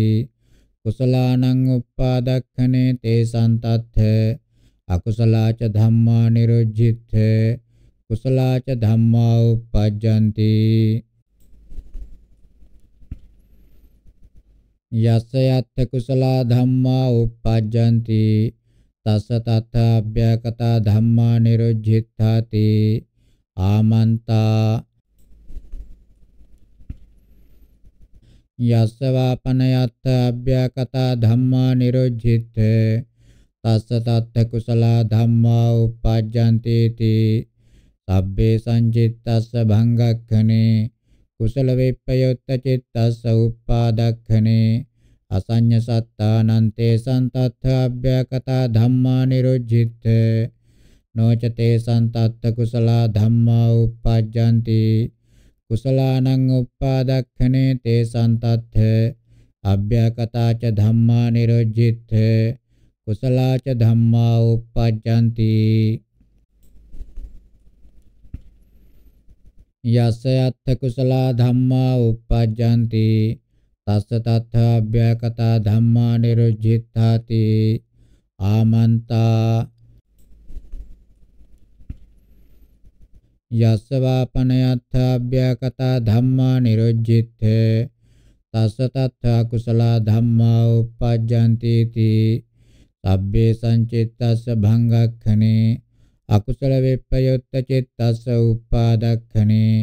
B: කුසලානං උපාදක්ඛනේ තේසං තත්ථ අකුසලාච ධම්මා නිරුද්ධිත කුසලාච ධම්මා උපජ්ජಂತಿ යස්ස යත්ථ කුසලා ධම්මා uppajjanti තස්ස තත්ථ අභ්‍යකතා ධම්මා නිරුද්ධාති ආමන්තා යස්ස වාපනයත්ථ අභ්‍යකතා ධම්මා නිරුද්ධිත තස්ස තත්ථ කුසලා ධම්මා uppajjanti ති සබ්බේ සංචිත්තස්ස භංගක්ඛනේ කුසල විප්පයොත්ත චිත්තස්ස උප්පාදක්ඛනේ අසඤ්ඤ සත්තානන්තේ සන්තත්ථ අභ්‍යකතා ධම්මා නිරුජ්ජිත නොචතේ සන්තත්ථ කුසලා ධම්මා උප්පජ්ජಂತಿ කුසලානං උප්පාදක්ඛනේ තේ සන්තත්ථ අභ්‍යකතා ච ධම්මා නිරුජ්ජිත කුසලා ච ධම්මා උප්පජ්ජಂತಿ යස අත්ථ කුසලා ධම්මා uppajjanti තස්ස තත්ථ අභ්‍යකතා ධම්මා නිරුද්ධාති ආමන්තා යස්ස වාපනයත්ථ අභ්‍යකතා ධම්මා නිරුද්ධිත්තේ තස්ස තත්ථ කුසලා ධම්මා uppajjanti ති සබ්බේ සංචිත්තස්ස භංගක්ඛනේ අකුසල විප්පයුත්ත චිත්තස්ස උප්පාදක්ඛනේ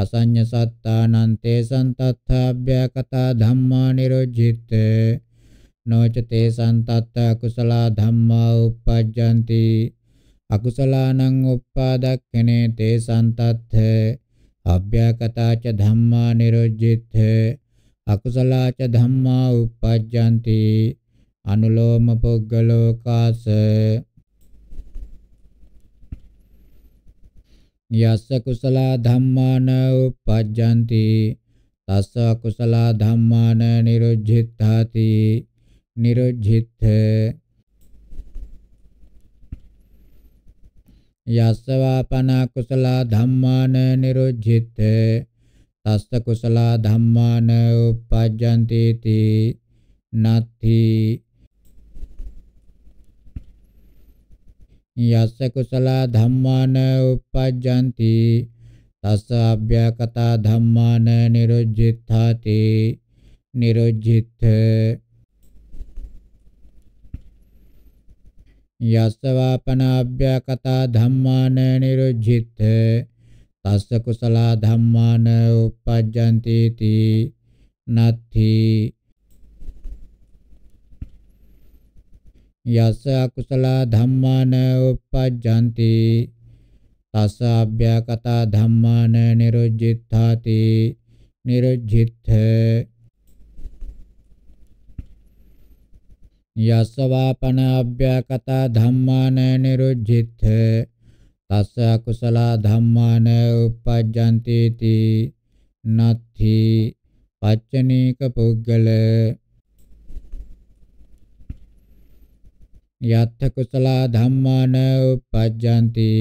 B: අසඤ්ඤ සත්තානන්තේ සන්තත්ථාභ්‍යකතා ධම්මා නිරොජ්ජිත නොච තේ සන්තත්ත අකුසල ධම්මා උප්පජ්ජಂತಿ අකුසලානං උප්පාදක්ඛනේ තේ සන්තත්ථ අභ්‍යකතා ච ධම්මා නිරොජ්ජිත අකුසලා ච ධම්මා උප්පජ්ජಂತಿ අනුලෝම පුග්ගලෝකාස යස්ස කුසල ධම්මාන uppajjanti තස්ස කුසල ධම්මාන නිරුද්ධාති නිරුද්ධිත යස්ස වාපන කුසල ධම්මාන නිරුද්ධිත තස්ස කුසල ධම්මාන uppajjanti ති නත්ථි යස්ස කුසල ධම්මාන uppajjanti තස්ස අභ්‍යකත ධම්මාන නිරුද්ධාති නිරුද්ධිත යස්ස වාපන අභ්‍යකත ධම්මාන නිරුද්ධිත තස්ස කුසල ධම්මාන uppajjanti ති නත්ථි यस धम्म न उपजन्ति तस अभ्यकता धम्म न निरुजिथाति निरुजिथ यशवापन अभ्यकता धम्म न निरुजिथ तस अकुशला धम्म न उपजन्तीति नत्थि पचनीकुगल යත්ථ කුසල ධම්මාන uppajjanti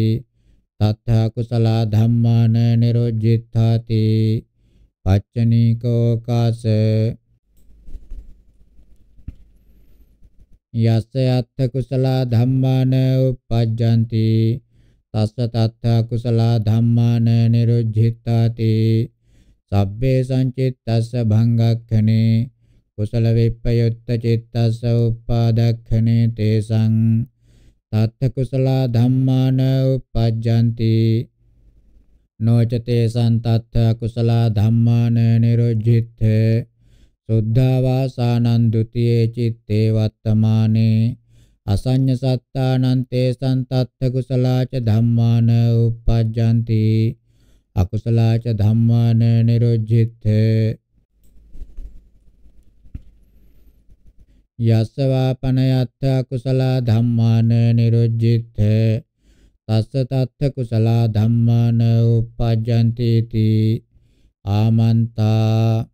B: තත්ථ කුසල ධම්මාන නිරොජ්ජිත්තාති පච්චනීකෝ කාස යස්ස යත්ථ කුසල ධම්මාන uppajjanti තස්ස තත්ථ කුසල ධම්මාන නිරොජ්ජිත්තාති සබ්බේ සංචිත්තස්ස භංගක්ඛනේ කුසල විප්පයුත්ත චිත්තස්ස උපාදක්ඛනේ තේසං තත්ත කුසල ධම්මාන උපජ්ජಂತಿ නොච තේසං තත්ත කුසල ධම්මාන නිරුජ්ජිත සුද්ධා වාසානං ဒ ුතියේ චිත්තේ වත්තමානේ අසඤ්ඤ සත්තානං තේසං තත්ත කුසලාච ධම්මාන උපජ්ජಂತಿ අකුසලාච ධම්මාන නිරුජ්ජිත යස්සවාපනයත්ථ කුසල ධම්මාන නිරුජ්ජිත තස්ස තත්ථ කුසල ධම්මාන uppajjanti ති ආමන්තා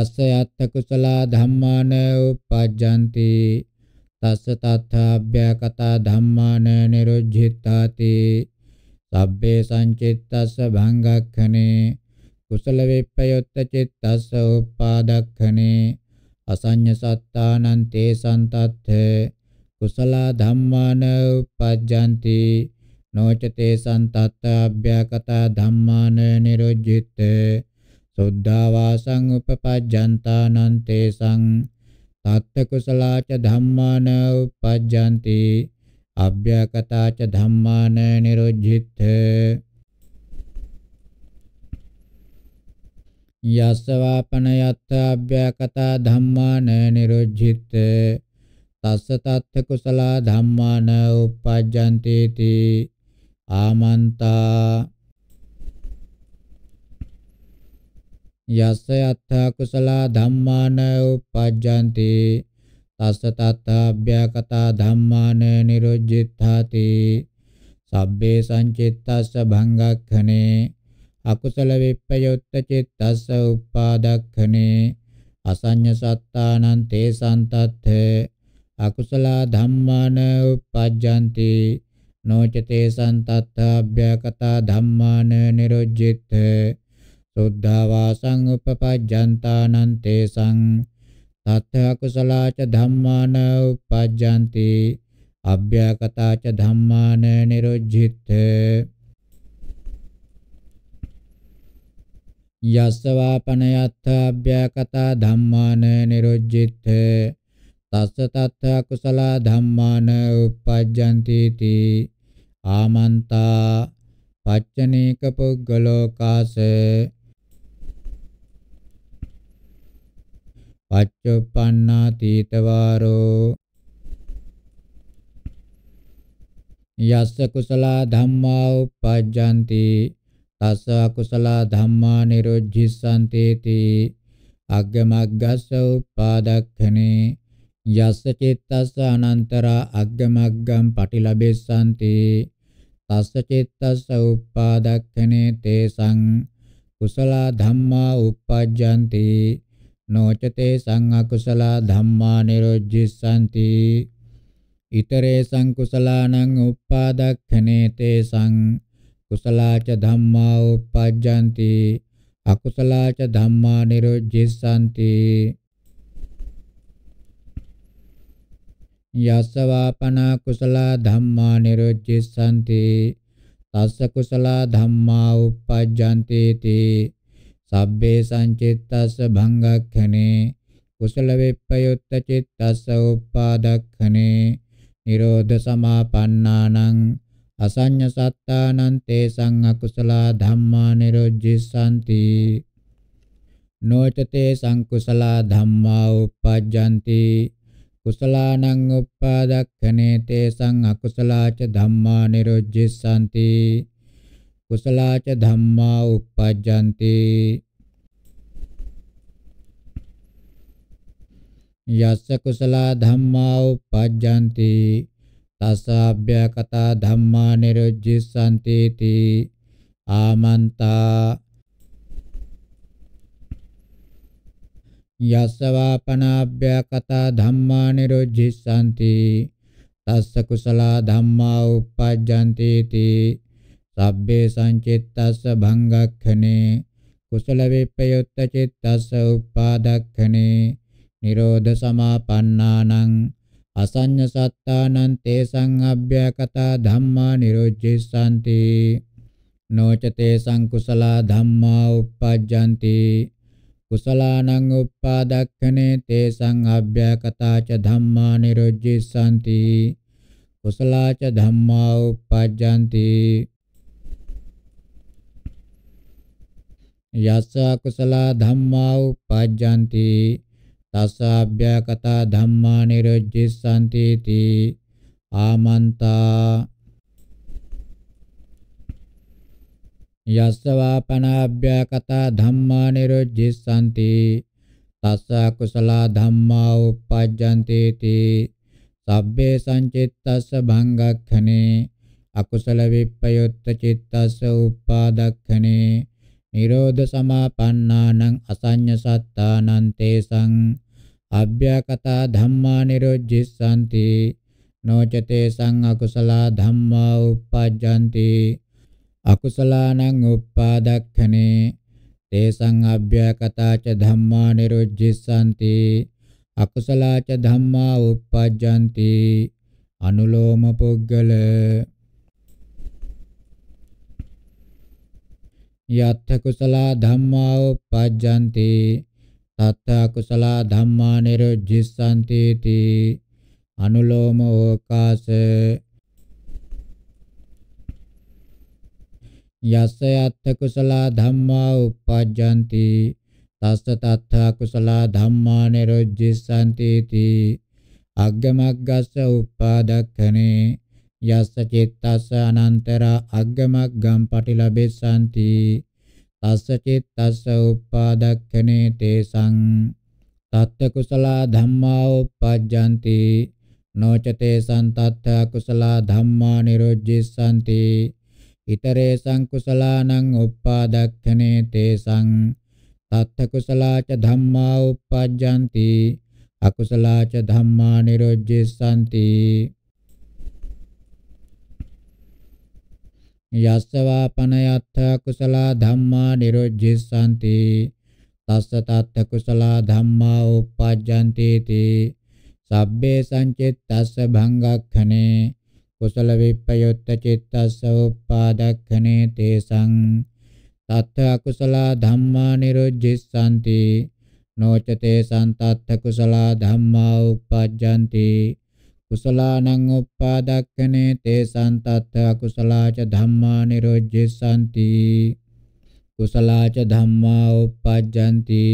B: යස්ස යත්ථ කුසල ධම්මාන uppajjanti තස්ස තත්ථාභ්‍යකතා ධම්මාන නිරුජ්ජිතාති සබ්බේ සංචිත්තස්ස භංගක්ඛනේ කුසල වෙප්පයොත්ත චිත්තස්ස උපාදක්ඛනේ අසඤ්ඤ සත්තානං තේ සන්තත්ථ කුසල ධම්මාන උපජ්ජಂತಿ නොචතේ සන්තත්ථ අභ්‍යකතා ධම්මාන නිරුජ්ජිත සුද්ධා වාසං උපපජ්ජන්තානං තේසං තත්ත කුසලාච ධම්මාන උපජ්ජಂತಿ අභ්‍යකතාච ධම්මාන නිරුජ්ජිත යස්සවාපන යත්ත අභ්‍යකතා ධම්මාන නිරුජ්ජිත තස්ස තත්ථ කුසල ධම්මාන uppajjanti ti ආමන්තා යස්ස යත්තා කුසල ධම්මාන uppajjanti තස්ස තත්ථාභ්‍යකතා ධම්මාන නිරුජ්ජිතාති සබ්බේ සංචිත්තස්ස භංගක්ඛනේ අකුසල විප්පයොත්ත චිත්තස්ස උපාදක්ඛනේ අසඤ්ඤ සත්තානං තේ සන්තත්ථ අකුසල ධම්මාන උපජ්ජಂತಿ නොචතේ සන්තත්ථාභ්‍යකතා ධම්මාන නිරුජ්ජිත සුද්ධා වාසං උපපජ්ජන්තානං තේසං තත් අකුසලාච ධම්මාන උපජ්ජಂತಿ අභ්‍යකතාච ධම්මාන නිරුජ්ජිත යස්සවාපනයත්ථාභ්‍යකතා ධම්මාන නිරුජ්ජිත තස්ස තත්ථ කුසල ධම්මාන uppajjanti ti ආමන්තා පච්චනීක පුද්ගලෝ කාස පච්චුප්පන්නාතීතවාරෝ යස්ස කුසල ධම්මා uppajjanti තස්ස අකුසල ධම්මා නිරුද්ධිසන්තේති අග්ගමග්ගස්ස උපාදක්ඛනේ යස්ස චිත්තස්ස අනන්තරා අග්ගමග්ගම් පටිලබෙස්සන්ති තස්ස චිත්තස්ස උපාදක්ඛනේ තේසං කුසල ධම්මා uppajjanti නොචතේ සං අකුසල ධම්මා නිරුද්ධිසන්ති ඉතරේ සංකුසලානං උපාදක්ඛනේ තේසං කුසලාච ධම්මා uppajjanti අකුසලාච ධම්මා නිරුජ්ජිසanti යස්ස වාපනා කුසලා ධම්මා නිරුජ්ජිසanti තස්ස කුසලා ධම්මා uppajjanti තී සබ්බේ සංචිත්තස්ස භංගක්ඛනේ කුසල විප්පයුත්ත චිත්තස්ස උපාදක්ඛනේ නිරෝධ සමාපන්නානං අසඤ්ඤ සත්තානං තේසං අකුසලා ධම්මා නිරොජ්ජිසanti නොචතේ සංකුසලා ධම්මා uppajjanti කුසලානං uppadakkane තේසං අකුසලාච ධම්මා නිරොජ්ජිසanti කුසලාච ධම්මා uppajjanti යස්ස කුසලා ධම්මා uppajjanti තස්සාභ්‍යකතා ධම්මා නිරුජ්ජිසanti ති ආමන්තා යස්සවාපනාභ්‍යකතා ධම්මා නිරුජ්ජිසanti තස්ස කුසලා ධම්මා uppajjanti ති සබ්බේ සංචිත්තස්ස භංගක්ඛනේ කුසල විප්‍රයුක්ත චිත්තස්ස උපාදක්ඛනේ නිරෝධ සමාපන්නානං අසඤ්ඤ සත්තානං තේසං අභ්‍යකතා ධම්මා නිරුද්ධිස්සanti නොච තේසං කුසලා ධම්මා uppajjanti කුසලානං uppadakkane තේසං අභ්‍යකතා ච ධම්මා නිරුද්ධිස්සanti කුසලා ච ධම්මා uppajjanti යස්ස කුසලා ධම්මා uppajjanti තස්සාභ්‍යකතා ධම්මා නිරුජ්ජිස්සanti තී ආමන්තා යස්සවාපනාභ්‍යකතා ධම්මා නිරුජ්ජිස්සanti තස්සා කුසල ධම්මා uppajjanti තී සබ්බේ සංචිත්තස්ස භංගක්ඛනේ අකුසල විප්පයොත්ත චිත්තස්ස uppadakkane නිරෝධ සමාපන්නානං අසඤ්ඤ සත්තානං තේසං අභ්‍යකතා ධම්මා නිරොජ්ජිස්සanti නොචතේ සං අකුසලා ධම්මා uppajjanti අකුසලානං uppadakkhaනේ තේසං අභ්‍යකතා ච ධම්මා නිරොජ්ජිස්සanti අකුසලා ච ධම්මා uppajjanti අනුලෝම පුද්ගල යත්ථ කුසලා ධම්මා uppajjanti තත්ත කුසල ධම්මා නිරුද්ධිස්සanti තී අනුලෝම ඕකාස යස්ස යත්ත කුසල ධම්මා uppajjanti තස්ස තත්ත කුසල ධම්මා නිරුද්ධිස්සanti තී අග්ගමග්ගස්ස uppadakkනේ යස්ස චිත්තස්ස අනන්තර අග්ගමග්ගම් පටිලබෙස්සanti තස්ස චිත්තස්ස උප්පාදක්ඛනේ තේසං තත්ත කුසල ධම්මා උපජ්ජಂತಿ නොචතේ සන්තත්ත කුසල ධම්මා නිරොජ්ජිසanti ඉතරේ සංකුසලානං උප්පාදක්ඛනේ තේසං තත්ත කුසලාච ධම්මා උප්පජ්ජಂತಿ අකුසලාච ධම්මා නිරොජ්ජිසanti යස්සවා පනයත්ථ කුසලා ධම්මා නිරොජ්ජිස්සanti තස්ස තත්ථ කුසලා ධම්මා uppajjanti තී සබ්බේ සංචිත්තස්ස භංගක්ඛනේ කුසල විප්පයොත්ත චිත්තස්ස uppadakkhaනේ තේසං තත්ථ අකුසලා ධම්මා නිරුද්ධිස්සanti නොච තේසං තත්ථ කුසලා ධම්මා uppajjanti කුසලානං උප්පාදක්ඛනේ තේසං තත්ථ අකුසලාච ධම්මා නිරෝජ්ජසanti කුසලාච ධම්මා uppajjanti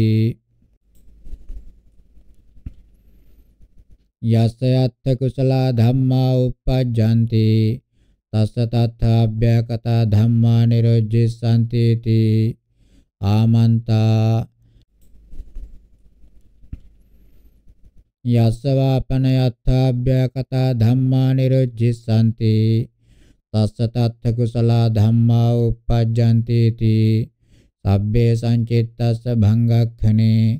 B: යස්ස යත්ථ කුසලා ධම්මා uppajjanti තස්ස තත්ථාභ්‍යකතා ධම්මා නිරෝජ්ජසanti ති ආමන්තා යස්සවාපන යත්ථාභ්‍යකතා ධම්මා නිරුජ්ජිසanti තස්ස තත්ථ කුසල ධම්මා uppajjanti ති සබ්බේ සංචිත්තස්ස භංගක්ඛනේ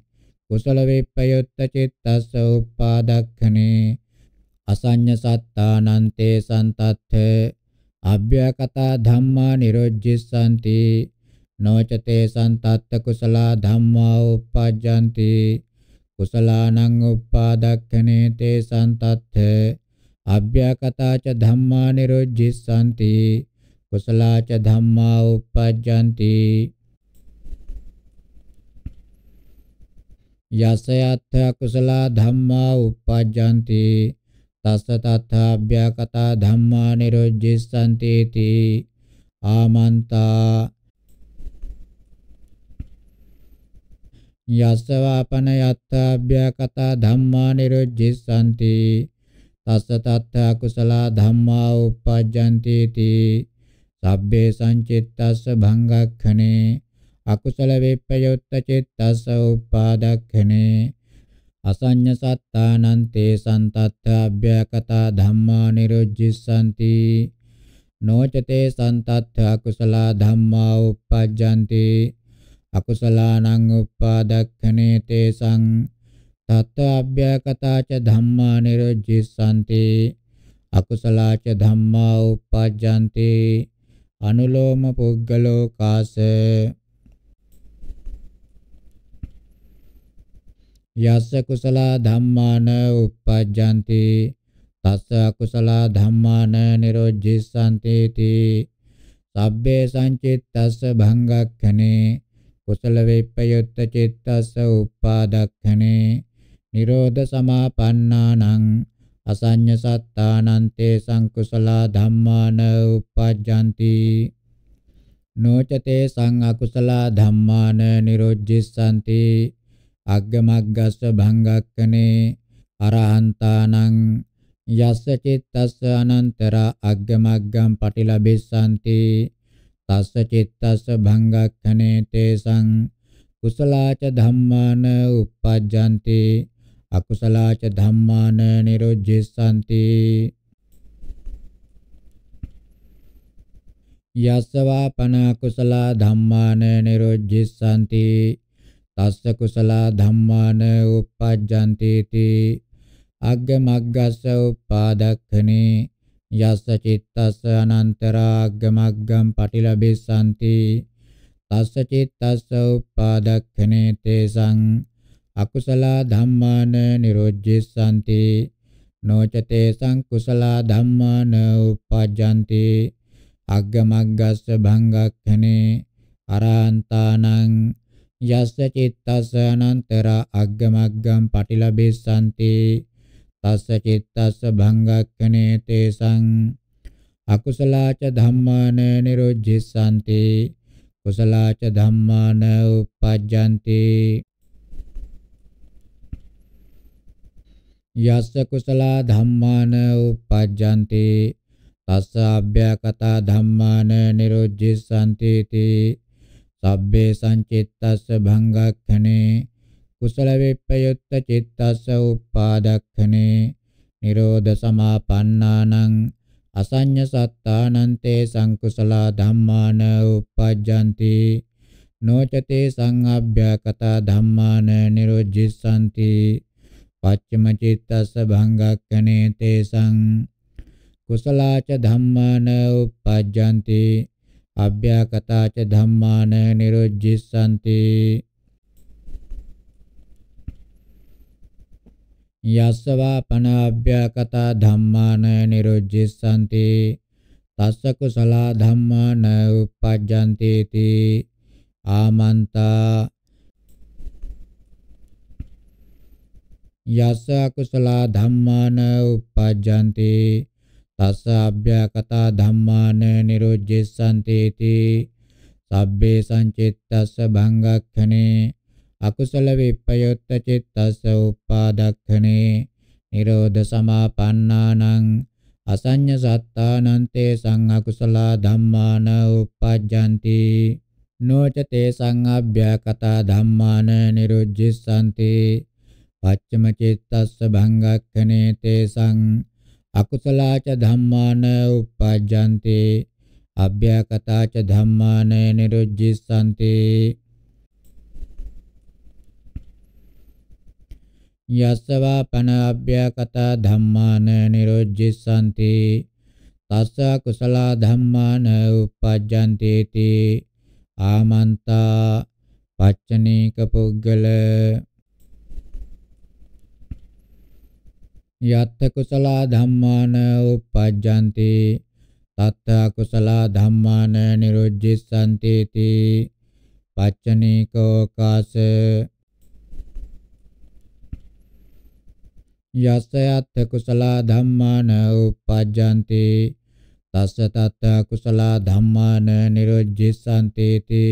B: කුසල විප්පයුත්ත චිත්තස්ස උපාදක්ඛනේ අසඤ්ඤ සත්තානන්තේ සන්තත්ථ අභ්‍යකතා ධම්මා නිරොජ්ජිසanti නොචතේ සන්තත්ත කුසලා ධම්මා uppajjanti කුසලානං උප්පාදක්ඛනේ තේ සන්තත්ථ අභ්‍යකතාච ධම්මා නිරුද්ධිස්සanti කුසලාච ධම්මා uppajjanti යසයත්ථ කුසලා ධම්මා uppajjanti තස්ස තථාභ්‍යකතා ධම්මා නිරුද්ධිස්සanti ති ආමන්තා යස්සවාපන යත්තාභ්‍යකතා ධම්මා නිරුද්ධිස්සanti තස්ස තත්ථ කුසල ධම්මා uppajjanti ති සබ්බේ සංචිත්තස්ස භංගක්ඛනේ අකුසල විප්පයොත්ත චිත්තස්ස uppadakkhනේ අසඤ්ඤ සත්තානං තේ සන්තත්ථාභ්‍යකතා ධම්මා නිරුද්ධිස්සanti නොචතේ සන්තත්ථ කුසල ධම්මා uppajjanti අකුසලානං උප්පාදක්ඛනේ තේසං තත්ත අභ්‍යකතාච ධම්මා නිරුජ්ජිසanti අකුසලාච ධම්මා උප්පජ්ජanti අනුලෝම පුග්ගලෝ කාස යස්ස කුසල ධම්මාන උප්පජ්ජanti තස්ස අකුසල ධම්මාන නිරෝධිසanti ති සබ්බේ සංචිත්තස්ස භංගක්ඛනේ කුසල විප්පයුත්ත චිත්තස්ස උප්පාදක්ඛනේ නිරෝධ සමාපන්නානං අසඤ්ඤ සත්තානන්තේ සංකුසලා ධම්මාන උප්පජ්ජಂತಿ නෝචතේ සං අකුසලා ධම්මාන නිරොජ්ජිස්සanti අග්ගමග්ගස්ස භංගක්කනේ අරහන්තානං යස්ස චිත්තස්ස අනන්තර අග්ගමග්ගම් පටිලබිස්සanti තස්ස චිත්තස්ස භංගක්ඛනේ තේසං කුසලාච ධම්මාන uppajjanti අකුසලාච ධම්මාන නිරුද්ධිස්සanti යස්සවා පන කුසලා ධම්මාන නිරුද්ධිස්සanti තස්ස කුසලා ධම්මාන uppajjanti ති අග්ග මග්ගස්ස uppadakkhane යස්ස චිත්තස්ස අනන්තරාග්ගමග්ගම් පටිලබිසanti තස්ස චිත්තස්ස උපාදක්ඛනේ තේසං අකුසල ධම්මාන නිරෝධිසanti නොච තේසං කුසල ධම්මාන උපජ්ජanti අග්ගමග්ගස්ස භංගක්ඛනේ අරහන්තානං යස්ස චිත්තස්ස අනන්තර අග්ගමග්ගම් පටිලබිසanti තස්ස චිත්තස්ස භංගක්ඛනේ තේසං අකුසලාච ධම්මාන නිරුද්ධිස්සanti කුසලාච ධම්මාන uppajjanti යස්ස කුසලා ධම්මාන uppajjanti තස්ස අභ්‍යකතා ධම්මාන නිරුද්ධිස්සanti ති සබ්බේ සංචිත්තස්ස භංගක්ඛනේ කුසල විප්පයුත්ත චිත්තස්ස උප්පාදක්ඛනේ නිරෝධ සමාපන්නානං අසඤ්ඤ සත්තානන්තේ සංකුසලා ධම්මාන උපජ්ජಂತಿ නොචතේ සංඅභ්‍යකතා ධම්මාන නිරෝජ්ජසanti පච්චම චිත්තස්ස භංගක්ඛනේ තේසං කුසලාච ධම්මාන උපජ්ජಂತಿ අභ්‍යකතාච ධම්මාන නිරෝජ්ජසanti යස්සවා පනාභ්‍යාකතා ධම්මාන නිරුජ්ජසanti තස්ස කුසලා ධම්මාන උපජ්ජන්ති තී ආමන්තා යස්ස අකුසලා ධම්මාන උපජ්ජන්ති තස්ස අභ්‍යකතා ධම්මාන නිරුජ්ජසanti තී සබ්බේ සංචිත්තස්ස භංගක්ඛනේ අකුසල විප්පයුත්ත චිත්තස්ස උපාදක්ඛනේ නිරෝධ සමාපන්නානං අසඤ්ඤ සත්තානන්තේ සං අකුසල ධම්මාන උපජ්ජಂತಿ නොචතේ සංඅභ්‍යකතා ධම්මාන නිරුද්ධිස්සanti පච්චම චිත්තස්ස භංගක්ඛනේ තේසං අකුසලාච ධම්මාන උපජ්ජಂತಿ අභ්‍යකතාච ධම්මාන නිරුද්ධිස්සanti යස්සවා පන අභ්‍යකතා ධම්මාන නිරොජ්ජිසanti තස්ස කුසල ධම්මාන uppajjanti ති ආමන්තා පච්චනීක පුද්ගල යත් කුසල ධම්මාන uppajjanti තත් කුසල ධම්මාන නිරොජ්ජිසanti ති පච්චනීකෝකාස යස්ස යත් කුසල ධම්මාන උපජ්ජන්ති තස්ස තත් කුසල ධම්මාන නිරුජ්ජිසanti ති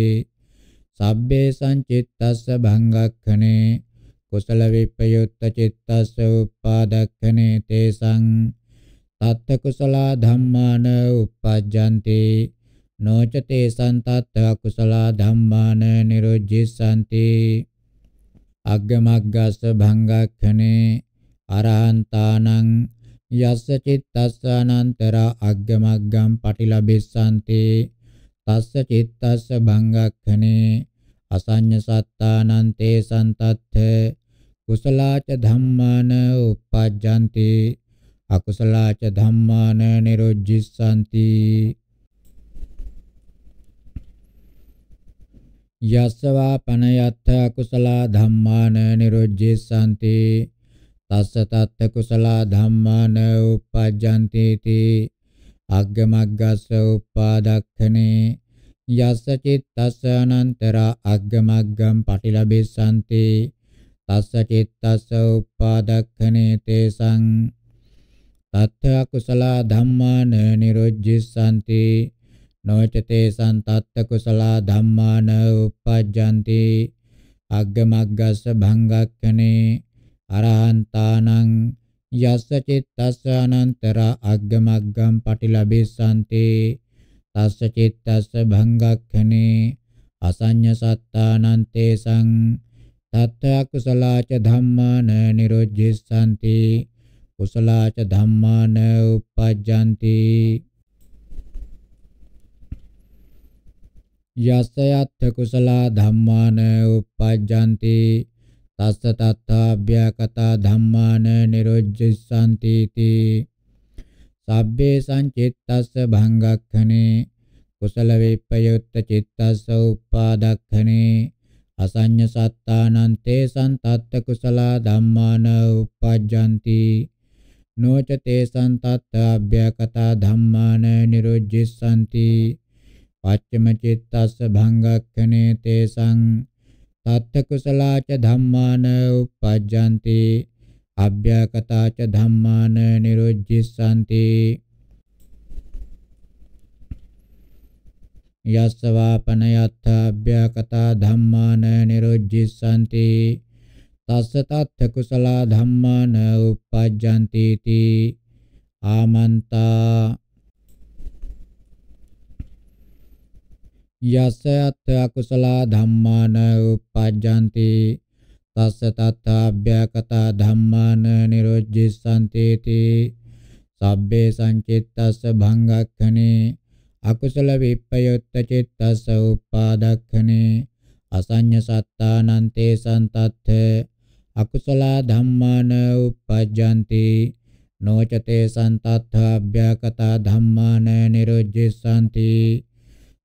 B: සබ්බේ සංචිත්තස්ස භංගක්ඛනේ කුසල විප්‍රයුක්ත චිත්තස්ස උපාදක්ඛනේ තේසං තත් කුසල ධම්මාන උපජ්ජන්ති නොච තේසං තත් කුසල ධම්මාන නිරුජ්ජිසanti අග්ගමග්ගස්ස භංගක්ඛනේ අරහන්තානං යස්ස චිත්තස්ස අනන්තර අග්ගමග්ගම් පටිලබෙස්සන්ති තස්ස චිත්තස්ස භංගක්ඛනේ අසඤ්ඤ සත්තානන්තේ සන්තත්ථ කුසලාච ධම්මාන උපජ්ජන්ති අකුසලාච ධම්මාන නිරුද්ධිස්සanti යස්සවා පනයත්ථ අකුසලා ධම්මාන නිරුද්ධිස්සanti තස්ස තත්ත කුසලා ධම්මාන උපජ්ජන්ති තී අග්ගමග්ගස්ස උපාදක්ඛනේ යස්ස චිත්තස්ස අනන්තරා අග්ගමග්ගම් පටිලබිස්සන්ති තස්ස චිත්තස්ස උපාදක්ඛනේ තේසං තත්ත කුසලා ධම්මාන නිරොජ්ජිස්සන්ති නොචතේ සන්තත්ත කුසලා ධම්මාන උපජ්ජන්ති අග්ගමග්ගස්ස භංගක්ඛනේ අරහන්තානං යස්ස චිත්තස්ස අනන්තර අග්ගමග්ගම් පටිලබෙසන්තේ තස්ස චිත්තස්ස භංගක්ඛනේ අසඤ්ඤ සත්තානන්තේ සං තත්ත අකුසලාච ධම්මාන නිරොජ්ජසන්ති කුසලාච ධම්මාන uppajjanti යස්ස යත් කුසලා ධම්මාන uppajjanti තස්ස තත්ථාභ්‍යකතා ධම්මාන නිරුජ්ජසන්ති තී සබ්බේ සංචිත්තස්ස භංගක්ඛනේ කුසල විප්පයුත්ත චිත්තස්ස උපාදක්ඛනේ අසඤ්ඤ සත්තානන්තේ සන්තත්ත කුසලා ධම්මාන උපජ්ජಂತಿ නොච තේ සන්තත්ත අභ්‍යකතා ධම්මාන නිරුජ්ජසන්ති පච්චම චිත්තස්ස භංගක්ඛනේ තේසං තත්ත කුසලාච ධම්මාන uppajjanti අභ්‍යකතාච ධම්මාන නිරුජ්ජිස්සanti යස්සවාපනයත්ථ අභ්‍යකතා ධම්මාන නිරුජ්ජිස්සanti තස්ස තත්ත කුසලා ධම්මාන uppajjanti ආමන්තා යස අත්ථ අකුසල ධම්මාන උපජ්ජන්ති තස්ස තත්ථාභ්‍යකත ධම්මාන නිරොජ්ජිසන්තේති සබ්බේ සංචිත්තස්ස භංගක්ඛනේ අකුසල විප්පයොත්ත චිත්තස්ස උපාදක්ඛනේ අසඤ්ඤ සත්තානන්තේ සන්තත්ථ අකුසල ධම්මාන උපජ්ජන්ති නොචතේ සන්තත්ථාභ්‍යකත ධම්මාන නිරොජ්ජිසන්තේ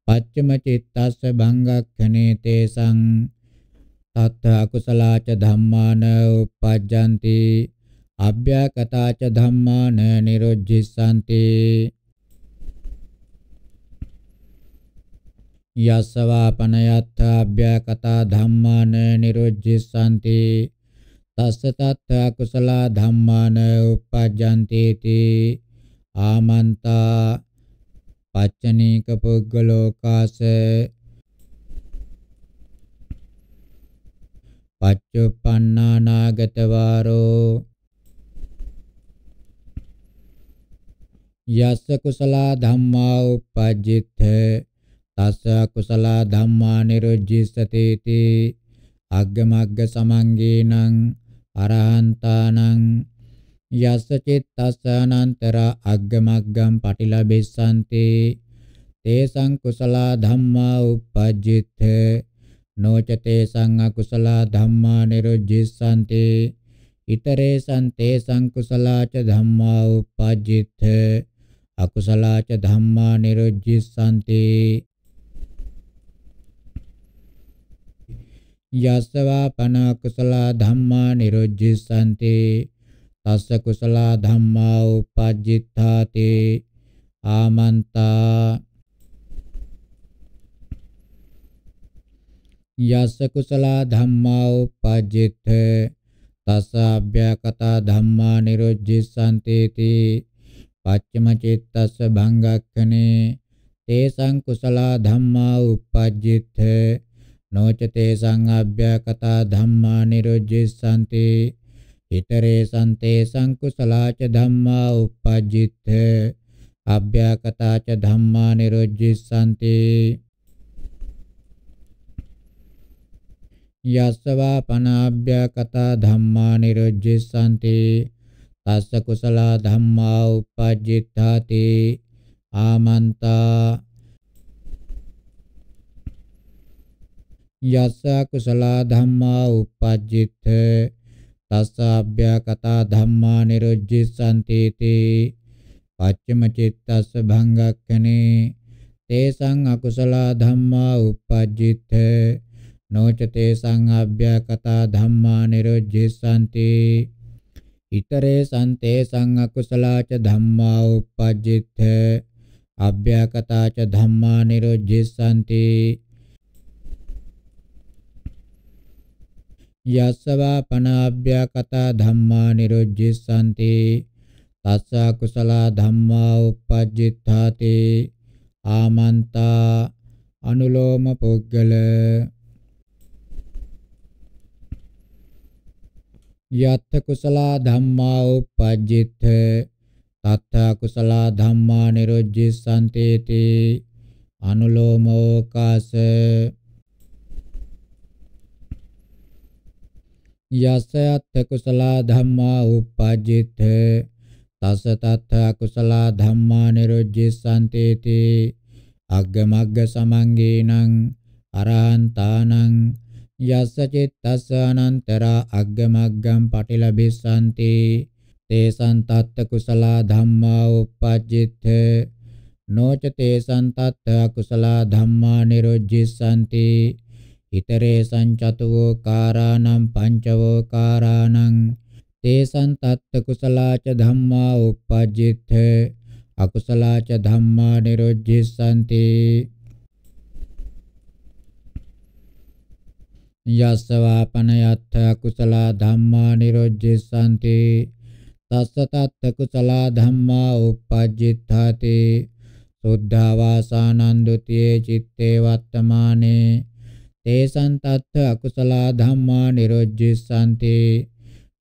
B: පච්චම චිත්තස්ස භංගක්ඛනේ තේසං තත් අකුසලාච ධම්මාන uppajjanti අභ්‍යකතාච ධම්මාන නිරුද්ධිස්සanti යස්සවාපනයත්ථ අභ්‍යකතා ධම්මාන නිරුද්ධිස්සanti තස්ස තත් අකුසලා ධම්මාන uppajjanti ආමන්තා පච්චනීක පුද්ගලෝකාස පච්චුප්පන්නානාගතවාරෝ යස්ස කුසලා ධම්මා උපජ්ජිත තස්ස කුසලා ධම්මා නිරුජ්ජිසතේති අග්ගමග්ග සමංගේනං අරහන්තානං යස්ස චිත්තස්සානන්තරා අග්ගමග්ගම් පටිලබෙස්සන්ති තේසං කුසලා ධම්මා uppajjitte නොචතේ සං අකුසලා ධම්මා නිරුජ්ජිස්සන්ති ඉතරේසං තේසං කුසලාච ධම්මා uppajjitte අකුසලාච ධම්මා නිරුජ්ජිස්සන්ති යස්සවා පන අකුසලා ධම්මා නිරුජ්ජිස්සන්ති තස්ස කුසල ධම්මා උපජ්ජිත්තාති ආමන්තා යස්ස කුසල ධම්මා උපජ්ජිත තස අභ්‍යකත ධම්මා නිරුද්ධිසන්තේති පච්චම චිත්තස්ස භංගක්ඛනේ තේසං කුසල ධම්මා උපජ්ජිත නොච තේසං අභ්‍යකත ධම්මා නිරුද්ධිසන්තේ හිතරේ සන්තේ සංකුසලාච ධම්මා uppajjitte අභ්‍යකටාච ධම්මා නිරුජ්ජිසanti යස්සවා පනාභ්‍යකටා ධම්මා නිරුජ්ජිසanti තස්ස කුසලා ධම්මා uppajjitthati ආමන්තා යස්ස කුසලා ධම්මා uppajjitte තස්සාභ්‍යාකතා ධම්මා නිරුජ්ජිසන්තේති පච්චම චිත්තස්ස භංගක්ඛනේ තේසං අකුසල ධම්මා uppajjitte නොච තේසං අභ්‍යාකතා ධම්මා නිරුජ්ජිසන්ති ඊතරේ සන්තේ සං අකුසලාච ධම්මා uppajjitte අභ්‍යාකතාච ධම්මා නිරුජ්ජිසන්ති යස්සවා පනාභ්‍යා කතා ධම්මා නිරුජ්ජිසanti තස්ස කුසල ධම්මා uppajjitthati ආමන්තා අනුලෝම පුද්ගල යත් කුසල ධම්මා uppajjith තත්ථ කුසල ධම්මා නිරුජ්ජිසanti තේ අනුලෝමෝකාස යස අත්ථ කුසල ධම්මා උපජ්ජිත තස තත්ථ කුසල ධම්මා නිරුජ්ජිසන්තේති අග්ගමග්ග සමංගේනං අරහන්තානං යස්ස චිත්තස්ස අනන්තරා අග්ගමග්ගම් පටිලබිසන්ති තේසං තත්ථ කුසල ධම්මා උපජ්ජිත නොච තේසං තත්ථ කුසල ධම්මා නිරුජ්ජිසන්ති ඉතරේසං චතුවෝ කාරාණං පංචවෝ කාරාණං තේසං තත්ත කුසලාච ධම්මා uppajjitte අකුසලාච ධම්මා නිරුද්ධිස්සanti යස්සවාපනයත් අකුසලා ධම්මා නිරුද්ධිස්සanti තස්ස තත්ත කුසලා ධම්මා uppajjitthati සුද්ධාවාසානන්දුතියේ චිත්තේ වත්තමානේ තේසං තත්ථ අකුසලා ධම්මා නිරොජ්ජිසanti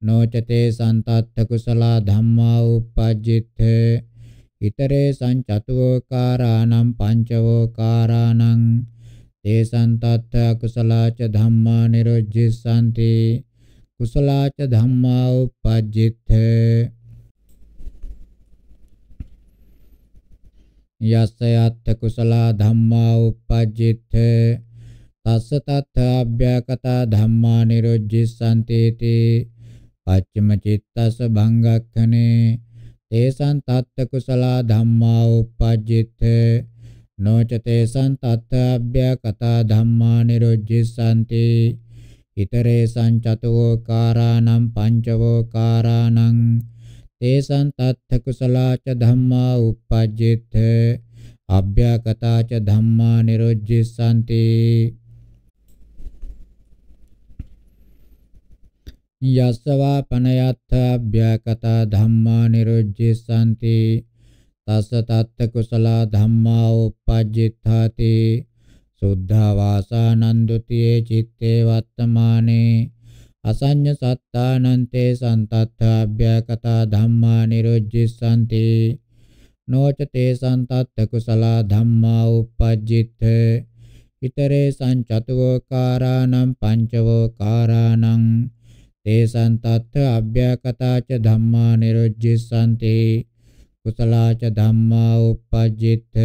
B: නොචතේ සන්තත්ථ කුසලා ධම්මා උපජ්ජිත ඉතරේ සංචතුෝකාරාණං පංචවෝකාරාණං තේ සන්තත්ථ කුසලාච ධම්මා නිරොජ්ජිසanti කුසලාච ධම්මා උපජ්ජිත යස්ස යත්ථ කුසලා ධම්මා උපජ්ජිත තස්ස තත්ථ අභ්‍යකතා ධම්මා නිරුද්ධිස්සන්තේති පච්චම චිත්තස භංගක්ඛනේ තේසං තත්ත කුසලා ධම්මා උපජ්ජිත නොච තේසං තත්ථ අභ්‍යකතා ධම්මා නිරුද්ධිස්සන්ති ිතරේසං චතවෝකාරාණං පංචවෝකාරාණං තේසං තත්ථ කුසලා ච ධම්මා උපජ්ජිත අභ්‍යකතා ච ධම්මා නිරුද්ධිස්සන්ති යස්සවා පනයත්ථාභ්‍යකතා ධම්මා නිරුජ්ජසanti තස්ස තත්ත කුසල ධම්මා uppajjitthati සුද්ධා වාසානන්දුතියේ චitte වත්තමානේ අසඤ්ඤ සත්තානන්තේ සන්තත්ථාභ්‍යකතා ධම්මා නිරුජ්ජසanti නොචතේ සන්තත්ත කුසල ධම්මා uppajjitth ඉතරේ සංචතවෝ කාරාණං පංචවෝ කාරාණං तेषां तत्थ अव्याकता च धम्मा निरुज्जिष्यन्ति कुशला च धम्मा उपजिथ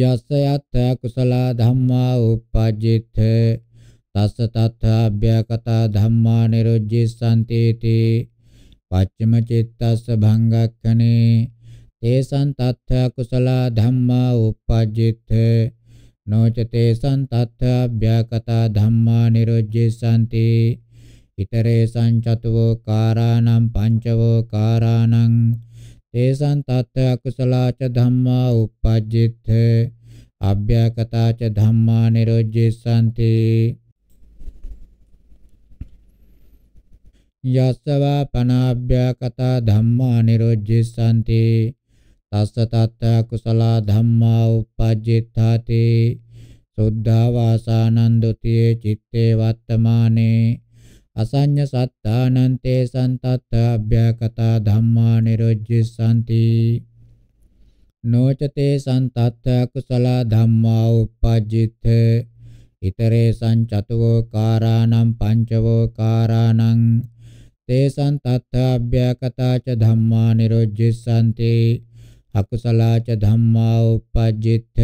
B: यस्थ कुशला धम्मा उपजिथ तस् तथ अव्यकता धम्मा निरुज्जिष्यन्तीति पश्चिमचित्तस्य भङ्गक्षणे तेषां तथ्य कुशला धम्मा उपजिथ නොචතේ සන්තත්ථ අභ්‍යකතා ධම්මා නිරුජ්ජසanti ිතරේ සංචතවෝ කාරාණං පංචවෝ කාරාණං තේසං තත්ථ අකුසලාච ධම්මා uppajjitte අභ්‍යකතාච ධම්මා නිරෝජ්ජසanti යස්සවා පනාභ්‍යකතා ධම්මා නිරෝජ්ජසanti තස්ස තත්ත කුසල ධම්මා uppajjitthati සුද්ධා වාසානන්දොතියේ චitte වත්තමානේ අසඤ්ඤ සත්තානන්තේ සන්තත්ත අභ්‍යකතා ධම්මා නිරොජ්ජසanti නොචතේ සන්තත්ත කුසල ධම්මා uppajjitte ඉතරේ සංචතවෝ කාරාණං පංචවෝ කාරාණං තේසං තත්ථාභ්‍යකතා ච ධම්මා නිරොජ්ජසanti අකුසලාච ධම්මා උපජ්ජිත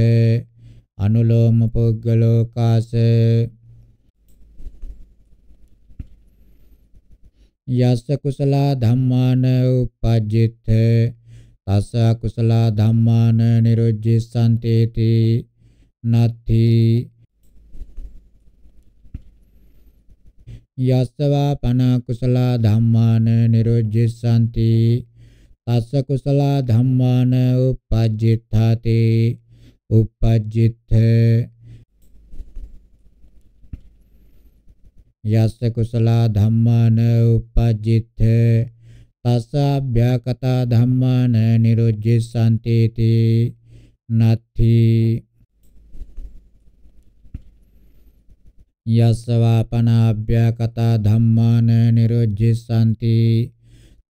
B: අනුලෝම පුද්ගලෝ කාස යස්ස කුසලා ධම්මාන උපජ්ජිත තස්ස කුසලා ධම්මාන නිරුජ්ජිසන්තේති නත්ථි යස්සවා පන කුසලා ධම්මාන නිරුජ්ජිසන්තේ තස්ස කුසල ධම්මාන uppajjitthati uppajjitth යස්ස කුසල ධම්මාන uppajjitth තස්ස අභ්‍යකත ධම්මාන නිරුජ්ජසන්තේති නත්ථි යස්ස වාපන අභ්‍යකත ධම්මාන නිරුජ්ජසන්තේ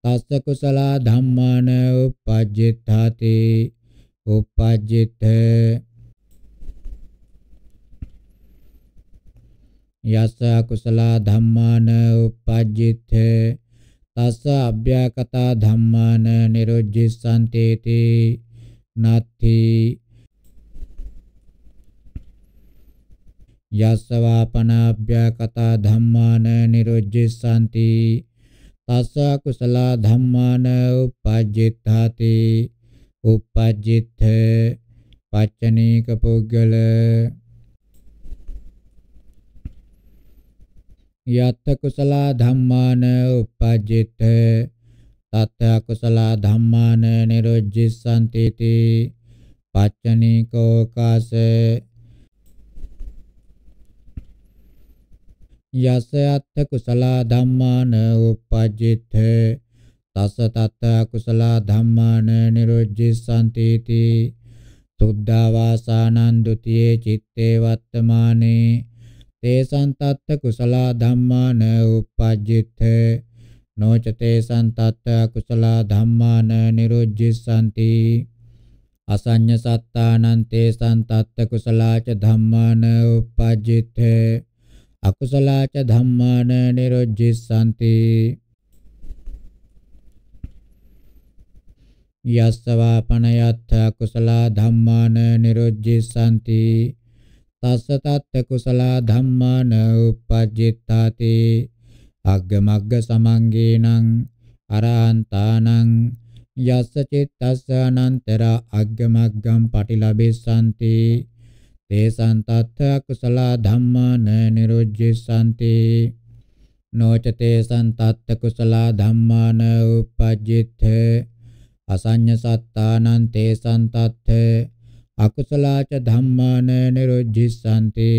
B: තස්ස කුසල ධම්මාන uppajjitthati uppajjitte යස්ස කුසල ධම්මාන uppajjitte තස්ස අභ්‍යකත ධම්මාන නිරුජ්ජිසන්තේති නත්ථි යස්ස වාපන අභ්‍යකත ධම්මාන නිරුජ්ජිසන්තේ තස්ස කුසල ධම්මාන උපජ්ජිතාති උපජ්ජිත පච්චනීක පුද්ගල යත් කුසල ධම්මාන උපජ්ජිත තත් කුසල ධම්මාන නිරුජ්ජිසන්තිති පච්චනීකෝ කාසේ යස අත්ථ කුසලා ධම්මාන උපජ්ජිත තස තත් කුසලා ධම්මාන නිරුජ්ජිසන්තිති සුද්ධා වාසානං ဒ ුතියේ චitte වත්තමානේ තේසං තත් කුසලා ධම්මාන උපජ්ජිත නොච තේසං තත් කුසලා ධම්මාන නිරුජ්ජිසන්ති අසඤ්ඤ සත්තානං තේසං තත් කුසලාච ධම්මාන උපජ්ජිතේ අකුසලාච ධම්මාන නිරුජ්ජිසanti යස්සවා පනයත් අකුසලා ධම්මාන නිරුජ්ජිසanti තස්ස තත්ත කුසලා ධම්මාන uppajjittati අග්ගමග්ග සමංගේනං අරහන්තානං යස්ස චිත්තස්ස අනන්තර අග්ගමග්ගම් පටිලබෙසanti තේසං තත්ථ කුසල ධම්මාන නිරුජ්ජසanti නොච තේසං තත්ථ කුසල ධම්මාන උපජ්ජිත අසඤ්ඤ සත්තානං තේසං තත්ථ අකුසලාච ධම්මාන නිරුජ්ජසanti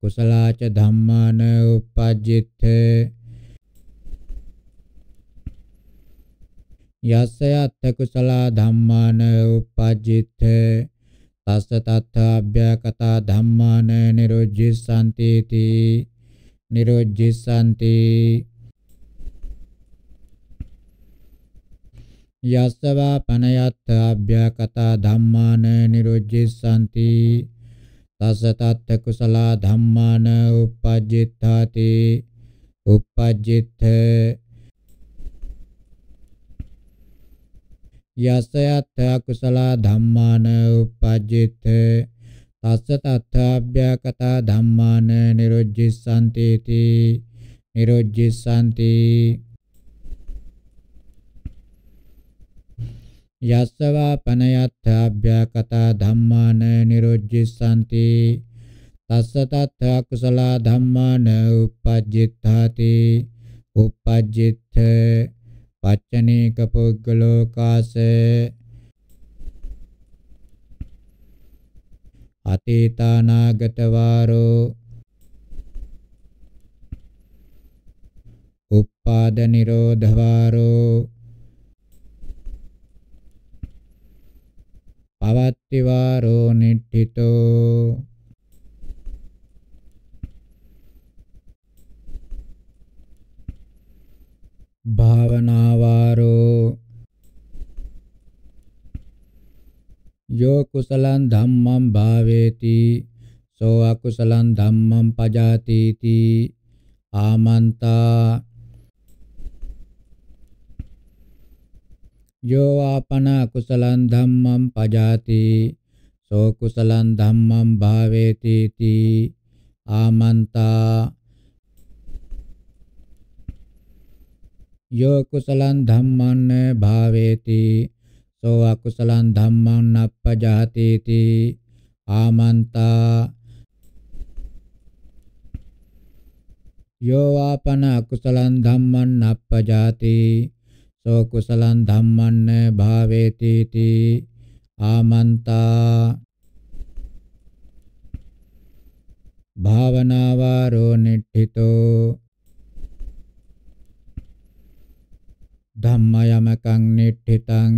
B: කුසලාච ධම්මාන උපජ්ජිත යස්ස යත්ථ කුසල ධම්මාන උපජ්ජිත තස්ස තත්ථාභ්‍යකතා ධම්මාන නිරුජ්ජිසanti තී නිරුජ්ජිසanti යස්සවා පනයත් අභ්‍යකතා ධම්මාන නිරුජ්ජිසanti තස්ස තත් කුසල ධම්මාන uppajjitthati uppajjitth යස යත්ථ කුසල ධම්මාන උපජ්ජිත තස්ස තත්ථාභ්‍යකත ධම්මාන නිරුජ්ජිසanti ති නිරුජ්ජිසanti යස්සවා පනයත්ථාභ්‍යකත ධම්මාන නිරුජ්ජිසanti තස්ස තත්ථ කුසල ධම්මාන උපජ්ජිතාති උපජ්ජිත පච්චනේක පුද්ගලෝ කාස අතීතානාගත වාරෝ උප්පාද නිරෝධ වාරෝ පවත්ති වාරෝ නිට්ඨිතෝ භාවනාවාරෝ යෝ කුසලං ධම්මං භාවේති සෝ අකුසලං ධම්මං පජාති තී ආමන්තා යෝ ආපන කුසලං ධම්මං පජාති සෝ කුසලං ධම්මං භාවේති තී ආමන්තා යෝ කුසලං ධම්මං භාවේති සෝ අකුසලං ධම්මං අප්පජාති තී ආමන්තා යෝ වාපන අකුසලං ධම්මං අප්පජාති සෝ කුසලං ධම්මං න භාවේති තී ආමන්තා භාවනාවාරෝ නිට්ඨිතෝ ධම්මයමකං නිට්ඨිතං